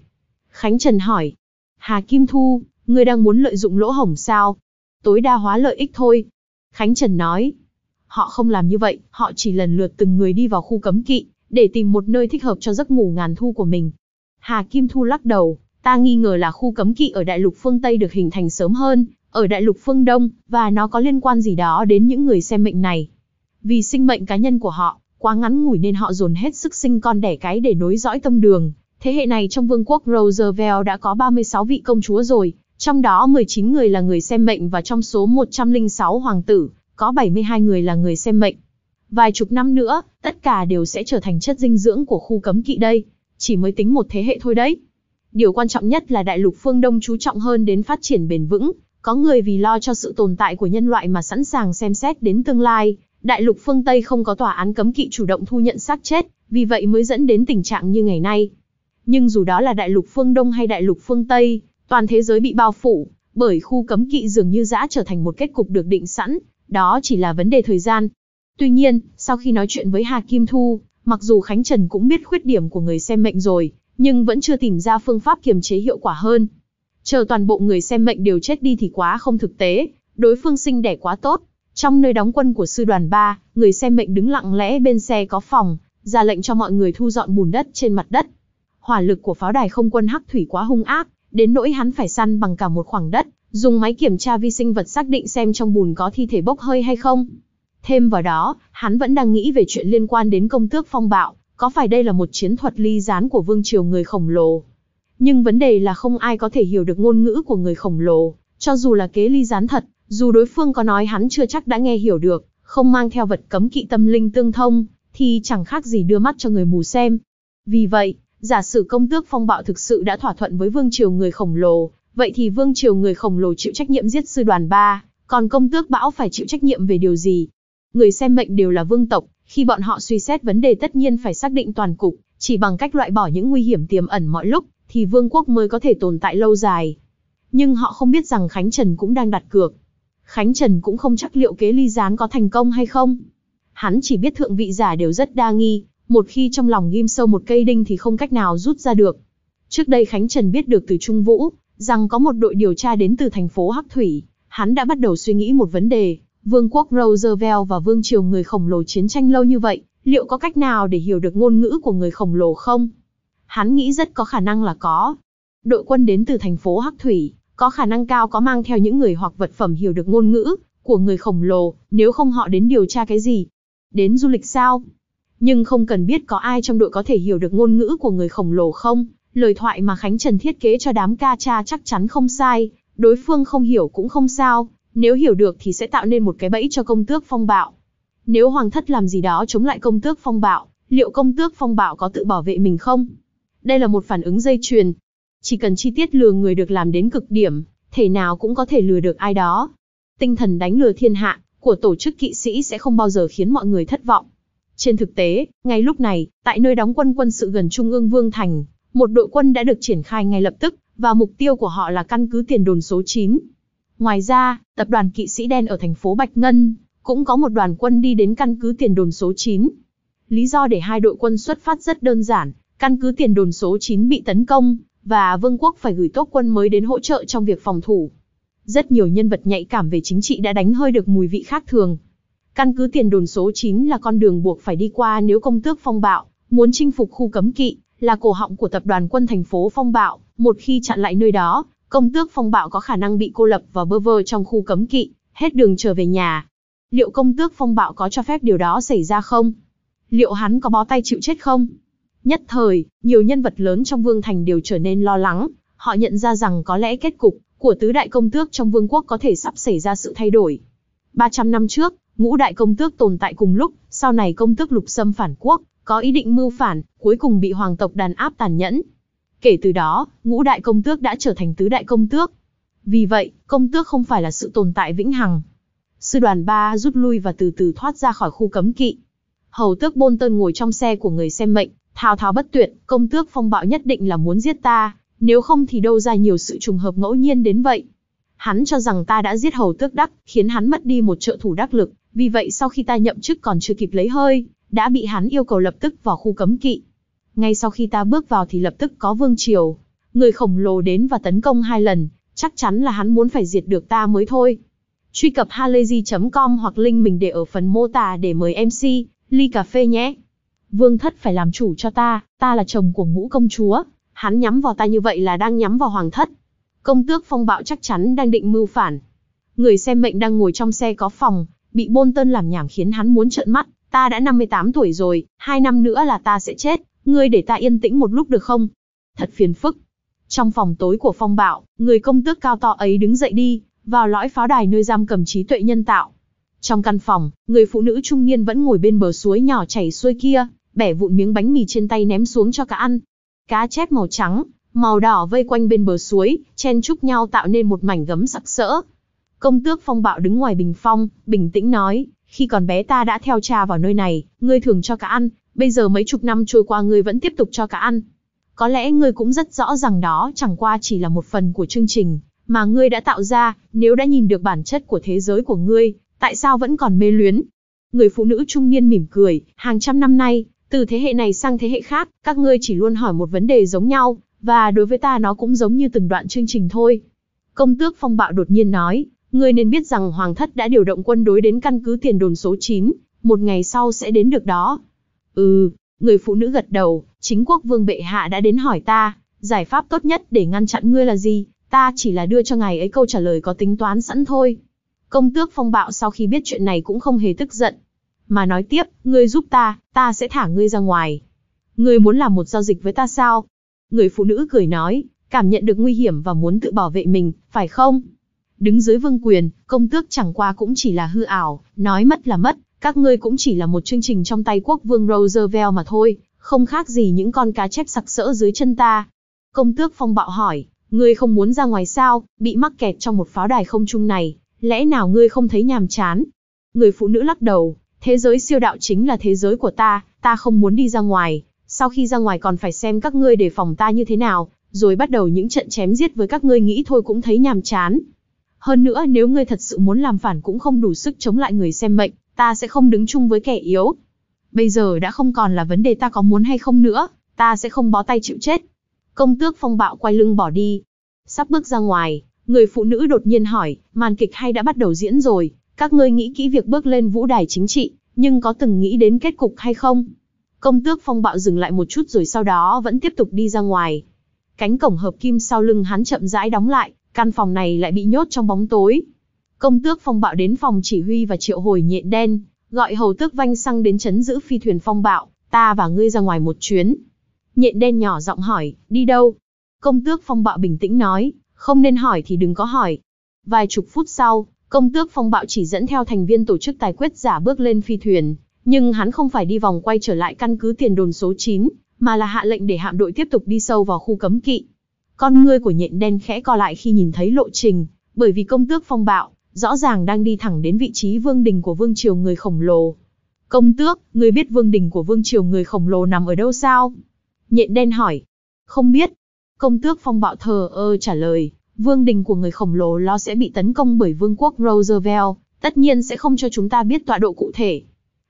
Khánh Trần hỏi, Hà Kim Thu, người đang muốn lợi dụng lỗ hổng sao? Tối đa hóa lợi ích thôi. Khánh Trần nói, họ không làm như vậy, họ chỉ lần lượt từng người đi vào khu cấm kỵ, để tìm một nơi thích hợp cho giấc ngủ ngàn thu của mình, Hà Kim Thu lắc đầu, ta nghi ngờ là khu cấm kỵ ở đại lục phương Tây được hình thành sớm hơn, ở đại lục phương Đông, và nó có liên quan gì đó đến những người xem mệnh này. Vì sinh mệnh cá nhân của họ, quá ngắn ngủi nên họ dồn hết sức sinh con đẻ cái để nối dõi tâm đường. Thế hệ này trong vương quốc Roosevelt đã có 36 vị công chúa rồi, trong đó 19 người là người xem mệnh và trong số 106 hoàng tử, có 72 người là người xem mệnh. Vài chục năm nữa, tất cả đều sẽ trở thành chất dinh dưỡng của khu cấm kỵ đây chỉ mới tính một thế hệ thôi đấy. Điều quan trọng nhất là đại lục phương Đông chú trọng hơn đến phát triển bền vững, có người vì lo cho sự tồn tại của nhân loại mà sẵn sàng xem xét đến tương lai, đại lục phương Tây không có tòa án cấm kỵ chủ động thu nhận xác chết, vì vậy mới dẫn đến tình trạng như ngày nay. Nhưng dù đó là đại lục phương Đông hay đại lục phương Tây, toàn thế giới bị bao phủ, bởi khu cấm kỵ dường như đã trở thành một kết cục được định sẵn, đó chỉ là vấn đề thời gian. Tuy nhiên, sau khi nói chuyện với Hà Kim Thu, Mặc dù Khánh Trần cũng biết khuyết điểm của người xem mệnh rồi, nhưng vẫn chưa tìm ra phương pháp kiềm chế hiệu quả hơn. Chờ toàn bộ người xem mệnh đều chết đi thì quá không thực tế, đối phương sinh đẻ quá tốt. Trong nơi đóng quân của sư đoàn 3, người xem mệnh đứng lặng lẽ bên xe có phòng, ra lệnh cho mọi người thu dọn bùn đất trên mặt đất. Hỏa lực của pháo đài không quân Hắc Thủy quá hung ác, đến nỗi hắn phải săn bằng cả một khoảng đất, dùng máy kiểm tra vi sinh vật xác định xem trong bùn có thi thể bốc hơi hay không. Thêm vào đó, hắn vẫn đang nghĩ về chuyện liên quan đến công tước phong bạo, có phải đây là một chiến thuật ly gián của vương triều người khổng lồ? Nhưng vấn đề là không ai có thể hiểu được ngôn ngữ của người khổng lồ, cho dù là kế ly gián thật, dù đối phương có nói hắn chưa chắc đã nghe hiểu được, không mang theo vật cấm kỵ tâm linh tương thông, thì chẳng khác gì đưa mắt cho người mù xem. Vì vậy, giả sử công tước phong bạo thực sự đã thỏa thuận với vương triều người khổng lồ, vậy thì vương triều người khổng lồ chịu trách nhiệm giết sư đoàn 3, còn công tước bão phải chịu trách nhiệm về điều gì? người xem mệnh đều là vương tộc, khi bọn họ suy xét vấn đề tất nhiên phải xác định toàn cục, chỉ bằng cách loại bỏ những nguy hiểm tiềm ẩn mọi lúc, thì vương quốc mới có thể tồn tại lâu dài. Nhưng họ không biết rằng Khánh Trần cũng đang đặt cược. Khánh Trần cũng không chắc liệu kế ly gián có thành công hay không. Hắn chỉ biết thượng vị giả đều rất đa nghi, một khi trong lòng ghim sâu một cây đinh thì không cách nào rút ra được. Trước đây Khánh Trần biết được từ Trung Vũ, rằng có một đội điều tra đến từ thành phố Hắc Thủy, hắn đã bắt đầu suy nghĩ một vấn đề, Vương quốc Roosevelt và vương triều người khổng lồ chiến tranh lâu như vậy, liệu có cách nào để hiểu được ngôn ngữ của người khổng lồ không? Hắn nghĩ rất có khả năng là có. Đội quân đến từ thành phố Hắc Thủy, có khả năng cao có mang theo những người hoặc vật phẩm hiểu được ngôn ngữ của người khổng lồ, nếu không họ đến điều tra cái gì? Đến du lịch sao? Nhưng không cần biết có ai trong đội có thể hiểu được ngôn ngữ của người khổng lồ không, lời thoại mà Khánh Trần thiết kế cho đám ca cha chắc chắn không sai, đối phương không hiểu cũng không sao, nếu hiểu được thì sẽ tạo nên một cái bẫy cho công tước phong bạo. Nếu hoàng thất làm gì đó chống lại công tước phong bạo, liệu công tước phong bạo có tự bảo vệ mình không? Đây là một phản ứng dây chuyền. Chỉ cần chi tiết lừa người được làm đến cực điểm, thể nào cũng có thể lừa được ai đó. Tinh thần đánh lừa thiên hạ của tổ chức kỵ sĩ sẽ không bao giờ khiến mọi người thất vọng. Trên thực tế, ngay lúc này, tại nơi đóng quân quân sự gần Trung ương Vương Thành, một đội quân đã được triển khai ngay lập tức, và mục tiêu của họ là căn cứ tiền đồn số 9. Ngoài ra, tập đoàn kỵ sĩ đen ở thành phố Bạch Ngân, cũng có một đoàn quân đi đến căn cứ tiền đồn số 9. Lý do để hai đội quân xuất phát rất đơn giản, căn cứ tiền đồn số 9 bị tấn công, và vương quốc phải gửi tốt quân mới đến hỗ trợ trong việc phòng thủ. Rất nhiều nhân vật nhạy cảm về chính trị đã đánh hơi được mùi vị khác thường. Căn cứ tiền đồn số 9 là con đường buộc phải đi qua nếu công tước phong bạo, muốn chinh phục khu cấm kỵ, là cổ họng của tập đoàn quân thành phố phong bạo, một khi chặn lại nơi đó, công tước phong bạo có khả năng bị cô lập và bơ vơ trong khu cấm kỵ, hết đường trở về nhà. Liệu công tước phong bạo có cho phép điều đó xảy ra không? Liệu hắn có bó tay chịu chết không? Nhất thời, nhiều nhân vật lớn trong vương thành đều trở nên lo lắng, họ nhận ra rằng có lẽ kết cục của tứ đại công tước trong vương quốc có thể sắp xảy ra sự thay đổi. 300 năm trước, ngũ đại công tước tồn tại cùng lúc, sau này công tước lục xâm phản quốc, có ý định mưu phản, cuối cùng bị hoàng tộc đàn áp tàn nhẫn, Kể từ đó, ngũ đại công tước đã trở thành tứ đại công tước. Vì vậy, công tước không phải là sự tồn tại vĩnh hằng. Sư đoàn 3 rút lui và từ từ thoát ra khỏi khu cấm kỵ. Hầu tước Bôn Tơn ngồi trong xe của người xem mệnh, thao thao bất tuyệt, công tước phong bạo nhất định là muốn giết ta, nếu không thì đâu ra nhiều sự trùng hợp ngẫu nhiên đến vậy. Hắn cho rằng ta đã giết hầu tước đắc, khiến hắn mất đi một trợ thủ đắc lực, vì vậy sau khi ta nhậm chức còn chưa kịp lấy hơi, đã bị hắn yêu cầu lập tức vào khu cấm kỵ ngay sau khi ta bước vào thì lập tức có vương triều. Người khổng lồ đến và tấn công hai lần, chắc chắn là hắn muốn phải diệt được ta mới thôi. Truy cập halayzi.com hoặc link mình để ở phần mô tả để mời MC, ly cà phê nhé. Vương thất phải làm chủ cho ta, ta là chồng của ngũ công chúa, hắn nhắm vào ta như vậy là đang nhắm vào hoàng thất. Công tước phong bạo chắc chắn đang định mưu phản. Người xem mệnh đang ngồi trong xe có phòng, bị bôn tân làm nhảm khiến hắn muốn trợn mắt, ta đã 58 tuổi rồi, hai năm nữa là ta sẽ chết, ngươi để ta yên tĩnh một lúc được không? Thật phiền phức. Trong phòng tối của phong bạo, người công tước cao to ấy đứng dậy đi, vào lõi pháo đài nơi giam cầm trí tuệ nhân tạo. Trong căn phòng, người phụ nữ trung niên vẫn ngồi bên bờ suối nhỏ chảy xuôi kia, bẻ vụn miếng bánh mì trên tay ném xuống cho cá ăn. Cá chép màu trắng, màu đỏ vây quanh bên bờ suối, chen chúc nhau tạo nên một mảnh gấm sặc sỡ. Công tước phong bạo đứng ngoài bình phong, bình tĩnh nói, khi còn bé ta đã theo cha vào nơi này, ngươi thường cho cá ăn, bây giờ mấy chục năm trôi qua ngươi vẫn tiếp tục cho cá ăn. Có lẽ ngươi cũng rất rõ rằng đó chẳng qua chỉ là một phần của chương trình mà ngươi đã tạo ra, nếu đã nhìn được bản chất của thế giới của ngươi, tại sao vẫn còn mê luyến? Người phụ nữ trung niên mỉm cười, hàng trăm năm nay, từ thế hệ này sang thế hệ khác, các ngươi chỉ luôn hỏi một vấn đề giống nhau, và đối với ta nó cũng giống như từng đoạn chương trình thôi. Công tước phong bạo đột nhiên nói, ngươi nên biết rằng Hoàng thất đã điều động quân đối đến căn cứ tiền đồn số 9, một ngày sau sẽ đến được đó. Ừ, người phụ nữ gật đầu, chính quốc vương bệ hạ đã đến hỏi ta, giải pháp tốt nhất để ngăn chặn ngươi là gì, ta chỉ là đưa cho ngài ấy câu trả lời có tính toán sẵn thôi. Công tước phong bạo sau khi biết chuyện này cũng không hề tức giận. Mà nói tiếp, ngươi giúp ta, ta sẽ thả ngươi ra ngoài. Ngươi muốn làm một giao dịch với ta sao? Người phụ nữ cười nói, cảm nhận được nguy hiểm và muốn tự bảo vệ mình, phải không? Đứng dưới vương quyền, công tước chẳng qua cũng chỉ là hư ảo, nói mất là mất, các ngươi cũng chỉ là một chương trình trong tay quốc vương Roosevelt mà thôi, không khác gì những con cá chép sặc sỡ dưới chân ta. Công tước phong bạo hỏi, ngươi không muốn ra ngoài sao, bị mắc kẹt trong một pháo đài không trung này, lẽ nào ngươi không thấy nhàm chán? Người phụ nữ lắc đầu, thế giới siêu đạo chính là thế giới của ta, ta không muốn đi ra ngoài, sau khi ra ngoài còn phải xem các ngươi đề phòng ta như thế nào, rồi bắt đầu những trận chém giết với các ngươi nghĩ thôi cũng thấy nhàm chán. Hơn nữa nếu ngươi thật sự muốn làm phản cũng không đủ sức chống lại người xem mệnh, ta sẽ không đứng chung với kẻ yếu. Bây giờ đã không còn là vấn đề ta có muốn hay không nữa, ta sẽ không bó tay chịu chết. Công tước phong bạo quay lưng bỏ đi. Sắp bước ra ngoài, người phụ nữ đột nhiên hỏi, màn kịch hay đã bắt đầu diễn rồi, các ngươi nghĩ kỹ việc bước lên vũ đài chính trị, nhưng có từng nghĩ đến kết cục hay không? Công tước phong bạo dừng lại một chút rồi sau đó vẫn tiếp tục đi ra ngoài. Cánh cổng hợp kim sau lưng hắn chậm rãi đóng lại, căn phòng này lại bị nhốt trong bóng tối, Công tước phong bạo đến phòng chỉ huy và triệu hồi nhện đen, gọi hầu tước vanh Xăng đến chấn giữ phi thuyền phong bạo, ta và ngươi ra ngoài một chuyến. Nhện đen nhỏ giọng hỏi, đi đâu? Công tước phong bạo bình tĩnh nói, không nên hỏi thì đừng có hỏi. Vài chục phút sau, công tước phong bạo chỉ dẫn theo thành viên tổ chức tài quyết giả bước lên phi thuyền, nhưng hắn không phải đi vòng quay trở lại căn cứ tiền đồn số 9, mà là hạ lệnh để hạm đội tiếp tục đi sâu vào khu cấm kỵ. Con ngươi của nhện đen khẽ co lại khi nhìn thấy lộ trình, bởi vì công tước phong bạo, rõ ràng đang đi thẳng đến vị trí vương đình của vương triều người khổng lồ. Công tước, người biết vương đình của vương triều người khổng lồ nằm ở đâu sao? Nhện đen hỏi. Không biết. Công tước phong bạo thờ ơ trả lời, vương đình của người khổng lồ lo sẽ bị tấn công bởi vương quốc Roosevelt, tất nhiên sẽ không cho chúng ta biết tọa độ cụ thể.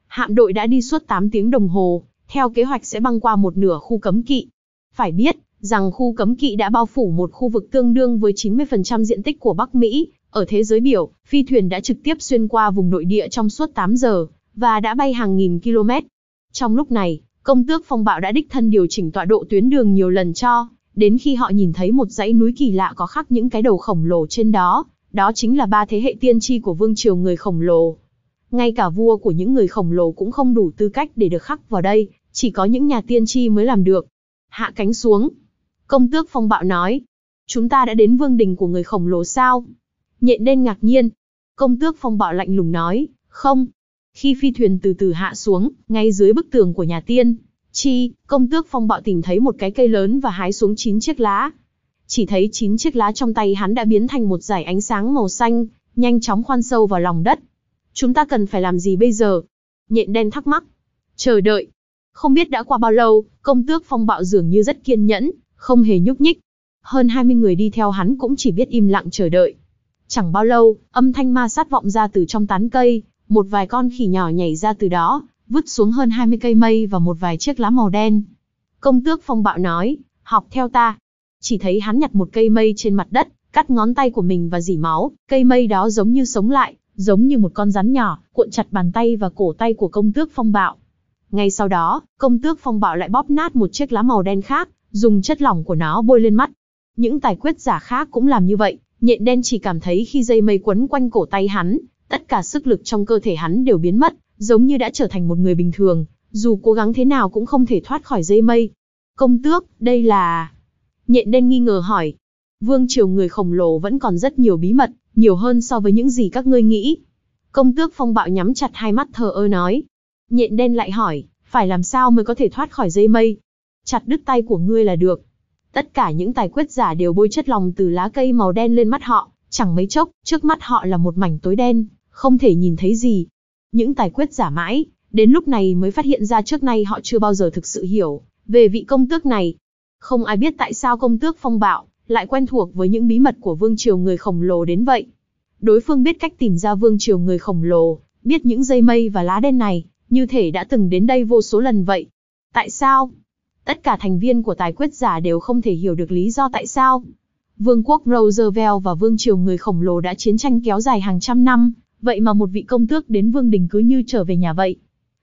Hạm đội đã đi suốt 8 tiếng đồng hồ, theo kế hoạch sẽ băng qua một nửa khu cấm kỵ. Phải biết, rằng khu cấm kỵ đã bao phủ một khu vực tương đương với 90% diện tích của Bắc Mỹ, ở thế giới biểu, phi thuyền đã trực tiếp xuyên qua vùng nội địa trong suốt 8 giờ, và đã bay hàng nghìn km. Trong lúc này, công tước phong bạo đã đích thân điều chỉnh tọa độ tuyến đường nhiều lần cho, đến khi họ nhìn thấy một dãy núi kỳ lạ có khắc những cái đầu khổng lồ trên đó, đó chính là ba thế hệ tiên tri của vương triều người khổng lồ. Ngay cả vua của những người khổng lồ cũng không đủ tư cách để được khắc vào đây, chỉ có những nhà tiên tri mới làm được. Hạ cánh xuống. Công tước phong bạo nói, chúng ta đã đến vương đình của người khổng lồ sao? Nhện đen ngạc nhiên. Công tước phong bạo lạnh lùng nói, không. Khi phi thuyền từ từ hạ xuống, ngay dưới bức tường của nhà tiên, chi, công tước phong bạo tìm thấy một cái cây lớn và hái xuống chín chiếc lá. Chỉ thấy chín chiếc lá trong tay hắn đã biến thành một dải ánh sáng màu xanh, nhanh chóng khoan sâu vào lòng đất. Chúng ta cần phải làm gì bây giờ? Nhện đen thắc mắc. Chờ đợi. Không biết đã qua bao lâu, công tước phong bạo dường như rất kiên nhẫn, không hề nhúc nhích. Hơn 20 người đi theo hắn cũng chỉ biết im lặng chờ đợi. Chẳng bao lâu, âm thanh ma sát vọng ra từ trong tán cây, một vài con khỉ nhỏ nhảy ra từ đó, vứt xuống hơn 20 cây mây và một vài chiếc lá màu đen. Công tước phong bạo nói, học theo ta. Chỉ thấy hắn nhặt một cây mây trên mặt đất, cắt ngón tay của mình và dỉ máu, cây mây đó giống như sống lại, giống như một con rắn nhỏ, cuộn chặt bàn tay và cổ tay của công tước phong bạo. Ngay sau đó, công tước phong bạo lại bóp nát một chiếc lá màu đen khác, dùng chất lỏng của nó bôi lên mắt. Những tài quyết giả khác cũng làm như vậy, Nhện đen chỉ cảm thấy khi dây mây quấn quanh cổ tay hắn, tất cả sức lực trong cơ thể hắn đều biến mất, giống như đã trở thành một người bình thường, dù cố gắng thế nào cũng không thể thoát khỏi dây mây. Công tước, đây là... Nhện đen nghi ngờ hỏi. Vương triều người khổng lồ vẫn còn rất nhiều bí mật, nhiều hơn so với những gì các ngươi nghĩ. Công tước phong bạo nhắm chặt hai mắt thờ ơ nói. Nhện đen lại hỏi, phải làm sao mới có thể thoát khỏi dây mây? Chặt đứt tay của ngươi là được, Tất cả những tài quyết giả đều bôi chất lòng từ lá cây màu đen lên mắt họ, chẳng mấy chốc, trước mắt họ là một mảnh tối đen, không thể nhìn thấy gì. Những tài quyết giả mãi, đến lúc này mới phát hiện ra trước nay họ chưa bao giờ thực sự hiểu về vị công tước này. Không ai biết tại sao công tước phong bạo lại quen thuộc với những bí mật của vương triều người khổng lồ đến vậy. Đối phương biết cách tìm ra vương triều người khổng lồ, biết những dây mây và lá đen này, như thể đã từng đến đây vô số lần vậy. Tại sao? Tất cả thành viên của tài quyết giả đều không thể hiểu được lý do tại sao. Vương quốc Roosevelt và vương triều người khổng lồ đã chiến tranh kéo dài hàng trăm năm, vậy mà một vị công tước đến vương đình cứ như trở về nhà vậy.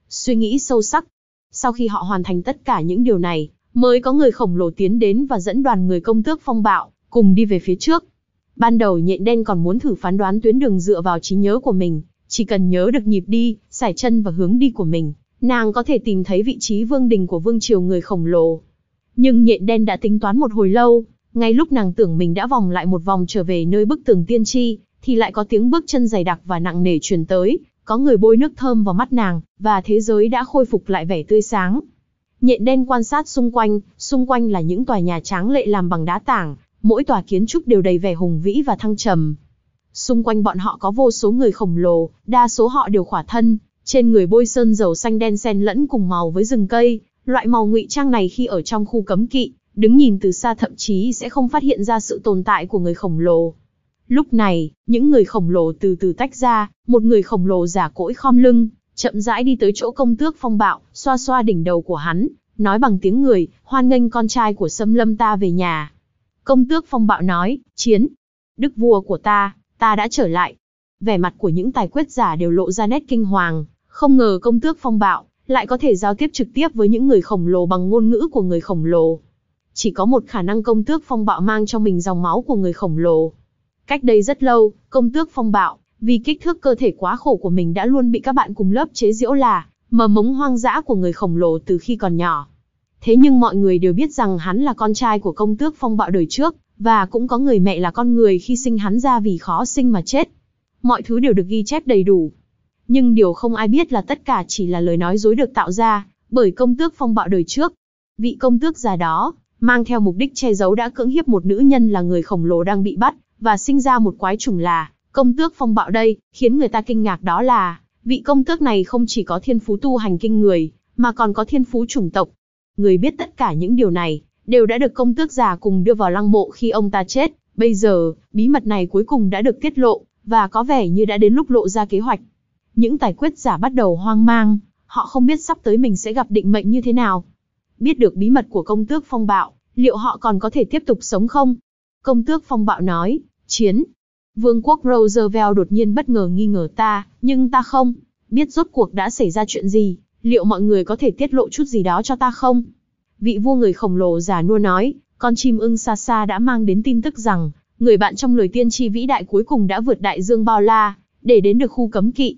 Suy nghĩ sâu sắc. Sau khi họ hoàn thành tất cả những điều này, mới có người khổng lồ tiến đến và dẫn đoàn người công tước phong bạo, cùng đi về phía trước. Ban đầu nhện đen còn muốn thử phán đoán tuyến đường dựa vào trí nhớ của mình, chỉ cần nhớ được nhịp đi, sải chân và hướng đi của mình, nàng có thể tìm thấy vị trí vương đình của vương triều người khổng lồ. Nhưng nhện đen đã tính toán một hồi lâu, ngay lúc nàng tưởng mình đã vòng lại một vòng trở về nơi bức tường tiên tri, thì lại có tiếng bước chân dày đặc và nặng nề truyền tới, có người bôi nước thơm vào mắt nàng, và thế giới đã khôi phục lại vẻ tươi sáng. Nhện đen quan sát xung quanh, xung quanh là những tòa nhà tráng lệ làm bằng đá tảng, mỗi tòa kiến trúc đều đầy vẻ hùng vĩ và thăng trầm. Xung quanh bọn họ có vô số người khổng lồ, đa số họ đều khỏa thân, trên người bôi sơn dầu xanh đen xen lẫn cùng màu với rừng cây, loại màu ngụy trang này khi ở trong khu cấm kỵ, đứng nhìn từ xa thậm chí sẽ không phát hiện ra sự tồn tại của người khổng lồ. Lúc này, những người khổng lồ từ từ tách ra, một người khổng lồ giả cỗi khom lưng, chậm rãi đi tới chỗ công tước phong bạo, xoa xoa đỉnh đầu của hắn, nói bằng tiếng người, hoan nghênh con trai của xâm lâm ta về nhà. Công tước phong bạo nói, chiến, đức vua của ta, ta đã trở lại. Vẻ mặt của những tài quyết giả đều lộ ra nét kinh hoàng, không ngờ công tước phong bạo, lại có thể giao tiếp trực tiếp với những người khổng lồ bằng ngôn ngữ của người khổng lồ. Chỉ có một khả năng công tước phong bạo mang trong mình dòng máu của người khổng lồ. Cách đây rất lâu, công tước phong bạo, vì kích thước cơ thể quá khổ của mình đã luôn bị các bạn cùng lớp chế giễu là mờ mống hoang dã của người khổng lồ từ khi còn nhỏ. Thế nhưng mọi người đều biết rằng hắn là con trai của công tước phong bạo đời trước, và cũng có người mẹ là con người khi sinh hắn ra vì khó sinh mà chết. Mọi thứ đều được ghi chép đầy đủ, nhưng điều không ai biết là tất cả chỉ là lời nói dối được tạo ra bởi công tước phong bạo đời trước. Vị công tước già đó, mang theo mục đích che giấu đã cưỡng hiếp một nữ nhân là người khổng lồ đang bị bắt, và sinh ra một quái trùng là công tước phong bạo đây, khiến người ta kinh ngạc đó là, vị công tước này không chỉ có thiên phú tu hành kinh người, mà còn có thiên phú chủng tộc. Người biết tất cả những điều này, đều đã được công tước già cùng đưa vào lăng mộ khi ông ta chết, bây giờ, bí mật này cuối cùng đã được tiết lộ, và có vẻ như đã đến lúc lộ ra kế hoạch những tài quyết giả bắt đầu hoang mang, họ không biết sắp tới mình sẽ gặp định mệnh như thế nào. Biết được bí mật của công tước phong bạo, liệu họ còn có thể tiếp tục sống không? Công tước phong bạo nói, chiến. Vương quốc Roosevelt đột nhiên bất ngờ nghi ngờ ta, nhưng ta không. Biết rốt cuộc đã xảy ra chuyện gì, liệu mọi người có thể tiết lộ chút gì đó cho ta không? Vị vua người khổng lồ già nua nói, con chim ưng xa xa đã mang đến tin tức rằng, người bạn trong lời tiên tri vĩ đại cuối cùng đã vượt đại dương bao la, để đến được khu cấm kỵ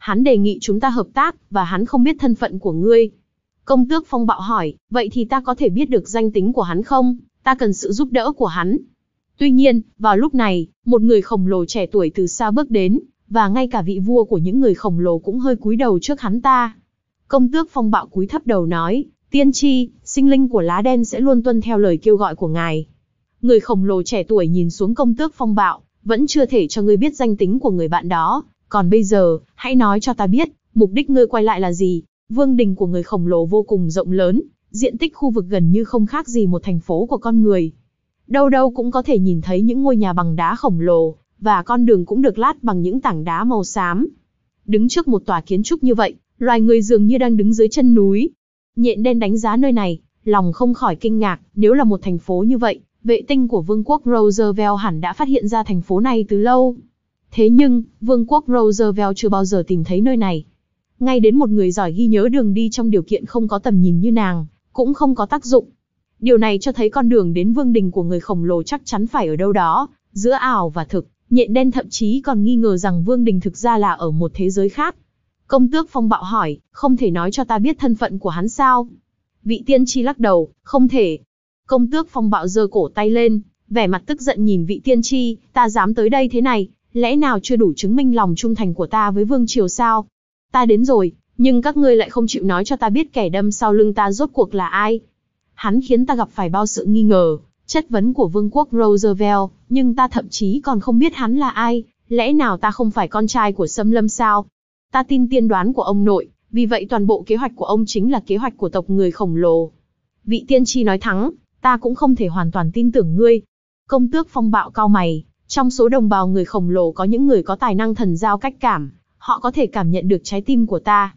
hắn đề nghị chúng ta hợp tác, và hắn không biết thân phận của ngươi. Công tước phong bạo hỏi, vậy thì ta có thể biết được danh tính của hắn không? Ta cần sự giúp đỡ của hắn. Tuy nhiên, vào lúc này, một người khổng lồ trẻ tuổi từ xa bước đến, và ngay cả vị vua của những người khổng lồ cũng hơi cúi đầu trước hắn ta. Công tước phong bạo cúi thấp đầu nói, tiên tri, sinh linh của lá đen sẽ luôn tuân theo lời kêu gọi của ngài. Người khổng lồ trẻ tuổi nhìn xuống công tước phong bạo, vẫn chưa thể cho ngươi biết danh tính của người bạn đó, còn bây giờ, hãy nói cho ta biết, mục đích ngươi quay lại là gì? Vương đình của người khổng lồ vô cùng rộng lớn, diện tích khu vực gần như không khác gì một thành phố của con người. Đâu đâu cũng có thể nhìn thấy những ngôi nhà bằng đá khổng lồ, và con đường cũng được lát bằng những tảng đá màu xám. Đứng trước một tòa kiến trúc như vậy, loài người dường như đang đứng dưới chân núi. Nhện đen đánh giá nơi này, lòng không khỏi kinh ngạc, nếu là một thành phố như vậy, vệ tinh của vương quốc Roosevelt hẳn đã phát hiện ra thành phố này từ lâu. Thế nhưng, vương quốc Roosevelt chưa bao giờ tìm thấy nơi này. Ngay đến một người giỏi ghi nhớ đường đi trong điều kiện không có tầm nhìn như nàng, cũng không có tác dụng. Điều này cho thấy con đường đến vương đình của người khổng lồ chắc chắn phải ở đâu đó, giữa ảo và thực, nhện đen thậm chí còn nghi ngờ rằng vương đình thực ra là ở một thế giới khác. Công tước phong bạo hỏi, không thể nói cho ta biết thân phận của hắn sao? Vị tiên tri lắc đầu, không thể. Công tước phong bạo giơ cổ tay lên, vẻ mặt tức giận nhìn vị tiên tri, ta dám tới đây thế này, lẽ nào chưa đủ chứng minh lòng trung thành của ta với vương triều sao? Ta đến rồi, nhưng các ngươi lại không chịu nói cho ta biết kẻ đâm sau lưng ta rốt cuộc là ai. Hắn khiến ta gặp phải bao sự nghi ngờ, chất vấn của vương quốc Roosevelt, nhưng ta thậm chí còn không biết hắn là ai, lẽ nào ta không phải con trai của Sâm Lâm sao? Ta tin tiên đoán của ông nội, vì vậy toàn bộ kế hoạch của ông chính là kế hoạch của tộc người khổng lồ. Vị tiên tri nói thắng, ta cũng không thể hoàn toàn tin tưởng ngươi. Công tước phong bạo cao mày, trong số đồng bào người khổng lồ có những người có tài năng thần giao cách cảm, họ có thể cảm nhận được trái tim của ta.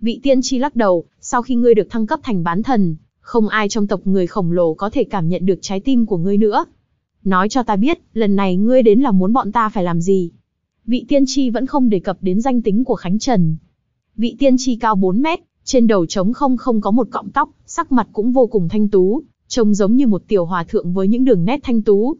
Vị tiên tri lắc đầu, sau khi ngươi được thăng cấp thành bán thần, không ai trong tộc người khổng lồ có thể cảm nhận được trái tim của ngươi nữa. Nói cho ta biết, lần này ngươi đến là muốn bọn ta phải làm gì? Vị tiên tri vẫn không đề cập đến danh tính của Khánh Trần. Vị tiên tri cao 4 mét, trên đầu trống không không có một cọng tóc, sắc mặt cũng vô cùng thanh tú, trông giống như một tiểu hòa thượng với những đường nét thanh tú.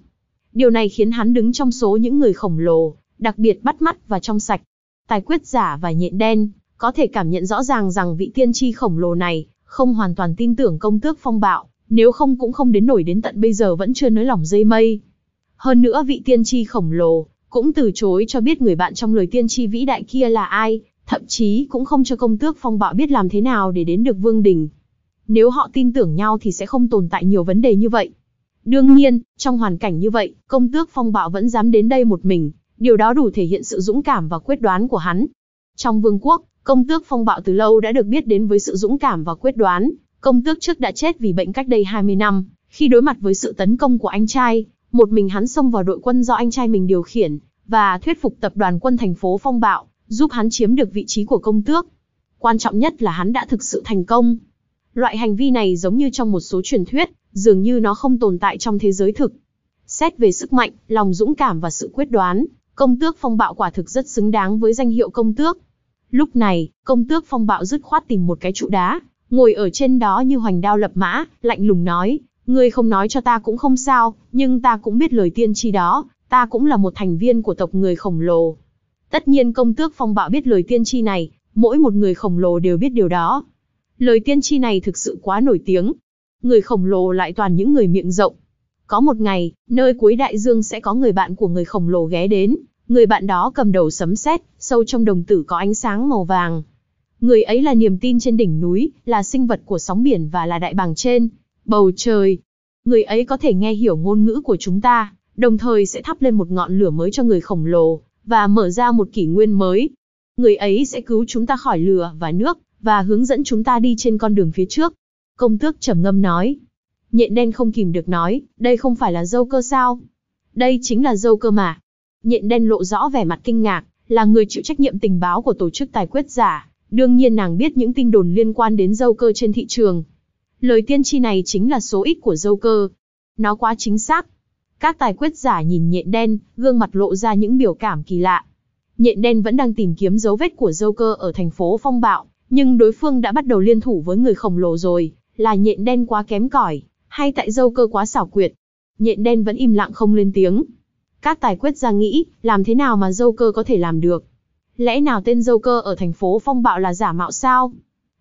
Điều này khiến hắn đứng trong số những người khổng lồ, đặc biệt bắt mắt và trong sạch. Tài quyết giả và nhện đen, có thể cảm nhận rõ ràng rằng vị tiên tri khổng lồ này không hoàn toàn tin tưởng công tước phong bạo, nếu không cũng không đến nổi đến tận bây giờ vẫn chưa nới lỏng dây mây. Hơn nữa vị tiên tri khổng lồ cũng từ chối cho biết người bạn trong lời tiên tri vĩ đại kia là ai, thậm chí cũng không cho công tước phong bạo biết làm thế nào để đến được vương đình. Nếu họ tin tưởng nhau thì sẽ không tồn tại nhiều vấn đề như vậy. Đương nhiên, trong hoàn cảnh như vậy, công tước phong bạo vẫn dám đến đây một mình, điều đó đủ thể hiện sự dũng cảm và quyết đoán của hắn. Trong vương quốc, công tước phong bạo từ lâu đã được biết đến với sự dũng cảm và quyết đoán. Công tước trước đã chết vì bệnh cách đây 20 năm, khi đối mặt với sự tấn công của anh trai, một mình hắn xông vào đội quân do anh trai mình điều khiển, và thuyết phục tập đoàn quân thành phố phong bạo, giúp hắn chiếm được vị trí của công tước. Quan trọng nhất là hắn đã thực sự thành công. Loại hành vi này giống như trong một số truyền thuyết, dường như nó không tồn tại trong thế giới thực. Xét về sức mạnh, lòng dũng cảm và sự quyết đoán, công tước phong bạo quả thực rất xứng đáng với danh hiệu công tước. Lúc này, công tước phong bạo dứt khoát tìm một cái trụ đá, ngồi ở trên đó như hoành đao lập mã, lạnh lùng nói, ngươi không nói cho ta cũng không sao, nhưng ta cũng biết lời tiên tri đó, ta cũng là một thành viên của tộc người khổng lồ. Tất nhiên công tước phong bạo biết lời tiên tri này, mỗi một người khổng lồ đều biết điều đó. Lời tiên tri này thực sự quá nổi tiếng, người khổng lồ lại toàn những người miệng rộng. Có một ngày, nơi cuối đại dương sẽ có người bạn của người khổng lồ ghé đến, người bạn đó cầm đầu sấm sét, sâu trong đồng tử có ánh sáng màu vàng. Người ấy là niềm tin trên đỉnh núi, là sinh vật của sóng biển và là đại bàng trên, bầu trời. Người ấy có thể nghe hiểu ngôn ngữ của chúng ta, đồng thời sẽ thắp lên một ngọn lửa mới cho người khổng lồ, và mở ra một kỷ nguyên mới. Người ấy sẽ cứu chúng ta khỏi lửa và nước, và hướng dẫn chúng ta đi trên con đường phía trước. Công tước trầm ngâm nói. Nhện đen không kìm được nói, đây không phải là dâu cơ sao? Đây chính là dâu cơ mà. Nhện đen lộ rõ vẻ mặt kinh ngạc, là người chịu trách nhiệm tình báo của tổ chức tài quyết giả. Đương nhiên nàng biết những tin đồn liên quan đến dâu cơ trên thị trường. Lời tiên tri này chính là số ít của dâu cơ. Nó quá chính xác. Các tài quyết giả nhìn nhện đen, gương mặt lộ ra những biểu cảm kỳ lạ. Nhện đen vẫn đang tìm kiếm dấu vết của dâu cơ ở thành phố phong bạo, nhưng đối phương đã bắt đầu liên thủ với người khổng lồ rồi, là nhện đen quá kém cỏi, hay tại dâu cơ quá xảo quyệt. Nhện đen vẫn im lặng không lên tiếng. Các tài quyết ra nghĩ, làm thế nào mà dâu cơ có thể làm được? Lẽ nào tên dâu cơ ở thành phố phong bạo là giả mạo sao?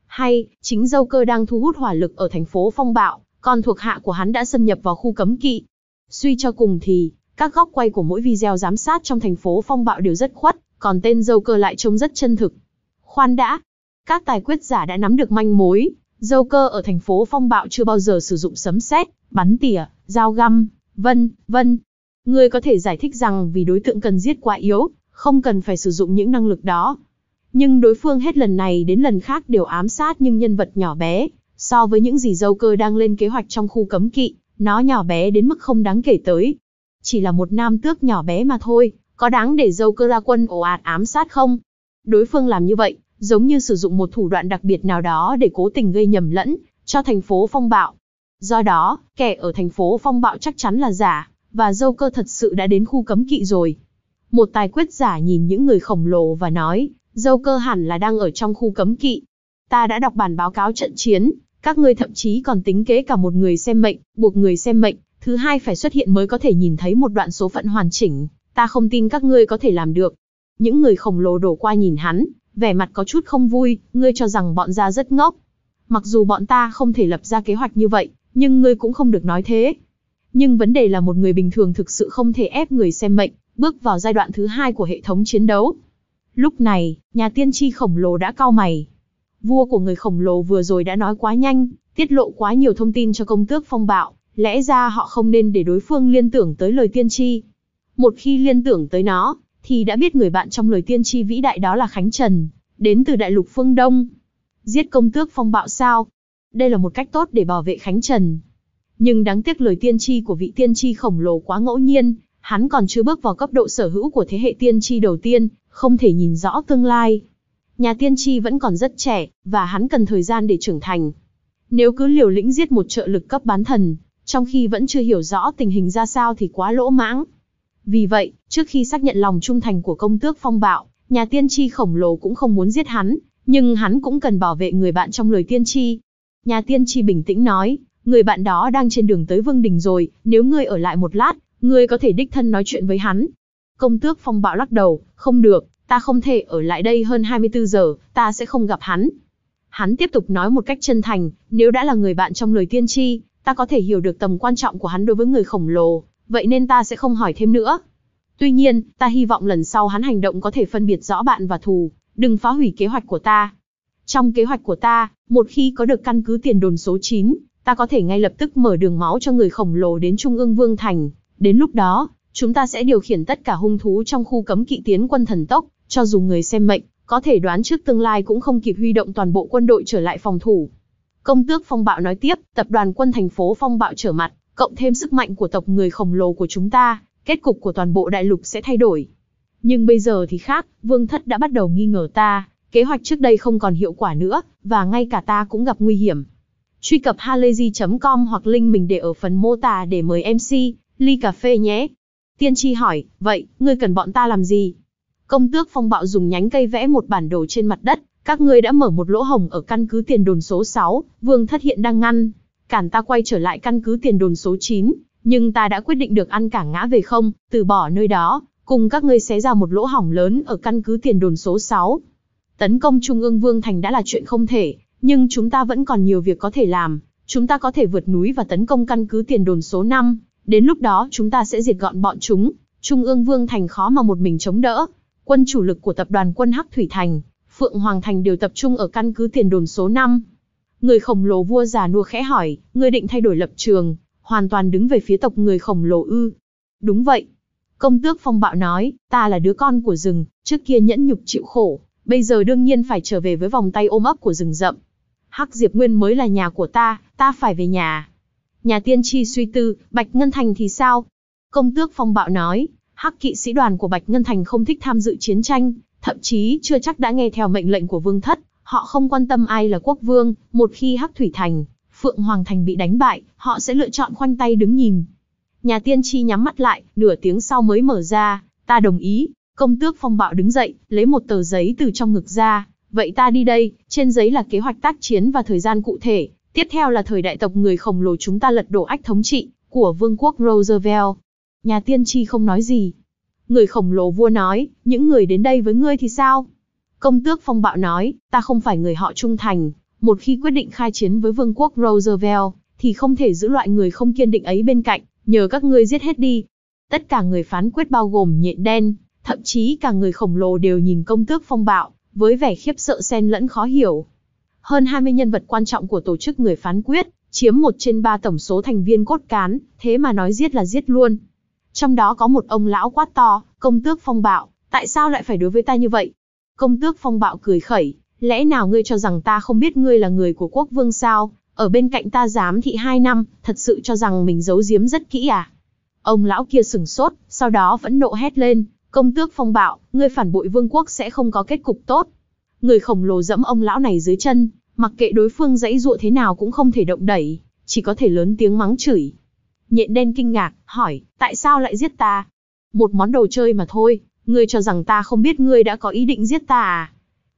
Hay, chính dâu cơ đang thu hút hỏa lực ở thành phố phong bạo, còn thuộc hạ của hắn đã xâm nhập vào khu cấm kỵ. Suy cho cùng thì, các góc quay của mỗi video giám sát trong thành phố phong bạo đều rất khuất, còn tên dâu cơ lại trông rất chân thực. Khoan đã, các tài quyết giả đã nắm được manh mối, Joker ở thành phố phong bạo chưa bao giờ sử dụng sấm sét, bắn tỉa, dao găm, vân, vân. Người có thể giải thích rằng vì đối tượng cần giết quá yếu, không cần phải sử dụng những năng lực đó. Nhưng đối phương hết lần này đến lần khác đều ám sát những nhân vật nhỏ bé, so với những gì Joker đang lên kế hoạch trong khu cấm kỵ, nó nhỏ bé đến mức không đáng kể tới. Chỉ là một nam tước nhỏ bé mà thôi, có đáng để Joker ra quân ồ ạt ám sát không? Đối phương làm như vậy, giống như sử dụng một thủ đoạn đặc biệt nào đó để cố tình gây nhầm lẫn cho thành phố phong bạo. Do đó, kẻ ở thành phố phong bạo chắc chắn là giả, và dâu cơ thật sự đã đến khu cấm kỵ rồi. Một tài quyết giả nhìn những người khổng lồ và nói, dâu cơ hẳn là đang ở trong khu cấm kỵ. Ta đã đọc bản báo cáo trận chiến, các ngươi thậm chí còn tính kế cả một người xem mệnh, buộc người xem mệnh, thứ hai phải xuất hiện mới có thể nhìn thấy một đoạn số phận hoàn chỉnh, ta không tin các ngươi có thể làm được. Những người khổng lồ đổ qua nhìn hắn, vẻ mặt có chút không vui, ngươi cho rằng bọn ra rất ngốc. Mặc dù bọn ta không thể lập ra kế hoạch như vậy, nhưng ngươi cũng không được nói thế. Nhưng vấn đề là một người bình thường thực sự không thể ép người xem mệnh, bước vào giai đoạn thứ hai của hệ thống chiến đấu. Lúc này, nhà tiên tri khổng lồ đã cao mày. Vua của người khổng lồ vừa rồi đã nói quá nhanh, tiết lộ quá nhiều thông tin cho công tước phong bạo, lẽ ra họ không nên để đối phương liên tưởng tới lời tiên tri. Một khi liên tưởng tới nó, thì đã biết người bạn trong lời tiên tri vĩ đại đó là Khánh Trần, đến từ đại lục phương Đông. Giết công tước phong bạo sao? Đây là một cách tốt để bảo vệ Khánh Trần. Nhưng đáng tiếc lời tiên tri của vị tiên tri khổng lồ quá ngẫu nhiên, hắn còn chưa bước vào cấp độ sở hữu của thế hệ tiên tri đầu tiên, không thể nhìn rõ tương lai. Nhà tiên tri vẫn còn rất trẻ, và hắn cần thời gian để trưởng thành. Nếu cứ liều lĩnh giết một trợ lực cấp bán thần, trong khi vẫn chưa hiểu rõ tình hình ra sao thì quá lỗ mãng. Vì vậy, trước khi xác nhận lòng trung thành của công tước phong bạo, nhà tiên tri khổng lồ cũng không muốn giết hắn, nhưng hắn cũng cần bảo vệ người bạn trong lời tiên tri. Nhà tiên tri bình tĩnh nói, người bạn đó đang trên đường tới Vương Đình rồi, nếu ngươi ở lại một lát, ngươi có thể đích thân nói chuyện với hắn. Công tước phong bạo lắc đầu, không được, ta không thể ở lại đây hơn 24 giờ, ta sẽ không gặp hắn. Hắn tiếp tục nói một cách chân thành, nếu đã là người bạn trong lời tiên tri, ta có thể hiểu được tầm quan trọng của hắn đối với người khổng lồ, vậy nên ta sẽ không hỏi thêm nữa. Tuy nhiên, ta hy vọng lần sau hắn hành động có thể phân biệt rõ bạn và thù, đừng phá hủy kế hoạch của ta. Trong kế hoạch của ta, một khi có được căn cứ tiền đồn số 9, ta có thể ngay lập tức mở đường máu cho người khổng lồ đến Trung ương Vương Thành. Đến lúc đó, chúng ta sẽ điều khiển tất cả hung thú trong khu cấm kỵ tiến quân thần tốc, cho dù người xem mệnh, có thể đoán trước tương lai cũng không kịp huy động toàn bộ quân đội trở lại phòng thủ. Công tước Phong Bạo nói tiếp, tập đoàn quân thành phố Phong Bạo trở mặt, cộng thêm sức mạnh của tộc người khổng lồ của chúng ta, kết cục của toàn bộ đại lục sẽ thay đổi. Nhưng bây giờ thì khác, vương thất đã bắt đầu nghi ngờ ta, kế hoạch trước đây không còn hiệu quả nữa, và ngay cả ta cũng gặp nguy hiểm. Truy cập halayzi.com hoặc link mình để ở phần mô tả để mời MC, ly cà phê nhé. Tiên tri hỏi, vậy, ngươi cần bọn ta làm gì? Công tước phong bạo dùng nhánh cây vẽ một bản đồ trên mặt đất, các ngươi đã mở một lỗ hồng ở căn cứ tiền đồn số 6, vương thất hiện đang ngăn, cản ta quay trở lại căn cứ tiền đồn số 9, nhưng ta đã quyết định được ăn cả ngã về không, từ bỏ nơi đó, cùng các ngươi xé ra một lỗ hỏng lớn ở căn cứ tiền đồn số 6. Tấn công Trung ương Vương Thành đã là chuyện không thể, nhưng chúng ta vẫn còn nhiều việc có thể làm, chúng ta có thể vượt núi và tấn công căn cứ tiền đồn số 5, đến lúc đó chúng ta sẽ diệt gọn bọn chúng, Trung ương Vương Thành khó mà một mình chống đỡ. Quân chủ lực của tập đoàn quân Hắc Thủy Thành, Phượng Hoàng Thành đều tập trung ở căn cứ tiền đồn số 5. Người khổng lồ vua già nua khẽ hỏi, ngươi định thay đổi lập trường, hoàn toàn đứng về phía tộc người khổng lồ ư. Đúng vậy. Công tước phong bạo nói, ta là đứa con của rừng, trước kia nhẫn nhục chịu khổ, bây giờ đương nhiên phải trở về với vòng tay ôm ấp của rừng rậm. Hắc Diệp Nguyên mới là nhà của ta, ta phải về nhà. Nhà tiên tri suy tư, Bạch Ngân Thành thì sao? Công tước phong bạo nói, Hắc kỵ sĩ đoàn của Bạch Ngân Thành không thích tham dự chiến tranh, thậm chí chưa chắc đã nghe theo mệnh lệnh của vương thất, Họ không quan tâm ai là quốc vương, một khi Hắc Thủy Thành, Phượng Hoàng Thành bị đánh bại, họ sẽ lựa chọn khoanh tay đứng nhìn. Nhà tiên tri nhắm mắt lại, nửa tiếng sau mới mở ra, ta đồng ý. Công tước phong bạo đứng dậy, lấy một tờ giấy từ trong ngực ra, vậy ta đi đây, trên giấy là kế hoạch tác chiến và thời gian cụ thể, tiếp theo là thời đại tộc người khổng lồ chúng ta lật đổ ách thống trị của vương quốc Roosevelt. Nhà tiên tri không nói gì. Người khổng lồ vua nói, những người đến đây với ngươi thì sao? Công tước phong bạo nói, ta không phải người họ trung thành, một khi quyết định khai chiến với vương quốc Roosevelt, thì không thể giữ loại người không kiên định ấy bên cạnh, nhờ các ngươi giết hết đi. Tất cả người phán quyết bao gồm nhện đen, thậm chí cả người khổng lồ đều nhìn công tước phong bạo, với vẻ khiếp sợ xen lẫn khó hiểu. Hơn 20 nhân vật quan trọng của tổ chức người phán quyết, chiếm một trên ba tổng số thành viên cốt cán, thế mà nói giết là giết luôn. Trong đó có một ông lão quát to, công tước phong bạo, tại sao lại phải đối với ta như vậy? Công tước phong bạo cười khẩy, lẽ nào ngươi cho rằng ta không biết ngươi là người của quốc vương sao, ở bên cạnh ta giám thị hai năm, thật sự cho rằng mình giấu giếm rất kỹ à? Ông lão kia sừng sốt, sau đó vẫn nộ hét lên, công tước phong bạo, ngươi phản bội vương quốc sẽ không có kết cục tốt. Người khổng lồ dẫm ông lão này dưới chân, mặc kệ đối phương dãy dụa thế nào cũng không thể động đẩy, chỉ có thể lớn tiếng mắng chửi. Nhện đen kinh ngạc, hỏi, tại sao lại giết ta? Một món đồ chơi mà thôi, ngươi cho rằng ta không biết ngươi đã có ý định giết ta à?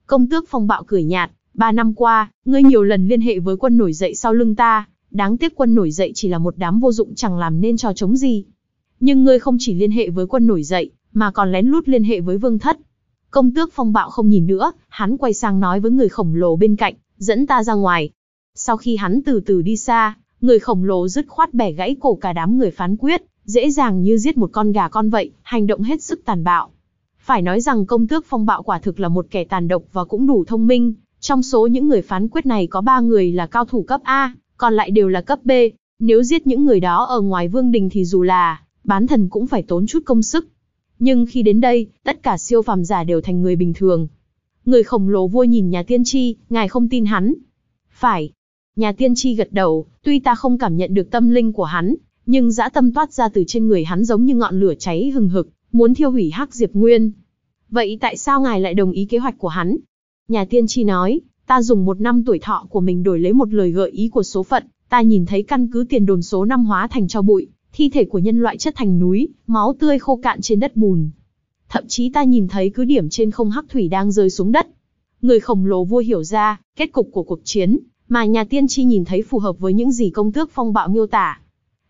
Công tước phong bạo cười nhạt, ba năm qua, ngươi nhiều lần liên hệ với quân nổi dậy sau lưng ta, đáng tiếc quân nổi dậy chỉ là một đám vô dụng chẳng làm nên cho chống gì. Nhưng ngươi không chỉ liên hệ với quân nổi dậy, mà còn lén lút liên hệ với vương thất. Công tước phong bạo không nhìn nữa, hắn quay sang nói với người khổng lồ bên cạnh, dẫn ta ra ngoài. Sau khi hắn từ từ đi xa, người khổng lồ dứt khoát bẻ gãy cổ cả đám người phán quyết, dễ dàng như giết một con gà con vậy, hành động hết sức tàn bạo. Phải nói rằng công tước phong bạo quả thực là một kẻ tàn độc và cũng đủ thông minh, trong số những người phán quyết này có ba người là cao thủ cấp A, còn lại đều là cấp B, nếu giết những người đó ở ngoài vương đình thì dù là bán thần cũng phải tốn chút công sức. Nhưng khi đến đây, tất cả siêu phàm giả đều thành người bình thường. Người khổng lồ vua nhìn nhà tiên tri, ngài không tin hắn. Phải. Nhà tiên tri gật đầu, tuy ta không cảm nhận được tâm linh của hắn, nhưng dã tâm toát ra từ trên người hắn giống như ngọn lửa cháy hừng hực, muốn thiêu hủy Hắc Diệp Nguyên. Vậy tại sao ngài lại đồng ý kế hoạch của hắn? Nhà tiên tri nói, ta dùng một năm tuổi thọ của mình đổi lấy một lời gợi ý của số phận, ta nhìn thấy căn cứ tiền đồn số năm hóa thành cho bụi, thi thể của nhân loại chất thành núi, máu tươi khô cạn trên đất bùn. Thậm chí ta nhìn thấy cứ điểm trên không hắc thủy đang rơi xuống đất. Người khổng lồ vua hiểu ra, kết cục của cuộc chiến, mà nhà tiên tri nhìn thấy phù hợp với những gì công tước phong bạo miêu tả.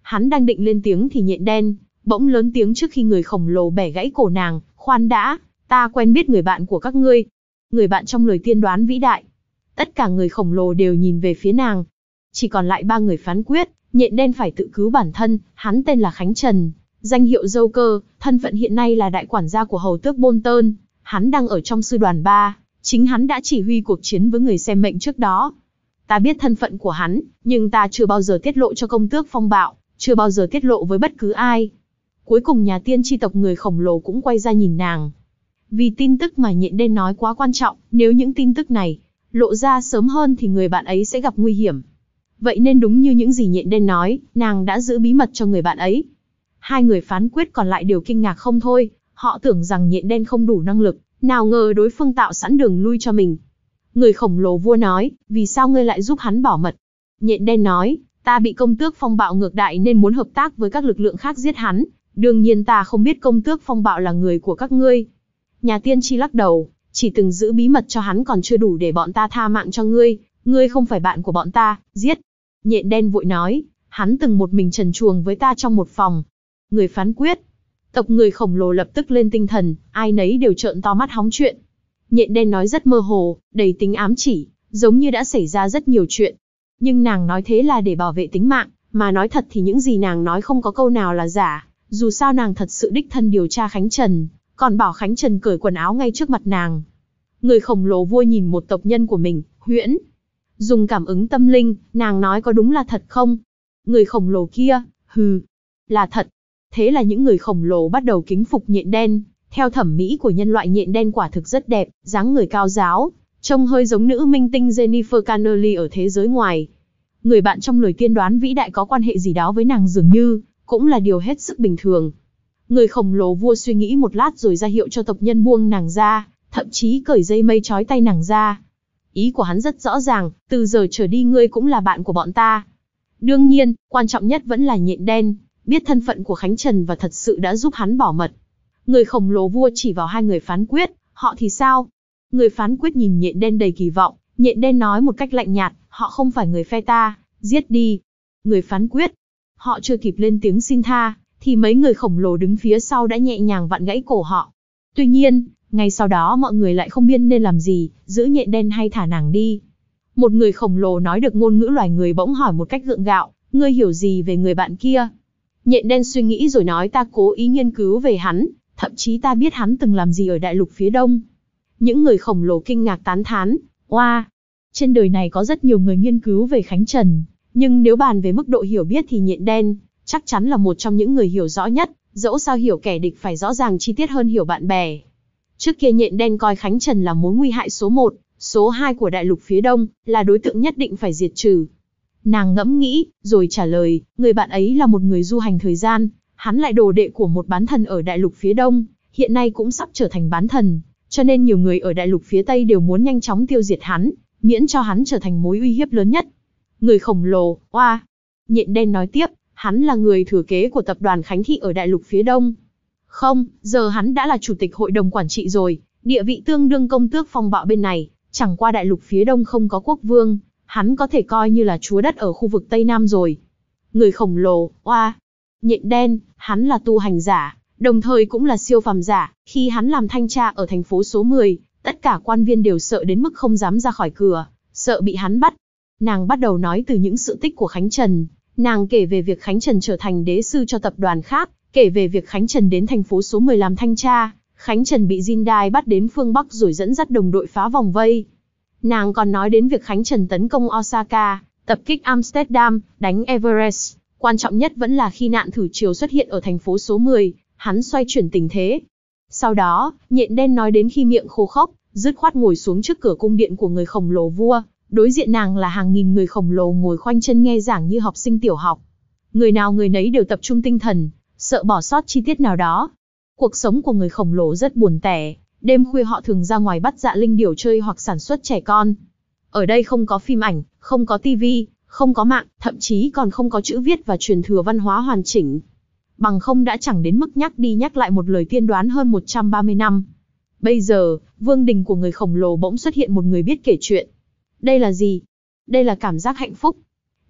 Hắn đang định lên tiếng thì nhện đen, bỗng lớn tiếng trước khi người khổng lồ bẻ gãy cổ nàng, khoan đã, ta quen biết người bạn của các ngươi. Người bạn trong lời tiên đoán vĩ đại. Tất cả người khổng lồ đều nhìn về phía nàng. Chỉ còn lại ba người phán quyết, nhện đen phải tự cứu bản thân, hắn tên là Khánh Trần, danh hiệu dâu cơ, thân phận hiện nay là đại quản gia của hầu tước Bôn Tơn, hắn đang ở trong sư đoàn 3, chính hắn đã chỉ huy cuộc chiến với người xem mệnh trước đó. Ta biết thân phận của hắn, nhưng ta chưa bao giờ tiết lộ cho công tước phong bạo, chưa bao giờ tiết lộ với bất cứ ai. Cuối cùng nhà tiên tri tộc người khổng lồ cũng quay ra nhìn nàng. Vì tin tức mà nhện đen nói quá quan trọng, nếu những tin tức này lộ ra sớm hơn thì người bạn ấy sẽ gặp nguy hiểm. Vậy nên đúng như những gì nhện đen nói, nàng đã giữ bí mật cho người bạn ấy. Hai người phán quyết còn lại đều kinh ngạc không thôi, họ tưởng rằng nhện đen không đủ năng lực, nào ngờ đối phương tạo sẵn đường lui cho mình. Người khổng lồ vua nói, vì sao ngươi lại giúp hắn bỏ mật? Nhện đen nói, Ta bị công tước phong bạo ngược đại nên muốn hợp tác với các lực lượng khác giết hắn. Đương nhiên ta không biết công tước phong bạo là người của các ngươi. Nhà tiên tri lắc đầu, chỉ từng giữ bí mật cho hắn còn chưa đủ để bọn ta tha mạng cho ngươi. Ngươi không phải bạn của bọn ta, giết. Nhện đen vội nói, hắn từng một mình trần chuồng với ta trong một phòng. Người phán quyết. Tộc người khổng lồ lập tức lên tinh thần, ai nấy đều trợn to mắt hóng chuyện. Nhện đen nói rất mơ hồ, đầy tính ám chỉ, giống như đã xảy ra rất nhiều chuyện, nhưng nàng nói thế là để bảo vệ tính mạng, mà nói thật thì những gì nàng nói không có câu nào là giả, dù sao nàng thật sự đích thân điều tra Khánh Trần, còn bảo Khánh Trần cởi quần áo ngay trước mặt nàng. Người khổng lồ vui nhìn một tộc nhân của mình, huyễn. Dùng cảm ứng tâm linh, nàng nói có đúng là thật không? Người khổng lồ kia, hừ, là thật. Thế là những người khổng lồ bắt đầu kính phục nhện đen, theo thẩm mỹ của nhân loại nhện đen quả thực rất đẹp, dáng người cao giáo, Trông hơi giống nữ minh tinh Jennifer Connelly ở thế giới ngoài. Người bạn trong lời tiên đoán vĩ đại có quan hệ gì đó với nàng dường như, cũng là điều hết sức bình thường. Người khổng lồ vua suy nghĩ một lát rồi ra hiệu cho tộc nhân buông nàng ra, thậm chí cởi dây mây trói tay nàng ra. Ý của hắn rất rõ ràng, từ giờ trở đi ngươi cũng là bạn của bọn ta. Đương nhiên, quan trọng nhất vẫn là nhện đen, biết thân phận của Khánh Trần và thật sự đã giúp hắn bỏ mật. Người khổng lồ vua chỉ vào hai người phán quyết, họ thì sao, Người phán quyết nhìn nhện đen đầy kỳ vọng, nhện đen nói một cách lạnh nhạt, họ không phải người phe ta, giết đi. Người phán quyết. Họ chưa kịp lên tiếng xin tha, thì mấy người khổng lồ đứng phía sau đã nhẹ nhàng vặn gãy cổ họ. Tuy nhiên, ngay sau đó mọi người lại không biết nên làm gì, giữ nhện đen hay thả nàng đi. Một người khổng lồ nói được ngôn ngữ loài người bỗng hỏi một cách gượng gạo, ngươi hiểu gì về người bạn kia? Nhện đen suy nghĩ rồi nói ta cố ý nghiên cứu về hắn, thậm chí ta biết hắn từng làm gì ở đại lục phía đông, những người khổng lồ kinh ngạc tán thán, oa. Wow. Trên đời này có rất nhiều người nghiên cứu về Khánh Trần, nhưng nếu bàn về mức độ hiểu biết thì nhện đen, chắc chắn là một trong những người hiểu rõ nhất, dẫu sao hiểu kẻ địch phải rõ ràng chi tiết hơn hiểu bạn bè. Trước kia nhện đen coi Khánh Trần là mối nguy hại số 1, số 2 của đại lục phía đông, là đối tượng nhất định phải diệt trừ. Nàng ngẫm nghĩ, rồi trả lời, người bạn ấy là một người du hành thời gian, hắn lại đồ đệ của một bán thần ở đại lục phía đông, hiện nay cũng sắp trở thành bán thần, cho nên nhiều người ở đại lục phía Tây đều muốn nhanh chóng tiêu diệt hắn, miễn cho hắn trở thành mối uy hiếp lớn nhất. Người khổng lồ, oa. Nhện đen nói tiếp, hắn là người thừa kế của tập đoàn Khánh Thị ở đại lục phía Đông. Không, giờ hắn đã là chủ tịch hội đồng quản trị rồi, địa vị tương đương công tước phong bạo bên này, chẳng qua đại lục phía Đông không có quốc vương, hắn có thể coi như là chúa đất ở khu vực Tây Nam rồi. Người khổng lồ, oa. Nhện đen, hắn là tu hành giả, đồng thời cũng là siêu phàm giả, khi hắn làm thanh tra ở thành phố số 10, tất cả quan viên đều sợ đến mức không dám ra khỏi cửa, sợ bị hắn bắt. Nàng bắt đầu nói từ những sự tích của Khánh Trần, nàng kể về việc Khánh Trần trở thành đế sư cho tập đoàn khác, kể về việc Khánh Trần đến thành phố số 10 làm thanh tra, Khánh Trần bị Jindai bắt đến phương Bắc rồi dẫn dắt đồng đội phá vòng vây. Nàng còn nói đến việc Khánh Trần tấn công Osaka, tập kích Amsterdam, đánh Everest. Quan trọng nhất vẫn là khi nạn thử chiều xuất hiện ở thành phố số 10, hắn xoay chuyển tình thế. Sau đó, nhện đen nói đến khi miệng khô khốc, dứt khoát ngồi xuống trước cửa cung điện của người khổng lồ vua, đối diện nàng là hàng nghìn người khổng lồ ngồi khoanh chân nghe giảng như học sinh tiểu học. Người nào người nấy đều tập trung tinh thần, sợ bỏ sót chi tiết nào đó. Cuộc sống của người khổng lồ rất buồn tẻ, đêm khuya họ thường ra ngoài bắt dạ linh điểu chơi hoặc sản xuất trẻ con. Ở đây không có phim ảnh, không có tivi, không có mạng, thậm chí còn không có chữ viết và truyền thừa văn hóa hoàn chỉnh bằng không đã chẳng đến mức nhắc đi nhắc lại một lời tiên đoán hơn 130 năm. Bây giờ, vương đình của người khổng lồ bỗng xuất hiện một người biết kể chuyện. Đây là gì? Đây là cảm giác hạnh phúc.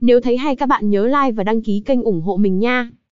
Nếu thấy hay các bạn nhớ like và đăng ký kênh ủng hộ mình nha.